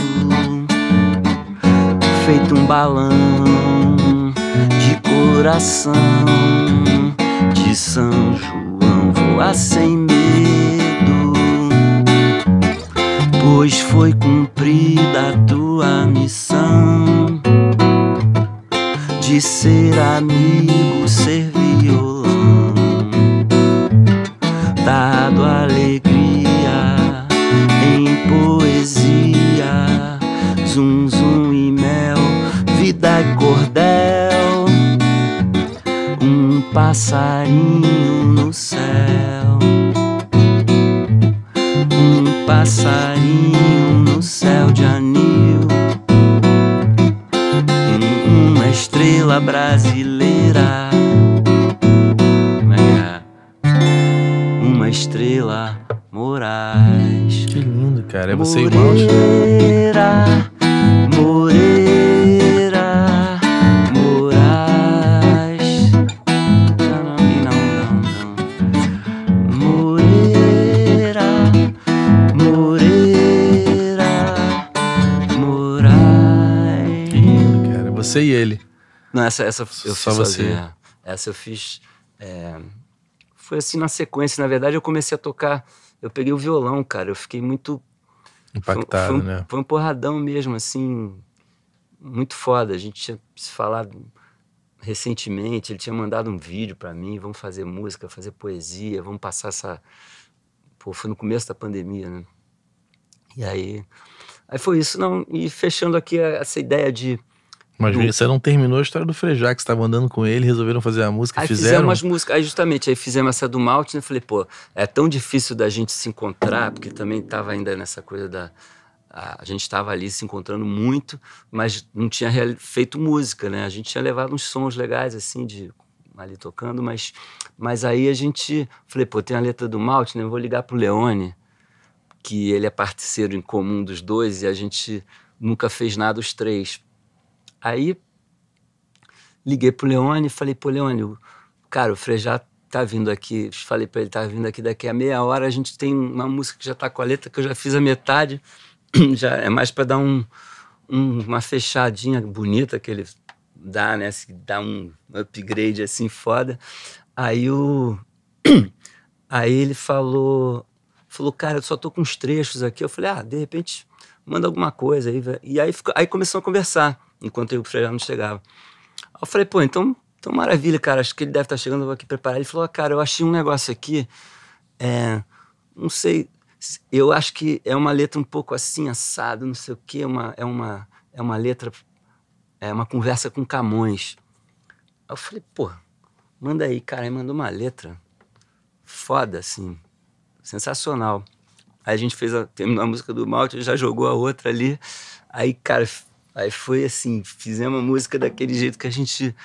Feito um balão de coração de São João voar sem medo, pois foi cumprida a tua missão de ser amigo, ser violão, dado alegria em poesia, zum zum e mel, vida e é cordel passarinho no céu, um passarinho no céu de anil, uma estrela brasileira, é é? uma estrela Moraes. Que lindo, cara. É você e o Moraes. você e ele. Não, essa, essa eu Só você. Essa eu fiz. É... Foi assim na sequência. Na verdade, eu comecei a tocar. Eu peguei o violão, cara. Eu fiquei muito. Impactado, foi, foi um, né? Foi um porradão mesmo, assim. Muito foda. A gente tinha se falado recentemente. Ele tinha mandado um vídeo para mim. Vamos fazer música, fazer poesia, vamos passar essa. Pô, foi no começo da pandemia, né? E aí. Aí foi isso, não. E fechando aqui essa ideia de mas você não terminou a história do Frejá, que estava andando com ele, resolveram fazer a música, aí fizeram... fizemos as músicas, aí justamente, aí fizemos essa do Maltin, né? falei, pô, é tão difícil da gente se encontrar, porque também estava ainda nessa coisa da... A gente estava ali se encontrando muito, mas não tinha feito música, né? A gente tinha levado uns sons legais, assim, de ali tocando, mas, mas aí a gente... Falei, pô, tem a letra do Maltin, né? Eu vou ligar pro Leone, que ele é parceiro em comum dos dois, e a gente nunca fez nada os três, Aí liguei pro Leone e falei, pô, Leone, cara, o Frejá tá vindo aqui. Falei para ele, tá vindo aqui daqui a meia hora. A gente tem uma música que já tá com a letra, que eu já fiz a metade. Já é mais para dar um, um, uma fechadinha bonita que ele dá, né? Se dá um upgrade assim foda. Aí o. Aí ele falou, falou, cara, eu só tô com uns trechos aqui. Eu falei, ah, de repente manda alguma coisa aí. E aí, aí começou a conversar enquanto o Freire não chegava. Aí eu falei, pô, então, então maravilha, cara, acho que ele deve estar tá chegando, eu vou aqui preparar. Ele falou, ah, cara, eu achei um negócio aqui, é, não sei, eu acho que é uma letra um pouco assim, assado, não sei o quê, uma, é, uma, é uma letra, é uma conversa com Camões. Aí eu falei, pô, manda aí, cara, ele mandou uma letra foda, assim, sensacional. Aí a gente fez a, terminou a música do Malte, já jogou a outra ali. Aí, cara, Aí foi assim, fizemos a música daquele jeito que a gente.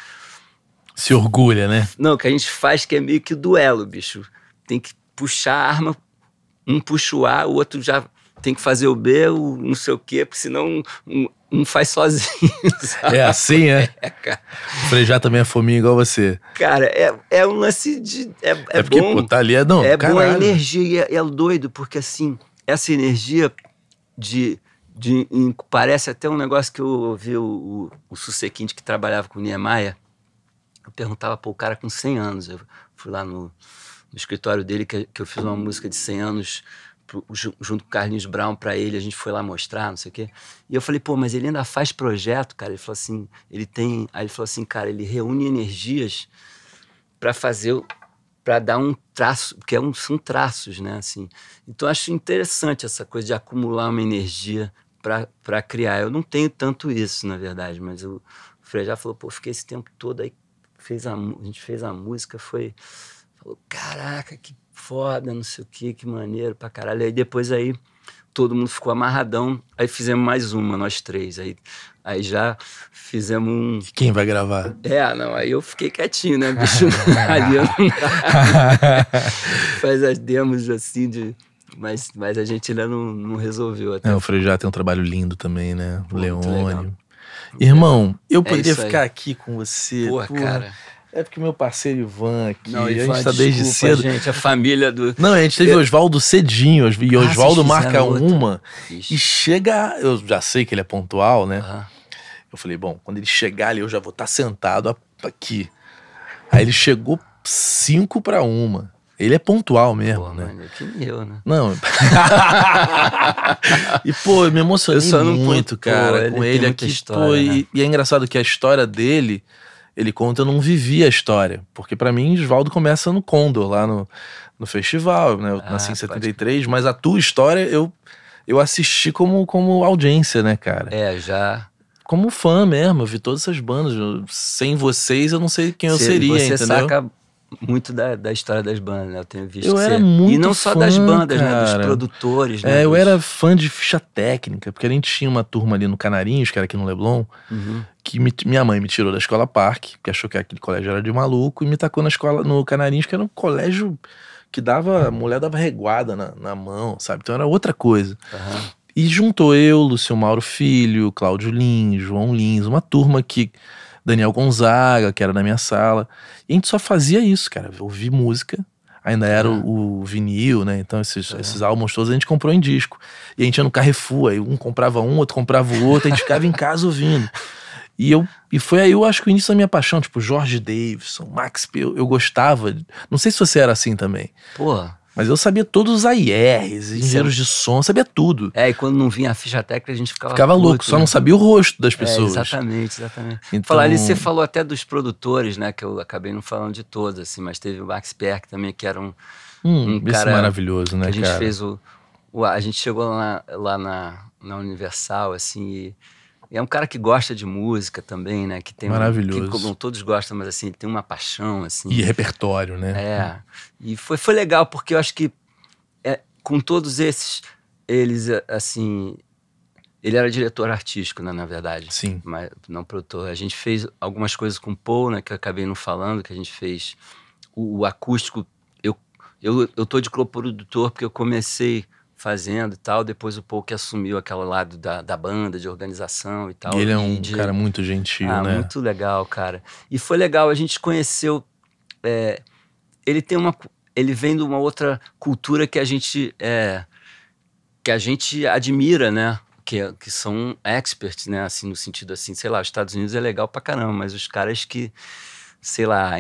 Se orgulha, né? Não, que a gente faz que é meio que duelo, bicho. Tem que puxar a arma, um puxa o A, o outro já tem que fazer o B, o não sei o quê, porque senão um, um faz sozinho. Sabe? É assim, é? é cara. Frejar também é fominha igual você. Cara, é, é um lance de. É, é, é porque, bom, pô, tá ali, é não. É caralho. boa a energia, e é, é doido, porque assim, essa energia de de, em, parece até um negócio que eu ouvi o, o, o Susequinte que trabalhava com o Niemeyer. Eu perguntava para o cara com 100 anos. Eu fui lá no, no escritório dele que, que, eu fiz uma música de 100 anos pro, junto com o Carlinhos Brown para ele. A gente foi lá mostrar, não sei o quê. E eu falei, pô, mas ele ainda faz projeto, cara. Ele falou assim, ele tem. Aí ele falou assim, cara, ele reúne energias para fazer para dar um traço, porque é um, são traços, né? Assim. Então acho interessante essa coisa de acumular uma energia para criar. Eu não tenho tanto isso, na verdade, mas o Frei já falou, pô, fiquei esse tempo todo aí, fez a, a gente fez a música, foi. Falou, caraca, que foda, não sei o que, que maneiro pra caralho. Aí depois aí todo mundo ficou amarradão, aí fizemos mais uma, nós três. Aí, aí já fizemos um. Quem vai gravar? É, não, aí eu fiquei quietinho, né, bicho? Ali eu não Faz as demos assim de mas, mas a gente ainda não, não resolveu até. É, o Frejá tem um trabalho lindo também, né? O Leone. Irmão, eu é poderia é ficar aqui com você. Porra, cara. É porque meu parceiro Ivan aqui, não, Ivan, a gente tá desde cedo. Gente, a família do. Não, a gente teve eu... Oswaldo cedinho, e ah, Oswaldo marca uma Ixi. e chega. Eu já sei que ele é pontual, né? Uhum. Eu falei, bom, quando ele chegar ali, eu já vou estar tá sentado aqui. Aí ele chegou cinco para uma. Ele é pontual mesmo, pô, né? Mano, que eu, né? Não. e, pô, me emocionei eu só não muito, pô, cara, ele com ele aqui. História, pô, né? e, e, é engraçado que a história dele, ele conta, eu não vivi a história. Porque para mim, Oswaldo começa no Condor, lá no, no festival, né? Eu ah, nasci em 73, pode... mas a tua história eu, eu assisti como, como audiência, né, cara? É, já como fã mesmo, eu vi todas essas bandas. Sem vocês, eu não sei quem eu seria, você entendeu? Saca muito da, da história das bandas, né? Eu tenho visto. Eu que era você... muito E não só das bandas, cara. né? Dos produtores, né? É, eu Dos... era fã de ficha técnica, porque a gente tinha uma turma ali no Canarinhos, que era aqui no Leblon, uhum. que me, minha mãe me tirou da escola Parque, porque achou que aquele colégio era de maluco, e me tacou na escola no Canarinhos, que era um colégio que dava. A mulher dava reguada na, na mão, sabe? Então era outra coisa. Uhum. E juntou eu, Lúcio Mauro Filho, Cláudio Lins, João Lins, uma turma que Daniel Gonzaga, que era na minha sala. E a gente só fazia isso, cara. Ouvir música. Ainda era o, o, vinil, né? Então esses, esses álbuns todos a gente comprou em disco. E a gente ia no Carrefour, aí um comprava um, outro comprava o outro, a gente ficava em casa ouvindo. E, eu, e foi aí, eu acho que o início da minha paixão, tipo, Jorge Davidson, Max P, eu, eu gostava. Não sei se você era assim também. Pô. Mas eu sabia todos os AIRs, engenheiros de som, sabia tudo. É, e quando não vinha a ficha técnica, a gente ficava. Ficava puto, louco, só né? não sabia o rosto das é, pessoas. É, exatamente, exatamente. Então... Falar ali, você falou até dos produtores, né? Que eu acabei não falando de todos, assim, mas teve o Max Perk também, que era um. Hum, um cara maravilhoso, né? Que a gente cara? fez o, o, A gente chegou lá, lá na, na Universal, assim, e é um cara que gosta de música também, né? Que tem Maravilhoso. Um, que, não todos gostam, mas assim, tem uma paixão, assim. E repertório, né? É. E foi, foi legal, porque eu acho que é, com todos esses, eles, é, assim... Ele era diretor artístico, né, na verdade. Sim. Mas não produtor. A gente fez algumas coisas com o Paul, né, que eu acabei não falando, que a gente fez o, o acústico. Eu, eu, eu tô de produtor porque eu comecei fazendo e tal. Depois o Paul que assumiu aquele lado da, da banda, de organização e tal. E ele é um de... cara muito gentil, ah, né? Muito legal, cara. E foi legal, a gente conheceu. É, ele tem uma. Ele vem de uma outra cultura que a gente. É, que a gente admira, né? Que, que são experts, né? Assim, no sentido assim, sei lá, os Estados Unidos é legal pra caramba, mas os caras que, sei lá,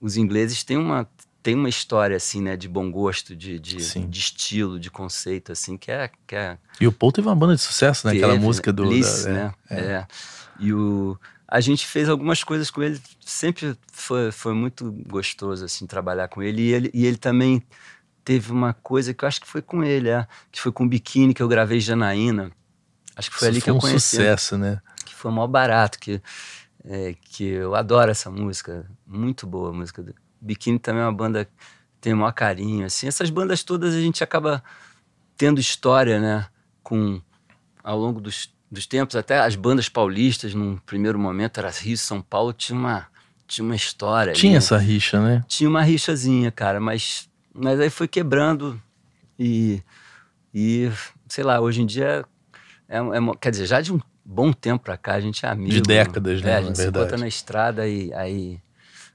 os ingleses têm uma tem uma história, assim, né, de bom gosto, de, de, de estilo, de conceito, assim, que é, que é... E o Paul teve uma banda de sucesso, né? Teve, Aquela né? música do... Lice, da, né? É, é. é. E o... A gente fez algumas coisas com ele, sempre foi, foi muito gostoso, assim, trabalhar com ele. E ele, e ele também teve uma coisa que eu acho que foi com ele, é, que foi com o Biquíni, que eu gravei Janaína. Acho que foi Isso ali foi que eu um conheci. sucesso, né? Que foi o maior barato, que, é, que eu adoro essa música. Muito boa a música dele. Biquíni também é uma banda que tem o maior carinho. Assim. Essas bandas todas a gente acaba tendo história, né? Com, ao longo dos, dos tempos, até as bandas paulistas, num primeiro momento, era Rio São Paulo, tinha uma, tinha uma história. Tinha ali, essa rixa, né? Tinha uma rixazinha, cara, mas, mas aí foi quebrando e, e sei lá, hoje em dia, é, é quer dizer, já de um bom tempo pra cá, a gente é amigo. De décadas, é, né? É, a gente Na se verdade. bota na estrada e aí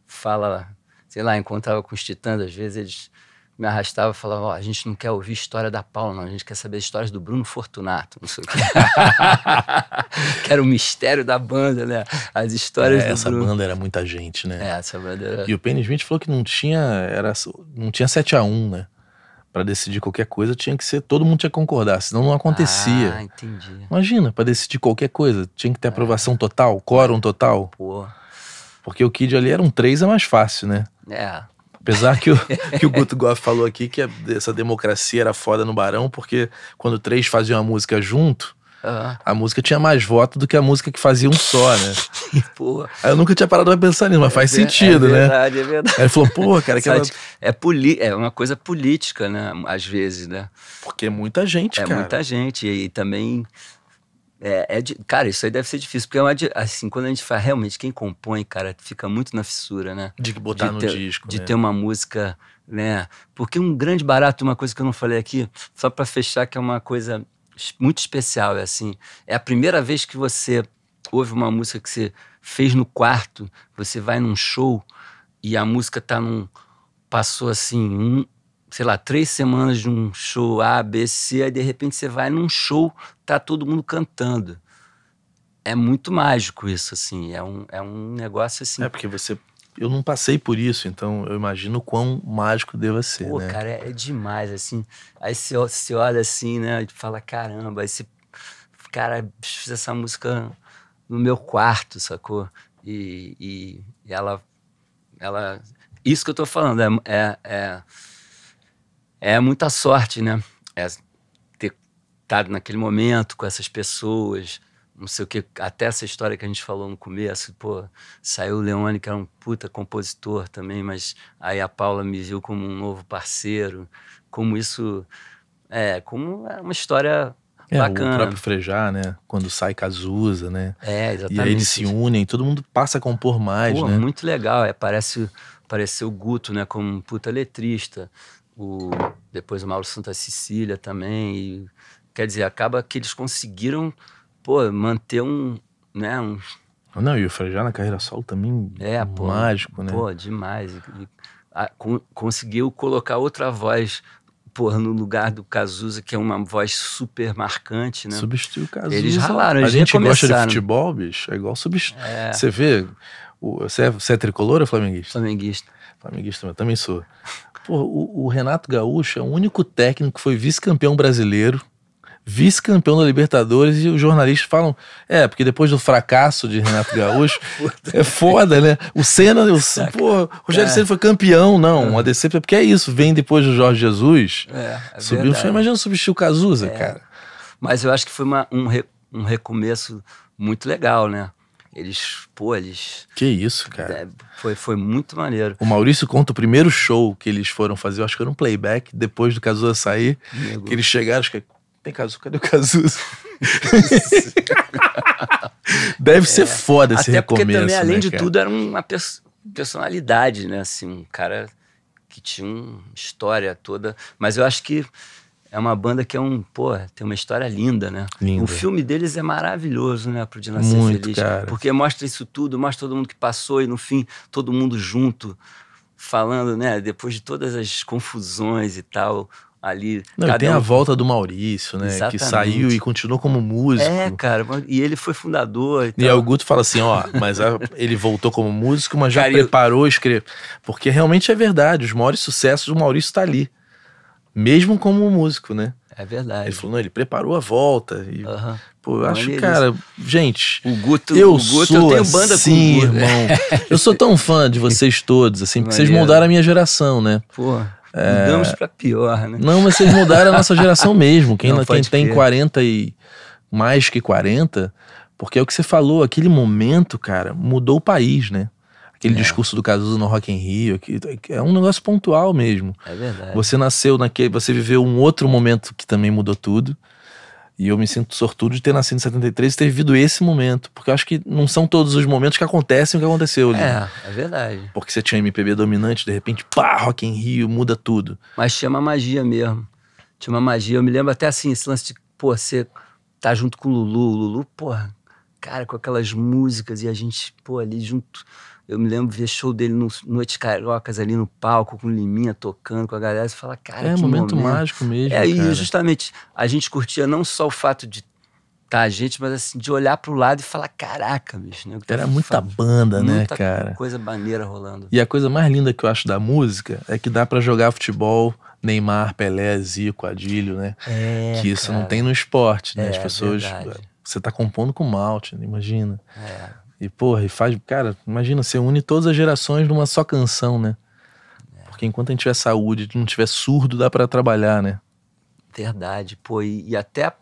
fala sei lá, enquanto estava com os titãs, às vezes eles me arrastavam e falavam: oh, a gente não quer ouvir história da Paula, não, a gente quer saber histórias do Bruno Fortunato, não sei o quê. que era o mistério da banda, né? As histórias é, do Essa Bruno. banda era muita gente, né? É, essa banda era. E o Penny Smith falou que não tinha, era, não tinha 7x1, né? para decidir qualquer coisa tinha que ser todo mundo tinha que concordar, senão não acontecia. Ah, entendi. Imagina, para decidir qualquer coisa tinha que ter é. aprovação total, quórum total. Porra. Porque o Kid ali era um 3 é mais fácil, né? É. Apesar que o, que o Guto Goff falou aqui que a, essa democracia era foda no Barão, porque quando três faziam a música junto, uhum. a música tinha mais voto do que a música que fazia um só, né? Porra. Aí eu nunca tinha parado pra pensar nisso, mas é, faz é sentido, é verdade, né? É verdade, é verdade. Aí ele falou, porra, cara, aquela... é, poli... é uma coisa política, né? Às vezes, né? Porque é muita gente, é cara. É muita gente, e, e também é, é de, cara, isso aí deve ser difícil, porque é uma, assim, quando a gente fala, realmente, quem compõe, cara, fica muito na fissura, né? De botar de no disco. De né? ter uma música, né? Porque um grande barato, uma coisa que eu não falei aqui, só para fechar, que é uma coisa muito especial, é assim, é a primeira vez que você ouve uma música que você fez no quarto, você vai num show e a música tá num. passou assim, um, sei lá, três semanas de um show A, B, C, aí de repente você vai num show, tá todo mundo cantando. É muito mágico isso, assim. É um, é um negócio assim. É porque você. Eu não passei por isso, então eu imagino quão mágico deva ser. Pô, né? cara, é, é demais, assim. Aí você, você olha assim, né? E fala, caramba, esse cara fez essa música no meu quarto, sacou? E, e, e ela. ela isso que eu tô falando, é, é, é é muita sorte, né? É ter estado naquele momento com essas pessoas, não sei o que, até essa história que a gente falou no começo, pô, saiu o Leone, que era um puta compositor também, mas aí a Paula me viu como um novo parceiro, como isso, é, como é uma história é, bacana. o próprio Frejá, né, quando sai Cazuza, né, é, exatamente. e aí eles se unem, todo mundo passa a compor mais, pô, né. muito legal, é, parece, parece o Guto, né, como um puta letrista, o, depois o Mauro Santa Cecília é também. E, quer dizer, acaba que eles conseguiram pô, manter um, né, um... Não, e o Frejá na carreira solo também é pô, mágico, né? Pô, demais. E, a, con, conseguiu colocar outra voz pô no lugar do Cazuza, que é uma voz super marcante, né? Substitui o Cazuza. Eles ralaram, eles A gente gosta de futebol, bicho, é igual substituir. É. Você vê, você é, você é tricolor ou é flamenguista? Flamenguista. Flamenguista, eu também sou o, o Renato Gaúcho é o único técnico que foi vice-campeão brasileiro vice-campeão da Libertadores e os jornalistas falam, é, porque depois do fracasso de Renato Gaúcho, é foda, né? O Senna, o, pô, Rogério é. Senna foi campeão, não, uma é. decepção, é porque é isso, vem depois do Jorge Jesus, é, é subiu, foi, imagina substituir o Cazuza, é. cara. Mas eu acho que foi uma, um, re, um recomeço muito legal, né? Eles, pô, eles. Que isso, cara. É, foi, foi muito maneiro. O Maurício conta o primeiro show que eles foram fazer, eu acho que era um playback, depois do Cazuza sair. Meu que eles chegaram, acho que. É, tem Cazuza, cadê o Cazuza? Deve é, ser foda esse até recomeço. Porque também, né, além né, de cara? tudo, era uma pers personalidade, né? Assim, um cara que tinha uma história toda. Mas eu acho que é uma banda que é um, pô, tem uma história linda, né? Linda. O filme deles é maravilhoso, né, pro De Nascer Muito, Feliz. Cara. Porque mostra isso tudo, mostra todo mundo que passou e no fim todo mundo junto falando, né, depois de todas as confusões e tal, ali. Não, tem um... a volta do Maurício, né? Exatamente. Que saiu e continuou como músico. É, cara, e ele foi fundador. E, e o Guto fala assim: ó, mas a, ele voltou como músico, mas já cara, preparou eu... escrever. Porque realmente é verdade, os maiores sucessos do Maurício tá ali. Mesmo como músico, né? É verdade. Ele falou, não, ele preparou a volta. E, Pô, eu acho, cara, gente. O Guto, eu, o Guto, sou eu tenho banda assim, com o assim, Guto. irmão. eu sou tão fã de vocês todos, assim, porque vocês mudaram a minha geração, né? Pô. É... Mudamos pra pior, né? Não, mas vocês mudaram a nossa geração mesmo. Quem, não, quem tem 40 e mais que 40, porque é o que você falou, aquele momento, cara, mudou o país, né? Aquele é. discurso do Cazuza no Rock in Rio, que é um negócio pontual mesmo. É verdade. Você nasceu naquele, você viveu um outro momento que também mudou tudo. E eu me sinto sortudo de ter nascido em 73 e ter vivido esse momento. Porque eu acho que não são todos os momentos que acontecem o que aconteceu ali. É, é verdade. Porque você tinha MPB dominante, de repente, pá, Rock in Rio, muda tudo. Mas tinha uma magia mesmo. Tinha uma magia. Eu me lembro até assim, esse lance de, pô, você tá junto com o Lulu. O Lulu, porra, cara, com aquelas músicas e a gente, pô, ali junto eu me lembro de ver show dele no Noites Cariocas ali no palco, com Liminha tocando, com a galera. Você fala, cara, é, que momento, momento mágico mesmo. É, cara. e justamente a gente curtia não só o fato de tá a gente, mas assim, de olhar pro lado e falar, caraca, bicho, né? Tá Era muita banda, né, muita cara? coisa maneira rolando. E a coisa mais linda que eu acho da música é que dá para jogar futebol, Neymar, Pelé, Zico, Adílio, né? É, que isso cara. não tem no esporte, né? É, As pessoas... Verdade. Você tá compondo com malte, né? imagina. É. E, porra, e faz. Cara, imagina, você une todas as gerações numa só canção, né? É. Porque enquanto a gente tiver saúde, não tiver surdo, dá para trabalhar, né? Verdade, pô. E, e até a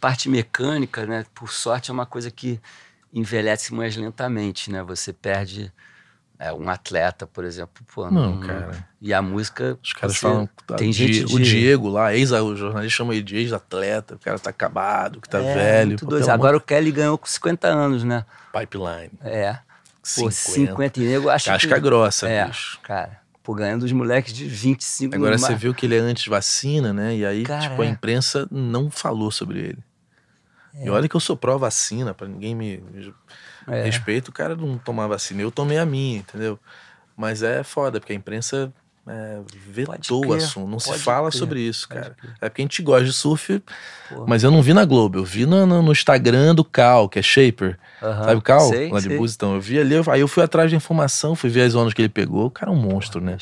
parte mecânica, né? Por sorte, é uma coisa que envelhece mais lentamente, né? Você perde é, um atleta, por exemplo. Pô, não, não, cara. E a música. Os caras falam. Tá, tem gente de... O Diego lá, ex, o jornalista chama ele de ex-atleta, o cara tá acabado, que tá é, velho. Pô, Agora o Kelly ganhou com 50 anos, né? Pipeline. É. 50. Pô, 50 e nego, acho Casca que, grossa, é, bicho. Cara, pô, ganhando os moleques de 25 Agora você viu que ele é anti-vacina, né? E aí, cara, tipo, a imprensa não falou sobre ele. É. E olha que eu sou pró-vacina, pra ninguém me. É. Respeito o cara não tomar vacina. Eu tomei a minha, entendeu? Mas é foda, porque a imprensa é, vetou o assunto, não se fala crer, sobre isso, cara. É porque a gente gosta de surf, Porra. mas eu não vi na Globo, eu vi no, no, no Instagram do Cal, que é Shaper. Uh -huh. Sabe o Cal? Sei, Lá de Bus, então. Eu vi ali, eu, aí eu fui atrás da informação, fui ver as ondas que ele pegou. O cara é um monstro, Porra. né?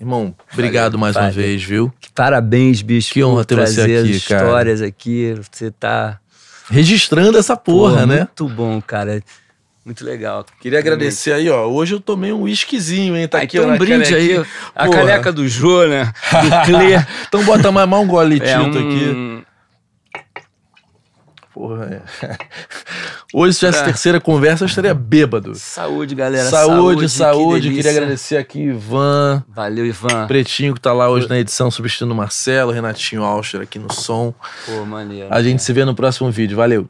Irmão, obrigado Valeu, mais uma vez, viu? parabéns, bicho. Que honra ter você aqui, cara. histórias aqui, você tá registrando essa porra, porra né? Muito bom, cara. Muito legal. Queria agradecer aí, ó. Hoje eu tomei um whiskyzinho, hein? Tá aí, aqui, um brinde aí. A caneca do Jô, né? Do Clê. então bota mais, um gole é, um... aqui. Porra. É. Hoje, se tivesse é. terceira conversa, eu estaria bêbado. Saúde, galera. Saúde, saúde. saúde. Que Queria agradecer aqui, Ivan. Valeu, Ivan. Pretinho que tá lá hoje na edição, substituindo o Marcelo, Renatinho Alcher aqui no som. Pô, maneiro. A gente cara. se vê no próximo vídeo. Valeu.